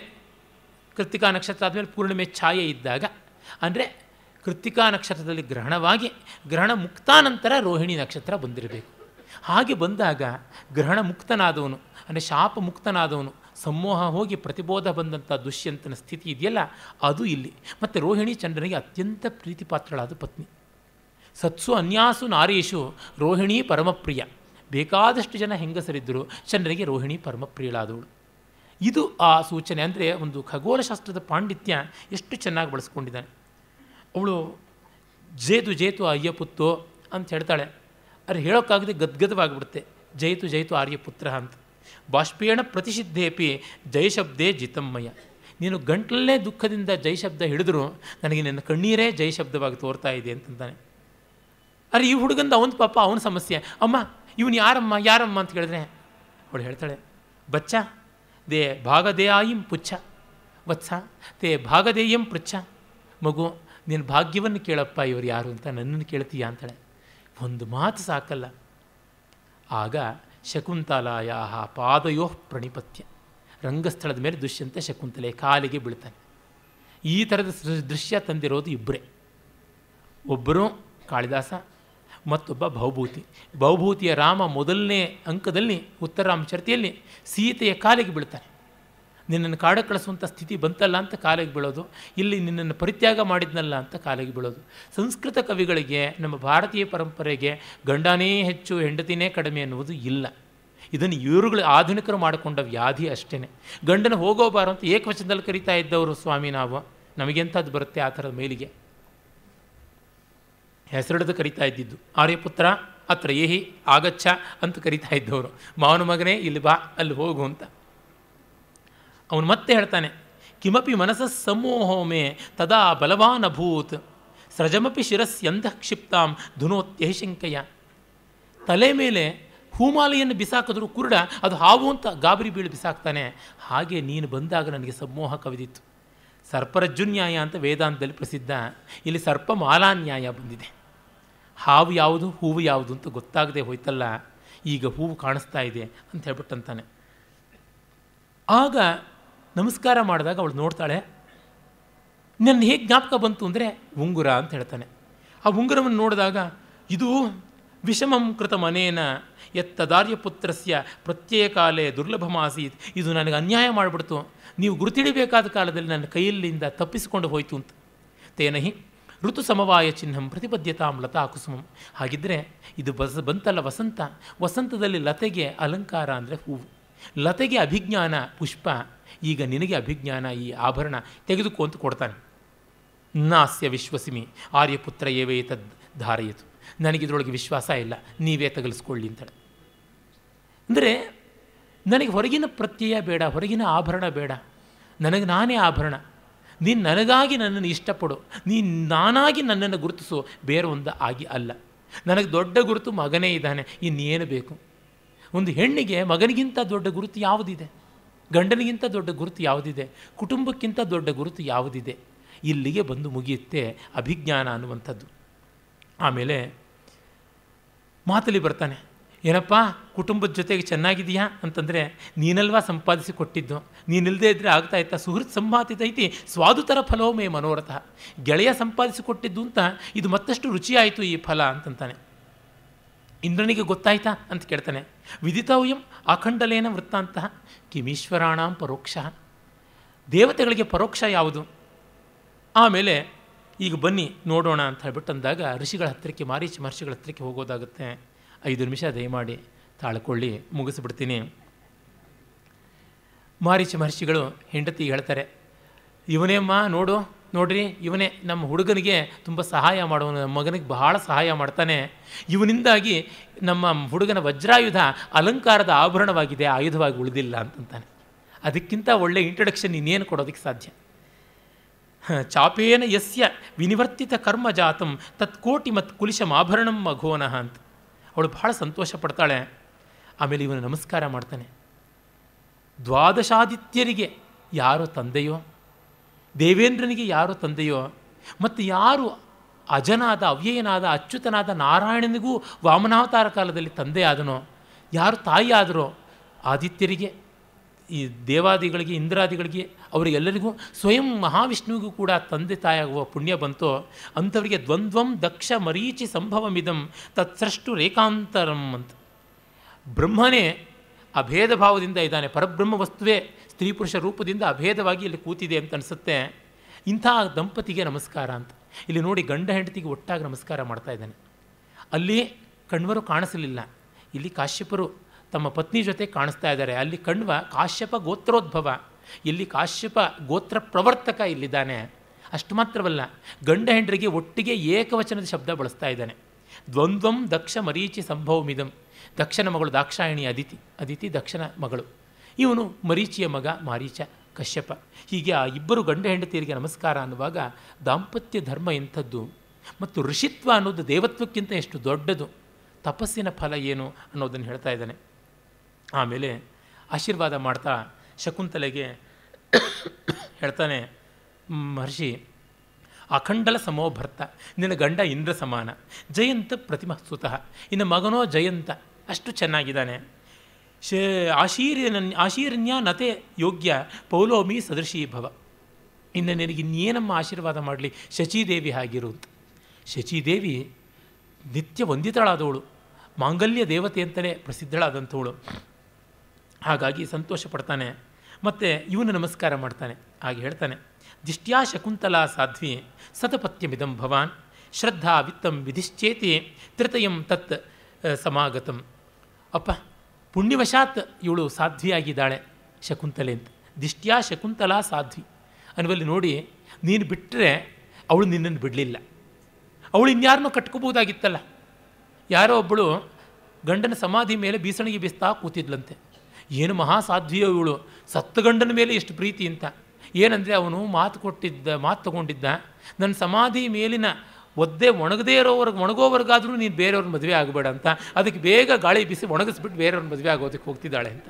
ಕೃತಿಕಾ ನಕ್ಷತ್ರ ಆದಮೇಲೆ ಪೂರ್ಣಿಮೆ ಛಾಯೆ ಇದ್ದಾಗ ಅಂದರೆ ಕೃತ್ತಿಕಾ ನಕ್ಷತ್ರದಲ್ಲಿ ಗ್ರಹಣವಾಗಿ ಗ್ರಹಣ ಮುಕ್ತಾನಂತರ ರೋಹಿಣಿ ನಕ್ಷತ್ರ ಬಂದಿರಬೇಕು ಹಾಗೆ ಬಂದಾಗ ಗ್ರಹಣ ಮುಕ್ತನಾದವನು ಅಂದರೆ ಶಾಪ ಮುಕ್ತನಾದವನು ಸಮೂಹ ಹೋಗಿ ಪ್ರತಿಬೋಧ ಬಂದಂಥ ದುಷ್ಯಂತನ ಸ್ಥಿತಿ ಇದೆಯಲ್ಲ ಅದು ಇಲ್ಲಿ ಮತ್ತು ರೋಹಿಣಿ ಚಂದ್ರನಿಗೆ ಅತ್ಯಂತ ಪ್ರೀತಿಪಾತ್ರಳಾದ ಪತ್ನಿ ಸತ್ಸು ಅನ್ಯಾಸು ನಾರೀಶು ರೋಹಿಣಿ ಪರಮಪ್ರಿಯ ಬೇಕಾದಷ್ಟು ಜನ ಹೆಂಗಸರಿದ್ದರು ಚಂದ್ರನಿಗೆ ರೋಹಿಣಿ ಪರಮಪ್ರಿಯಳಾದವಳು ಇದು ಆ ಸೂಚನೆ ಅಂದರೆ ಒಂದು ಖಗೋಳಶಾಸ್ತ್ರದ ಪಾಂಡಿತ್ಯ ಎಷ್ಟು ಚೆನ್ನಾಗಿ ಬಳಸ್ಕೊಂಡಿದ್ದಾನೆ ಅವಳು ಜೇತು ಜೇತು ಆರ್ಯಪುತ್ತು ಅಂತ ಹೇಳ್ತಾಳೆ ಅದು ಹೇಳೋಕ್ಕಾಗದೆ ಗದ್ಗದವಾಗಿಬಿಡುತ್ತೆ ಜೈತು ಜಯಿತು ಆರ್ಯಪುತ್ರ ಅಂತ ಬಾಷ್ಪೇಣ ಪ್ರತಿಷಿದ್ಧೇಪಿ ಜಯಶಬ್ದೇ ಜಿತಮ್ಮಯ್ಯ ನೀನು ಗಂಟಲೇ ದುಃಖದಿಂದ ಜಯಶಬ್ದ ಹಿಡಿದ್ರು ನನಗೆ ನಿನ್ನ ಕಣ್ಣೀರೇ ಜಯಶಬ್ದವಾಗಿ ತೋರ್ತಾ ಇದೆ ಅಂತಂತಾನೆ ಅರೆ ಈ ಹುಡುಗಂದು ಅವನ ಪಾಪ ಅವನ ಸಮಸ್ಯೆ ಅಮ್ಮ ಇವನು ಯಾರಮ್ಮ ಯಾರಮ್ಮ ಅಂತ ಕೇಳಿದ್ರೆ ಅವಳು ಹೇಳ್ತಾಳೆ ಬಚ್ಚ ದೇ ಭಾಗದೇ ಆಯಿಂ ಪುಚ್ಛ ವತ್ಸ ದೇ ಭಾಗದೇಯಂ ಪೃಚ್ಛ ಮಗು ನಿನ್ನ ಭಾಗ್ಯವನ್ನು ಕೇಳಪ್ಪ ಇವರು ಯಾರು ಅಂತ ನನ್ನನ್ನು ಕೇಳ್ತೀಯಾ ಅಂತಾಳೆ ಒಂದು ಮಾತು ಸಾಕಲ್ಲ ಆಗ ಶಕುಂತಲಾಯ ಪಾದಯೋ ಪ್ರಣಿಪತ್ಯ ರಂಗಸ್ಥಳದ ಮೇಲೆ ದುಷ್ಯಂತ ಶಕುಂತಲೆ ಕಾಲಿಗೆ ಬೀಳ್ತಾನೆ ಈ ಥರದ ದೃಶ್ಯ ತಂದಿರೋದು ಇಬ್ಬರೇ ಒಬ್ಬರು ಕಾಳಿದಾಸ ಮತ್ತೊಬ್ಬ ಭವಭೂತಿ ಬಹುಭೂತಿಯ ರಾಮ ಮೊದಲನೇ ಅಂಕದಲ್ಲಿ ಚರ್ತಿಯಲ್ಲಿ ಸೀತೆಯ ಕಾಲಿಗೆ ಬೀಳ್ತಾನೆ ನಿನ್ನನ್ನು ಕಾಡ ಕಳಿಸುವಂಥ ಸ್ಥಿತಿ ಬಂತಲ್ಲ ಅಂತ ಕಾಲಿಗೆ ಬೀಳೋದು ಇಲ್ಲಿ ನಿನ್ನನ್ನು ಪರಿತ್ಯಾಗ ಮಾಡಿದ್ನಲ್ಲ ಅಂತ ಕಾಲಿಗೆ ಬೀಳೋದು ಸಂಸ್ಕೃತ ಕವಿಗಳಿಗೆ ನಮ್ಮ ಭಾರತೀಯ ಪರಂಪರೆಗೆ ಗಂಡನೇ ಹೆಚ್ಚು ಹೆಂಡತಿನೇ ಕಡಿಮೆ ಅನ್ನುವುದು ಇಲ್ಲ ಇದನ್ನು ಇವರುಗಳು ಆಧುನಿಕರು ಮಾಡಿಕೊಂಡ ವ್ಯಾಧಿ ಅಷ್ಟೇ ಗಂಡನ ಹೋಗೋಬಾರ ಅಂತ ಏಕವಚನದಲ್ಲಿ ಕರಿತಾ ಇದ್ದವರು ಸ್ವಾಮಿ ನಾವು ನಮಗೆಂಥದ್ದು ಬರುತ್ತೆ ಆ ಥರದ ಮೇಲಿಗೆ ಹೆಸರಿಡದು ಕರಿತಾ ಇದ್ದಿದ್ದು ಆರ್ಯಪುತ್ರ ಅತ್ರ ಏಹಿ ಆಗಚ್ಚ ಅಂತ ಕರಿತಾ ಇದ್ದವರು ಮಾವನ ಮಗನೇ ಇಲ್ಲಿ ಬಾ ಅಲ್ಲಿ ಹೋಗು ಅಂತ ಅವನು ಮತ್ತೆ ಹೇಳ್ತಾನೆ ಕಿಮಪಿ ಮನಸ್ಸ ಸಮೋಹೋಮೆ ತದಾ ಬಲವಾನ್ ಅಭೂತ್ ಸೃಜಮಪಿ ಶಿರಸ್ಯಂತಃ ಕ್ಷಿಪ್ತಾಂ ಧುನೋತ್ಯ ಶಂಕಯ ತಲೆ ಮೇಲೆ ಹೂಮಾಲೆಯನ್ನು ಬಿಸಾಕಿದ್ರು ಕುರುಡ ಅದು ಹಾವು ಅಂತ ಗಾಬರಿ ಬೀಳು ಬಿಸಾಕ್ತಾನೆ ಹಾಗೆ ನೀನು ಬಂದಾಗ ನನಗೆ ಸಮೋಹ ಕವಿದಿತ್ತು ಸರ್ಪರಜ್ಜುನ್ಯಾಯ ಅಂತ ವೇದಾಂತದಲ್ಲಿ ಪ್ರಸಿದ್ಧ ಇಲ್ಲಿ ಸರ್ಪ ಮಾಲಾನ್ಯಾಯ ಬಂದಿದೆ ಹಾವು ಯಾವುದು ಹೂವು ಯಾವುದು ಅಂತ ಗೊತ್ತಾಗದೆ ಹೋಯ್ತಲ್ಲ ಈಗ ಹೂವು ಕಾಣಿಸ್ತಾ ಇದೆ ಅಂತ ಹೇಳ್ಬಿಟ್ಟಂತಾನೆ ಆಗ ನಮಸ್ಕಾರ ಮಾಡಿದಾಗ ಅವಳು ನೋಡ್ತಾಳೆ ನನ್ನ ಹೇಗೆ ಜ್ಞಾಪಕ ಬಂತು ಅಂದರೆ ಉಂಗುರ ಅಂತ ಹೇಳ್ತಾನೆ ಆ ಉಂಗುರವನ್ನು ನೋಡಿದಾಗ ಇದು ವಿಷಮಂ ಕೃತ ಮನೇನ ಎತ್ತದಾರ್ಯ ಪುತ್ರಸ್ಯ ಪ್ರತ್ಯಯ ಕಾಲೇ ದುರ್ಲಭಮಾಸೀತ್ ಇದು ನನಗೆ ಅನ್ಯಾಯ ಮಾಡಿಬಿಡ್ತು ನೀವು ಗುರುತಿಡಿಬೇಕಾದ ಕಾಲದಲ್ಲಿ ನನ್ನ ಕೈಯಲ್ಲಿಂದ ತಪ್ಪಿಸಿಕೊಂಡು ಹೋಯಿತು ಅಂತ ತೇನಹಿ ಋತು ಸಮವಾಯ ಚಿಹ್ನಂ ಪ್ರತಿಬದ್ಧತಾಂ ಲತಾ ಕುಸುಮಂ ಹಾಗಿದ್ದರೆ ಇದು ಬಸ್ ಬಂತಲ್ಲ ವಸಂತ ವಸಂತದಲ್ಲಿ ಲತೆಗೆ ಅಲಂಕಾರ ಅಂದರೆ ಹೂವು ಲತೆಗೆ ಅಭಿಜ್ಞಾನ ಪುಷ್ಪ ಈಗ ನಿನಗೆ ಅಭಿಜ್ಞಾನ ಈ ಆಭರಣ ತೆಗೆದುಕೊಂತ ಅಂತ ಕೊಡ್ತಾನೆ ನಾಸ್ಯ ವಿಶ್ವಸಿಮಿ ಆರ್ಯಪುತ್ರ ಏವೇ ತದ್ ಧಾರೆಯಿತು ನನಗಿದ್ರೊಳಗೆ ವಿಶ್ವಾಸ ಇಲ್ಲ ನೀವೇ ತಗಲಿಸ್ಕೊಳ್ಳಿ ಅಂತ ಅಂದರೆ ನನಗೆ ಹೊರಗಿನ ಪ್ರತ್ಯಯ ಬೇಡ ಹೊರಗಿನ ಆಭರಣ ಬೇಡ ನನಗೆ ನಾನೇ ಆಭರಣ ನೀನು ನನಗಾಗಿ ನನ್ನನ್ನು ಇಷ್ಟಪಡು ನೀನು ನಾನಾಗಿ ನನ್ನನ್ನು ಗುರುತಿಸೋ ಬೇರೆ ಆಗಿ ಅಲ್ಲ ನನಗೆ ದೊಡ್ಡ ಗುರುತು ಮಗನೇ ಇದ್ದಾನೆ ಇನ್ನೇನು ಬೇಕು ಒಂದು ಹೆಣ್ಣಿಗೆ ಮಗನಿಗಿಂತ ದೊಡ್ಡ ಗುರುತು ಯಾವುದಿದೆ ಗಂಡನಿಗಿಂತ ದೊಡ್ಡ ಗುರುತು ಯಾವುದಿದೆ ಕುಟುಂಬಕ್ಕಿಂತ ದೊಡ್ಡ ಗುರುತು ಯಾವುದಿದೆ ಇಲ್ಲಿಗೆ ಬಂದು ಮುಗಿಯುತ್ತೆ ಅಭಿಜ್ಞಾನ ಅನ್ನುವಂಥದ್ದು ಆಮೇಲೆ ಮಾತಲ್ಲಿ ಬರ್ತಾನೆ ಏನಪ್ಪ ಕುಟುಂಬದ ಜೊತೆಗೆ ಚೆನ್ನಾಗಿದೆಯಾ ಅಂತಂದರೆ ನೀನಲ್ವಾ ಸಂಪಾದಿಸಿ ಕೊಟ್ಟಿದ್ದು ನೀನಿಲ್ಲದೆ ಇದ್ದರೆ ಆಗ್ತಾ ಇತ್ತ ಸುಹೃತ್ ಐತಿ ಸ್ವಾದುತರ ಫಲವೋ ಮೇ ಮನೋರಥ ಗೆಳೆಯ ಸಂಪಾದಿಸಿ ಕೊಟ್ಟಿದ್ದು ಅಂತ ಇದು ಮತ್ತಷ್ಟು ರುಚಿಯಾಯಿತು ಈ ಫಲ ಅಂತಂತಾನೆ ಇಂದ್ರನಿಗೆ ಗೊತ್ತಾಯ್ತಾ ಅಂತ ಕೇಳ್ತಾನೆ ಉಯಂ ಅಖಂಡಲೇನ ವೃತ್ತಾಂತಹ ಕಿಮೀಶ್ವರಾಣಾಂ ಪರೋಕ್ಷ ದೇವತೆಗಳಿಗೆ ಪರೋಕ್ಷ ಯಾವುದು ಆಮೇಲೆ ಈಗ ಬನ್ನಿ ನೋಡೋಣ ಅಂತ ಹೇಳ್ಬಿಟ್ಟು ಅಂದಾಗ ಋಷಿಗಳ ಹತ್ತಿರಕ್ಕೆ ಮಾರೀಚ ಮಹರ್ಷಿಗಳ ಹತ್ತಿರಕ್ಕೆ ಹೋಗೋದಾಗುತ್ತೆ ಐದು ನಿಮಿಷ ದಯಮಾಡಿ ತಾಳ್ಕೊಳ್ಳಿ ಮುಗಿಸ್ಬಿಡ್ತೀನಿ ಮಾರೀಚ ಮಹರ್ಷಿಗಳು ಹೆಂಡತಿ ಹೇಳ್ತಾರೆ ಇವನೇಮ್ಮ ನೋಡು ನೋಡ್ರಿ ಇವನೇ ನಮ್ಮ ಹುಡುಗನಿಗೆ ತುಂಬ ಸಹಾಯ ಮಾಡುವನು ನಮ್ಮ ಮಗನಿಗೆ ಬಹಳ ಸಹಾಯ ಮಾಡ್ತಾನೆ ಇವನಿಂದಾಗಿ ನಮ್ಮ ಹುಡುಗನ ವಜ್ರಾಯುಧ ಅಲಂಕಾರದ ಆಭರಣವಾಗಿದೆ ಆಯುಧವಾಗಿ ಉಳಿದಿಲ್ಲ ಅಂತಂತಾನೆ ಅದಕ್ಕಿಂತ ಒಳ್ಳೆಯ ಇಂಟ್ರಡಕ್ಷನ್ ಇನ್ನೇನು ಕೊಡೋದಕ್ಕೆ ಸಾಧ್ಯ ಚಾಪೇನ ಯಸ್ಯ ವಿನಿವರ್ತಿತ ಕರ್ಮ ಜಾತಂ ತತ್ಕೋಟಿ ಮತ್ತು ಕುಲಿಶಂ ಆಭರಣಂ ಮಘೋನಃ ಅಂತ ಅವಳು ಬಹಳ ಸಂತೋಷ ಪಡ್ತಾಳೆ ಆಮೇಲೆ ಇವನು ನಮಸ್ಕಾರ ಮಾಡ್ತಾನೆ ದ್ವಾದಶಾದಿತ್ಯರಿಗೆ ಯಾರೋ ತಂದೆಯೋ ದೇವೇಂದ್ರನಿಗೆ ಯಾರು ತಂದೆಯೋ ಮತ್ತು ಯಾರು ಅಜನಾದ ಅವ್ಯಯನಾದ ಅಚ್ಯುತನಾದ ನಾರಾಯಣನಿಗೂ ವಾಮನಾವತಾರ ಕಾಲದಲ್ಲಿ ತಂದೆ ಆದನೋ ಯಾರು ತಾಯಿ ಆದರೋ ಆದಿತ್ಯರಿಗೆ ಈ ದೇವಾದಿಗಳಿಗೆ ಇಂದ್ರಾದಿಗಳಿಗೆ ಅವರಿಗೆಲ್ಲರಿಗೂ ಸ್ವಯಂ ಮಹಾವಿಷ್ಣುವಿಗೂ ಕೂಡ ತಂದೆ ತಾಯಾಗುವ ಪುಣ್ಯ ಬಂತೋ ಅಂಥವರಿಗೆ ದ್ವಂದ್ವಂ ದಕ್ಷ ಮರೀಚಿ ಸಂಭವಮಿದಂ ತತ್ಸೃಷ್ಟು ರೇಖಾಂತರಂ ಅಂತ ಬ್ರಹ್ಮನೇ ಅಭೇದ ಭಾವದಿಂದ ಇದ್ದಾನೆ ಪರಬ್ರಹ್ಮ ವಸ್ತುವೇ ಸ್ತ್ರೀ ಪುರುಷ ರೂಪದಿಂದ ಅಭೇದವಾಗಿ ಇಲ್ಲಿ ಕೂತಿದೆ ಅಂತ ಅನಿಸುತ್ತೆ ಇಂಥ ದಂಪತಿಗೆ ನಮಸ್ಕಾರ ಅಂತ ಇಲ್ಲಿ ನೋಡಿ ಗಂಡ ಹೆಂಡತಿಗೆ ಒಟ್ಟಾಗಿ ನಮಸ್ಕಾರ ಮಾಡ್ತಾ ಇದ್ದಾನೆ ಅಲ್ಲಿ ಕಣ್ವರು ಕಾಣಿಸಲಿಲ್ಲ ಇಲ್ಲಿ ಕಾಶ್ಯಪರು ತಮ್ಮ ಪತ್ನಿ ಜೊತೆ ಕಾಣಿಸ್ತಾ ಇದ್ದಾರೆ ಅಲ್ಲಿ ಕಣ್ವ ಕಾಶ್ಯಪ ಗೋತ್ರೋದ್ಭವ ಇಲ್ಲಿ ಕಾಶ್ಯಪ ಗೋತ್ರ ಪ್ರವರ್ತಕ ಇಲ್ಲಿದ್ದಾನೆ ಅಷ್ಟು ಮಾತ್ರವಲ್ಲ ಗಂಡ ಹೆಂಡರಿಗೆ ಒಟ್ಟಿಗೆ ಏಕವಚನದ ಶಬ್ದ ಬಳಸ್ತಾ ಇದ್ದಾನೆ ದ್ವಂದ್ವಂ ದಕ್ಷ ಮರೀಚಿ ಸಂಭವಮಿದಂ ದಕ್ಷನ ಮಗಳು ದಾಕ್ಷಾಯಣಿ ಅದಿತಿ ಅದಿತಿ ದಕ್ಷನ ಮಗಳು ಇವನು ಮರೀಚಿಯ ಮಗ ಮಾರೀಚ ಕಶ್ಯಪ ಹೀಗೆ ಆ ಇಬ್ಬರು ಗಂಡ ಹೆಂಡತಿಯರಿಗೆ ನಮಸ್ಕಾರ ಅನ್ನುವಾಗ ದಾಂಪತ್ಯ ಧರ್ಮ ಎಂಥದ್ದು ಮತ್ತು ಋಷಿತ್ವ ಅನ್ನೋದು ದೇವತ್ವಕ್ಕಿಂತ ಎಷ್ಟು ದೊಡ್ಡದು ತಪಸ್ಸಿನ ಫಲ ಏನು ಅನ್ನೋದನ್ನು ಹೇಳ್ತಾ ಇದ್ದಾನೆ ಆಮೇಲೆ ಆಶೀರ್ವಾದ ಮಾಡ್ತಾ ಶಕುಂತಲೆಗೆ ಹೇಳ್ತಾನೆ ಮಹರ್ಷಿ ಅಖಂಡಲ ಭರ್ತ ನಿನ್ನ ಗಂಡ ಇಂದ್ರ ಸಮಾನ ಜಯಂತ ಪ್ರತಿಮಸ್ತುತಃ ಇನ್ನು ಮಗನೋ ಜಯಂತ ಅಷ್ಟು ಚೆನ್ನಾಗಿದ್ದಾನೆ ಶೇ ಆಶೀರ್ಯನ ಆಶೀರ್ಣ್ಯ ನತೆ ಯೋಗ್ಯ ಪೌಲೋಮಿ ಸದೃಶಿ ಭವ ಇನ್ನು ಇನ್ನೇನಮ್ಮ ಆಶೀರ್ವಾದ ಮಾಡಲಿ ಶಚಿದೇವಿ ಆಗಿರು ಅಂತ ಶಚಿದೇವಿ ನಿತ್ಯ ವಂದಿತಳಾದವಳು ಮಾಂಗಲ್ಯ ದೇವತೆ ಅಂತಲೇ ಪ್ರಸಿದ್ಧಳಾದಂಥವಳು ಹಾಗಾಗಿ ಸಂತೋಷ ಪಡ್ತಾನೆ ಮತ್ತು ಇವನು ನಮಸ್ಕಾರ ಮಾಡ್ತಾನೆ ಹಾಗೆ ಹೇಳ್ತಾನೆ ದಿಷ್ಟ್ಯಾ ಶಕುಂತಲಾ ಸಾಧ್ವಿ ಸತಪತ್ಯಮಿದಂ ಭವಾನ್ ಶ್ರದ್ಧಾ ವಿತ್ತಂ ವಿಧಿಶ್ಚೇತಿ ತೃತಯಂ ತತ್ ಸಮಾಗತಂ ಅಪ್ಪ ಪುಣ್ಯವಶಾತ್ ಇವಳು ಸಾಧ್ವಿಯಾಗಿದ್ದಾಳೆ ಶಕುಂತಲೆ ಅಂತ ದಿಷ್ಟ್ಯಾ ಶಕುಂತಲಾ ಸಾಧ್ವಿ ಅನ್ನುವಲ್ಲಿ ನೋಡಿ ನೀನು ಬಿಟ್ಟರೆ ಅವಳು ನಿನ್ನನ್ನು ಬಿಡಲಿಲ್ಲ ಅವಳು ಇನ್ಯಾರನ್ನು ಕಟ್ಕೋಬೋದಾಗಿತ್ತಲ್ಲ ಯಾರೋ ಒಬ್ಬಳು ಗಂಡನ ಸಮಾಧಿ ಮೇಲೆ ಬೀಸಣಿಗೆ ಬೀಸ್ತಾ ಕೂತಿದ್ಲಂತೆ ಏನು ಮಹಾ ಸಾಧ್ವಿಯೋ ಇವಳು ಸತ್ತು ಗಂಡನ ಮೇಲೆ ಎಷ್ಟು ಪ್ರೀತಿ ಅಂತ ಏನಂದರೆ ಅವನು ಮಾತು ಕೊಟ್ಟಿದ್ದ ಮಾತು ತಗೊಂಡಿದ್ದ ನನ್ನ ಸಮಾಧಿ ಮೇಲಿನ ಒದ್ದೆ ಒಣಗದೇ ಇರೋವರೆಗೆ ಒಣಗೋವರೆಗಾದರೂ ನೀನು ಬೇರೆಯವ್ರ ಮದುವೆ ಆಗಬೇಡ ಅಂತ ಅದಕ್ಕೆ ಬೇಗ ಗಾಳಿ ಬಿಸಿ ಒಣಗಿಸ್ಬಿಟ್ಟು ಬೇರೆಯವ್ರ ಮದುವೆ ಆಗೋದಕ್ಕೆ ಹೋಗ್ತಿದ್ದಾಳೆ ಅಂತ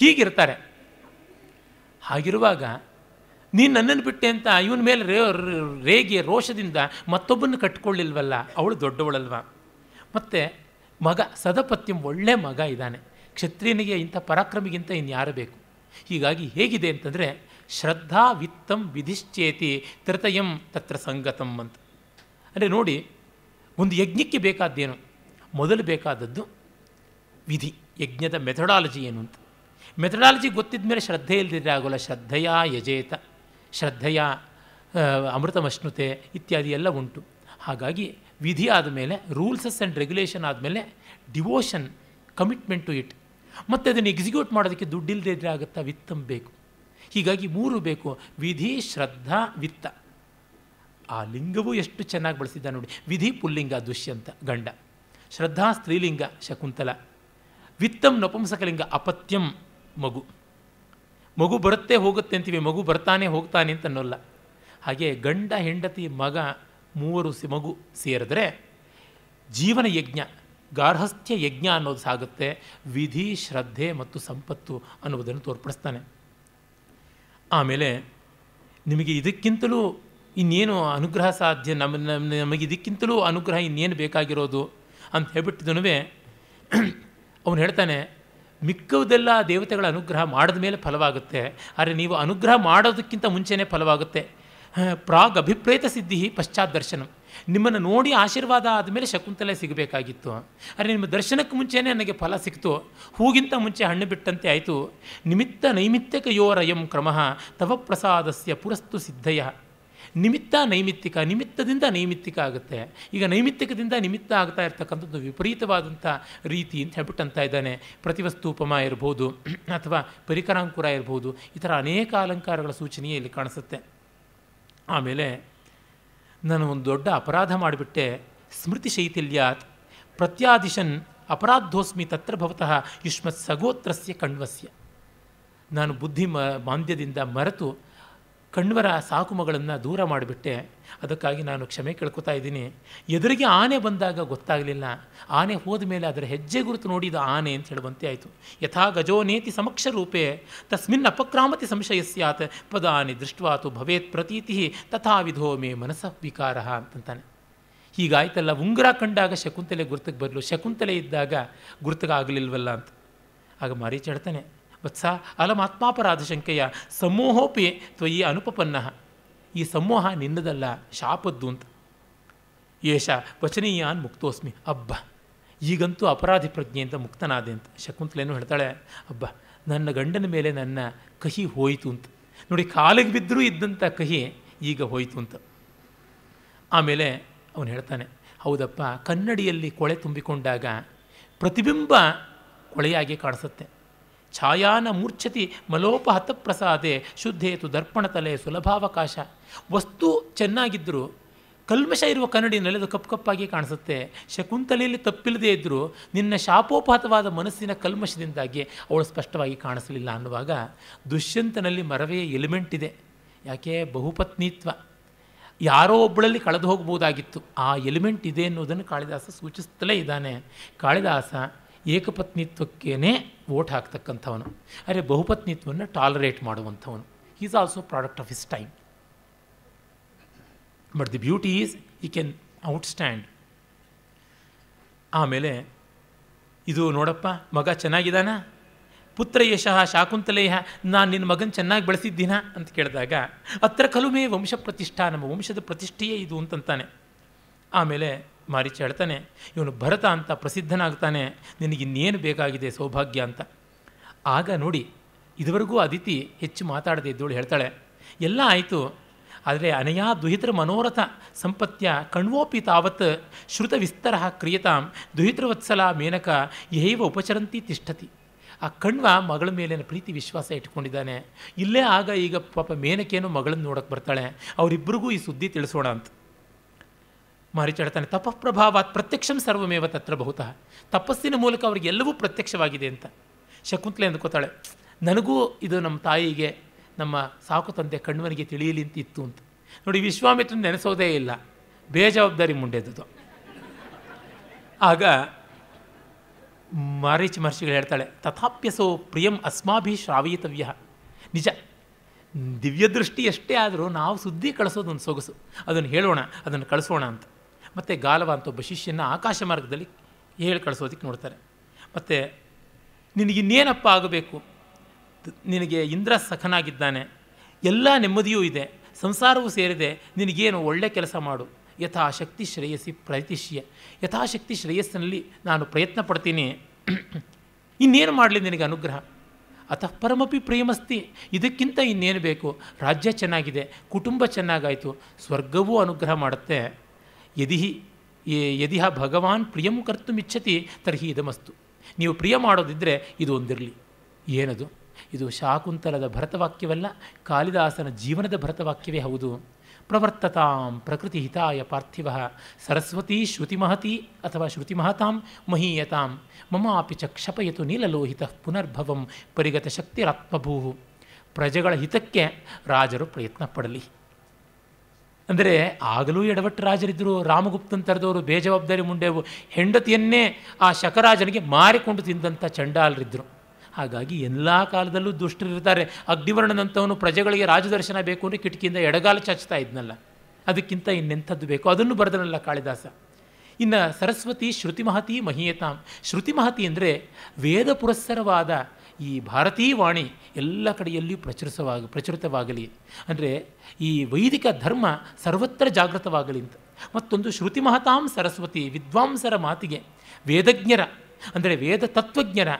ಹೀಗಿರ್ತಾರೆ ಹಾಗಿರುವಾಗ ನೀನು ನನ್ನನ್ನು ಬಿಟ್ಟೆ ಅಂತ ಇವನ ಮೇಲೆ ರೇ ರೇಗೆ ರೋಷದಿಂದ ಮತ್ತೊಬ್ಬನ್ನು ಕಟ್ಕೊಳ್ಳಿಲ್ವಲ್ಲ ಅವಳು ದೊಡ್ಡವಳಲ್ವ ಮತ್ತು ಮಗ ಸದಪತ್ಯಂ ಒಳ್ಳೆ ಮಗ ಇದ್ದಾನೆ ಕ್ಷತ್ರಿಯನಿಗೆ ಇಂಥ ಪರಾಕ್ರಮಿಗಿಂತ ಇನ್ಯಾರು ಬೇಕು ಹೀಗಾಗಿ ಹೇಗಿದೆ ಅಂತಂದರೆ ಶ್ರದ್ಧಾ ವಿತ್ತಂ ವಿಧಿಶ್ಚೇತಿ ತೃತಯಂ ತತ್ರ ಸಂಗತಂ ಅಂತ ಅಂದರೆ ನೋಡಿ ಒಂದು ಯಜ್ಞಕ್ಕೆ ಬೇಕಾದ್ದೇನು ಮೊದಲು ಬೇಕಾದದ್ದು ವಿಧಿ ಯಜ್ಞದ ಮೆಥಡಾಲಜಿ ಏನು ಅಂತ ಮೆಥಡಾಲಜಿ ಗೊತ್ತಿದ್ದ ಮೇಲೆ ಶ್ರದ್ಧೆ ಇಲ್ಲದಿದ್ದರೆ ಆಗೋಲ್ಲ ಶ್ರದ್ಧೆಯ ಯಜೇತ ಶ್ರದ್ಧೆಯ ಅಮೃತಮಷ್ಣುತೆ ಇತ್ಯಾದಿ ಎಲ್ಲ ಉಂಟು ಹಾಗಾಗಿ ವಿಧಿ ಆದಮೇಲೆ ರೂಲ್ಸಸ್ ಆ್ಯಂಡ್ ರೆಗ್ಯುಲೇಷನ್ ಆದಮೇಲೆ ಡಿವೋಷನ್ ಕಮಿಟ್ಮೆಂಟ್ ಟು ಇಟ್ ಮತ್ತು ಅದನ್ನು ಎಕ್ಸಿಕ್ಯೂಟ್ ಮಾಡೋದಕ್ಕೆ ದುಡ್ಡಿಲ್ಲದೆ ಇದ್ದರೆ ಆಗುತ್ತಾ ವಿತ್ತಂಬೇಕು ಬೇಕು ಹೀಗಾಗಿ ಮೂರು ಬೇಕು ವಿಧಿ ಶ್ರದ್ಧಾ ವಿತ್ತ ಆ ಲಿಂಗವೂ ಎಷ್ಟು ಚೆನ್ನಾಗಿ ಬಳಸಿದ್ದ ನೋಡಿ ವಿಧಿ ಪುಲ್ಲಿಂಗ ದುಷ್ಯಂತ ಗಂಡ ಶ್ರದ್ಧಾ ಸ್ತ್ರೀಲಿಂಗ ಶಕುಂತಲ ವಿತ್ತಂ ನಪುಂಸಕಲಿಂಗ ಅಪತ್ಯಂ ಮಗು ಮಗು ಬರುತ್ತೆ ಹೋಗುತ್ತೆ ಅಂತೀವಿ ಮಗು ಬರ್ತಾನೆ ಹೋಗ್ತಾನೆ ಅಂತ ಅನ್ನೋಲ್ಲ ಹಾಗೆ ಗಂಡ ಹೆಂಡತಿ ಮಗ ಮೂವರು ಸಿ ಮಗು ಸೇರಿದ್ರೆ ಜೀವನ ಯಜ್ಞ ಗಾರ್ಹಸ್ಥ್ಯ ಯಜ್ಞ ಅನ್ನೋದು ಸಾಗುತ್ತೆ ವಿಧಿ ಶ್ರದ್ಧೆ ಮತ್ತು ಸಂಪತ್ತು ಅನ್ನುವುದನ್ನು ತೋರ್ಪಡಿಸ್ತಾನೆ ಆಮೇಲೆ ನಿಮಗೆ ಇದಕ್ಕಿಂತಲೂ ಇನ್ನೇನು ಅನುಗ್ರಹ ಸಾಧ್ಯ ನಮ್ಮ ನಮಗೆ ಇದಕ್ಕಿಂತಲೂ ಅನುಗ್ರಹ ಇನ್ನೇನು ಬೇಕಾಗಿರೋದು ಅಂತ ಹೇಳ್ಬಿಟ್ಟಿದನು ಅವನು ಹೇಳ್ತಾನೆ ಮಿಕ್ಕವದೆಲ್ಲ ದೇವತೆಗಳ ಅನುಗ್ರಹ ಮಾಡಿದ ಮೇಲೆ ಫಲವಾಗುತ್ತೆ ಆದರೆ ನೀವು ಅನುಗ್ರಹ ಮಾಡೋದಕ್ಕಿಂತ ಮುಂಚೆನೇ ಫಲವಾಗುತ್ತೆ ಪ್ರಾಗ್ ಅಭಿಪ್ರೇತ ಸಿದ್ಧಿ ಪಶ್ಚಾತ್ ದರ್ಶನ ನಿಮ್ಮನ್ನು ನೋಡಿ ಆಶೀರ್ವಾದ ಆದಮೇಲೆ ಶಕುಂತಲೆ ಸಿಗಬೇಕಾಗಿತ್ತು ಆದರೆ ನಿಮ್ಮ ದರ್ಶನಕ್ಕೆ ಮುಂಚೆನೇ ನನಗೆ ಫಲ ಸಿಕ್ತು ಹೂಗಿಂತ ಮುಂಚೆ ಹಣ್ಣು ಬಿಟ್ಟಂತೆ ಆಯಿತು ನಿಮಿತ್ತ ನೈಮಿತ್ತಕ ಯೋರಯಂ ಕ್ರಮ ತವ ಪ್ರಸಾದಸ್ಯ ಪುರಸ್ತು ಸಿದ್ಧಯ ನಿಮಿತ್ತ ನೈಮಿತ್ತಿಕ ನಿಮಿತ್ತದಿಂದ ನೈಮಿತ್ತಿಕ ಆಗುತ್ತೆ ಈಗ ನೈಮಿತ್ತಿಕದಿಂದ ನಿಮಿತ್ತ ಆಗ್ತಾ ಇರ್ತಕ್ಕಂಥದ್ದು ವಿಪರೀತವಾದಂಥ ರೀತಿ ಅಂತ ಹೇಳ್ಬಿಟ್ಟು ಅಂತ ಇದ್ದಾನೆ ಪ್ರತಿವಸ್ತೂಪಮ ಇರ್ಬೋದು ಅಥವಾ ಪರಿಕರಾಂಕುರ ಇರ್ಬೋದು ಈ ಥರ ಅನೇಕ ಅಲಂಕಾರಗಳ ಸೂಚನೆಯೇ ಇಲ್ಲಿ ಕಾಣಿಸುತ್ತೆ ಆಮೇಲೆ ನಾನು ಒಂದು ದೊಡ್ಡ ಅಪರಾಧ ಮಾಡಿಬಿಟ್ಟೆ ಸ್ಮೃತಿ ಶೈಥಿಲ್ಯಾತ್ ಪ್ರತ್ಯಾದಿಶನ್ ಅಪರಾಧೋಸ್ಮಿ ತತ್ರ ಭವತಃ ಯುಷ್ಮತ್ ಸಗೋತ್ರಸ್ಯ ಕಣ್ವಸ್ಯ ನಾನು ಬುದ್ಧಿ ಮ ಮಾಂದ್ಯದಿಂದ ಮರೆತು ಕಣ್ವರ ಸಾಕುಮಗಳನ್ನು ದೂರ ಮಾಡಿಬಿಟ್ಟೆ ಅದಕ್ಕಾಗಿ ನಾನು ಕ್ಷಮೆ ಕೇಳ್ಕೊತಾ ಇದ್ದೀನಿ ಎದುರಿಗೆ ಆನೆ ಬಂದಾಗ ಗೊತ್ತಾಗಲಿಲ್ಲ ಆನೆ ಹೋದ ಮೇಲೆ ಅದರ ಹೆಜ್ಜೆ ಗುರುತು ನೋಡಿದ ಆನೆ ಅಂತ ಹೇಳುವಂತೆ ಆಯಿತು ಯಥಾ ಗಜೋ ನೇತಿ ಸಮಕ್ಷ ರೂಪೆ ತಸ್ಮಿನ್ ಅಪಕ್ರಾಮತಿ ಸಂಶಯ ಸ್ಯಾತ್ ಪದಾನಿ ದೃಷ್ಟವಾತು ಭವೇತ್ ಪ್ರತೀತಿ ತಥಾ ವಿಧೋ ಮೇ ಮನಸ್ಸ ವಿಕಾರ ಅಂತಂತಾನೆ ಹೀಗಾಯ್ತಲ್ಲ ಉಂಗುರ ಕಂಡಾಗ ಶಕುಂತಲೆ ಗುರುತಕ್ಕೆ ಬರಲು ಶಕುಂತಲೆ ಇದ್ದಾಗ ಗುರುತಗಾಗಲಿಲ್ವಲ್ಲ ಅಂತ ಆಗ ಮಾರೀಚ್ ಹೇಳ್ತಾನೆ ವತ್ಸ ಅಲಮಾತ್ಮಾಪರಾಧ ಶಂಕೆಯ ಸಮೂಹೋಪಿ ತ್ವಯಿ ಅನುಪಪನ್ನ ಈ ಸಮೂಹ ನಿನ್ನದಲ್ಲ ಶಾಪದ್ದು ಅಂತ ಯೇಷ ವಚನೀಯಾನ್ ಮುಕ್ತೋಸ್ಮಿ ಅಬ್ಬ ಈಗಂತೂ ಅಪರಾಧಿ ಪ್ರಜ್ಞೆಯಿಂದ ಮುಕ್ತನಾದೆ ಅಂತ ಶಕುಂತಲೇನು ಹೇಳ್ತಾಳೆ ಅಬ್ಬ ನನ್ನ ಗಂಡನ ಮೇಲೆ ನನ್ನ ಕಹಿ ಹೋಯಿತು ಅಂತ ನೋಡಿ ಕಾಲಿಗೆ ಬಿದ್ದರೂ ಇದ್ದಂಥ ಕಹಿ ಈಗ ಹೋಯಿತು ಅಂತ ಆಮೇಲೆ ಅವನು ಹೇಳ್ತಾನೆ ಹೌದಪ್ಪ ಕನ್ನಡಿಯಲ್ಲಿ ಕೊಳೆ ತುಂಬಿಕೊಂಡಾಗ ಪ್ರತಿಬಿಂಬ ಕೊಳೆಯಾಗಿ ಕಾಣಿಸುತ್ತೆ ಛಾಯಾನ ಮೂರ್ಛತಿ ಮಲೋಪಹತ ಪ್ರಸಾದೆ ಶುದ್ಧೇತು ದರ್ಪಣ ತಲೆ ಸುಲಭಾವಕಾಶ ವಸ್ತು ಚೆನ್ನಾಗಿದ್ದರೂ ಕಲ್ಮಶ ಇರುವ ಕನ್ನಡಿ ಅದು ಕಪ್ಪು ಕಪ್ಪಾಗಿ ಕಾಣಿಸುತ್ತೆ ಶಕುಂತಲೆಯಲ್ಲಿ ತಪ್ಪಿಲ್ಲದೇ ಇದ್ದರೂ ನಿನ್ನ ಶಾಪೋಪಹತವಾದ ಮನಸ್ಸಿನ ಕಲ್ಮಶದಿಂದಾಗಿ ಅವಳು ಸ್ಪಷ್ಟವಾಗಿ ಕಾಣಿಸಲಿಲ್ಲ ಅನ್ನುವಾಗ ದುಷ್ಯಂತನಲ್ಲಿ ಮರವೇ ಎಲಿಮೆಂಟ್ ಇದೆ ಯಾಕೆ ಬಹುಪತ್ನಿತ್ವ ಯಾರೋ ಒಬ್ಬಳಲ್ಲಿ ಕಳೆದು ಹೋಗ್ಬೋದಾಗಿತ್ತು ಆ ಎಲಿಮೆಂಟ್ ಇದೆ ಅನ್ನೋದನ್ನು ಕಾಳಿದಾಸ ಸೂಚಿಸುತ್ತಲೇ ಇದ್ದಾನೆ ಕಾಳಿದಾಸ ಏಕಪತ್ನಿತ್ವಕ್ಕೇನೆ ವೋಟ್ ಹಾಕ್ತಕ್ಕಂಥವನು ಅರೆ ಬಹುಪತ್ನಿತ್ವವನ್ನು ಟಾಲರೇಟ್ ಮಾಡುವಂಥವನು is also product of his time but the beauty is he can outstand ಆಮೇಲೆ ಇದು ನೋಡಪ್ಪ ಮಗ ಚೆನ್ನಾಗಿದ್ದಾನ ಪುತ್ರ ಯಶಃ ಶಾಕುಂತಲೇಯ ನಾನು ನಿನ್ನ ಮಗನ ಚೆನ್ನಾಗಿ ಬೆಳೆಸಿದ್ದೀನಾ ಅಂತ ಕೇಳಿದಾಗ ಅತ್ರ ಕಲುಮೆ ವಂಶ ಪ್ರತಿಷ್ಠಾ ನಮ್ಮ ವಂಶದ ಪ್ರತಿಷ್ಠೆಯೇ ಇದು ಅಂತಂತಾನೆ ಆಮೇಲೆ ಮಾರೀಚ ಹೇಳ್ತಾನೆ ಇವನು ಭರತ ಅಂತ ಪ್ರಸಿದ್ಧನಾಗ್ತಾನೆ ನಿನಗಿನ್ನೇನು ಬೇಕಾಗಿದೆ ಸೌಭಾಗ್ಯ ಅಂತ ಆಗ ನೋಡಿ ಇದುವರೆಗೂ ಅದಿತಿ ಹೆಚ್ಚು ಮಾತಾಡದೆ ಇದ್ದೋಳು ಹೇಳ್ತಾಳೆ ಎಲ್ಲ ಆಯಿತು ಆದರೆ ಅನಯಾ ದುಹಿತರ ಮನೋರಥ ಸಂಪತ್ಯ ಕಣ್ವೋಪಿ ತಾವತ್ ಶ್ರುತ ವಿಸ್ತರ ಕ್ರಿಯತಾಂ ದುಹಿತ್ರವತ್ಸಲ ಮೇನಕ ಯಹೈವ ಉಪಚರಂತಿ ತಿಷ್ಠತಿ ಆ ಕಣ್ವ ಮಗಳ ಮೇಲಿನ ಪ್ರೀತಿ ವಿಶ್ವಾಸ ಇಟ್ಕೊಂಡಿದ್ದಾನೆ ಇಲ್ಲೇ ಆಗ ಈಗ ಪಾಪ ಮೇನಕೇನು ಮಗಳನ್ನು ನೋಡಕ್ಕೆ ಬರ್ತಾಳೆ ಅವರಿಬ್ಬರಿಗೂ ಈ ಸುದ್ದಿ ತಿಳಿಸೋಣ ಅಂತ ಮಾರೀಚ ಹೇಳ್ತಾನೆ ಪ್ರಭಾವಾತ್ ಪ್ರತ್ಯಕ್ಷಂ ಸರ್ವಮೇವ ತತ್ರ ಬಹುತಃ ತಪಸ್ಸಿನ ಮೂಲಕ ಎಲ್ಲವೂ ಪ್ರತ್ಯಕ್ಷವಾಗಿದೆ ಅಂತ ಶಕುಂತಲೆ ಅಂದ್ಕೋತಾಳೆ ನನಗೂ ಇದು ನಮ್ಮ ತಾಯಿಗೆ ನಮ್ಮ ಸಾಕು ತಂದೆ ಕಣ್ವನಿಗೆ ತಿಳಿಯಲಿ ಅಂತ ಇತ್ತು ಅಂತ ನೋಡಿ ವಿಶ್ವಾಮಿತ್ರ ನೆನೆಸೋದೇ ಇಲ್ಲ ಬೇಜವಾಬ್ದಾರಿ ಮುಂಡೆದ್ದು ಆಗ ಮಾರೀಚ ಮಹರ್ಷಿಗಳು ಹೇಳ್ತಾಳೆ ತಥಾಪ್ಯಸೋ ಪ್ರಿಯಂ ಅಸ್ಮಾಭಿ ಶ್ರಾವಯಿತವ್ಯ ನಿಜ ದಿವ್ಯದೃಷ್ಟಿ ಎಷ್ಟೇ ಆದರೂ ನಾವು ಸುದ್ದಿ ಕಳಿಸೋದೊಂದು ಸೊಗಸು ಅದನ್ನು ಹೇಳೋಣ ಅದನ್ನು ಕಳಿಸೋಣ ಅಂತ ಮತ್ತು ಗಾಲವ ಅಂತ ಒಬ್ಬ ಶಿಷ್ಯನ ಆಕಾಶ ಮಾರ್ಗದಲ್ಲಿ ಹೇಳಿ ಕಳಿಸೋದಕ್ಕೆ ನೋಡ್ತಾರೆ ಮತ್ತು ನಿನಗಿನ್ನೇನಪ್ಪ ಆಗಬೇಕು ನಿನಗೆ ಇಂದ್ರ ಸಖನಾಗಿದ್ದಾನೆ ಎಲ್ಲ ನೆಮ್ಮದಿಯೂ ಇದೆ ಸಂಸಾರವೂ ಸೇರಿದೆ ನಿನಗೇನು ಒಳ್ಳೆ ಕೆಲಸ ಮಾಡು ಯಥಾಶಕ್ತಿ ಶ್ರೇಯಸ್ಸಿ ಪ್ರತಿಷ್ಯ ಯಥಾಶಕ್ತಿ ಶ್ರೇಯಸ್ಸಿನಲ್ಲಿ ನಾನು ಪ್ರಯತ್ನ ಪಡ್ತೀನಿ ಇನ್ನೇನು ಮಾಡಲಿ ನಿನಗೆ ಅನುಗ್ರಹ ಅತಃ ಪರಮಪಿ ಪ್ರೇಮಸ್ತಿ ಇದಕ್ಕಿಂತ ಇನ್ನೇನು ಬೇಕು ರಾಜ್ಯ ಚೆನ್ನಾಗಿದೆ ಕುಟುಂಬ ಚೆನ್ನಾಗಾಯಿತು ಸ್ವರ್ಗವೂ ಅನುಗ್ರಹ ಮಾಡುತ್ತೆ ಯದಿ ಯದಿಹ ಭಗವಾನ್ ಪ್ರಿಯಂ ಇಚ್ಛತಿ ತರ್ಹಿ ಇದಮಸ್ತು ನೀವು ಪ್ರಿಯ ಮಾಡೋದಿದ್ದರೆ ಇದು ಒಂದಿರಲಿ ಏನದು ಇದು ಶಾಕುಂತಲದ ಭರತವಾಕ್ಯವಲ್ಲ ಕಾಳಿದಾಸನ ಜೀವನದ ಭರತವಾಕ್ಯವೇ ಹೌದು ಪ್ರವರ್ತತಾಂ ಪ್ರಕೃತಿ ಹಿತಾಯ ಪಾರ್ಥಿವ ಸರಸ್ವತಿ ಮಹತಿ ಅಥವಾ ಶ್ರುತಿಮಹತಾಂ ಮಹೀಯತಾಂ ಮಮಾಪಿ ಚ ಕ್ಷಪಯತು ನೀಲಲೋಹಿತ ಪುನರ್ಭವಂ ಪರಿಗತ ಶಕ್ತಿರಾತ್ಮಭೂ ಪ್ರಜೆಗಳ ಹಿತಕ್ಕೆ ರಾಜರು ಪ್ರಯತ್ನ ಪಡಲಿ ಅಂದರೆ ಆಗಲೂ ಎಡವಟ್ಟು ರಾಜರಿದ್ದರು ರಾಮಗುಪ್ತನ್ ತರದವರು ಬೇಜವಾಬ್ದಾರಿ ಮುಂಡೆವು ಹೆಂಡತಿಯನ್ನೇ ಆ ಶಕರಾಜನಿಗೆ ಮಾರಿಕೊಂಡು ತಿಂದಂಥ ಚಂಡಾಲರಿದ್ದರು ಹಾಗಾಗಿ ಎಲ್ಲ ಕಾಲದಲ್ಲೂ ದುಷ್ಟರಿರ್ತಾರೆ ಅಗ್ನಿವರ್ಣನಂಥವನು ಪ್ರಜೆಗಳಿಗೆ ರಾಜದರ್ಶನ ಬೇಕು ಅಂದರೆ ಕಿಟಕಿಯಿಂದ ಎಡಗಾಲ ಚಾಚ್ತಾ ಇದ್ನಲ್ಲ ಅದಕ್ಕಿಂತ ಇನ್ನೆಂಥದ್ದು ಬೇಕು ಅದನ್ನು ಬರೆದನಲ್ಲ ಕಾಳಿದಾಸ ಇನ್ನು ಸರಸ್ವತಿ ಶ್ರುತಿ ಮಹತಿ ಮಹಿಯತಾಂ ಶ್ರುತಿ ಮಹತಿ ಅಂದರೆ ವೇದ ಪುರಸ್ಸರವಾದ ಈ ಭಾರತೀಯ ವಾಣಿ ಎಲ್ಲ ಕಡೆಯಲ್ಲಿಯೂ ಪ್ರಚುರಿಸವಾಗ ಪ್ರಚುರಿತವಾಗಲಿ ಅಂದರೆ ಈ ವೈದಿಕ ಧರ್ಮ ಸರ್ವತ್ರ ಜಾಗೃತವಾಗಲಿ ಅಂತ ಮತ್ತೊಂದು ಶ್ರುತಿ ಮಹತಾಂ ಸರಸ್ವತಿ ವಿದ್ವಾಂಸರ ಮಾತಿಗೆ ವೇದಜ್ಞರ ಅಂದರೆ ವೇದ ತತ್ವಜ್ಞರ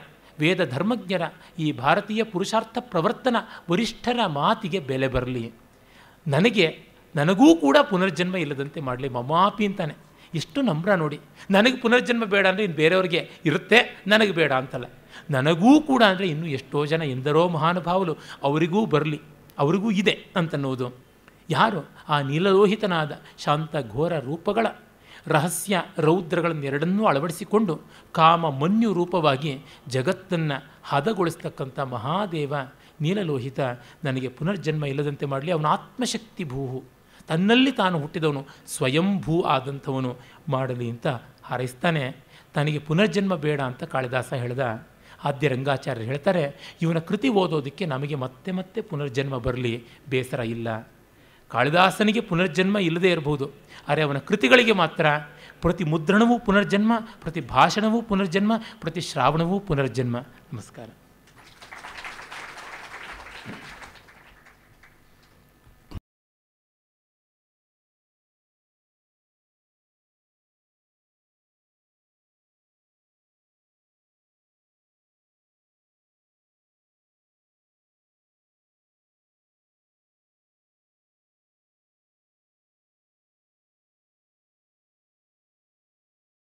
ವೇದ ಧರ್ಮಜ್ಞರ ಈ ಭಾರತೀಯ ಪುರುಷಾರ್ಥ ಪ್ರವರ್ತನ ವರಿಷ್ಠರ ಮಾತಿಗೆ ಬೆಲೆ ಬರಲಿ ನನಗೆ ನನಗೂ ಕೂಡ ಪುನರ್ಜನ್ಮ ಇಲ್ಲದಂತೆ ಮಾಡಲಿ ಮಮಾಪಿ ಅಂತಾನೆ ಎಷ್ಟು ನಮ್ರ ನೋಡಿ ನನಗೆ ಪುನರ್ಜನ್ಮ ಬೇಡ ಅಂದರೆ ಇನ್ನು ಬೇರೆಯವ್ರಿಗೆ ಇರುತ್ತೆ ನನಗೆ ಬೇಡ ಅಂತಲ್ಲ ನನಗೂ ಕೂಡ ಅಂದರೆ ಇನ್ನೂ ಎಷ್ಟೋ ಜನ ಎಂದರೋ ಮಹಾನುಭಾವಲು ಅವರಿಗೂ ಬರಲಿ ಅವರಿಗೂ ಇದೆ ಅಂತನ್ನುವುದು ಯಾರು ಆ ನೀಲಲೋಹಿತನಾದ ಶಾಂತ ಘೋರ ರೂಪಗಳ ರಹಸ್ಯ ರೌದ್ರಗಳನ್ನೆರಡನ್ನೂ ಅಳವಡಿಸಿಕೊಂಡು ಕಾಮ ಮನ್ಯು ರೂಪವಾಗಿ ಜಗತ್ತನ್ನು ಹದಗೊಳಿಸ್ತಕ್ಕಂಥ ಮಹಾದೇವ ನೀಲಲೋಹಿತ ನನಗೆ ಪುನರ್ಜನ್ಮ ಇಲ್ಲದಂತೆ ಮಾಡಲಿ ಅವನ ಆತ್ಮಶಕ್ತಿ ಭೂಹು ತನ್ನಲ್ಲಿ ತಾನು ಹುಟ್ಟಿದವನು ಸ್ವಯಂಭೂ ಆದಂಥವನು ಮಾಡಲಿ ಅಂತ ಹಾರೈಸ್ತಾನೆ ತನಗೆ ಪುನರ್ಜನ್ಮ ಬೇಡ ಅಂತ ಕಾಳಿದಾಸ ಹೇಳ್ದ ಆದ್ಯ ರಂಗಾಚಾರ್ಯರು ಹೇಳ್ತಾರೆ ಇವನ ಕೃತಿ ಓದೋದಕ್ಕೆ ನಮಗೆ ಮತ್ತೆ ಮತ್ತೆ ಪುನರ್ಜನ್ಮ ಬರಲಿ ಬೇಸರ ಇಲ್ಲ ಕಾಳಿದಾಸನಿಗೆ ಪುನರ್ಜನ್ಮ ಇಲ್ಲದೇ ಇರಬಹುದು ಆದರೆ ಅವನ ಕೃತಿಗಳಿಗೆ ಮಾತ್ರ ಪ್ರತಿ ಮುದ್ರಣವೂ ಪುನರ್ಜನ್ಮ ಪ್ರತಿ ಭಾಷಣವೂ ಪುನರ್ಜನ್ಮ ಪ್ರತಿ ಶ್ರಾವಣವೂ ಪುನರ್ಜನ್ಮ ನಮಸ್ಕಾರ